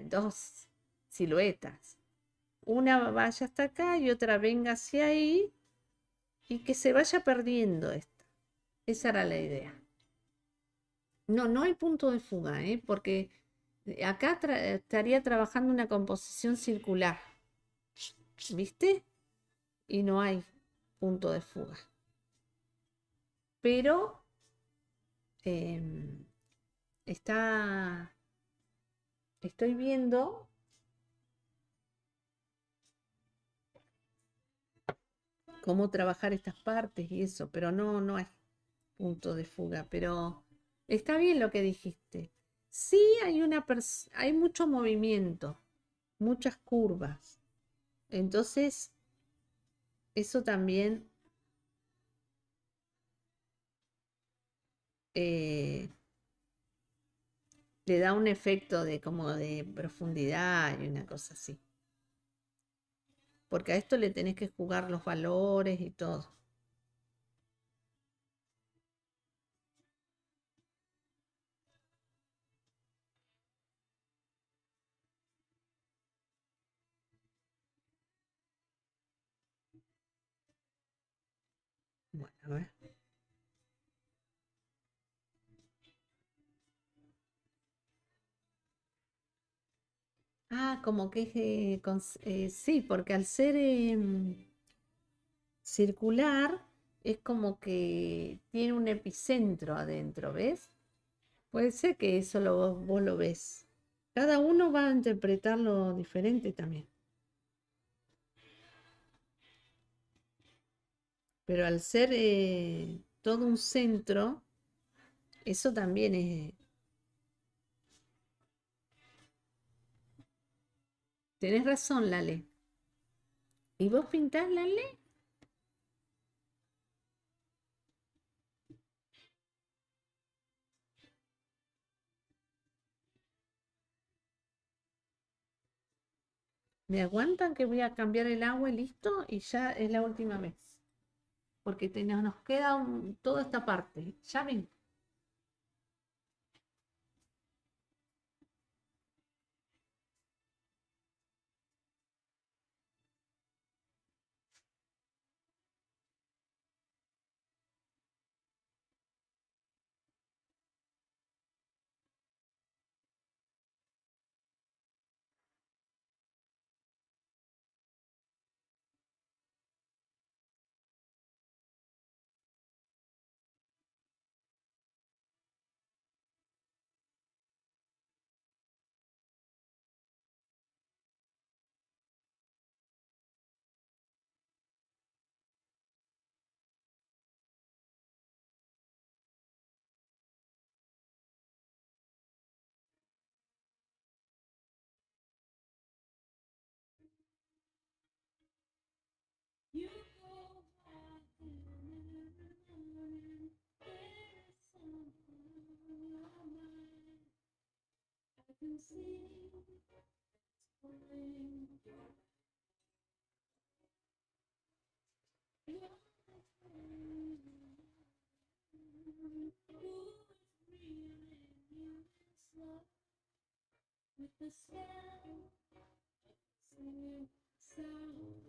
Speaker 1: Dos siluetas una vaya hasta acá y otra venga hacia ahí y que se vaya perdiendo esta. Esa era la idea. No, no hay punto de fuga, ¿eh? porque eh, acá eh, estaría trabajando una composición circular. ¿Viste? Y no hay punto de fuga. Pero em, está... Estoy viendo cómo trabajar estas partes y eso, pero no, no hay punto de fuga, pero está bien lo que dijiste. Sí hay, una hay mucho movimiento, muchas curvas. Entonces, eso también eh, le da un efecto de como de profundidad y una cosa así porque a esto le tenés que jugar los valores y todo. Ah, como que eh, eh, sí, porque al ser em, circular es como que tiene un epicentro adentro, ¿ves? Puede ser que eso lo, vos lo ves. Cada uno va a interpretarlo diferente también. Pero al ser eh, todo un centro, eso también es, Tenés razón, Lale. ¿Y vos pintás, Lale? ¿Me aguantan que voy a cambiar el agua listo? Y ya es la última vez. Porque nos queda toda esta parte. Ya ven.
Speaker 2: can see when you're Who is really in this with the sound, sound?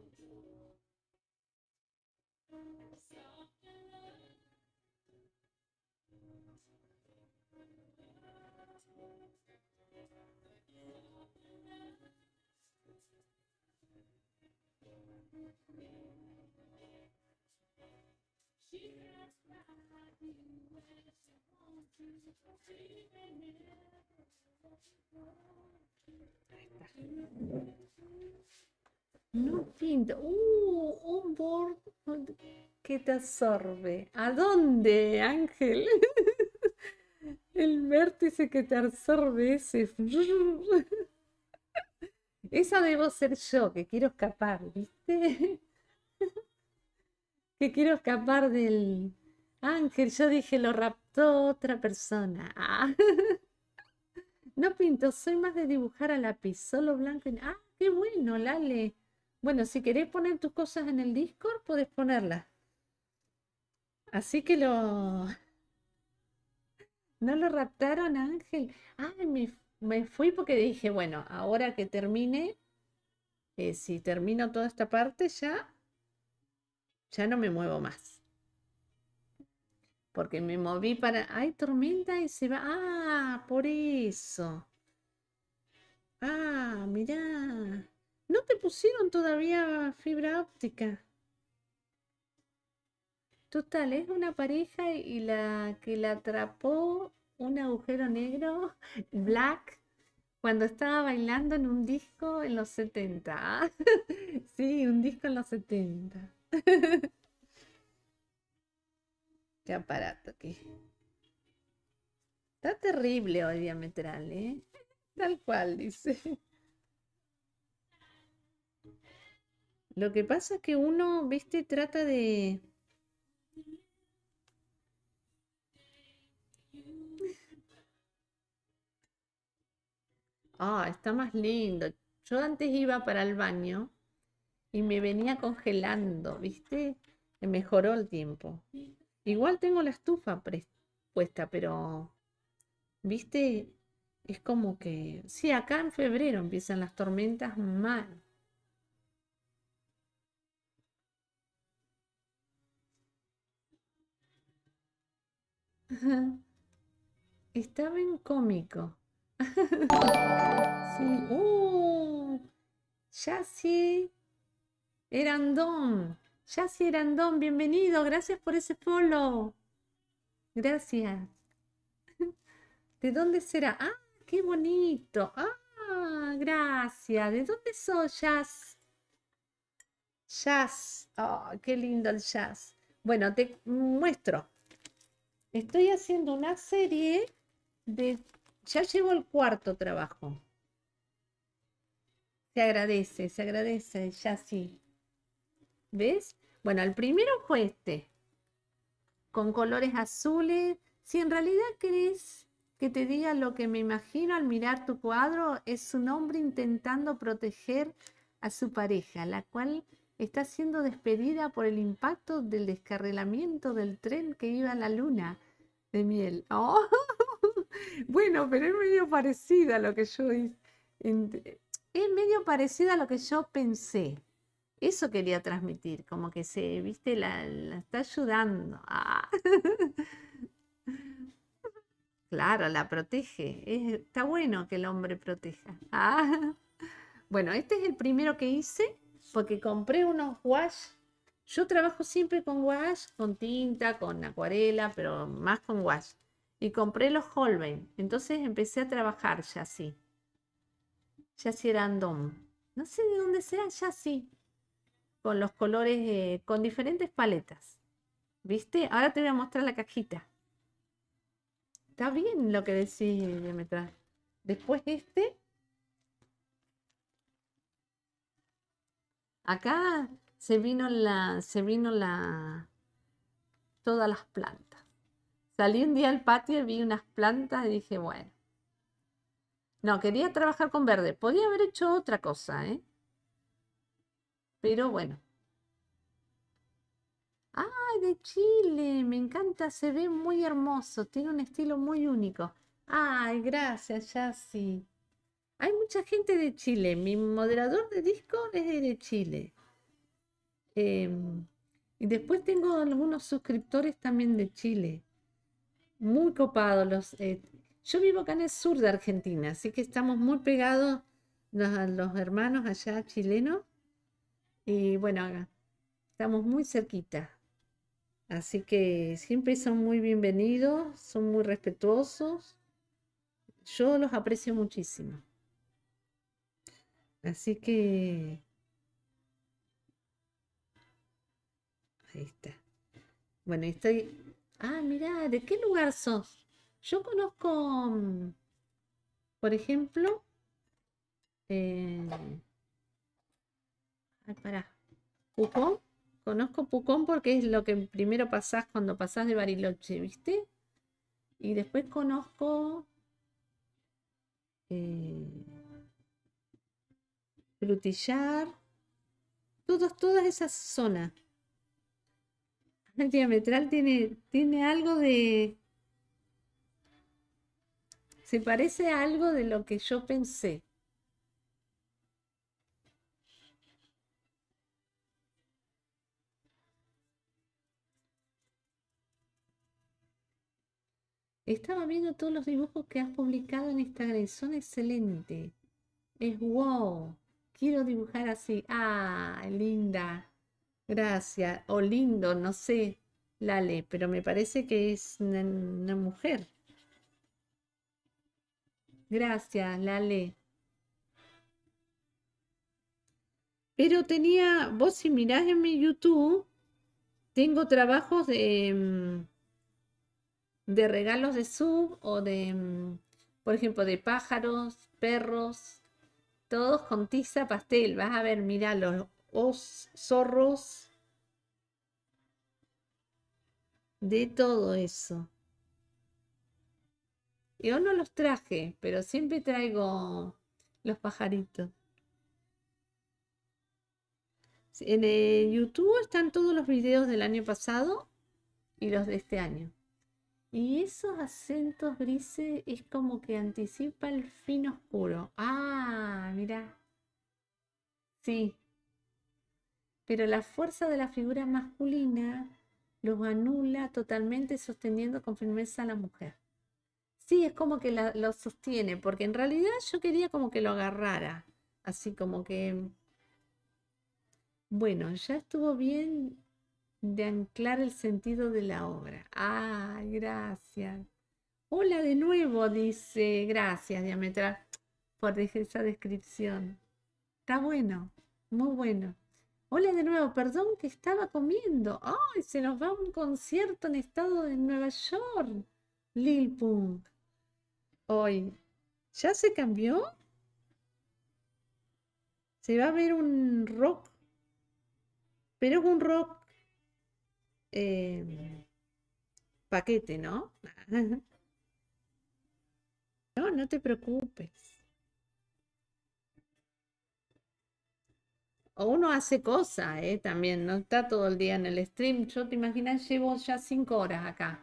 Speaker 1: No pinta. Uh, un borde que te absorbe. ¿A dónde, Ángel? *laughs* El vértice que te absorbe ese. *laughs* Esa debo ser yo, que quiero escapar, ¿viste? *laughs* Que quiero escapar del, Ángel, yo dije, lo raptó otra persona. Ah. *laughs* No pinto, soy más de dibujar a lápiz, solo blanco Ah, qué bueno, Lale. Bueno, si querés poner tus cosas en el Discord, podés ponerlas. Así que lo... *laughs* No lo raptaron, Ángel. Ah, me, me fui porque dije, bueno, ahora que termine, eh, si termino toda esta parte ya, ya no me muevo más. Porque me moví para... Ay, tormenta y se va. Ah, por eso. Ah, mirá. No te pusieron todavía fibra óptica. Total, es una pareja y la que la atrapó un agujero negro, *laughs* Black, cuando estaba bailando en un disco en los 70. *laughs* sí, un disco en los 70. *laughs* Qué aparato, qué. Está terrible hoy diametral, ¿eh? Tal cual, dice. Lo que pasa es que uno, viste, trata de... Ah, está más lindo. Yo antes iba para el baño y me venía congelando, viste. Me mejoró el tiempo. Igual tengo la estufa puesta, pero, viste, es como que, sí, acá en febrero empiezan las tormentas mal. Estaba en cómico. *laughs* sí. Uh, ya sí. Eran Erandón. Yassi Grandón, bienvenido. Gracias por ese follow. Gracias. *laughs* ¿De dónde será? ¡Ah, qué bonito! ¡Ah, gracias! ¿De dónde sos, Jazz? Jazz. Ah, qué lindo el jazz! Bueno, te muestro. Estoy haciendo una serie de... Ya llevo el cuarto trabajo. Se agradece, se agradece, Yassi. ¿Ves? Bueno, el primero fue este, con colores azules. Si en realidad querés que te diga lo que me imagino al mirar tu cuadro, es un hombre intentando proteger a su pareja, la cual está siendo despedida por el impacto del descarrilamiento del tren que iba a la luna de miel. *laughs* Oh, bueno, pero es medio parecida a lo que yo es medio parecida a lo que yo pensé. Eso quería transmitir, como que se, viste, la, está ayudando. Ah. *laughs* Claro, la protege. está bueno que el hombre proteja. Ah. Bueno, este es el primero que hice porque compré unos wash. Yo trabajo siempre con wash, con tinta, con acuarela, pero más con wash. Y compré los Holbein. Entonces empecé a trabajar ya así. Ya así era andón. No sé de dónde sea, ya así con los colores, eh, con diferentes paletas. ¿Viste? Ahora te voy a mostrar la cajita. Está bien lo que decís, Demetra. Después este. Acá se vino la, se vino la, todas las plantas. Salí un día al patio y vi unas plantas y dije, bueno. No, quería trabajar con verde. Podía haber hecho otra cosa, ¿eh? Pero bueno. ¡Ay, de Chile! Me encanta, se ve muy hermoso, tiene un estilo muy único. ¡Ay, gracias, sí Hay mucha gente de Chile, mi moderador de disco es de Chile. Em, y después tengo algunos suscriptores también de Chile. Muy copados los... Eh, yo vivo acá en el sur de Argentina, así que estamos muy pegados los, a los hermanos allá chilenos. Y bueno, estamos muy cerquita. Así que siempre son muy bienvenidos, son muy respetuosos. Yo los aprecio muchísimo. Así que... Ahí está. Bueno, estoy... Ah, mira ¿de qué lugar sos? Yo conozco, mm, por ejemplo, eh, para ¿Pucón? Conozco Pucón porque es lo que primero pasás cuando pasás de Bariloche, ¿viste? Y después conozco. Eh, todas esas zonas. El diametral tiene, tiene algo de. Se parece a algo de lo que yo pensé. Estaba viendo todos los dibujos que has publicado en Instagram. Son excelentes. Es wow. Quiero dibujar así. Ah, linda. Gracias. O lindo, no sé, Lale, pero me parece que es una, mujer. Gracias, Lale. Pero tenía, vos si mirás en mi YouTube, tengo trabajos de... Em, de regalos de sub o de, mm, por ejemplo, de pájaros, perros, todos con tiza pastel. Vas a ver, mira, los zorros, de todo eso. Yo no los traje, pero siempre traigo los pajaritos. En eh, YouTube están todos los videos del año pasado y los de este año. Y esos acentos grises es como que anticipa el fin oscuro. Ah, mira. Sí. Pero la fuerza de la figura masculina los anula totalmente sosteniendo con firmeza a la mujer. Sí, es como que la, lo sostiene, porque en realidad yo quería como que lo agarrara, así como que... Bueno, ya estuvo bien de anclar el sentido de la obra. Ah, gracias. Hola de nuevo, dice. Gracias, Diametra, por esa descripción. Está bueno, muy bueno. Hola de nuevo, perdón que estaba comiendo. ¡Ay, se nos va un concierto en estado de Nueva York! Lil Punk. Hoy. ¿Ya se cambió? Se va a ver un rock. Pero es un rock Em, paquete, ¿no? *laughs* No, no te preocupes. O uno hace cosas, ¿eh? También, no está todo el día en el stream. Yo te imaginas, llevo ya cinco horas acá.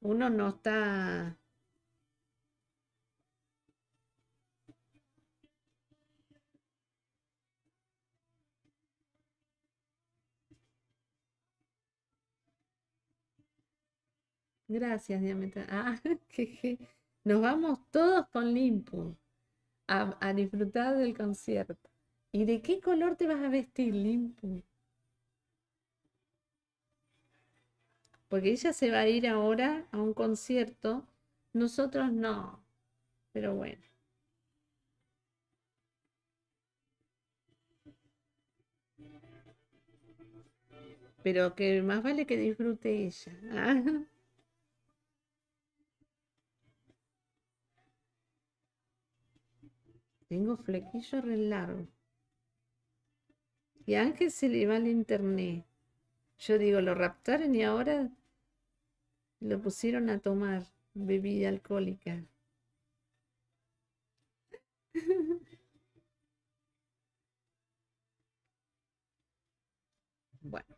Speaker 1: Uno no está Gracias, Diametra. Ah, *laughs* Nos vamos todos con Limpu a, disfrutar del concierto. ¿Y de qué color te vas a vestir, Limpu? Porque ella se va a ir ahora a un concierto. Nosotros no. Pero bueno. Pero que más vale que disfrute ella. *laughs* Tengo flequillo re largo. Y a Ángel se le va al internet. Yo digo, lo raptaron y ahora lo pusieron a tomar bebida alcohólica. *laughs* bueno.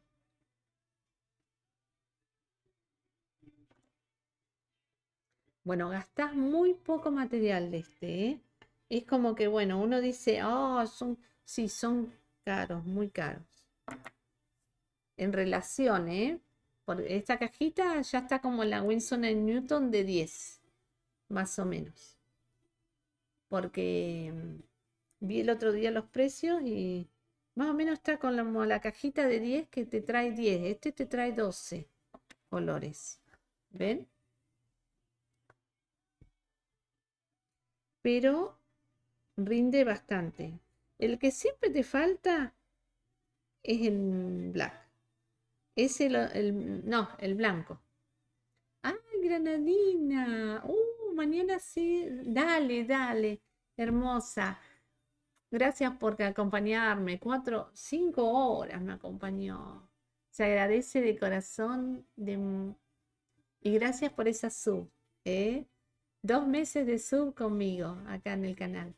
Speaker 1: Bueno, gastás muy poco material de este, ¿eh? es como que, bueno, uno dice, oh, son, sí, son caros, muy caros. En relación, ¿eh? Por esta cajita ya está como la Wilson Newton de 10, más o menos. Porque mm, vi el otro día los precios y más o menos está con la cajita de 10 que te trae 10. Este te trae 12 colores. ¿Ven? Pero rinde bastante. El que siempre te falta es el black. Es el, no, el blanco. ¡Ay, ah, granadina! ¡Uh, mañana sí! Dale, dale, hermosa. Gracias por acompañarme. Cuatro, cinco horas me acompañó. Se agradece de corazón y gracias por esa sub. ¿eh? Dos meses de sub conmigo acá en el canal.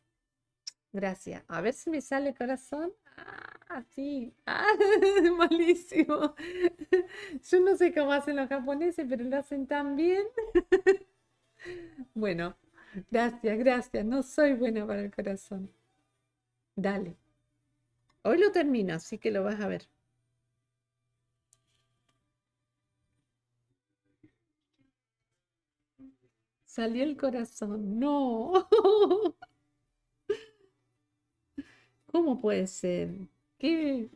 Speaker 1: Gracias. A ver si me sale el corazón. Así. Ah, *laughs* ah, malísimo. Yo no sé cómo hacen los japoneses, pero lo hacen tan bien. *laughs* Bueno, gracias, gracias. No soy buena para el corazón. Dale. Hoy lo termino, así que lo vas a ver. Salió el corazón. No. *laughs* ¿Cómo puede ser? ¿Qué?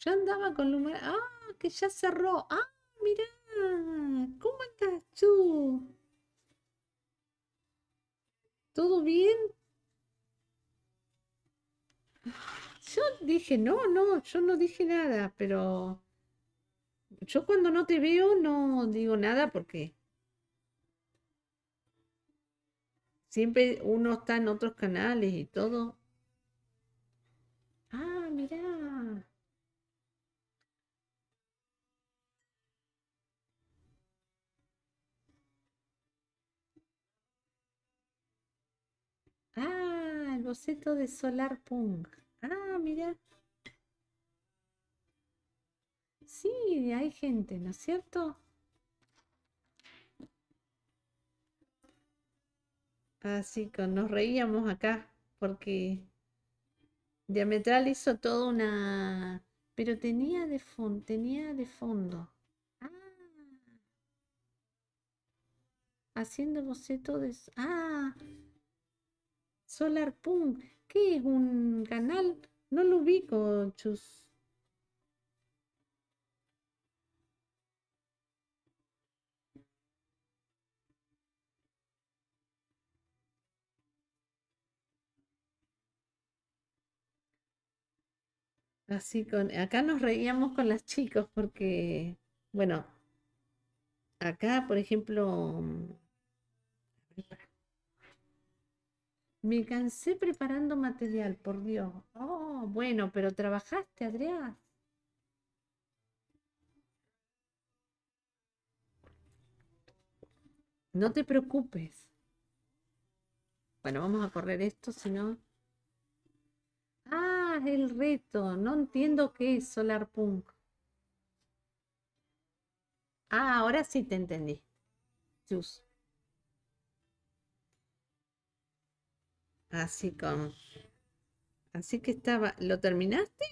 Speaker 1: Yo andaba con lo ¡Ah! Que ya cerró. ¡Ah! Mirá. ¿Cómo estás tú? ¿Todo bien? Yo dije, no, no, yo no dije nada, pero yo cuando no te veo no digo nada porque siempre uno está en otros canales y todo. boceto de Solar Punk. Ah, mira. Sí, hay gente, ¿no es cierto? Así ah, que nos reíamos acá porque Diametral hizo toda una... Pero tenía de, fondo, tenía de fondo. Ah. Haciendo boceto de... Ah. Solar Punk. ¿Qué es un canal? No lo ubico, chus. Así con, acá nos reíamos con las chicos porque, bueno, acá, por ejemplo, mm, me cansé preparando material, por Dios. Oh, bueno, pero trabajaste, Adrián. No te preocupes. Bueno, vamos a correr esto, si no... Ah, el reto. No entiendo qué es Solar Punk. Ah, ahora sí te entendí. Chus. Así como. Así que estaba. ¿Lo terminaste?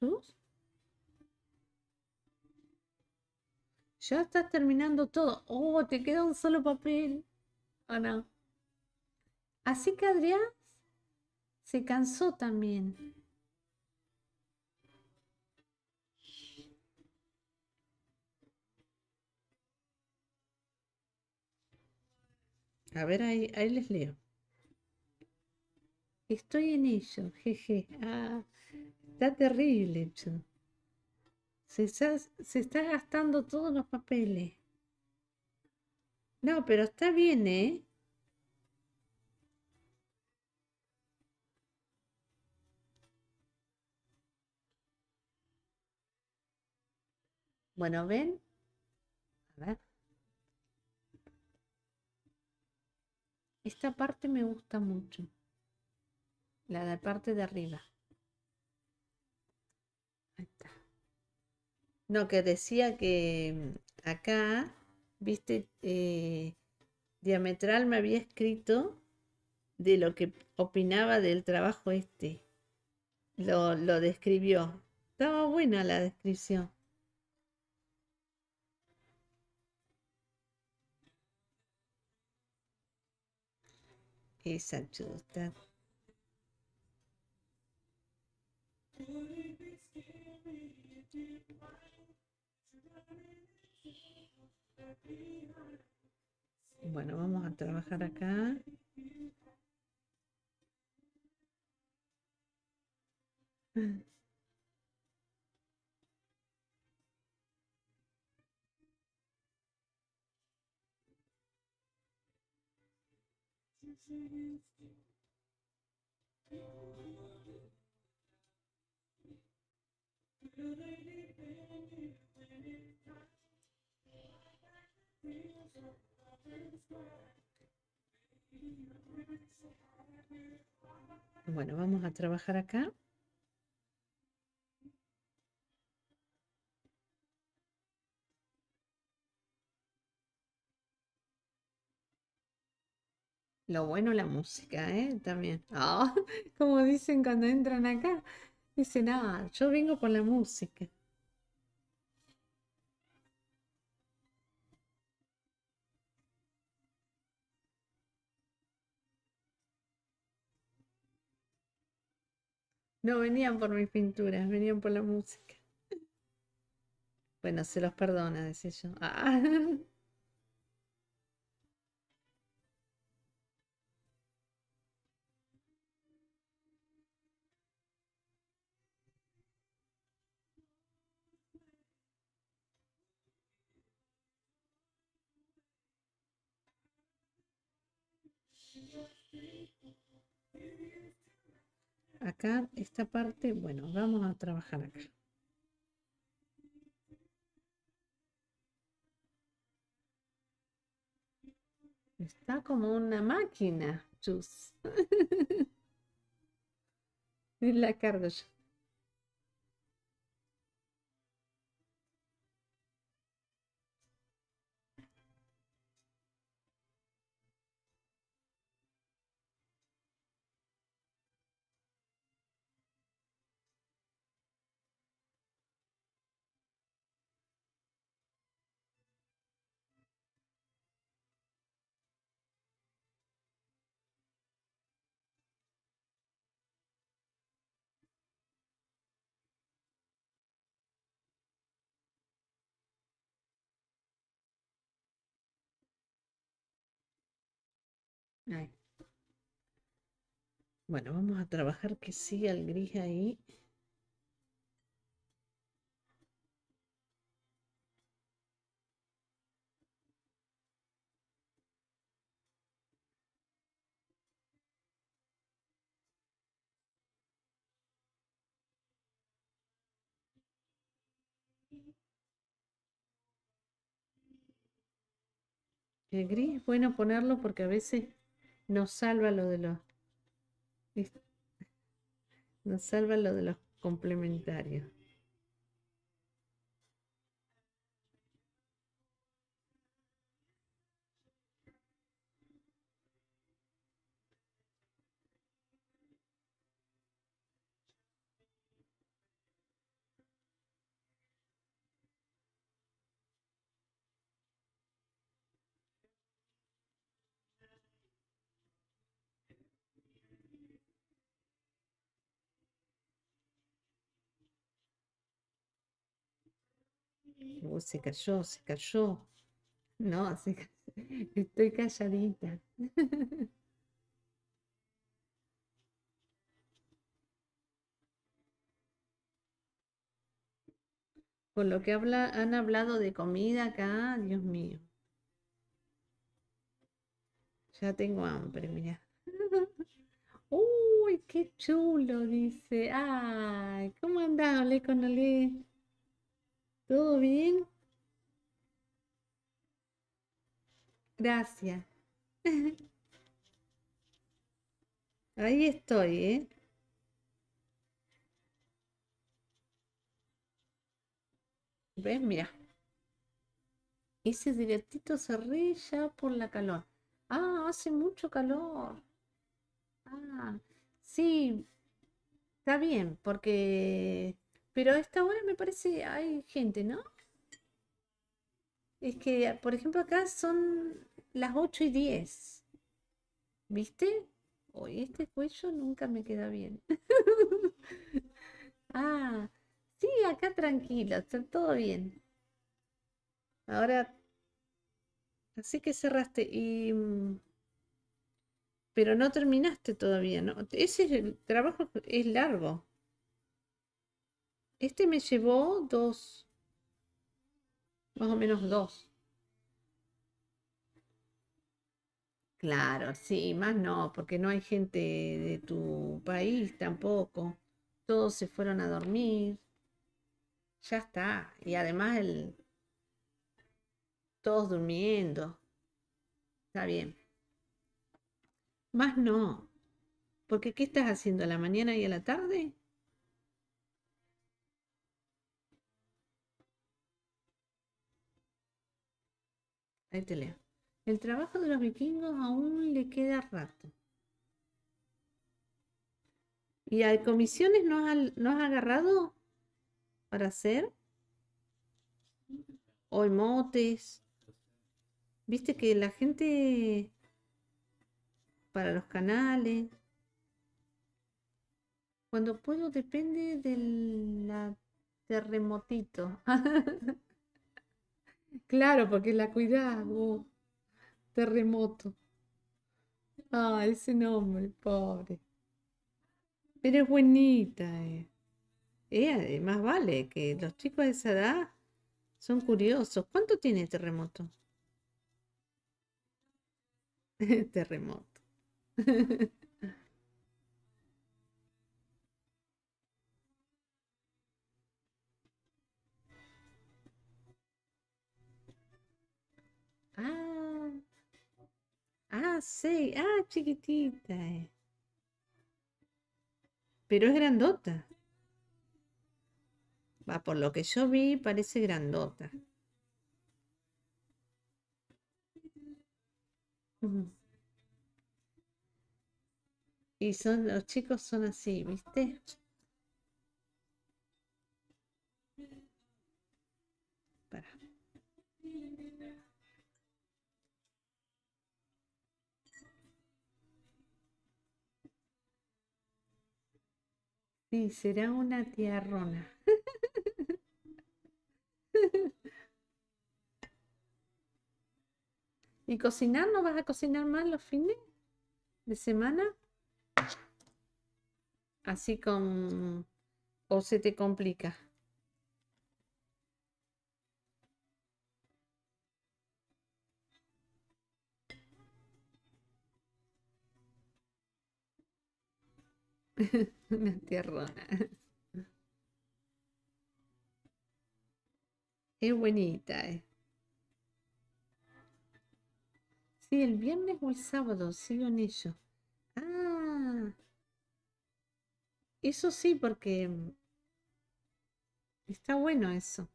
Speaker 1: ¿Tú? Ya estás terminando todo. Oh, te queda un solo papel. ¿O ah, no? Así que Adrián se cansó también. A ver, ahí, ahí les leo. Estoy en ello, jeje. Ah, está terrible Se se está gastando todos los papeles. No, pero está bien, ¿eh? Bueno, ven, Esta parte me gusta mucho. La de parte de arriba. Ahí está. No, que decía que mm, acá, viste, eh, diametral me había escrito de lo que opinaba del trabajo este. Lo, lo describió. Estaba buena la descripción. esa
Speaker 2: Bueno, vamos a trabajar acá. *laughs*
Speaker 1: Bueno, vamos a trabajar acá. Lo bueno la música, ¿eh? También. ah *laughs* como dicen cuando entran acá. Dicen, ah, yo vengo por la música. No venían por mis pinturas, venían por la música. Bueno, se los perdona, decía yo. Ah. *laughs* acá esta parte bueno vamos a trabajar acá está como una máquina chus *laughs* la cargo yo Bueno, vamos a trabajar que siga el gris ahí. El gris bueno ponerlo porque a veces nos salva lo de los nos salva lo de los complementarios. se cayó, se cayó. No, *laughs* estoy calladita. con *laughs* lo que habla, han hablado de comida acá, Dios mío. Ya tengo hambre, mira. *laughs* Uy, qué chulo, dice. Ay, ¿cómo andás, Hablé con ¿Todo bien? Gracias. *laughs* Ahí estoy, ¿eh? ¿Ves? Mira. Ese directito se ríe por la calor. Ah, hace mucho calor. Ah, sí. Está bien, porque pero a esta hora me parece hay gente, ¿no? Es que, por ejemplo, acá son las 8 y 10. ¿Viste? Hoy este cuello nunca me queda bien. *laughs* ah, sí, acá tranquilo, está todo bien. Ahora, así que cerraste y... Mm, pero no terminaste todavía, ¿no? Ese es el trabajo es largo. Este me llevó dos, más o menos dos. Claro, sí, más no, porque no hay gente de tu país tampoco. Todos se fueron a dormir. Ya está. Y además el... Todos durmiendo. Está bien. Más no. Porque ¿qué estás haciendo a la mañana y a la tarde? El trabajo de los vikingos aún le queda rato. ¿Y hay comisiones no has, agarrado para hacer? O emotes. Viste que la gente para los canales. Cuando puedo depende del terremotito. *laughs* Claro, porque la cuidás Terremoto. Ah, ese nombre, pobre. Pero es buenita, eh. eh además Más vale que los chicos de esa edad son curiosos. ¿Cuánto tiene terremoto? *laughs* terremoto. *laughs* Ah, ah, sí, ah, chiquitita. Pero es grandota. Va, por lo que yo vi, parece grandota. Y son los chicos son así, ¿viste? Sí, será una tía *laughs* ¿Y cocinar? ¿No vas a cocinar más los fines de semana? Así con... ¿O se te complica? me *laughs* tierrona. Es buenita, eh. si el viernes o el sábado, sigo en ello Ah. Eso sí, porque mm, está bueno eso.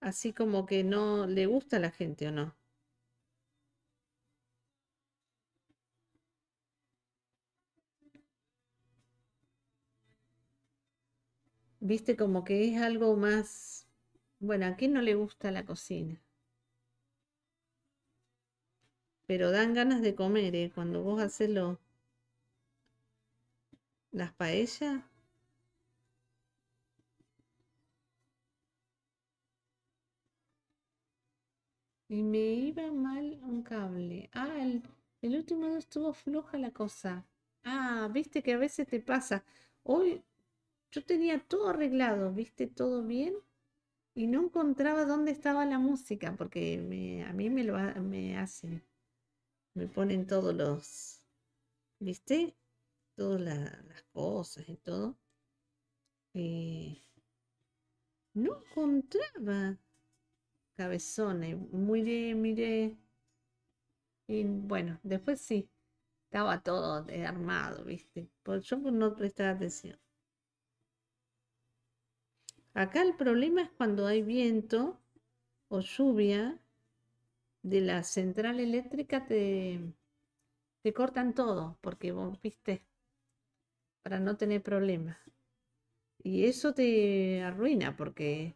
Speaker 1: Así como que no le gusta a la gente o no. Viste como que es algo más... Bueno, ¿a quién no le gusta la cocina? Pero dan ganas de comer, ¿eh? Cuando vos haces lo... las paellas. Y me iba mal un cable. Ah, el, último no estuvo floja la cosa. Ah, viste que a veces te pasa. Hoy yo tenía todo arreglado, viste, todo bien, y no encontraba dónde estaba la música, porque a mí me lo me hacen, me ponen todos los, viste, todas las cosas y todo. Eh, no encontraba cabezones, miré, miré. Y bueno, después sí, estaba todo armado, ¿viste? Por yo no prestaba atención. Acá el problema es cuando hay viento o lluvia de la central eléctrica te, te cortan todo porque vos viste para no tener problemas. Y eso te arruina porque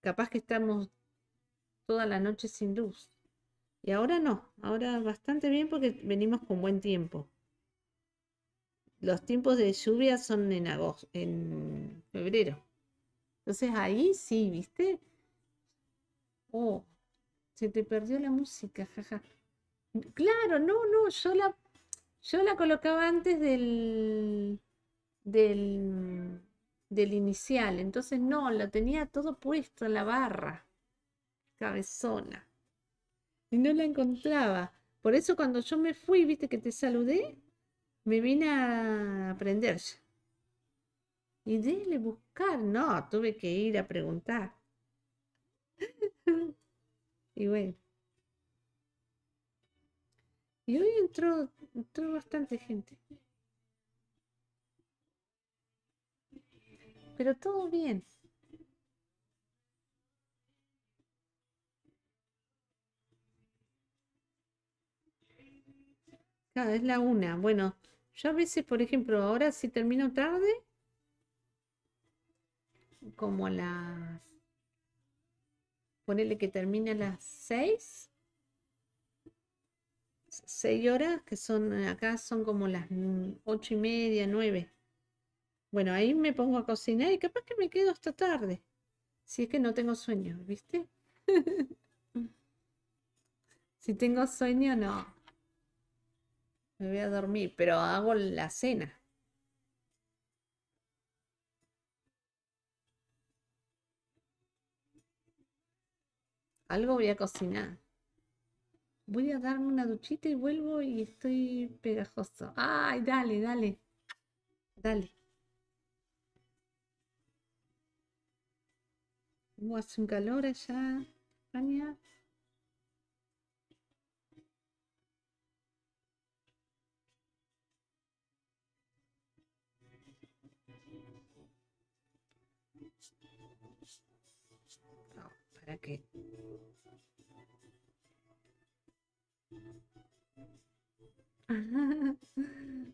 Speaker 1: capaz que estamos toda la noche sin luz. Y ahora no, ahora bastante bien porque venimos con buen tiempo los tiempos de lluvia son en agosto, en febrero. Entonces ahí sí, ¿viste? Oh, se te perdió la música, jaja. Claro, no, no, yo la, yo la colocaba antes del, del, inicial, entonces no, la tenía todo puesto la barra, cabezona. Y no la encontraba. Por eso cuando yo me fui, viste que te saludé, me vine a aprender. Y dele buscar, no, tuve que ir a preguntar. *laughs* y bueno. Y hoy entró, bastante gente. Pero todo bien. es la una. Bueno, yo a veces, por ejemplo, ahora si termino tarde, como a las... Ponele que termina a las 6. 6 horas, que son acá son como las ocho y media, nueve Bueno, ahí me pongo a cocinar y capaz que me quedo hasta tarde. Si es que no tengo sueño, ¿viste? *laughs* si tengo sueño, no. Me voy a dormir, pero hago la cena. Algo voy a cocinar. Voy a darme una duchita y vuelvo y estoy pegajoso. Ay, dale, dale. Dale. hace un calor allá, España?
Speaker 2: para que *laughs*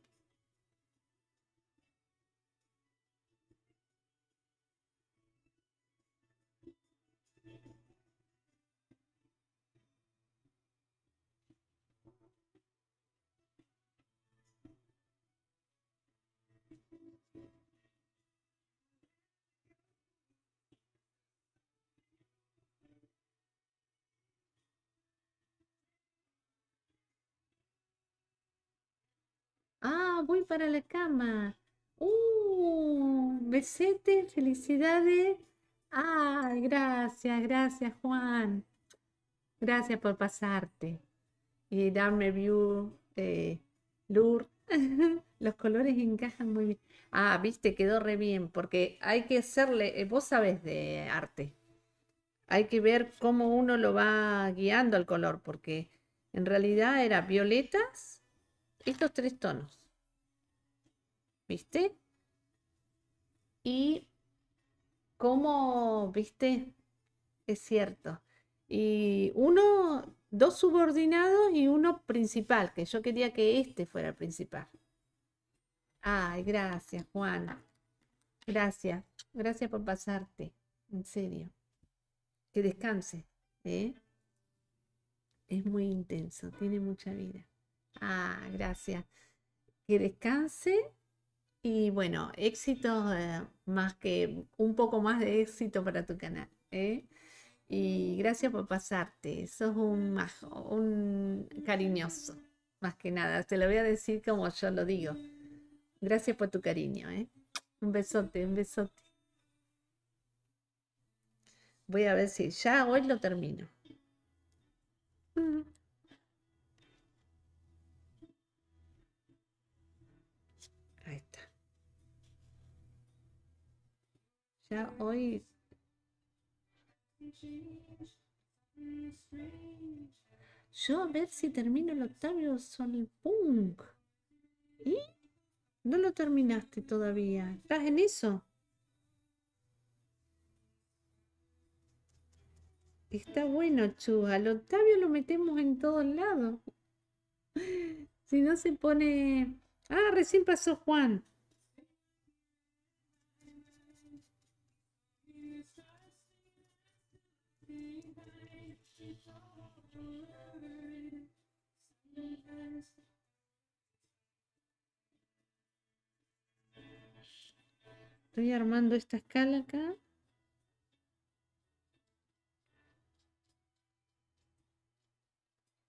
Speaker 1: voy para la cama. ¡Uh! Besete, felicidades. ¡Ah, gracias, gracias Juan! Gracias por pasarte y darme view de Lourdes. *laughs* Los colores encajan muy bien. Ah, viste, quedó re bien, porque hay que hacerle, eh, vos sabes de arte. Hay que ver cómo uno lo va guiando al color, porque en realidad era violetas, estos tres tonos. ¿Viste? Y como ¿viste? Es cierto. Y uno, dos subordinados y uno principal, que yo quería que este fuera el principal. Ay, gracias, Juan. Gracias. Gracias por pasarte. En serio. Que descanse. ¿eh? Es muy intenso. Tiene mucha vida. Ah, gracias. Que descanse y bueno, éxito eh, más que un poco más de éxito para tu canal. ¿eh? Y gracias por pasarte. Sos un un cariñoso. Más que nada, te lo voy a decir como yo lo digo. Gracias por tu cariño. ¿eh? Un besote, un besote. Voy a ver si ya hoy lo termino. hoy yo a ver si termino el Octavio Sol Punk. ¿Y? No lo terminaste todavía. ¿Estás en eso? Está bueno, Chuga. Al Octavio lo metemos en todos lados. *laughs* Si no se pone... Ah, recién pasó Juan. Estoy armando esta escala acá.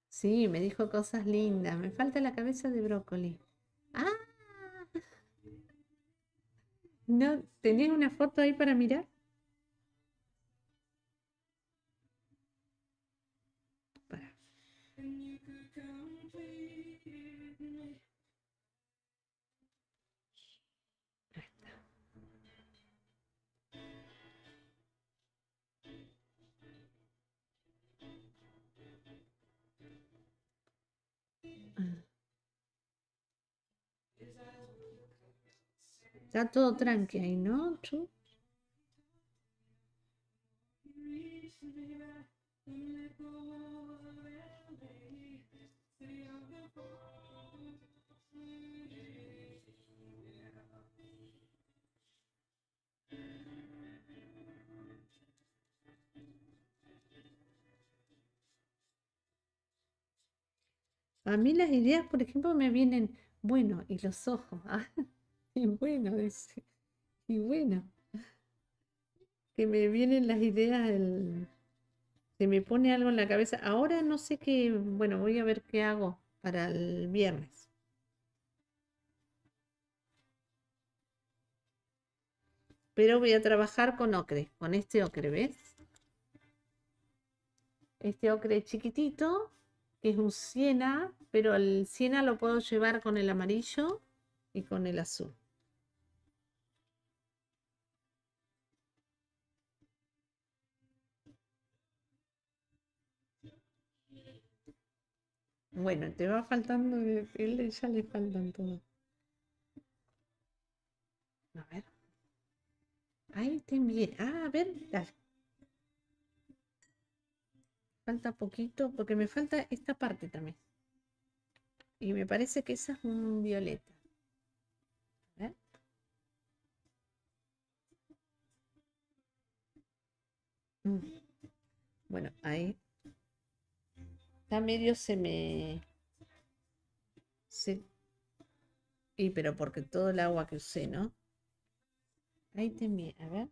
Speaker 1: Sí, me dijo cosas lindas. Me falta la cabeza de brócoli. ¡Ah! *laughs* No, ¿tenés una foto ahí para mirar? Está todo tranqui ahí, ¿no? A mí las ideas, por ejemplo, me vienen, bueno, y los ojos. *laughs* ¿ah? Y bueno, dice. Y bueno. Que me vienen las ideas Se me pone algo en la cabeza. Ahora no sé qué. Bueno, voy a ver qué hago para el viernes. Pero voy a trabajar con ocre, con este ocre, ¿ves? Este ocre chiquitito, que es un siena, pero el siena lo puedo llevar con el amarillo y con el azul. Bueno, te va faltando, él eh, ya le faltan todo. A ver. Ahí te bien. Ah, a ver. Falta poquito, porque me falta esta parte también. Y me parece que esa es un violeta. A ver. Mm. Bueno, ahí medio se me... Y pero porque todo el agua que usé, ¿no? Ahí te a ver.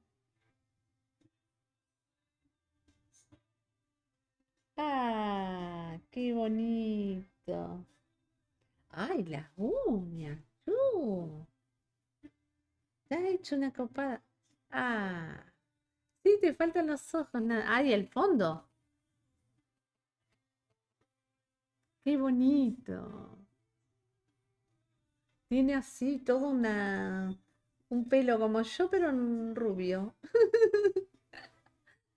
Speaker 1: ¡Ah! ¡Qué bonito! ¡Ay, las uñas! ¡Uh! Te has hecho una copada. ¡Ah! Sí, te faltan los ojos. Nada. ¡Ay, el fondo! Qué bonito. Tiene así todo una, un pelo como yo, pero rubio.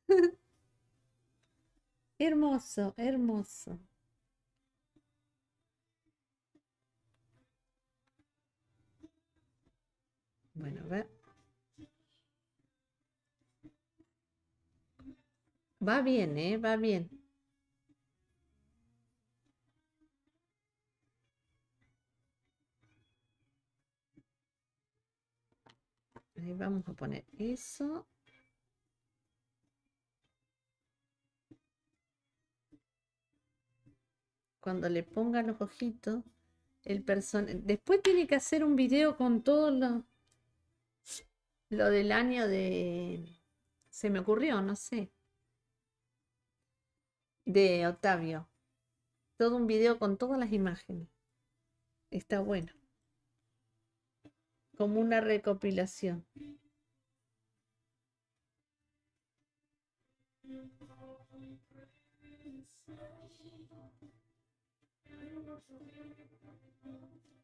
Speaker 1: *laughs* hermoso, hermoso. Bueno, a Va bien, ¿eh? Va bien. vamos a poner eso. Cuando le ponga los ojitos, el personaje... Después tiene que hacer un video con todo lo, lo del año de... Se me ocurrió, no sé. De Octavio. Todo un video con todas las imágenes. Está bueno como una recopilación.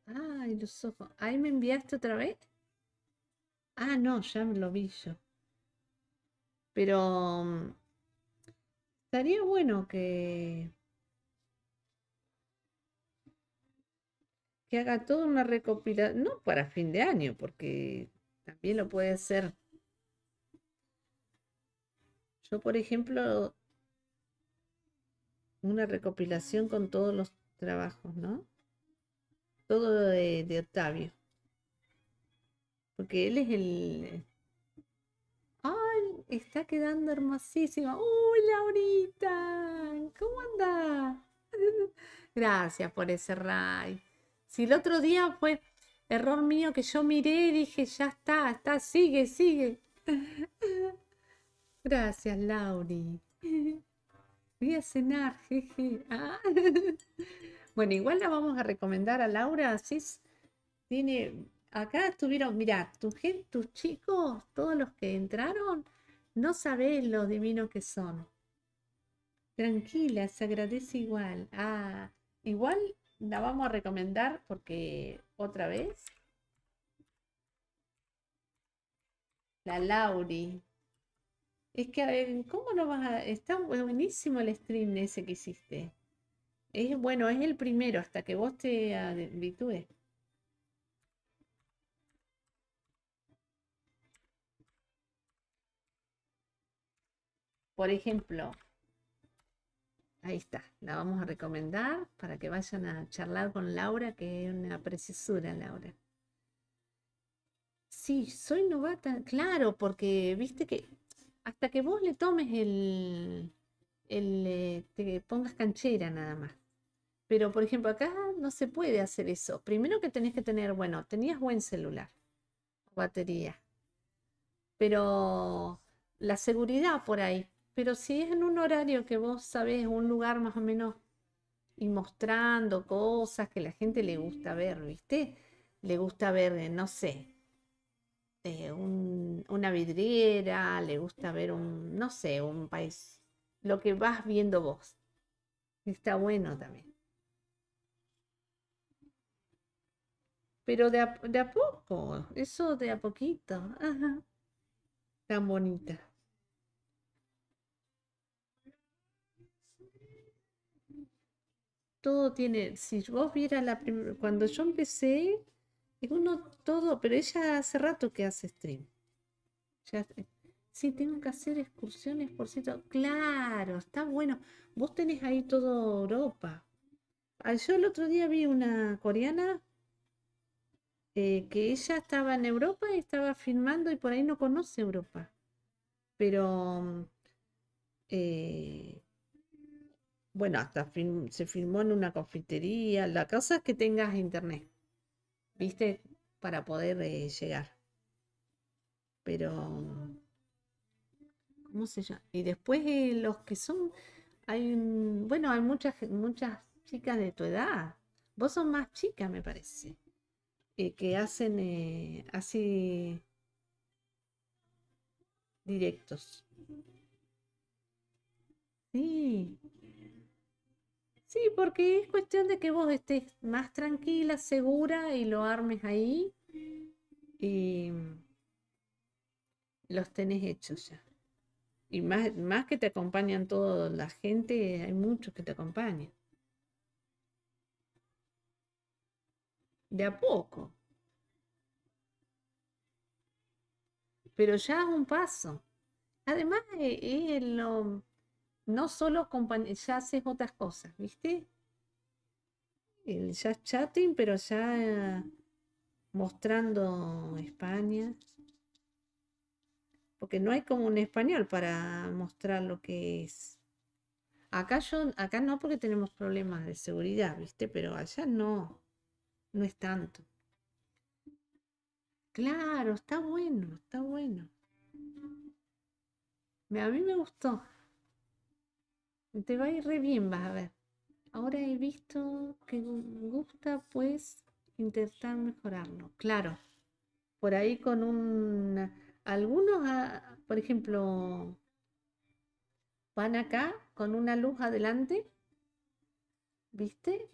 Speaker 1: Ay, los ojos. Ahí me enviaste otra vez. Ah, no, ya me lo vi yo. Pero mm, estaría bueno que que haga toda una recopilación, no para fin de año, porque también lo puede hacer Yo, por ejemplo, una recopilación con todos los trabajos, ¿no? Todo de, Octavio. Porque él es el... ¡Ay! Está quedando hermosísimo. ¡Uy, Laurita! ¿Cómo anda? *laughs* Gracias por ese ray si el otro día fue error mío que yo miré y dije, ya está, está, sigue, sigue.
Speaker 3: *laughs*
Speaker 1: Gracias, Lauri. Voy a cenar, jeje. Ah. *laughs* Bueno, igual la vamos a recomendar a Laura, así tiene, acá estuvieron, mirá, tu gente, tus chicos, todos los que entraron, no sabés lo divino que son. Tranquila, se agradece igual. Ah, igual la vamos a recomendar porque otra vez. La Lauri. Es que, a ver, ¿cómo no vas a...? Está buenísimo el stream ese que hiciste. Es bueno, es el primero hasta que vos te habitúes. Por ejemplo, Ahí está, la vamos a recomendar para que vayan a charlar con Laura, que es una preciosura, Laura. Sí, soy novata, claro, porque viste que hasta que vos le tomes el, el eh, te pongas canchera nada más. Pero por ejemplo, acá no se puede hacer eso. Primero que tenés que tener, bueno, tenías buen celular, batería. Pero la seguridad por ahí, pero si es en un horario que vos sabés, un lugar más o menos, y mostrando cosas que la gente le gusta ver, ¿viste? Le gusta ver, eh, no sé, eh, una vidriera, le gusta ver un, no sé, un país, lo que vas viendo vos. Está bueno también. Pero de a, poco, eso de a poquito. Tan bonita. todo tiene, si vos viera la cuando yo empecé, uno todo, pero ella hace rato que hace stream. Ya, sí, tengo que hacer excursiones por cierto. Claro, está bueno. Vos tenés ahí todo Europa. Ah, yo el otro día vi una coreana eh, que ella estaba en Europa y estaba filmando y por ahí no conoce Europa. Pero mm, eh, bueno, hasta se filmó en una confitería. La cosa es que tengas internet, ¿viste? Para poder eh, llegar. Pero, ¿cómo se llama? Y después eh, los que son, hay, bueno, hay muchas, muchas chicas de tu edad. Vos sos más chicas me parece. Eh, que hacen así directos. Sí, Sí, porque es cuestión de que vos estés más tranquila, segura y lo armes ahí y los tenés hechos ya. Y más, más que te acompañan toda la gente, hay muchos que te acompañan. De a poco. Pero ya es un paso. Además, eh, es lo no solo ya haces otras cosas, ¿viste? El ya chatting, pero ya mostrando España. Porque no hay como un español para mostrar lo que es. Acá yo, acá no porque tenemos problemas de seguridad, ¿viste? Pero allá no, no es tanto. Claro, está bueno, está bueno. A mí me gustó. Te va a ir re bien, vas a ver. Ahora he visto que gusta, pues, intentar mejorarlo. Claro, por ahí con un... Algunos, ah, por ejemplo, van acá con una luz adelante, ¿viste?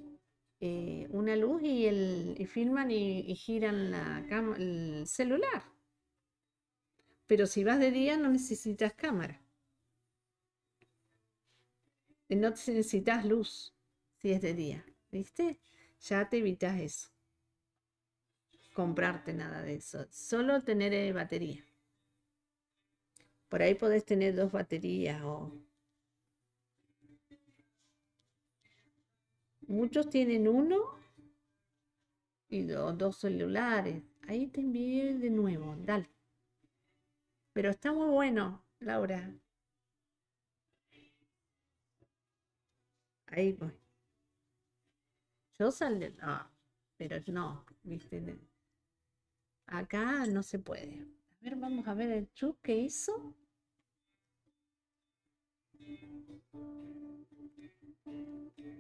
Speaker 1: Eh, una luz y, el, y filman y, giran la el celular. Pero si vas de día no necesitas cámara no necesitas luz si es de día, ¿viste? Ya te evitas eso. Comprarte nada de eso, solo tener eh, batería. Por ahí podés tener dos baterías o... Muchos tienen uno y dos celulares. Ahí te envío de nuevo, dale. Pero está muy bueno, Laura. Ahí voy. Yo salgo, Ah, pero no, viste. Acá no se puede. A ver, vamos a ver el chuque que hizo.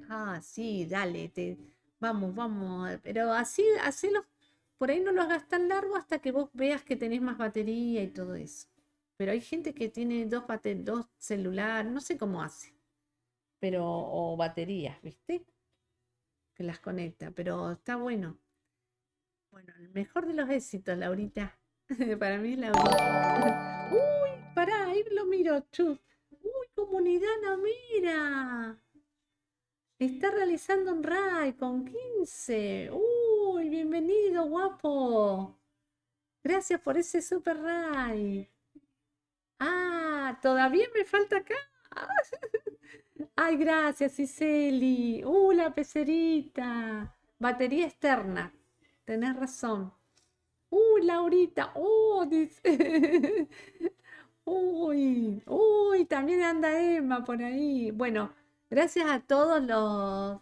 Speaker 1: Ah, sí, dale, vamos, vamos, pero así, hacelos, por ahí no lo hagas tan largo hasta que vos veas que tenés más batería y todo eso. Pero hay gente que tiene dos, dos celulares, no sé cómo hace pero o baterías, ¿viste? Que las conecta, pero está bueno. Bueno, el mejor de los éxitos, Laurita. *laughs* Para mí es Laurita. Uy, pará, ahí lo miro, Uy, comunidad no mira. Está realizando un RAI con 15. Uy, bienvenido, guapo. Gracias por ese super RAI. Ah, todavía me falta acá. *laughs* Ay, gracias, Iseli. Uh, la pecerita. Batería externa. Tenés razón. Uh, Laurita. Uh, dice. *laughs* uy, uy, también anda Emma por ahí. Bueno, gracias a todos los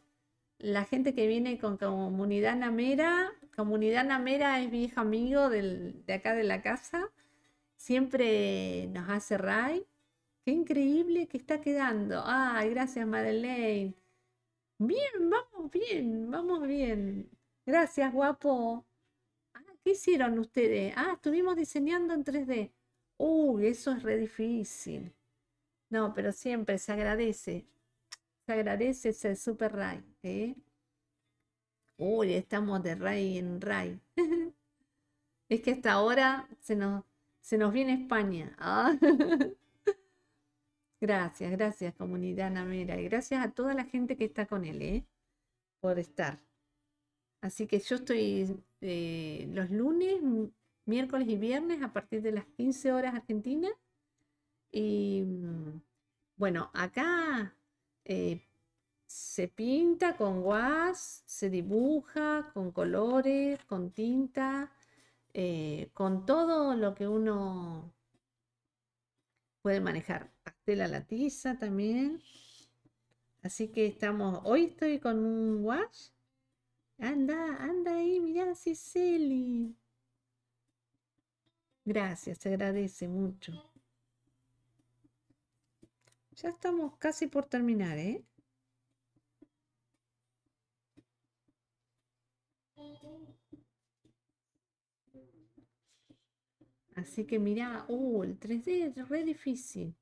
Speaker 1: la gente que viene con Comunidad Namera. Comunidad Namera es viejo amigo de acá de la casa. Siempre nos hace ray Qué increíble que está quedando. Ay, gracias Madeleine. Bien, vamos bien, vamos bien. Gracias, guapo. Ah, ¿Qué hicieron ustedes? Ah, estuvimos diseñando en 3D. Uy, eso es re difícil. No, pero siempre se agradece. Se agradece ser super Ray. ¿eh? Uy, estamos de Ray en Ray. *laughs* es que hasta ahora se nos, se nos viene España. Ah. *laughs* Gracias, gracias comunidad Namera y gracias a toda la gente que está con él, ¿eh? por estar. Así que yo estoy eh, los lunes, miércoles y viernes a partir de las 15 horas Argentina. Y mm, bueno, acá eh, se pinta con guas, se dibuja con colores, con tinta, con todo lo que uno Pueden manejar pastel a la tiza también. Así que estamos, hoy estoy con un wash. Anda, anda ahí, mirá, Cicely. Gracias, se agradece mucho. Ya estamos casi por terminar, ¿eh? Así que mira, uh, el 3D es re difícil.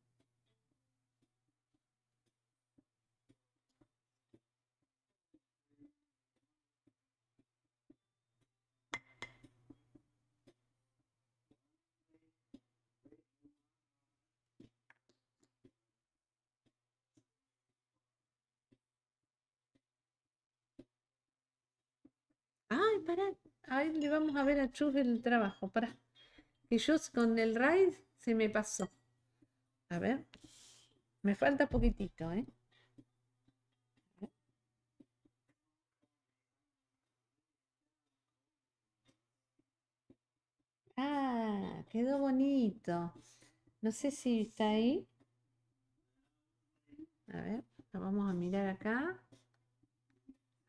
Speaker 1: Ay, para, ahí le vamos a ver a Chus el trabajo, para. Y yo con el raid se me pasó. A ver. Me falta poquitito, ¿eh? Ah, quedó bonito. No sé si está ahí. A ver, lo vamos a mirar acá.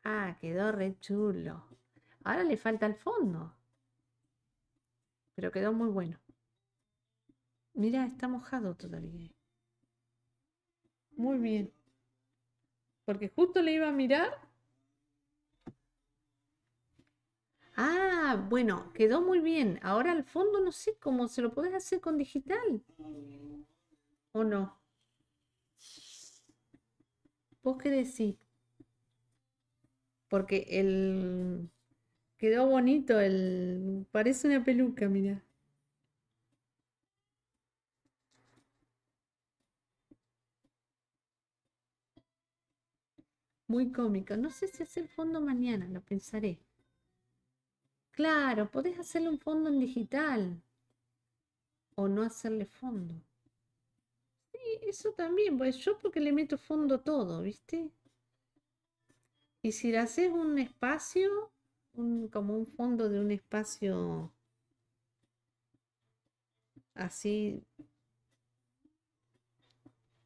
Speaker 1: Ah, quedó re chulo. Ahora le falta el fondo. Pero quedó muy bueno. Mira, está mojado todavía. Muy bien. Porque justo le iba a mirar. Ah, bueno, quedó muy bien. Ahora al fondo no sé cómo se lo podés hacer con digital. ¿O no? ¿Vos qué decís? Porque el, Quedó bonito el. Parece una peluca, mira. Muy cómico. No sé si hacer fondo mañana, lo pensaré. Claro, podés hacerle un fondo en digital. O no hacerle fondo. Sí, eso también, pues yo porque le meto fondo todo, ¿viste? Y si le haces un espacio, como un fondo de un espacio así,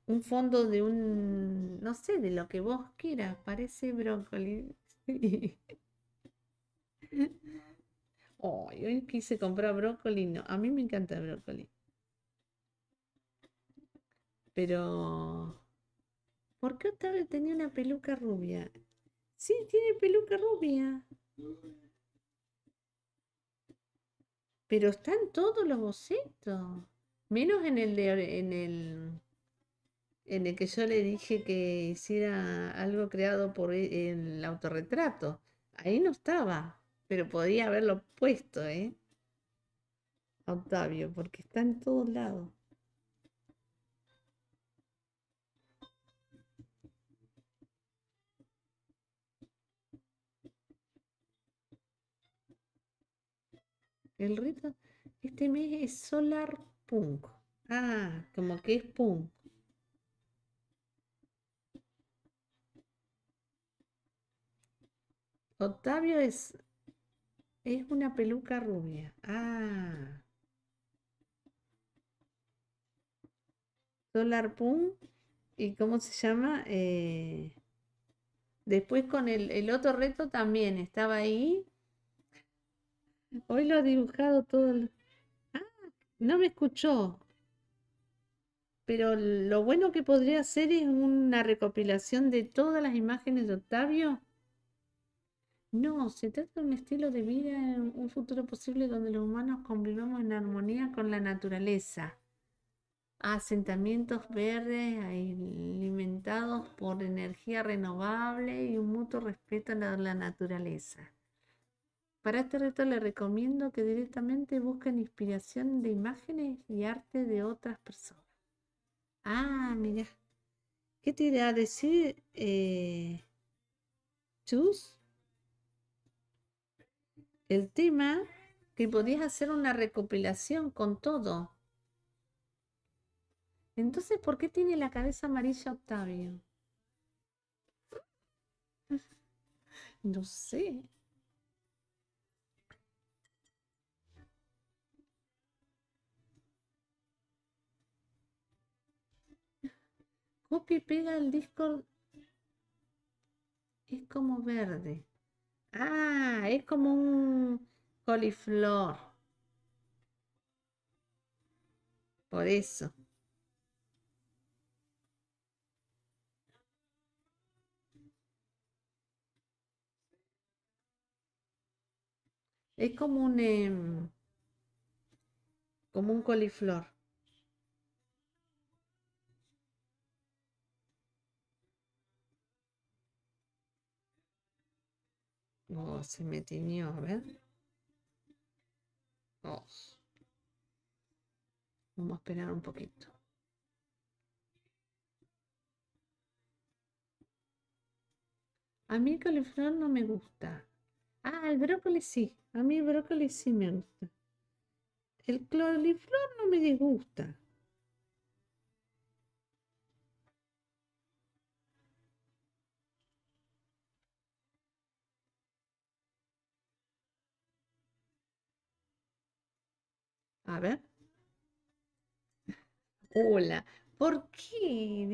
Speaker 1: un fondo de un, no sé, de lo que vos quieras, parece brócoli. *laughs* hoy quise comprar brócoli, no, a mí me encanta el brócoli. Pero, ¿por qué tenía una peluca rubia? Sí, tiene peluca rubia. Pero están todos los bocetos. Menos en el en el en el que yo le dije que hiciera algo creado por e, el autorretrato. Ahí no estaba, pero podía haberlo puesto, ¿eh? Octavio, porque está en todos lados. El reto este mes es solar punk. Ah, como que es punk. Octavio es, es una peluca rubia. Ah. Solar Punk. ¿Y cómo se llama? Eh, después con el, el otro reto también estaba ahí Hoy lo ha dibujado todo. Ah, no me escuchó. Pero lo bueno que podría hacer es una recopilación de todas las imágenes de Octavio. No, se trata de un estilo de vida, en un futuro posible donde los humanos convivamos en armonía con la naturaleza. Asentamientos verdes alimentados por energía renovable y un mutuo respeto a la naturaleza. Para este reto le recomiendo que directamente busquen inspiración de imágenes y arte de otras personas. Ah, mira. ¿Qué te iba a decir? Eh, El tema que podías hacer una recopilación con todo. Entonces, ¿por qué tiene la cabeza amarilla Octavio? *laughs* No sé. pega el disco Es como verde. Ah, es como un coliflor. Por eso. Es como un... Em, como un coliflor. se me tiñó, a ver. Oh. Vamos a esperar un poquito. A mí el coliflor no me gusta. Ah, el brócoli sí. A mí el brócoli sí me gusta. El coliflor no me disgusta. A ver. Hola. ¿Por qué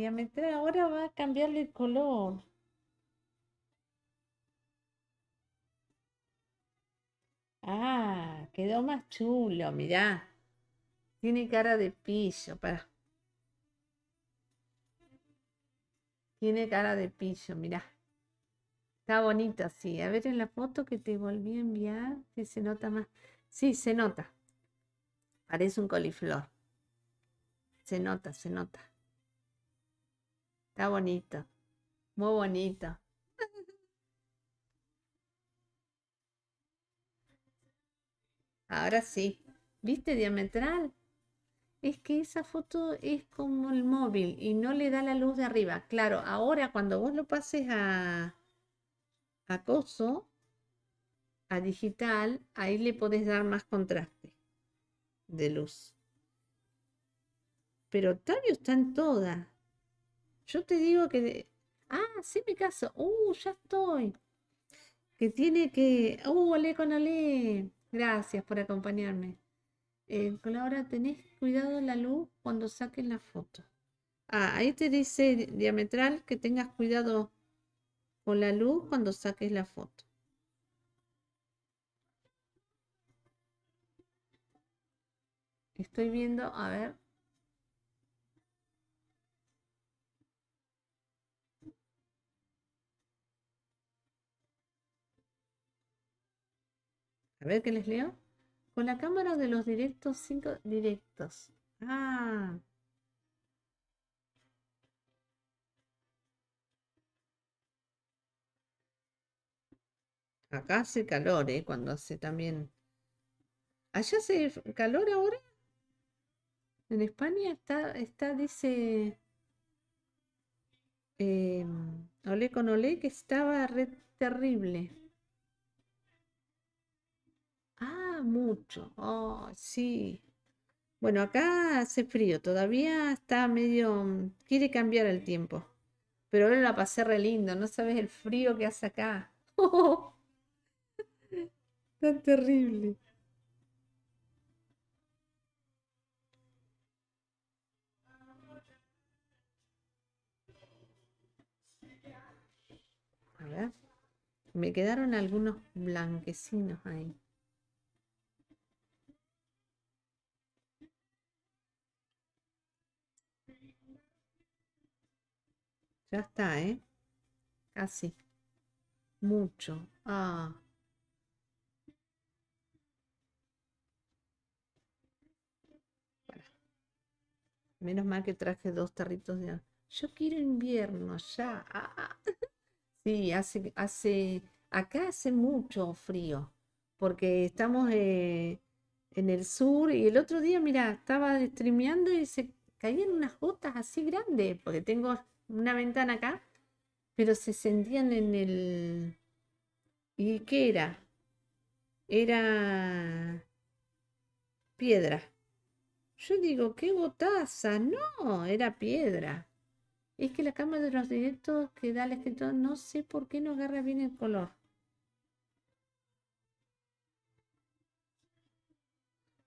Speaker 1: ahora va a cambiarle el color? Ah, quedó más chulo, mirá. Tiene cara de pillo, para. Tiene cara de pillo, mirá. Está bonito, así. A ver en la foto que te volví a enviar, Que se nota más. Sí, se nota. Parece un coliflor. Se nota, se nota. Está bonito. Muy bonito. Ahora sí. ¿Viste diametral? Es que esa foto es como el móvil y no le da la luz de arriba. Claro, ahora cuando vos lo pases a, acoso a digital, ahí le podés dar más contraste de luz. Pero Octavio está en toda. Yo te digo que... Ah, sí mi caso. Uh, ya estoy. Que tiene que... Uh, olé con ale. Gracias por acompañarme. Eh, ahora tenés cuidado la luz cuando saquen la foto. Ah, ahí te dice diametral que tengas cuidado con la luz cuando saques la foto. Estoy viendo, a ver. A ver qué les leo. Con la cámara de los directos, cinco directos. Ah. Acá hace calor, ¿eh? Cuando hace también. ¿Allá hace calor ahora? En España está, está dice, em, olé con olé, que estaba re terrible. Ah, mucho. Oh, sí. Bueno, acá hace frío, todavía está medio, mm, quiere cambiar el tiempo. Pero ahora la pasé re lindo, no sabes el frío que hace acá. *laughs* Tan terrible. ¿eh? Me quedaron algunos blanquecinos ahí. Ya está, ¿eh? Casi. Mucho. Ah. Menos mal que traje dos tarritos de... Yo quiero invierno ya. Ah. Sí, hace, hace, acá hace mucho frío, porque estamos eh, en el sur y el otro día, mira, estaba streameando y se caían unas gotas así grandes, porque tengo una ventana acá, pero se sentían en el... ¿Y qué era? Era piedra. Yo digo, qué gotaza, no, era piedra es que la cámara de los directos que da el escritor, no sé por qué no agarra bien el color.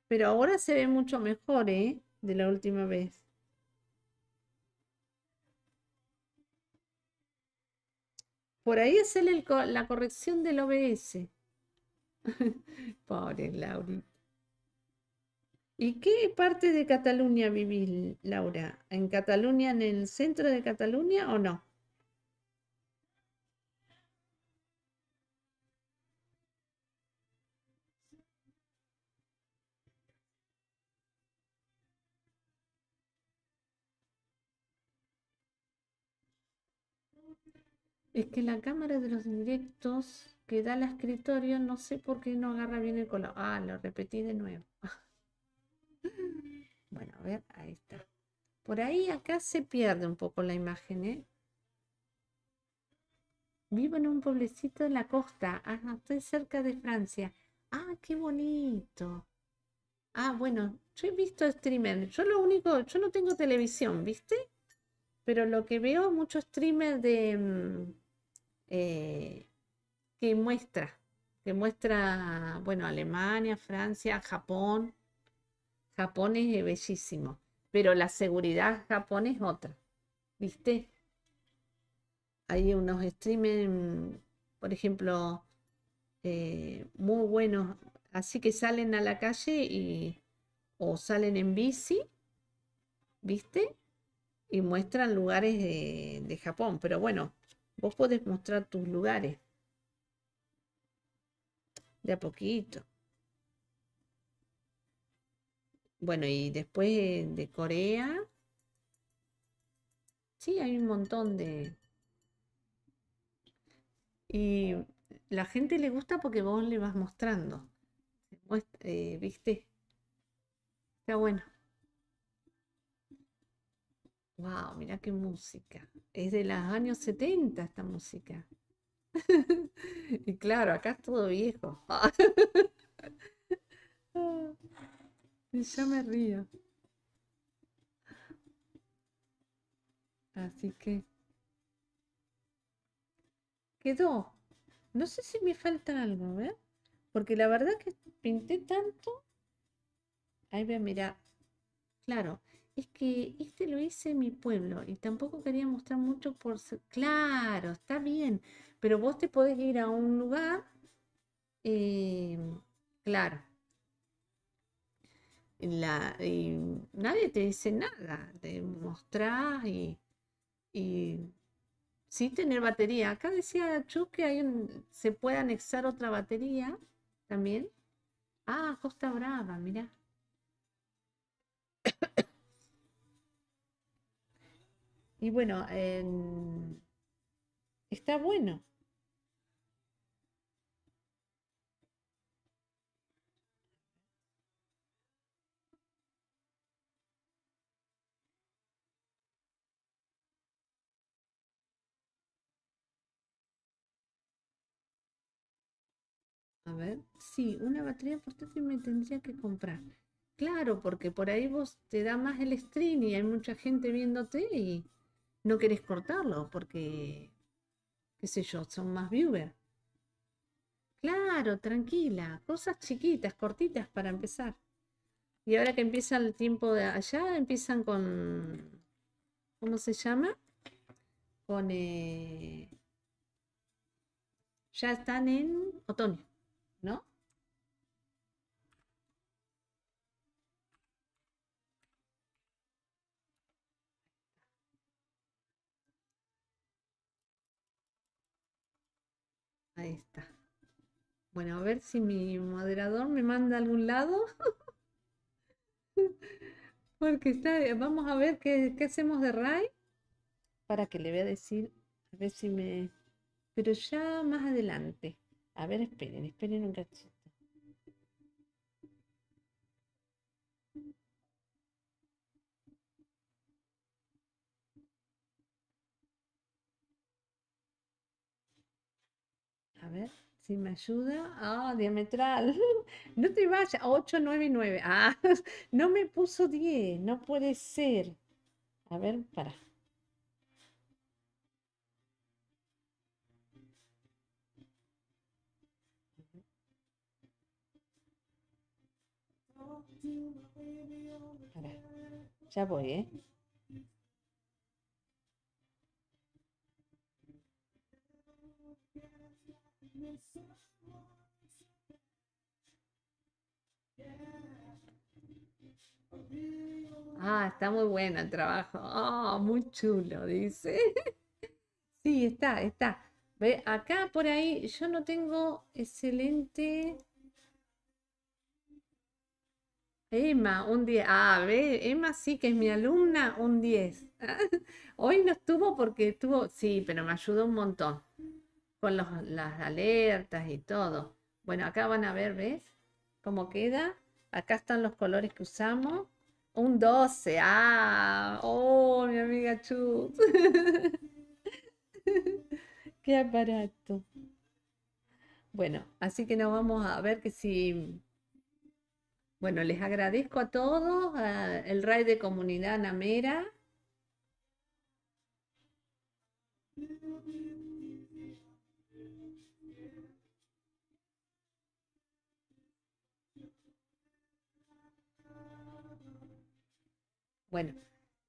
Speaker 1: Pero ahora se ve mucho mejor, ¿eh? De la última vez. Por ahí sale la corrección del OBS. *laughs* Pobre Laurita. ¿Y qué parte de Cataluña vivís, Laura? ¿En Cataluña, en el centro de Cataluña o no? Es que la cámara de los directos que da al escritorio, no sé por qué no agarra bien el color. Ah, lo repetí de nuevo. *laughs* *laughs* Bueno, a ver, ahí está. Por ahí acá se pierde un poco la imagen, ¿eh? Vivo en un pueblecito de la costa. Ah, estoy cerca de Francia. Ah, qué bonito. Ah, bueno, yo he visto streamers. Yo lo único, yo no tengo televisión, ¿viste? Pero lo que veo muchos streamers de mm, eh, que muestra, que muestra, bueno, Alemania, Francia, Japón. Japón es bellísimo, pero la seguridad Japón es otra, ¿viste? Hay unos streamers, por ejemplo, eh, muy buenos, así que salen a la calle y, o salen en bici, ¿viste? Y muestran lugares de, de Japón, pero bueno, vos podés mostrar tus lugares de a poquito. Bueno, y después de Corea, sí, hay un montón de... Y la gente le gusta porque vos le vas mostrando. Eh, ¿Viste? Está bueno. Wow, mira qué música. Es de los años 70 esta música. *laughs* y claro, acá es todo viejo. *laughs* Ah. Y yo me río. Así que quedó. No sé si me falta algo, Porque la verdad que pinté tanto. Ahí ve, mira. Claro, es que este lo hice en mi pueblo y tampoco quería mostrar mucho por... Claro, está bien, pero vos te podés ir a un lugar, eh, claro, y nadie te dice nada, te mostrar y, y tener batería. Acá decía Chu que hay un, se puede anexar otra batería también. Ah, Costa Brava, mira. y bueno, está bueno. A ver, sí, una batería portátil me tendría que comprar. Claro, porque por ahí vos te da más el stream y hay mucha gente viéndote y no querés cortarlo porque, qué sé yo, son más viewers. Claro, tranquila, cosas chiquitas, cortitas para empezar. Y ahora que empieza el tiempo de allá, empiezan con, ¿cómo se llama? Con, eh, ya están en otoño. ¿no? Ahí está. Bueno, a ver si mi moderador me manda a algún lado. *laughs* Porque está, vamos a ver qué, hacemos de Ray. Para que le vea decir, a ver si me... Pero ya más adelante. A ver, esperen, esperen un cachito. A ver, si me ayuda. Ah, diametral. *laughs* No te vayas. 9. Ah, *laughs* no me puso 10. No puede ser. A ver, para. ya voy, ¿eh? Ah, está muy bueno el trabajo. Oh, muy chulo, dice. sí, está, está. Ve, acá por ahí yo no tengo excelente Emma, un 10. Ah, ve, Emma sí que es mi alumna, un 10. *laughs* Hoy no estuvo porque estuvo, sí, pero me ayudó un montón con las alertas y todo. Bueno, acá van a ver, ¿ves? Cómo queda. Acá están los colores que usamos. Un 12. Ah, oh, mi amiga Chu. *laughs* Qué aparato. Bueno, así que nos vamos a ver que si bueno, les agradezco a todos, el RAI de Comunidad Namera. Bueno,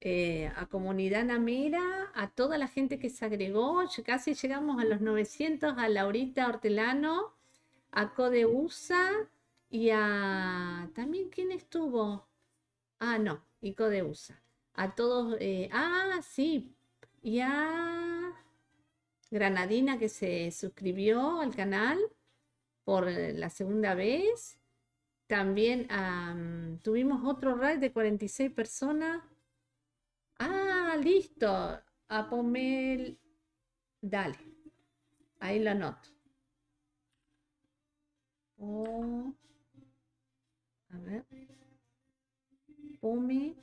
Speaker 1: eh, a Comunidad Namera, a toda la gente que se agregó, casi llegamos a los 900, a Laurita Hortelano, a Codeusa, y a. ¿También quién estuvo? Ah, no, Ico de USA. A todos. Eh, ah, sí. Y a. Granadina que se suscribió al canal por la segunda vez. También tuvimos otro raid de 46 personas. Ah, listo. A Pomel. Dale. Ahí lo anoto. Oh. A ver. Pumi.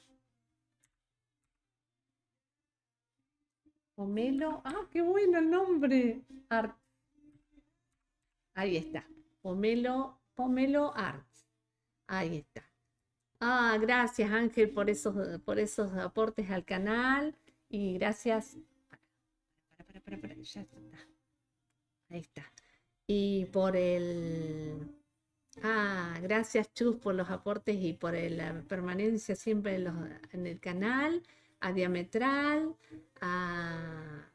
Speaker 1: Pomelo. Ah, qué bueno el nombre. Art. Ahí está. Pomelo, Pomelo Art. Ahí está. Ah, gracias Ángel por esos, por esos aportes al canal. Y gracias. está. Ahí está. Y por el Ah, gracias Chus por los aportes y por la permanencia siempre en, el canal, a Diametral, a,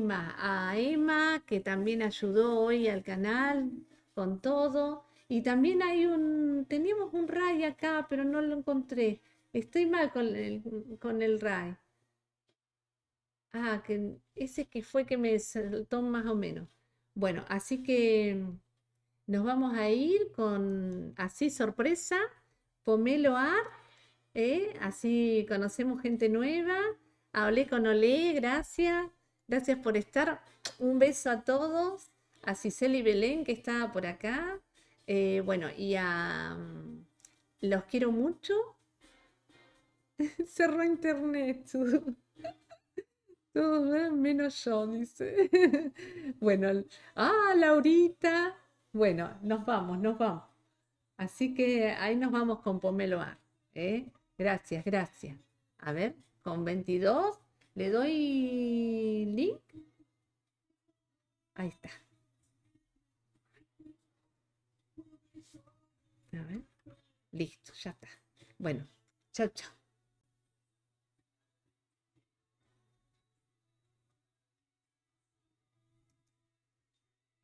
Speaker 1: más? a Emma, que también ayudó hoy al canal con todo. Y también hay un, teníamos un RAI acá, pero no lo encontré. Estoy mal con el, con RAI. Ah, que ese que fue que me saltó más o menos. Bueno, así que nos vamos a ir con así sorpresa, Pomelo ar eh, así conocemos gente nueva. Hablé con Olé, gracias. Gracias por estar. Un beso a todos, a Cicely Belén que estaba por acá. Eh, bueno, y a... Mm, los quiero mucho. *laughs* Cerró internet. *laughs* Todos menos yo, dice. *laughs* bueno, ah, Laurita, bueno, nos vamos, nos vamos. Así que ahí nos vamos con Pomelo A. ¿eh? Gracias, gracias. A ver, con 22 le doy link. Ahí está. A ver. Listo, ya está. Bueno, chao, chao.